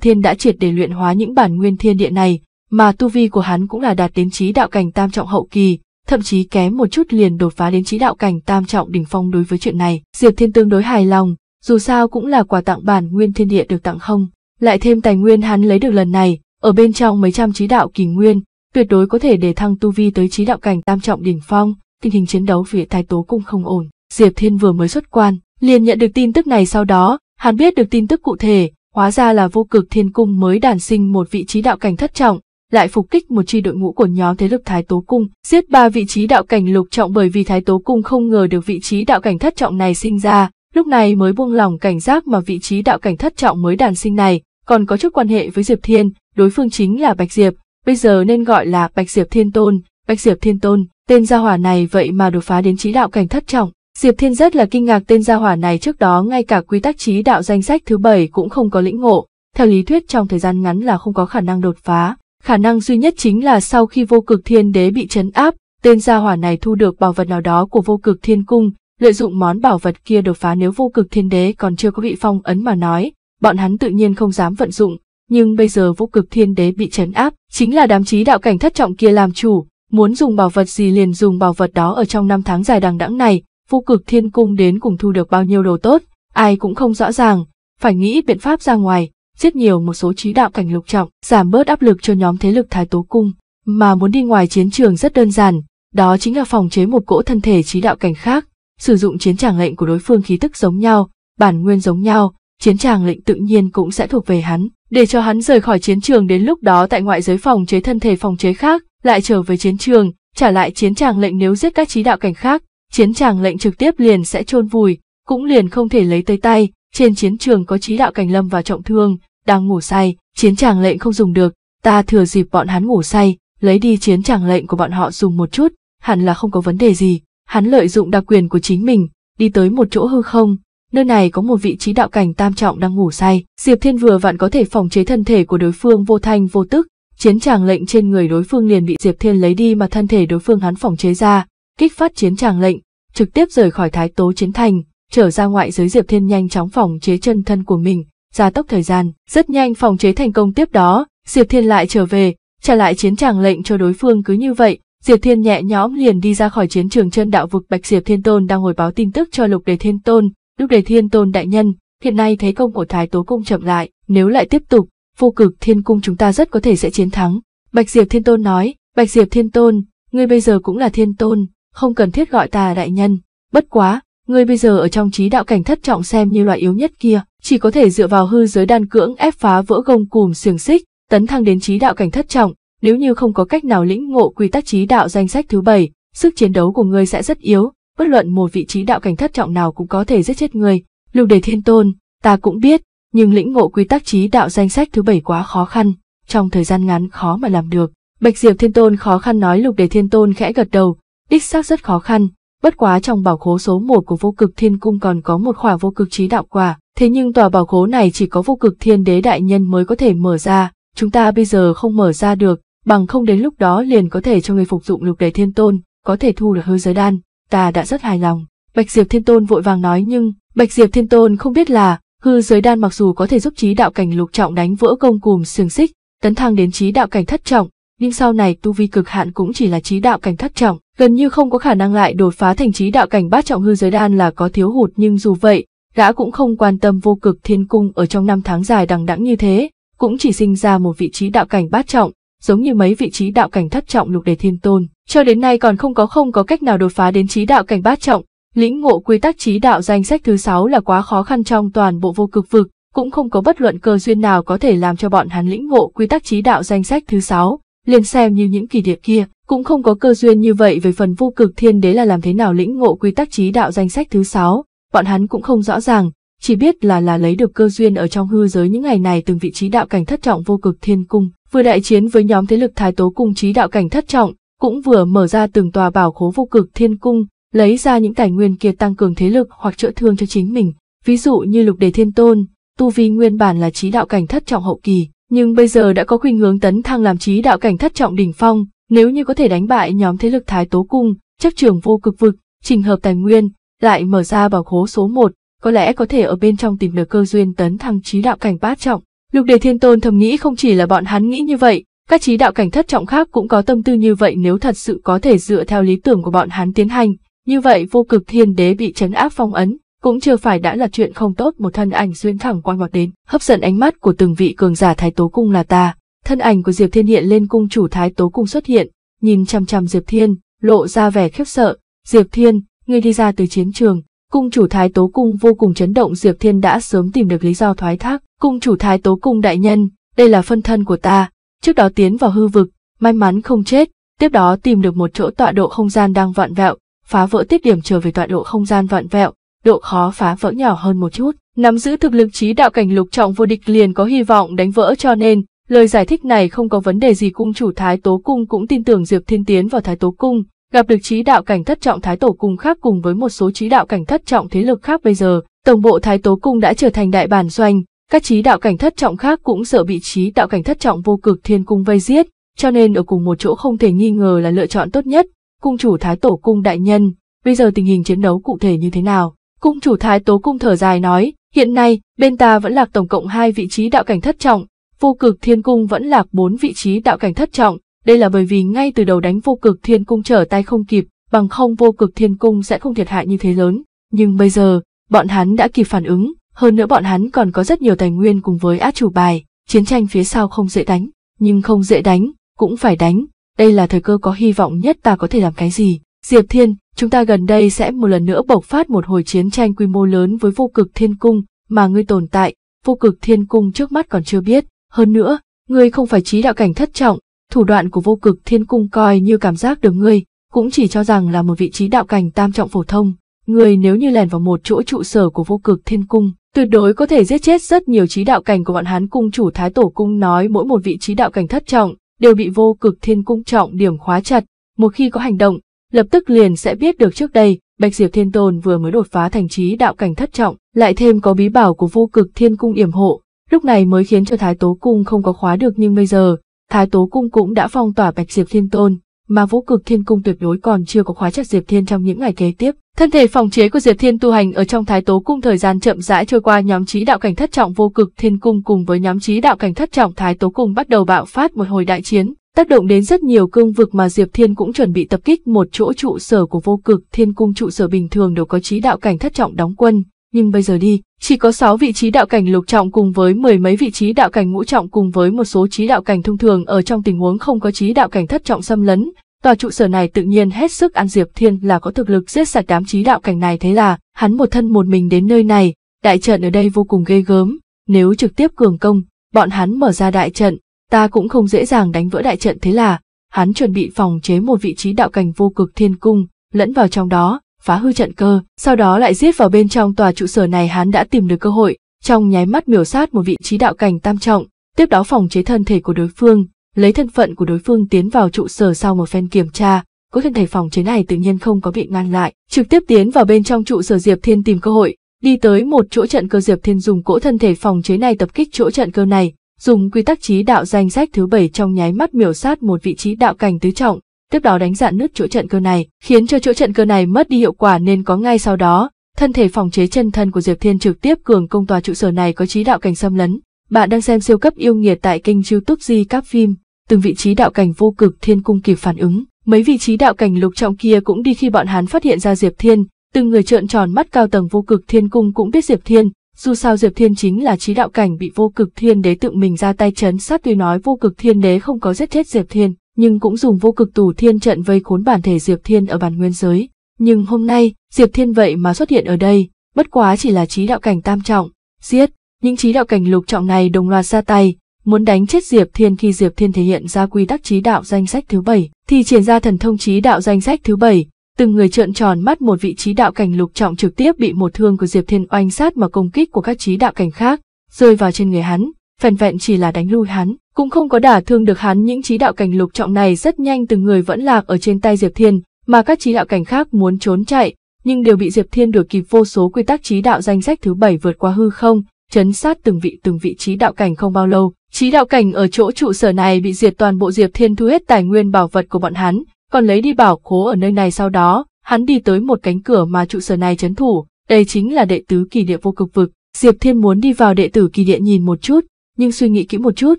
Thiên đã triệt để luyện hóa những bản nguyên thiên địa này, mà tu vi của hắn cũng là đạt đến trí đạo cảnh tam trọng hậu kỳ, thậm chí kém một chút liền đột phá đến trí đạo cảnh tam trọng đỉnh phong đối với chuyện này. Diệp Thiên tương đối hài lòng, dù sao cũng là quà tặng bản nguyên thiên địa được tặng không. Lại thêm tài nguyên hắn lấy được lần này, ở bên trong mấy trăm trí đạo kỳ nguyên, tuyệt đối có thể để thăng tu vi tới trí đạo cảnh tam trọng đỉnh phong, tình hình chiến đấu phía thái tố cung không ổn. Diệp Thiên vừa mới xuất quan, liền nhận được tin tức này sau đó, hắn biết được tin tức cụ thể, hóa ra là vô cực thiên cung mới đàn sinh một vị trí đạo cảnh thất trọng, lại phục kích một chi đội ngũ của nhóm thế lực Thái Tố Cung, giết ba vị trí đạo cảnh lục trọng bởi vì Thái Tố Cung không ngờ được vị trí đạo cảnh thất trọng này sinh ra, lúc này mới buông lòng cảnh giác mà vị trí đạo cảnh thất trọng mới đàn sinh này, còn có chút quan hệ với Diệp Thiên, đối phương chính là Bạch Diệp, bây giờ nên gọi là Bạch Diệp Thiên Tôn, Bạch Diệp Thiên Tôn, tên gia hỏa này vậy mà đột phá đến trí đạo cảnh thất trọng. Diệp Thiên rất là kinh ngạc tên gia hỏa này trước đó ngay cả quy tắc trí đạo danh sách thứ bảy cũng không có lĩnh ngộ, theo lý thuyết trong thời gian ngắn là không có khả năng đột phá, khả năng duy nhất chính là sau khi vô cực thiên đế bị chấn áp, tên gia hỏa này thu được bảo vật nào đó của vô cực thiên cung, lợi dụng món bảo vật kia đột phá nếu vô cực thiên đế còn chưa có bị phong ấn mà nói, bọn hắn tự nhiên không dám vận dụng, nhưng bây giờ vô cực thiên đế bị chấn áp, chính là đám trí đạo cảnh thất trọng kia làm chủ, muốn dùng bảo vật gì liền dùng bảo vật đó ở trong năm tháng dài đằng đẵng này, vô cực thiên cung đến cùng thu được bao nhiêu đồ tốt, ai cũng không rõ ràng, phải nghĩ biện pháp ra ngoài, giết nhiều một số trí đạo cảnh lục trọng, giảm bớt áp lực cho nhóm thế lực Thái Tố Cung. Mà muốn đi ngoài chiến trường rất đơn giản, đó chính là phòng chế một cỗ thân thể trí đạo cảnh khác, sử dụng chiến tràng lệnh của đối phương khí tức giống nhau, bản nguyên giống nhau, chiến tràng lệnh tự nhiên cũng sẽ thuộc về hắn, để cho hắn rời khỏi chiến trường đến lúc đó tại ngoại giới phòng chế thân thể phòng chế khác, lại trở về chiến trường, trả lại chiến tràng lệnh nếu giết các trí đạo cảnh khác, chiến tràng lệnh trực tiếp liền sẽ chôn vùi, cũng liền không thể lấy tới tay, trên chiến trường có trí đạo cảnh lâm và trọng thương, đang ngủ say, chiến tràng lệnh không dùng được, ta thừa dịp bọn hắn ngủ say, lấy đi chiến tràng lệnh của bọn họ dùng một chút, hẳn là không có vấn đề gì. Hắn lợi dụng đặc quyền của chính mình, đi tới một chỗ hư không, nơi này có một vị trí đạo cảnh tam trọng đang ngủ say, Diệp Thiên vừa vặn có thể phòng chế thân thể của đối phương vô thanh vô tức, chiến tràng lệnh trên người đối phương liền bị Diệp Thiên lấy đi mà thân thể đối phương hắn phòng chế ra, kích phát chiến tràng lệnh, trực tiếp rời khỏi thái tố chiến thành, trở ra ngoại giới Diệp Thiên nhanh chóng phòng chế chân thân của mình, gia tốc thời gian. Rất nhanh phòng chế thành công tiếp đó, Diệp Thiên lại trở về, trả lại chiến tràng lệnh cho đối phương cứ như vậy. Diệp Thiên nhẹ nhõm liền đi ra khỏi chiến trường chân đạo vực Bạch Diệp Thiên Tôn đang hồi báo tin tức cho Lục Đề Thiên Tôn, Lục Đề Thiên Tôn đại nhân, hiện nay thế công của Thái Tố Cung chậm lại, nếu lại tiếp tục, vô cực Thiên Cung chúng ta rất có thể sẽ chiến thắng. Bạch Diệp Thiên Tôn nói, Bạch Diệp Thiên Tôn, ngươi bây giờ cũng là Thiên Tôn, không cần thiết gọi ta đại nhân, bất quá, ngươi bây giờ ở trong trí đạo cảnh thất trọng xem như loại yếu nhất kia, chỉ có thể dựa vào hư giới đan cưỡng ép phá vỡ gông cùm xiềng xích, tấn thăng đến trí đạo cảnh thất trọng, nếu như không có cách nào lĩnh ngộ quy tắc trí đạo danh sách thứ bảy, sức chiến đấu của ngươi sẽ rất yếu, bất luận một vị trí đạo cảnh thất trọng nào cũng có thể giết chết ngươi. Lục Đề Thiên Tôn, ta cũng biết, nhưng lĩnh ngộ quy tắc trí đạo danh sách thứ bảy quá khó khăn, trong thời gian ngắn khó mà làm được. Bạch Diệp Thiên Tôn khó khăn nói Lục Đề Thiên Tôn khẽ gật đầu, đích xác rất khó khăn, Bất quá trong bảo khố số 1 của vô cực thiên cung còn có một khỏa vô cực trí đạo quả, thế nhưng tòa bảo khố này chỉ có vô cực thiên đế đại nhân mới có thể mở ra, chúng ta bây giờ không mở ra được, bằng không đến lúc đó liền có thể cho người phục dụng lục đề thiên tôn, có thể thu được hư giới đan, ta đã rất hài lòng. Bạch Diệp Thiên Tôn vội vàng nói nhưng, Bạch Diệp Thiên Tôn không biết là, hư giới đan mặc dù có thể giúp trí đạo cảnh lục trọng đánh vỡ công cùm xương xích, tấn thăng đến trí đạo cảnh thất trọng, nhưng sau này tu vi cực hạn cũng chỉ là trí đạo cảnh thất trọng, gần như không có khả năng lại đột phá thành trí đạo cảnh bát trọng hư giới đan là có thiếu hụt nhưng dù vậy, gã cũng không quan tâm vô cực thiên cung ở trong năm tháng dài đằng đẵng như thế, cũng chỉ sinh ra một vị trí đạo cảnh bát trọng, giống như mấy vị trí đạo cảnh thất trọng lục đề thiên tôn, cho đến nay còn không có không có cách nào đột phá đến trí đạo cảnh bát trọng, lĩnh ngộ quy tắc trí đạo danh sách thứ 6 là quá khó khăn trong toàn bộ vô cực vực, cũng không có bất luận cơ duyên nào có thể làm cho bọn hắn lĩnh ngộ quy tắc trí đạo danh sách thứ 6, liền xem như những kỳ điệp kia, cũng không có cơ duyên như vậy về phần vô cực thiên đế là làm thế nào lĩnh ngộ quy tắc trí đạo danh sách thứ sáu bọn hắn cũng không rõ ràng, chỉ biết là là lấy được cơ duyên ở trong hư giới những ngày này từng vị trí đạo cảnh thất trọng vô cực thiên cung, vừa đại chiến với nhóm thế lực thái tố cung trí đạo cảnh thất trọng, cũng vừa mở ra từng tòa bảo khố vô cực thiên cung, lấy ra những tài nguyên kia tăng cường thế lực hoặc chữa thương cho chính mình, ví dụ như lục đề thiên tôn, tu vi nguyên bản là trí đạo cảnh thất trọng hậu kỳ, nhưng bây giờ đã có khuynh hướng tấn thăng làm trí đạo cảnh thất trọng đỉnh phong, nếu như có thể đánh bại nhóm thế lực Thái Tố Cung, chấp trường vô cực vực, trình hợp tài nguyên, lại mở ra bảo khố số 1, có lẽ có thể ở bên trong tìm được cơ duyên tấn thăng trí đạo cảnh bát trọng. Lục Đề Thiên Tôn thầm nghĩ không chỉ là bọn hắn nghĩ như vậy, các trí đạo cảnh thất trọng khác cũng có tâm tư như vậy nếu thật sự có thể dựa theo lý tưởng của bọn hắn tiến hành, như vậy vô cực thiên đế bị chấn áp phong ấn, cũng chưa phải đã là chuyện không tốt một thân ảnh xuyên thẳng quanh vọt đến, hấp dẫn ánh mắt của từng vị cường giả thái tố cung là ta. Thân ảnh của Diệp Thiên hiện lên cung chủ thái tố cung xuất hiện, nhìn chăm chăm Diệp Thiên, lộ ra vẻ khiếp sợ. Diệp Thiên, ngươi đi ra từ chiến trường, cung chủ thái tố cung vô cùng chấn động Diệp Thiên đã sớm tìm được lý do thoái thác. Cung chủ thái tố cung đại nhân, đây là phân thân của ta, trước đó tiến vào hư vực, may mắn không chết, tiếp đó tìm được một chỗ tọa độ không gian đang vặn vẹo, phá vỡ tiết điểm trở về tọa độ không gian vặn vẹo, độ khó phá vỡ nhỏ hơn một chút. Nắm giữ thực lực trí đạo cảnh lục trọng vô địch liền có hy vọng đánh vỡ cho nên, lời giải thích này không có vấn đề gì cung chủ Thái Tố Cung cũng tin tưởng Diệp Thiên Tiến vào Thái Tố Cung, gặp được trí đạo cảnh thất trọng Thái Tổ Cung khác cùng với một số trí đạo cảnh thất trọng thế lực khác bây giờ, tổng bộ Thái Tố Cung đã trở thành đại bản doanh, các trí đạo cảnh thất trọng khác cũng sợ bị trí đạo cảnh thất trọng vô cực thiên cung vây giết, cho nên ở cùng một chỗ không thể nghi ngờ là lựa chọn tốt nhất, cung chủ Thái Tổ Cung đại nhân, bây giờ tình hình chiến đấu cụ thể như thế nào? Cung chủ Thái Tố Cung thở dài nói, hiện nay, bên ta vẫn lạc tổng cộng hai vị trí đạo cảnh thất trọng, vô cực thiên cung vẫn lạc bốn vị trí đạo cảnh thất trọng, đây là bởi vì ngay từ đầu đánh vô cực thiên cung trở tay không kịp, bằng không vô cực thiên cung sẽ không thiệt hại như thế lớn. Nhưng bây giờ, bọn hắn đã kịp phản ứng, hơn nữa bọn hắn còn có rất nhiều tài nguyên cùng với át chủ bài, chiến tranh phía sau không dễ đánh, nhưng không dễ đánh, cũng phải đánh, đây là thời cơ có hy vọng nhất ta có thể làm cái gì. Diệp Thiên, chúng ta gần đây sẽ một lần nữa bộc phát một hồi chiến tranh quy mô lớn với vô cực thiên cung mà ngươi tồn tại, vô cực thiên cung trước mắt còn chưa biết. Hơn nữa, ngươi không phải trí đạo cảnh thất trọng, thủ đoạn của vô cực thiên cung coi như cảm giác được ngươi, cũng chỉ cho rằng là một vị trí đạo cảnh tam trọng phổ thông. Ngươi nếu như lèn vào một chỗ trụ sở của vô cực thiên cung, tuyệt đối có thể giết chết rất nhiều trí đạo cảnh của bọn hán cung chủ thái tổ cung nói mỗi một vị trí đạo cảnh thất trọng đều bị vô cực thiên cung trọng điểm khóa chặt, một khi có hành động, lập tức liền sẽ biết được trước đây, Bạch Diệp Thiên Tôn vừa mới đột phá thành trí đạo cảnh thất trọng, lại thêm có bí bảo của vô cực thiên cung yểm hộ, lúc này mới khiến cho Thái Tố Cung không có khóa được nhưng bây giờ, Thái Tố Cung cũng đã phong tỏa Bạch Diệp Thiên Tôn, mà vô cực thiên cung tuyệt đối còn chưa có khóa chặt Diệp Thiên trong những ngày kế tiếp. Thân thể phòng chế của Diệp Thiên tu hành ở trong Thái Tố Cung thời gian chậm rãi trôi qua nhóm trí đạo cảnh thất trọng vô cực thiên cung cùng với nhóm trí đạo cảnh thất trọng Thái Tố Cung bắt đầu bạo phát một hồi đại chiến, tác động đến rất nhiều cương vực mà Diệp Thiên cũng chuẩn bị tập kích một chỗ trụ sở của vô cực thiên cung trụ sở bình thường đều có trí đạo cảnh thất trọng đóng quân, nhưng bây giờ đi, chỉ có 6 vị trí đạo cảnh lục trọng cùng với mười mấy vị trí đạo cảnh ngũ trọng cùng với một số trí đạo cảnh thông thường ở trong tình huống không có trí đạo cảnh thất trọng xâm lấn, tòa trụ sở này tự nhiên hết sức ăn Diệp Thiên là có thực lực giết sạch đám trí đạo cảnh này thế là, hắn một thân một mình đến nơi này, đại trận ở đây vô cùng ghê gớm, nếu trực tiếp cường công, bọn hắn mở ra đại trận, ta cũng không dễ dàng đánh vỡ đại trận thế là, hắn chuẩn bị phòng chế một vị trí đạo cảnh vô cực thiên cung, lẫn vào trong đó, phá hư trận cơ, sau đó lại giết vào bên trong tòa trụ sở này hắn đã tìm được cơ hội, trong nháy mắt miểu sát một vị trí đạo cảnh tam trọng, tiếp đó phòng chế thân thể của đối phương, lấy thân phận của đối phương tiến vào trụ sở sau một phen kiểm tra, có thân thể phòng chế này tự nhiên không có bị ngăn lại, trực tiếp tiến vào bên trong trụ sở Diệp Thiên tìm cơ hội, đi tới một chỗ trận cơ Diệp Thiên dùng cỗ thân thể phòng chế này tập kích chỗ trận cơ này, dùng quy tắc trí đạo danh sách thứ bảy trong nháy mắt miểu sát một vị trí đạo cảnh tứ trọng, tiếp đó đánh dạn nứt chỗ trận cơ này, khiến cho chỗ trận cơ này mất đi hiệu quả nên có ngay sau đó, thân thể phòng chế chân thân của Diệp Thiên trực tiếp cường công tòa trụ sở này có trí đạo cảnh xâm lấn. Bạn đang xem siêu cấp yêu nghiệt tại kênh YouTube Di Các Phim, từng vị trí đạo cảnh vô cực thiên cung kịp phản ứng, mấy vị trí đạo cảnh lục trọng kia cũng đi khi bọn hắn phát hiện ra Diệp Thiên, từng người trợn tròn mắt cao tầng vô cực thiên cung cũng biết Diệp Thiên, dù sao Diệp Thiên chính là trí đạo cảnh bị vô cực thiên đế tự mình ra tay chấn sát tuy nói vô cực thiên đế không có giết chết Diệp Thiên, nhưng cũng dùng vô cực tù thiên trận vây khốn bản thể Diệp Thiên ở bản nguyên giới. Nhưng hôm nay, Diệp Thiên vậy mà xuất hiện ở đây, bất quá chỉ là trí đạo cảnh tam trọng, giết, những trí đạo cảnh lục trọng này đồng loạt ra tay, muốn đánh chết Diệp Thiên khi Diệp Thiên thể hiện ra quy tắc trí đạo danh sách thứ bảy, thì triển ra thần thông trí đạo danh sách thứ bảy, Từng người trợn tròn mắt một vị trí đạo cảnh lục trọng trực tiếp bị một thương của Diệp Thiên oanh sát mà công kích của các trí đạo cảnh khác, rơi vào trên người hắn, vẹn vẹn chỉ là đánh lui hắn, cũng không có đả thương được hắn những trí đạo cảnh lục trọng này rất nhanh từng người vẫn lạc ở trên tay Diệp Thiên, mà các trí đạo cảnh khác muốn trốn chạy, nhưng đều bị Diệp Thiên đuổi kịp vô số quy tắc trí đạo danh sách thứ bảy vượt qua hư không, chấn sát từng vị từng vị trí đạo cảnh không bao lâu. Trí đạo cảnh ở chỗ trụ sở này bị diệt toàn bộ Diệp Thiên thu hết tài nguyên bảo vật của bọn hắn, còn lấy đi bảo khố ở nơi này sau đó, hắn đi tới một cánh cửa mà trụ sở này chấn thủ, đây chính là đệ tứ kỳ địa vô cực vực. Diệp Thiên muốn đi vào đệ tử kỳ địa nhìn một chút, nhưng suy nghĩ kỹ một chút,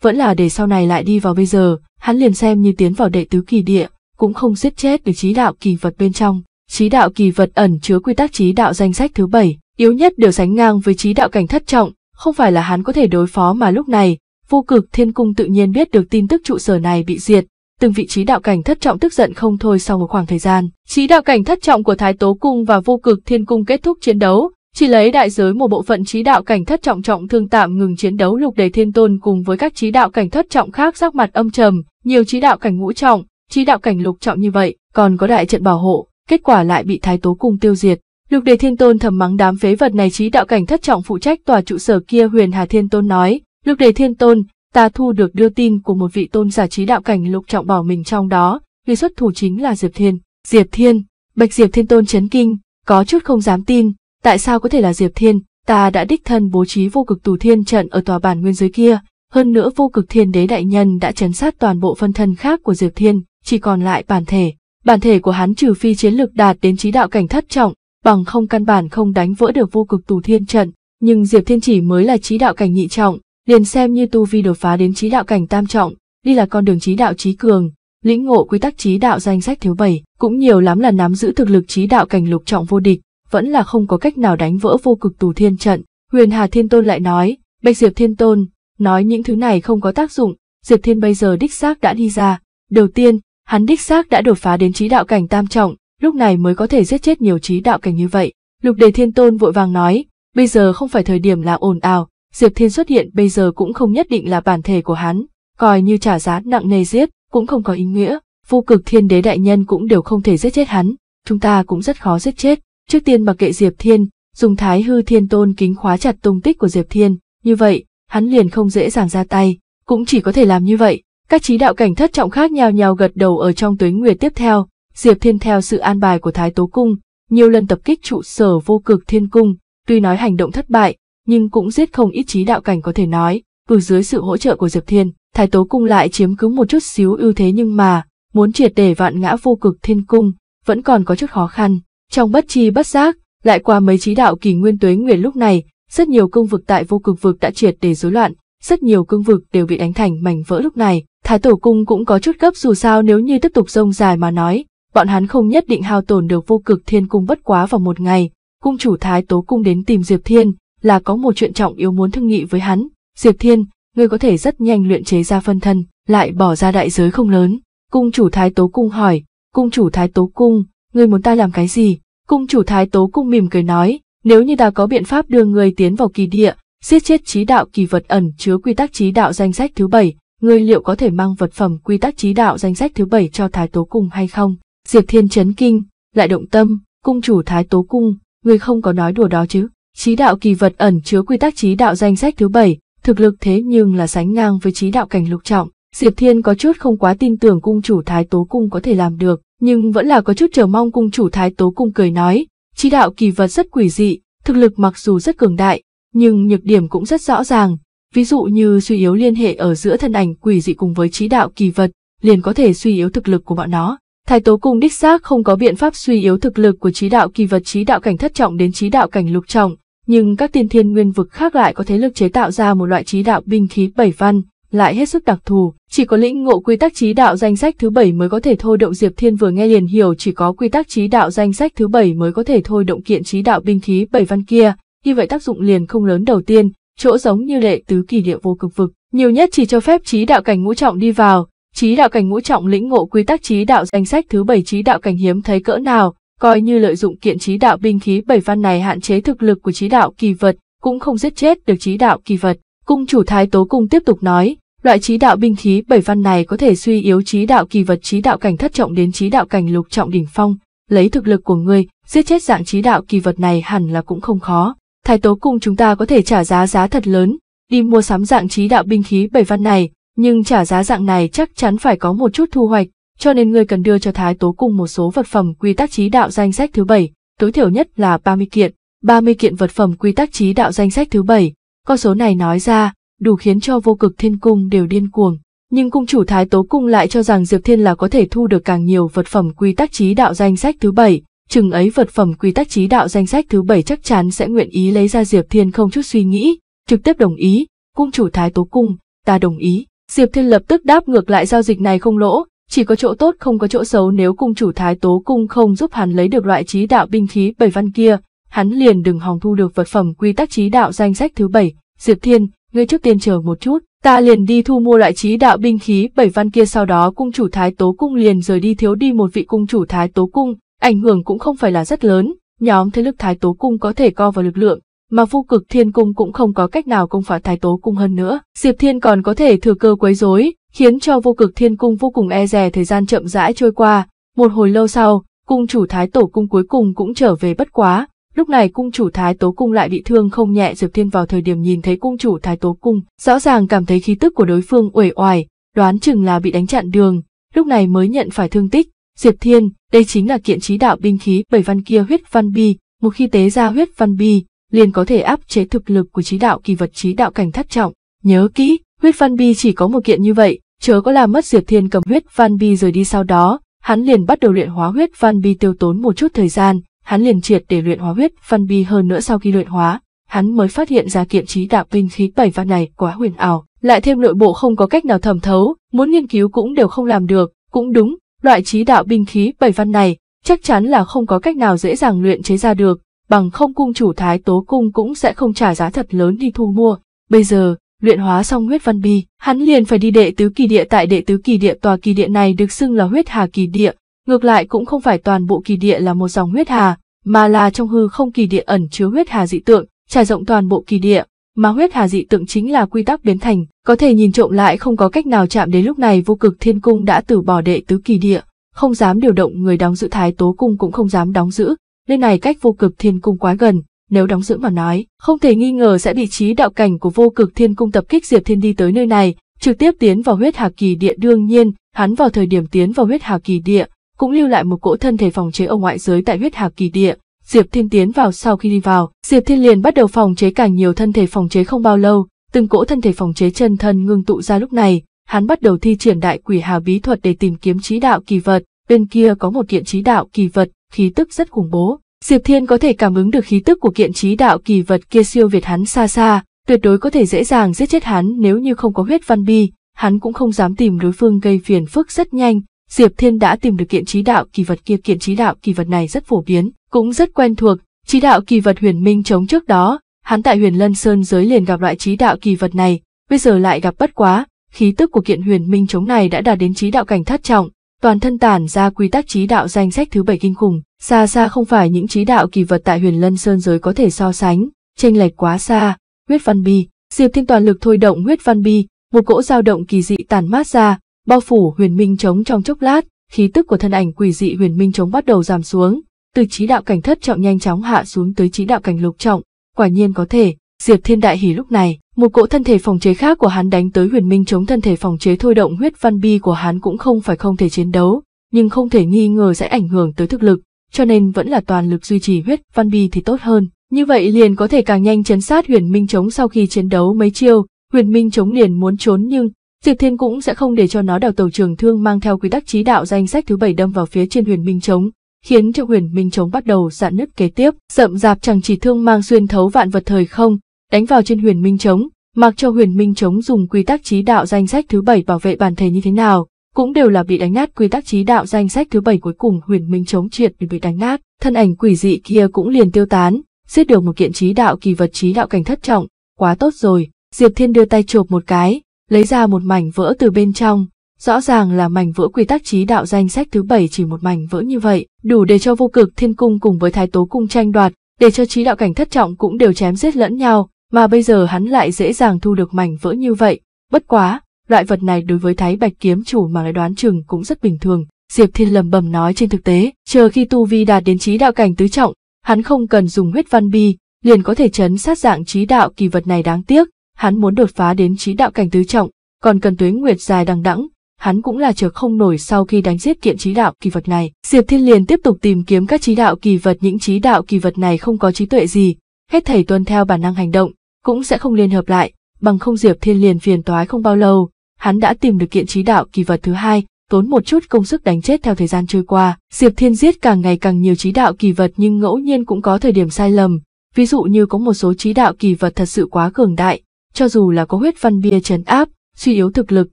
vẫn là để sau này lại đi vào bây giờ, hắn liền xem như tiến vào đệ tứ kỳ địa, cũng không giết chết được trí đạo kỳ vật bên trong. Trí đạo kỳ vật ẩn chứa quy tắc trí đạo danh sách thứ bảy, yếu nhất đều sánh ngang với trí đạo cảnh thất trọng, không phải là hắn có thể đối phó mà lúc này, vô cực thiên cung tự nhiên biết được tin tức trụ sở này bị diệt, từng vị trí đạo cảnh thất trọng tức giận không thôi sau một khoảng thời gian. Trí đạo cảnh thất trọng của Thái Tố Cung và Vô Cực Thiên Cung kết thúc chiến đấu, chỉ lấy đại giới một bộ phận trí đạo cảnh thất trọng trọng thương tạm ngừng chiến đấu lục đề thiên tôn cùng với các trí đạo cảnh thất trọng khác sắc mặt âm trầm, nhiều trí đạo cảnh ngũ trọng, trí đạo cảnh lục trọng như vậy, còn có đại trận bảo hộ, kết quả lại bị Thái Tố Cung tiêu diệt. Lục đề thiên tôn thầm mắng đám phế vật này trí đạo cảnh thất trọng phụ trách tòa trụ sở kia huyền hà thiên tôn nói, lục đề thiên tôn, ta thu được đưa tin của một vị tôn giả trí đạo cảnh lục trọng bỏ mình trong đó, người xuất thủ chính là Diệp Thiên. Diệp Thiên, Bạch Diệp Thiên Tôn chấn kinh, có chút không dám tin, tại sao có thể là Diệp Thiên, ta đã đích thân bố trí vô cực tù thiên trận ở tòa bản nguyên giới kia, hơn nữa vô cực thiên đế đại nhân đã chấn sát toàn bộ phân thân khác của Diệp Thiên, chỉ còn lại bản thể. Bản thể của hắn trừ phi chiến lực đạt đến trí đạo cảnh thất trọng, bằng không căn bản không đánh vỡ được vô cực tù thiên trận, nhưng Diệp Thiên chỉ mới là trí đạo cảnh nhị trọng, liền xem như tu vi đột phá đến trí đạo cảnh tam trọng, đi là con đường trí đạo trí cường, lĩnh ngộ quy tắc trí đạo danh sách thiếu bảy cũng nhiều lắm là nắm giữ thực lực trí đạo cảnh lục trọng vô địch, vẫn là không có cách nào đánh vỡ vô cực tù thiên trận. Huyền Hà Thiên Tôn lại nói, Bạch Diệp Thiên Tôn, nói những thứ này không có tác dụng, Diệp Thiên bây giờ đích xác đã đi ra. Đầu tiên, hắn đích xác đã đột phá đến trí đạo cảnh tam trọng, lúc này mới có thể giết chết nhiều trí đạo cảnh như vậy. Lục Đề Thiên Tôn vội vàng nói, bây giờ không phải thời điểm là ồn ào, Diệp Thiên xuất hiện bây giờ cũng không nhất định là bản thể của hắn, coi như trả giá nặng nề giết, cũng không có ý nghĩa, vô cực thiên đế đại nhân cũng đều không thể giết chết hắn, chúng ta cũng rất khó giết chết. Trước tiên mặc kệ Diệp Thiên, dùng thái hư thiên tôn kính khóa chặt tung tích của Diệp Thiên, như vậy, hắn liền không dễ dàng ra tay, cũng chỉ có thể làm như vậy. Các trí đạo cảnh thất trọng khác nhào nhào gật đầu ở trong tuyến nguyệt tiếp theo, Diệp Thiên theo sự an bài của Thái Tố Cung, nhiều lần tập kích trụ sở vô cực thiên cung, tuy nói hành động thất bại, nhưng cũng giết không ít trí đạo cảnh có thể nói, vừa dưới sự hỗ trợ của Diệp Thiên, Thái Tố Cung lại chiếm cứ một chút xíu ưu thế nhưng mà, muốn triệt để vạn ngã vô cực thiên cung, vẫn còn có chút khó khăn. Trong bất chi bất giác, lại qua mấy trí đạo kỳ nguyên tuế nguyệt lúc này, rất nhiều cương vực tại vô cực vực đã triệt để rối loạn, rất nhiều cương vực đều bị đánh thành mảnh vỡ lúc này. Thái Tổ Cung cũng có chút gấp dù sao nếu như tiếp tục rông dài mà nói, bọn hắn không nhất định hao tổn được vô cực thiên cung bất quá vào một ngày. Cung chủ Thái Tố Cung đến tìm Diệp Thiên, là có một chuyện trọng yếu muốn thương nghị với hắn. Diệp Thiên, ngươi có thể rất nhanh luyện chế ra phân thân, lại bỏ ra đại giới không lớn. Cung chủ Thái Tố Cung hỏi, cung chủ Thái Tố Cung, ngươi muốn ta làm cái gì? Cung chủ Thái Tố Cung mỉm cười nói, nếu như ta có biện pháp đưa ngươi tiến vào kỳ địa, giết chết trí đạo kỳ vật ẩn chứa quy tắc trí đạo danh sách thứ bảy, ngươi liệu có thể mang vật phẩm quy tắc trí đạo danh sách thứ bảy cho Thái Tố Cung hay không? Diệp Thiên chấn kinh, lại động tâm, cung chủ Thái Tố Cung, ngươi không có nói đùa đó chứ? Trí đạo kỳ vật ẩn chứa quy tắc trí đạo danh sách thứ bảy, thực lực thế nhưng là sánh ngang với trí đạo cảnh lục trọng. Diệp Thiên có chút không quá tin tưởng cung chủ Thái Tố Cung có thể làm được, nhưng vẫn là có chút chờ mong cung chủ Thái Tố Cung cười nói, trí đạo kỳ vật rất quỷ dị, thực lực mặc dù rất cường đại, nhưng nhược điểm cũng rất rõ ràng, ví dụ như suy yếu liên hệ ở giữa thân ảnh quỷ dị cùng với trí đạo kỳ vật, liền có thể suy yếu thực lực của bọn nó. Thái Tố Cung đích xác không có biện pháp suy yếu thực lực của trí đạo kỳ vật trí đạo cảnh thất trọng đến trí đạo cảnh lục trọng, nhưng các tiên thiên nguyên vực khác lại có thế lực chế tạo ra một loại trí đạo binh khí bảy văn, lại hết sức đặc thù, chỉ có lĩnh ngộ quy tắc trí đạo danh sách thứ bảy mới có thể thôi động Diệp Thiên vừa nghe liền hiểu chỉ có quy tắc trí đạo danh sách thứ bảy mới có thể thôi động kiện trí đạo binh khí bảy văn kia, như vậy tác dụng liền không lớn đầu tiên, chỗ giống như lệ tứ kỳ địa vô cực vực, nhiều nhất chỉ cho phép trí đạo cảnh ngũ trọng đi vào, trí đạo cảnh ngũ trọng lĩnh ngộ quy tắc trí đạo danh sách thứ bảy trí đạo cảnh hiếm thấy cỡ nào, coi như lợi dụng kiện trí đạo binh khí bảy văn này hạn chế thực lực của trí đạo kỳ vật, cũng không giết chết được trí đạo kỳ vật. Cung chủ Thái Tố Cung tiếp tục nói, loại trí đạo binh khí bảy văn này có thể suy yếu trí đạo kỳ vật trí đạo cảnh thất trọng đến trí đạo cảnh lục trọng đỉnh phong, lấy thực lực của ngươi, giết chết dạng trí đạo kỳ vật này hẳn là cũng không khó. Thái Tố Cung chúng ta có thể trả giá giá thật lớn, đi mua sắm dạng trí đạo binh khí bảy văn này, nhưng trả giá dạng này chắc chắn phải có một chút thu hoạch, cho nên ngươi cần đưa cho Thái Tố Cung một số vật phẩm quy tắc trí đạo danh sách thứ bảy, tối thiểu nhất là 30 kiện, 30 kiện vật phẩm quy tắc trí đạo danh sách thứ bảy. Con số này nói ra, đủ khiến cho vô cực thiên cung đều điên cuồng. Nhưng cung chủ Thái Tố Cung lại cho rằng Diệp Thiên là có thể thu được càng nhiều vật phẩm quy tắc trí đạo danh sách thứ bảy, chừng ấy vật phẩm quy tắc trí đạo danh sách thứ bảy chắc chắn sẽ nguyện ý lấy ra Diệp Thiên không chút suy nghĩ, trực tiếp đồng ý, cung chủ Thái Tố Cung, ta đồng ý. Diệp Thiên lập tức đáp ngược lại giao dịch này không lỗ, chỉ có chỗ tốt không có chỗ xấu nếu cung chủ thái tố cung không giúp hắn lấy được loại trí đạo binh khí bảy văn kia, hắn liền đừng hòng thu được vật phẩm quy tắc trí đạo danh sách thứ bảy. Diệp Thiên, ngươi trước tiên chờ một chút, ta liền đi thu mua loại trí đạo binh khí bảy văn kia sau đó cung chủ thái tố cung liền rời đi thiếu đi một vị cung chủ thái tố cung, ảnh hưởng cũng không phải là rất lớn, nhóm thế lực thái tố cung có thể co vào lực lượng, mà vô cực thiên cung cũng không có cách nào công phá thái tố cung hơn nữa. Diệp Thiên còn có thể thừa cơ quấy rối, khiến cho vô cực thiên cung vô cùng e dè thời gian chậm rãi trôi qua. Một hồi lâu sau, cung chủ thái tổ cung cuối cùng cũng trở về bất quá. Lúc này cung chủ thái tố cung lại bị thương không nhẹ Diệp Thiên vào thời điểm nhìn thấy cung chủ thái tố cung, rõ ràng cảm thấy khí tức của đối phương uể oải, đoán chừng là bị đánh chặn đường, lúc này mới nhận phải thương tích. Diệp Thiên, đây chính là kiện trí đạo binh khí bảy văn kia huyết văn bi, một khi tế ra huyết văn bi, liền có thể áp chế thực lực của trí đạo kỳ vật trí đạo cảnh thất trọng. Nhớ kỹ, huyết văn bi chỉ có một kiện như vậy, chớ có làm mất Diệp Thiên cầm huyết văn bi rời đi sau đó, hắn liền bắt đầu luyện hóa huyết văn bi tiêu tốn một chút thời gian, hắn liền triệt để luyện hóa huyết văn bi hơn nữa sau khi luyện hóa, hắn mới phát hiện ra kiện trí đạo binh khí bảy văn này quá huyền ảo, lại thêm nội bộ không có cách nào thẩm thấu, muốn nghiên cứu cũng đều không làm được, cũng đúng, loại trí đạo binh khí bảy văn này chắc chắn là không có cách nào dễ dàng luyện chế ra được, bằng không cung chủ thái tố cung cũng sẽ không trả giá thật lớn đi thu mua. Bây giờ, luyện hóa xong huyết văn bi, hắn liền phải đi đệ tứ kỳ địa tại đệ tứ kỳ địa tòa kỳ địa này được xưng là huyết hà kỳ địa, ngược lại cũng không phải toàn bộ kỳ địa là một dòng huyết hà, mà là trong hư không kỳ địa ẩn chứa huyết hà dị tượng, trải rộng toàn bộ kỳ địa, mà huyết hà dị tượng chính là quy tắc biến thành, có thể nhìn trộm lại không có cách nào chạm đến lúc này vô cực thiên cung đã từ bỏ đệ tứ kỳ địa, không dám điều động người đóng giữ thái tố cung cũng không dám đóng giữ, nơi này cách vô cực thiên cung quá gần, nếu đóng giữ mà nói, không thể nghi ngờ sẽ bị trí đạo cảnh của vô cực thiên cung tập kích Diệp Thiên đi tới nơi này, trực tiếp tiến vào huyết hà kỳ địa đương nhiên, hắn vào thời điểm tiến vào huyết hà kỳ địa, cũng lưu lại một cỗ thân thể phòng chế ở ngoại giới tại huyết hà kỳ địa. Diệp Thiên tiến vào sau khi đi vào, Diệp Thiên liền bắt đầu phòng chế càng nhiều thân thể phòng chế không bao lâu, từng cỗ thân thể phòng chế chân thân ngưng tụ ra lúc này, hắn bắt đầu thi triển đại quỷ hà bí thuật để tìm kiếm trí đạo kỳ vật, bên kia có một kiện trí đạo kỳ vật, khí tức rất khủng bố. Diệp Thiên có thể cảm ứng được khí tức của kiện trí đạo kỳ vật kia siêu việt hắn xa xa, tuyệt đối có thể dễ dàng giết chết hắn nếu như không có huyết văn bi, hắn cũng không dám tìm đối phương gây phiền phức rất nhanh. Diệp Thiên đã tìm được kiện trí đạo kỳ vật kia, kiện trí đạo kỳ vật này rất phổ biến, cũng rất quen thuộc, trí đạo kỳ vật huyền minh chống trước đó, hắn tại huyền lân sơn giới liền gặp loại trí đạo kỳ vật này, bây giờ lại gặp bất quá, khí tức của kiện huyền minh chống này đã đạt đến trí đạo cảnh thất trọng, toàn thân tản ra quy tắc trí đạo danh sách thứ bảy kinh khủng, xa xa không phải những trí đạo kỳ vật tại huyền lân sơn giới có thể so sánh, chênh lệch quá xa, huyết văn bi, Diệp Thiên toàn lực thôi động huyết văn bi, một cỗ dao động kỳ dị tàn mát ra, bao phủ huyền minh trống trong chốc lát, khí tức của thân ảnh quỷ dị huyền minh trống bắt đầu giảm xuống, từ trí đạo cảnh thất trọng nhanh chóng hạ xuống tới trí đạo cảnh lục trọng, quả nhiên có thể, Diệp Thiên đại hỉ lúc này, một cỗ thân thể phòng chế khác của hắn đánh tới huyền minh chống thân thể phòng chế thôi động huyết văn bi của hắn cũng không phải không thể chiến đấu, nhưng không thể nghi ngờ sẽ ảnh hưởng tới thực lực, cho nên vẫn là toàn lực duy trì huyết văn bi thì tốt hơn. Như vậy liền có thể càng nhanh chấn sát huyền minh chống sau khi chiến đấu mấy chiêu, huyền minh chống liền muốn trốn nhưng Diệp Thiên cũng sẽ không để cho nó đào tàu trường thương mang theo quy tắc trí đạo danh sách thứ bảy đâm vào phía trên huyền minh chống, khiến cho huyền minh chống bắt đầu dạn nứt kế tiếp, rậm rạp chẳng chỉ thương mang xuyên thấu vạn vật thời không, đánh vào trên huyền minh trống, mặc cho huyền minh trống dùng quy tắc trí đạo danh sách thứ bảy bảo vệ bản thể như thế nào, cũng đều là bị đánh nát quy tắc trí đạo danh sách thứ bảy cuối cùng huyền minh Trống triệt bị bị đánh nát thân ảnh quỷ dị kia cũng liền tiêu tán giết được một kiện trí đạo kỳ vật trí đạo cảnh thất trọng quá tốt rồi diệp thiên đưa tay chộp một cái lấy ra một mảnh vỡ từ bên trong rõ ràng là mảnh vỡ quy tắc trí đạo danh sách thứ bảy chỉ một mảnh vỡ như vậy đủ để cho vô cực thiên cung cùng với thái tố cung tranh đoạt để cho trí đạo cảnh thất trọng cũng đều chém giết lẫn nhau mà bây giờ hắn lại dễ dàng thu được mảnh vỡ như vậy. Bất quá, loại vật này đối với thái bạch kiếm chủ mà lại đoán chừng cũng rất bình thường. Diệp Thiên lầm bầm nói trên thực tế, chờ khi tu vi đạt đến trí đạo cảnh tứ trọng, hắn không cần dùng huyết văn bi, liền có thể chấn sát dạng trí đạo kỳ vật này đáng tiếc, hắn muốn đột phá đến trí đạo cảnh tứ trọng, còn cần tuế nguyệt dài đằng đẵng, hắn cũng là chờ không nổi sau khi đánh giết kiện trí đạo kỳ vật này. Diệp Thiên liền tiếp tục tìm kiếm các trí đạo kỳ vật, những trí đạo kỳ vật này không có trí tuệ gì, hết thảy tuân theo bản năng hành động, cũng sẽ không liên hợp lại, bằng không Diệp Thiên liền phiền toái không bao lâu, hắn đã tìm được kiện trí đạo kỳ vật thứ hai, tốn một chút công sức đánh chết theo thời gian trôi qua. Diệp Thiên giết càng ngày càng nhiều trí đạo kỳ vật nhưng ngẫu nhiên cũng có thời điểm sai lầm, ví dụ như có một số trí đạo kỳ vật thật sự quá cường đại, cho dù là có huyết văn bia chấn áp, suy yếu thực lực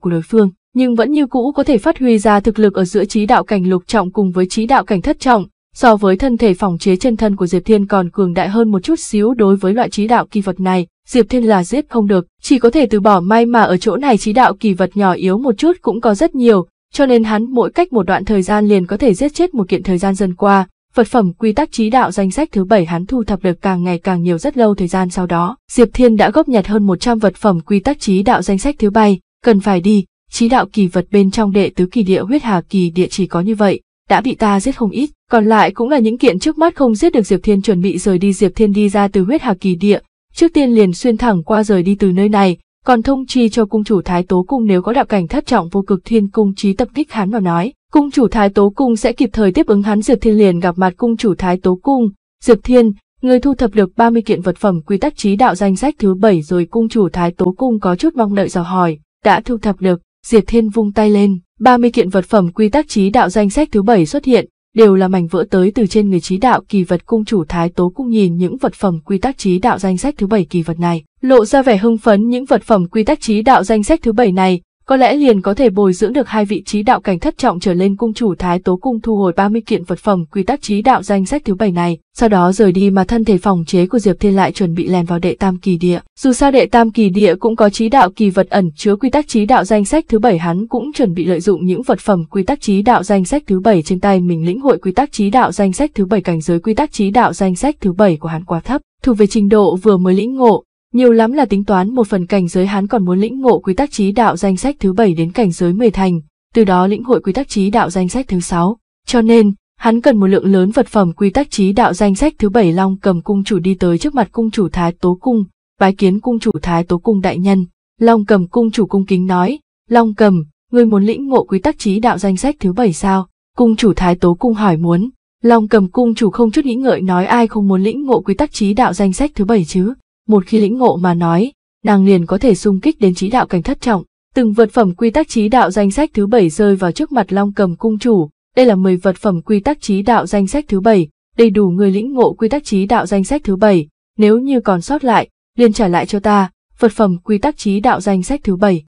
của đối phương, nhưng vẫn như cũ có thể phát huy ra thực lực ở giữa trí đạo cảnh lục trọng cùng với trí đạo cảnh thất trọng, So với thân thể phòng chế chân thân của Diệp Thiên còn cường đại hơn một chút xíu đối với loại trí đạo kỳ vật này, Diệp Thiên là giết không được, chỉ có thể từ bỏ may mà ở chỗ này trí đạo kỳ vật nhỏ yếu một chút cũng có rất nhiều, cho nên hắn mỗi cách một đoạn thời gian liền có thể giết chết một kiện thời gian dần qua. Vật phẩm quy tắc trí đạo danh sách thứ 7 hắn thu thập được càng ngày càng nhiều rất lâu thời gian sau đó, Diệp Thiên đã góp nhặt hơn 100 vật phẩm quy tắc trí đạo danh sách thứ 7, cần phải đi, trí đạo kỳ vật bên trong đệ tứ kỳ địa huyết hà kỳ địa chỉ có như vậy, đã bị ta giết không ít, còn lại cũng là những kiện trước mắt không giết được Diệp Thiên chuẩn bị rời đi Diệp Thiên đi ra từ huyết hà kỳ địa, trước tiên liền xuyên thẳng qua rời đi từ nơi này, còn thông chi cho cung chủ Thái Tố Cung nếu có đạo cảnh thất trọng vô cực thiên cung trí tập kích hắn mà nói, cung chủ Thái Tố Cung sẽ kịp thời tiếp ứng hắn Diệp Thiên liền gặp mặt cung chủ Thái Tố Cung, Diệp Thiên, người thu thập được 30 kiện vật phẩm quy tắc trí đạo danh sách thứ bảy rồi cung chủ Thái Tố Cung có chút mong đợi dò hỏi, đã thu thập được, Diệp Thiên vung tay lên. 30 kiện vật phẩm quy tắc trí đạo danh sách thứ bảy xuất hiện, đều là mảnh vỡ tới từ trên người trí đạo kỳ vật cung chủ Thái Tố Cung nhìn những vật phẩm quy tắc trí đạo danh sách thứ bảy kỳ vật này, lộ ra vẻ hưng phấn những vật phẩm quy tắc trí đạo danh sách thứ bảy này, có lẽ liền có thể bồi dưỡng được hai vị trí đạo cảnh thất trọng trở lên cung chủ thái tố cung thu hồi 30 kiện vật phẩm quy tắc trí đạo danh sách thứ bảy này, sau đó rời đi mà thân thể phòng chế của Diệp Thiên lại chuẩn bị lèn vào đệ tam kỳ địa. Dù sao đệ tam kỳ địa cũng có trí đạo kỳ vật ẩn chứa quy tắc trí đạo danh sách thứ bảy hắn cũng chuẩn bị lợi dụng những vật phẩm quy tắc trí đạo danh sách thứ bảy trên tay mình lĩnh hội quy tắc trí đạo danh sách thứ bảy cảnh giới quy tắc trí đạo danh sách thứ bảy của hắn quá thấp, thuộc về trình độ vừa mới lĩnh ngộ, nhiều lắm là tính toán một phần cảnh giới hắn còn muốn lĩnh ngộ quy tắc trí đạo danh sách thứ bảy đến cảnh giới mười thành, từ đó lĩnh hội quy tắc trí đạo danh sách thứ sáu. Cho nên, hắn cần một lượng lớn vật phẩm quy tắc trí đạo danh sách thứ bảy Long cầm cung chủ đi tới trước mặt cung chủ Thái Tố Cung, bái kiến cung chủ Thái Tố Cung đại nhân. Long cầm cung chủ cung kính nói, Long cầm, ngươi muốn lĩnh ngộ quy tắc trí đạo danh sách thứ bảy sao? Cung chủ Thái Tố Cung hỏi muốn. Long cầm cung chủ không chút nghĩ ngợi nói ai không muốn lĩnh ngộ quy tắc trí đạo danh sách thứ bảy chứ? một khi lĩnh ngộ mà nói, nàng liền có thể xung kích đến trí đạo cảnh thất trọng. Từng vật phẩm quy tắc trí đạo danh sách thứ bảy rơi vào trước mặt Long Cầm cung chủ, đây là 10 vật phẩm quy tắc trí đạo danh sách thứ bảy, đầy đủ người lĩnh ngộ quy tắc trí đạo danh sách thứ bảy, nếu như còn sót lại, liền trả lại cho ta, vật phẩm quy tắc trí đạo danh sách thứ bảy.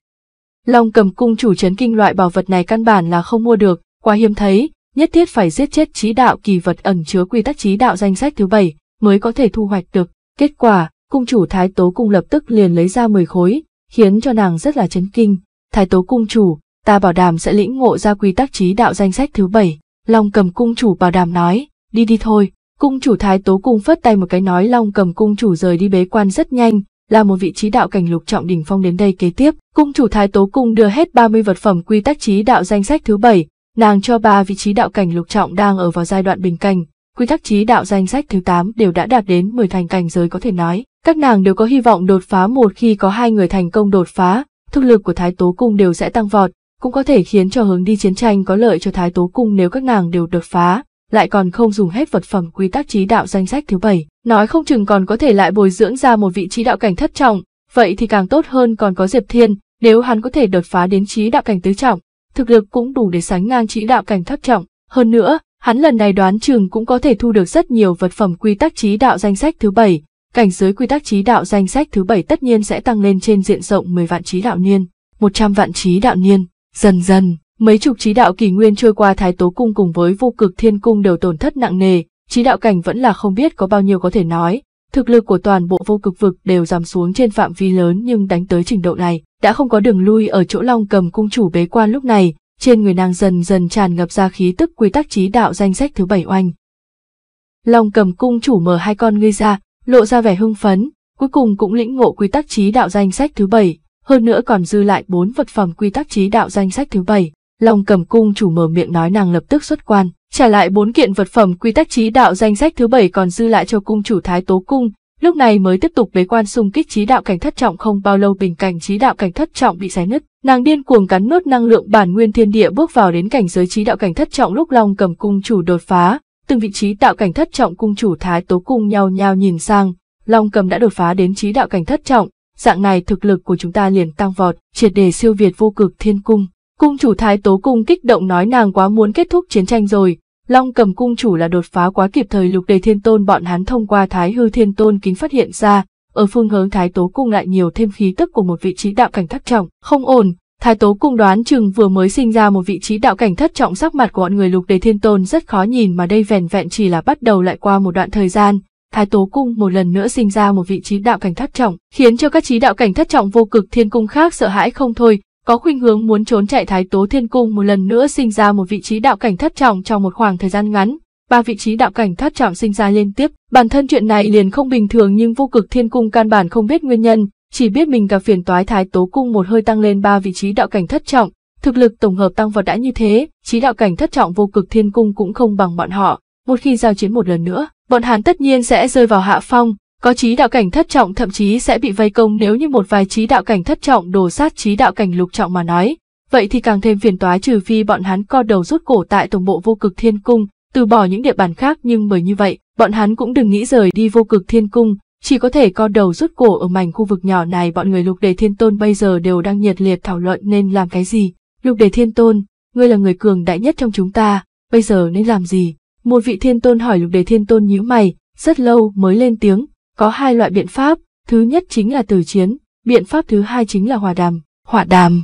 Long Cầm cung chủ chấn kinh loại bảo vật này căn bản là không mua được, quá hiếm thấy, nhất thiết phải giết chết trí đạo kỳ vật ẩn chứa quy tắc trí đạo danh sách thứ bảy mới có thể thu hoạch được. Kết quả, cung chủ thái tố cung lập tức liền lấy ra 10 khối, khiến cho nàng rất là chấn kinh. Thái tố cung chủ, ta bảo đảm sẽ lĩnh ngộ ra quy tắc trí đạo danh sách thứ bảy. Long cầm cung chủ bảo đảm nói, đi đi thôi. Cung chủ thái tố cung phất tay một cái nói long cầm cung chủ rời đi bế quan rất nhanh, là một vị trí đạo cảnh lục trọng đỉnh phong đến đây kế tiếp. Cung chủ thái tố cung đưa hết 30 vật phẩm quy tắc trí đạo danh sách thứ bảy, nàng cho ba vị trí đạo cảnh lục trọng đang ở vào giai đoạn bình cảnh. Quy tắc trí đạo danh sách thứ 8 đều đã đạt đến 10 thành cảnh giới có thể nói, các nàng đều có hy vọng đột phá một khi có hai người thành công đột phá, thực lực của Thái Tố Cung đều sẽ tăng vọt, cũng có thể khiến cho hướng đi chiến tranh có lợi cho Thái Tố Cung nếu các nàng đều đột phá, lại còn không dùng hết vật phẩm quy tắc trí đạo danh sách thứ bảy. Nói không chừng còn có thể lại bồi dưỡng ra một vị trí đạo cảnh thất trọng, vậy thì càng tốt hơn còn có Diệp Thiên, nếu hắn có thể đột phá đến trí đạo cảnh tứ trọng, thực lực cũng đủ để sánh ngang trí đạo cảnh thất trọng. Hơn nữa, hắn lần này đoán chừng cũng có thể thu được rất nhiều vật phẩm quy tắc trí đạo danh sách thứ bảy, Cảnh giới quy tắc trí đạo danh sách thứ bảy tất nhiên sẽ tăng lên trên diện rộng 10 vạn trí đạo niên, 100 vạn trí đạo niên, dần dần, mấy chục trí đạo kỳ nguyên trôi qua thái tố cung cùng với vô cực thiên cung đều tổn thất nặng nề, trí đạo cảnh vẫn là không biết có bao nhiêu có thể nói, thực lực của toàn bộ vô cực vực đều giảm xuống trên phạm vi lớn nhưng đánh tới trình độ này, đã không có đường lui ở chỗ long cầm cung chủ bế quan lúc này, trên người nàng dần dần tràn ngập ra khí tức quy tắc trí đạo danh sách thứ bảy oanh. Long cầm cung chủ mở hai con ngươi ra, lộ ra vẻ hưng phấn, cuối cùng cũng lĩnh ngộ quy tắc trí đạo danh sách thứ bảy, hơn nữa còn dư lại bốn vật phẩm quy tắc trí đạo danh sách thứ bảy. Long cầm cung chủ mở miệng nói nàng lập tức xuất quan, trả lại bốn kiện vật phẩm quy tắc trí đạo danh sách thứ bảy còn dư lại cho cung chủ thái tố cung, lúc này mới tiếp tục bế quan xung kích trí đạo cảnh thất trọng không bao lâu bình cảnh trí đạo cảnh thất trọng bị xé nứt nàng điên cuồng cắn nuốt năng lượng bản nguyên thiên địa bước vào đến cảnh giới trí đạo cảnh thất trọng lúc long cầm cung chủ đột phá từng vị trí đạo cảnh thất trọng cung chủ thái tố cung nhau nhau nhìn sang, Long Cầm đã đột phá đến trí đạo cảnh thất trọng, dạng này thực lực của chúng ta liền tăng vọt, triệt đề siêu việt vô cực thiên cung. Cung chủ thái tố cung kích động nói nàng quá muốn kết thúc chiến tranh rồi, Long Cầm cung chủ là đột phá quá kịp thời lục đề thiên tôn bọn hắn thông qua thái hư thiên tôn kính phát hiện ra, ở phương hướng thái tố cung lại nhiều thêm khí tức của một vị trí đạo cảnh thất trọng, không ổn, Thái Tố cung đoán chừng vừa mới sinh ra một vị trí đạo cảnh thất trọng sắc mặt của bọn người lục đế thiên tôn rất khó nhìn mà đây vẻn vẹn chỉ là bắt đầu lại qua một đoạn thời gian. Thái Tố cung một lần nữa sinh ra một vị trí đạo cảnh thất trọng, khiến cho các trí đạo cảnh thất trọng vô cực thiên cung khác sợ hãi không thôi, có khuynh hướng muốn trốn chạy Thái Tố thiên cung một lần nữa sinh ra một vị trí đạo cảnh thất trọng trong một khoảng thời gian ngắn. Ba vị trí đạo cảnh thất trọng sinh ra liên tiếp, bản thân chuyện này liền không bình thường nhưng vô cực thiên cung căn bản không biết nguyên nhân, chỉ biết mình cả phiền toái thái tố cung một hơi tăng lên ba vị trí đạo cảnh thất trọng, thực lực tổng hợp tăng vọt đã như thế, trí đạo cảnh thất trọng vô cực thiên cung cũng không bằng bọn họ, một khi giao chiến một lần nữa, bọn hắn tất nhiên sẽ rơi vào hạ phong, có trí đạo cảnh thất trọng thậm chí sẽ bị vây công nếu như một vài trí đạo cảnh thất trọng đổ sát trí đạo cảnh lục trọng mà nói. Vậy thì càng thêm phiền toái trừ phi bọn hắn co đầu rút cổ tại tổng bộ vô cực thiên cung, từ bỏ những địa bàn khác nhưng bởi như vậy, bọn hắn cũng đừng nghĩ rời đi vô cực thiên cung, chỉ có thể co đầu rút cổ ở mảnh khu vực nhỏ này bọn người lục đề thiên tôn bây giờ đều đang nhiệt liệt thảo luận nên làm cái gì. Lục đề thiên tôn, ngươi là người cường đại nhất trong chúng ta, bây giờ nên làm gì? Một vị thiên tôn hỏi lục đề thiên tôn nhíu mày, rất lâu mới lên tiếng, có hai loại biện pháp, thứ nhất chính là tử chiến, biện pháp thứ hai chính là hòa đàm, hòa đàm.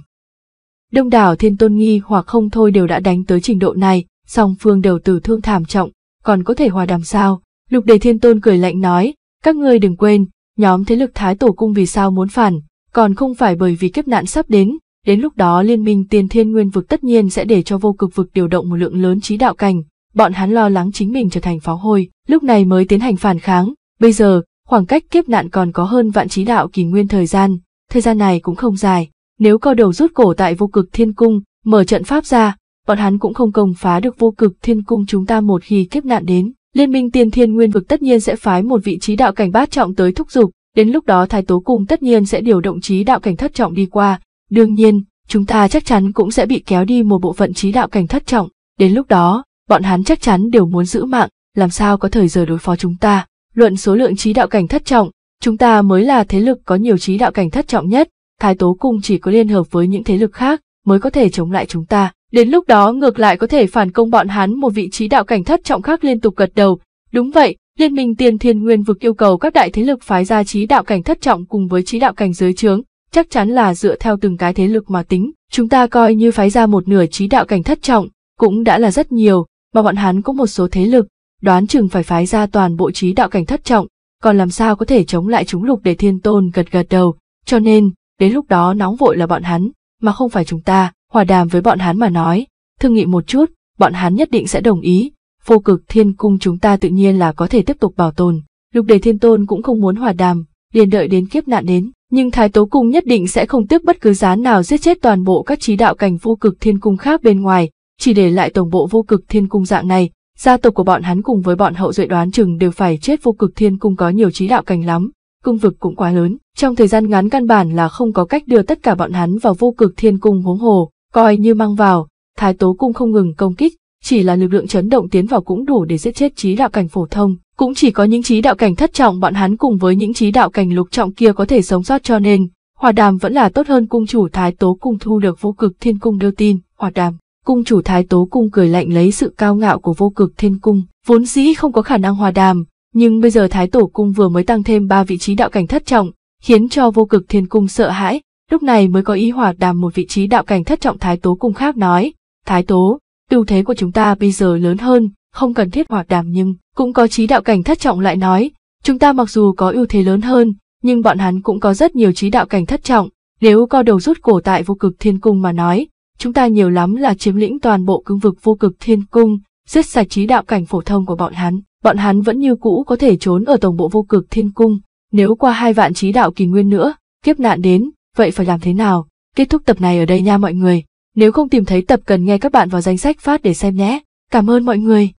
Đông đảo thiên tôn nghi hoặc không thôi đều đã đánh tới trình độ này, song phương đều tử thương thảm trọng, còn có thể hòa đàm sao? Lục đề thiên tôn cười lạnh nói, các ngươi đừng quên, nhóm thế lực Thái Tổ Cung vì sao muốn phản, còn không phải bởi vì kiếp nạn sắp đến, đến lúc đó liên minh tiền thiên nguyên vực tất nhiên sẽ để cho vô cực vực điều động một lượng lớn trí đạo cảnh, bọn hắn lo lắng chính mình trở thành pháo hôi, lúc này mới tiến hành phản kháng, bây giờ, khoảng cách kiếp nạn còn có hơn vạn trí đạo kỳ nguyên thời gian, thời gian này cũng không dài, nếu co đầu rút cổ tại vô cực thiên cung, mở trận pháp ra, bọn hắn cũng không công phá được vô cực thiên cung chúng ta một khi kiếp nạn đến. Liên minh tiên thiên nguyên vực tất nhiên sẽ phái một vị trí đạo cảnh bát trọng tới thúc giục, đến lúc đó Thái Tố Cung tất nhiên sẽ điều động trí đạo cảnh thất trọng đi qua. Đương nhiên, chúng ta chắc chắn cũng sẽ bị kéo đi một bộ phận trí đạo cảnh thất trọng, đến lúc đó, bọn hắn chắc chắn đều muốn giữ mạng, làm sao có thời giờ đối phó chúng ta. Luận số lượng trí đạo cảnh thất trọng, chúng ta mới là thế lực có nhiều trí đạo cảnh thất trọng nhất, Thái Tố Cung chỉ có liên hợp với những thế lực khác mới có thể chống lại chúng ta. Đến lúc đó ngược lại có thể phản công bọn hắn một vị trí đạo cảnh thất trọng khác liên tục gật đầu. Đúng vậy, Liên minh Tiên Thiên Nguyên vực yêu cầu các đại thế lực phái ra trí đạo cảnh thất trọng cùng với trí đạo cảnh giới trướng, chắc chắn là dựa theo từng cái thế lực mà tính. Chúng ta coi như phái ra một nửa trí đạo cảnh thất trọng, cũng đã là rất nhiều, mà bọn hắn có một số thế lực, đoán chừng phải phái ra toàn bộ trí đạo cảnh thất trọng, còn làm sao có thể chống lại chúng lục để thiên tôn gật gật đầu, cho nên, đến lúc đó nóng vội là bọn hắn, mà không phải chúng ta hòa đàm với bọn hắn mà nói, thương nghị một chút, bọn hắn nhất định sẽ đồng ý, vô cực thiên cung chúng ta tự nhiên là có thể tiếp tục bảo tồn. Lúc đề thiên tôn cũng không muốn hòa đàm, liền đợi đến kiếp nạn đến, nhưng thái tố cung nhất định sẽ không tiếc bất cứ giá nào giết chết toàn bộ các trí đạo cảnh vô cực thiên cung khác bên ngoài, chỉ để lại tổng bộ vô cực thiên cung dạng này, gia tộc của bọn hắn cùng với bọn hậu duệ đoán chừng đều phải chết vô cực thiên cung có nhiều trí đạo cảnh lắm, cung vực cũng quá lớn, trong thời gian ngắn căn bản là không có cách đưa tất cả bọn hắn vào vô cực thiên cung huống hồ, coi như mang vào, thái tố cung không ngừng công kích, chỉ là lực lượng chấn động tiến vào cũng đủ để giết chết trí đạo cảnh phổ thông. Cũng chỉ có những trí đạo cảnh thất trọng bọn hắn cùng với những trí đạo cảnh lục trọng kia có thể sống sót cho nên, hòa đàm vẫn là tốt hơn cung chủ thái tố cung thu được vô cực thiên cung đưa tin, hòa đàm. Cung chủ thái tố cung cười lạnh lấy sự cao ngạo của vô cực thiên cung, vốn dĩ không có khả năng hòa đàm, nhưng bây giờ thái tổ cung vừa mới tăng thêm ba vị trí đạo cảnh thất trọng, khiến cho vô cực thiên cung sợ hãi, lúc này mới có ý hòa đàm một vị trí đạo cảnh thất trọng thái tố cung khác nói, thái tố, ưu thế của chúng ta bây giờ lớn hơn, không cần thiết hòa đàm nhưng, cũng có trí đạo cảnh thất trọng lại nói, chúng ta mặc dù có ưu thế lớn hơn, nhưng bọn hắn cũng có rất nhiều trí đạo cảnh thất trọng, nếu co đầu rút cổ tại vô cực thiên cung mà nói, chúng ta nhiều lắm là chiếm lĩnh toàn bộ cương vực vô cực thiên cung, giết sạch trí đạo cảnh phổ thông của bọn hắn, bọn hắn vẫn như cũ có thể trốn ở tổng bộ vô cực thiên cung, nếu qua hai vạn trí đạo kỳ nguyên nữa, kiếp nạn đến, vậy phải làm thế nào? Kết thúc tập này ở đây nha mọi người. Nếu không tìm thấy tập cần nghe các bạn vào danh sách phát để xem nhé. Cảm ơn mọi người.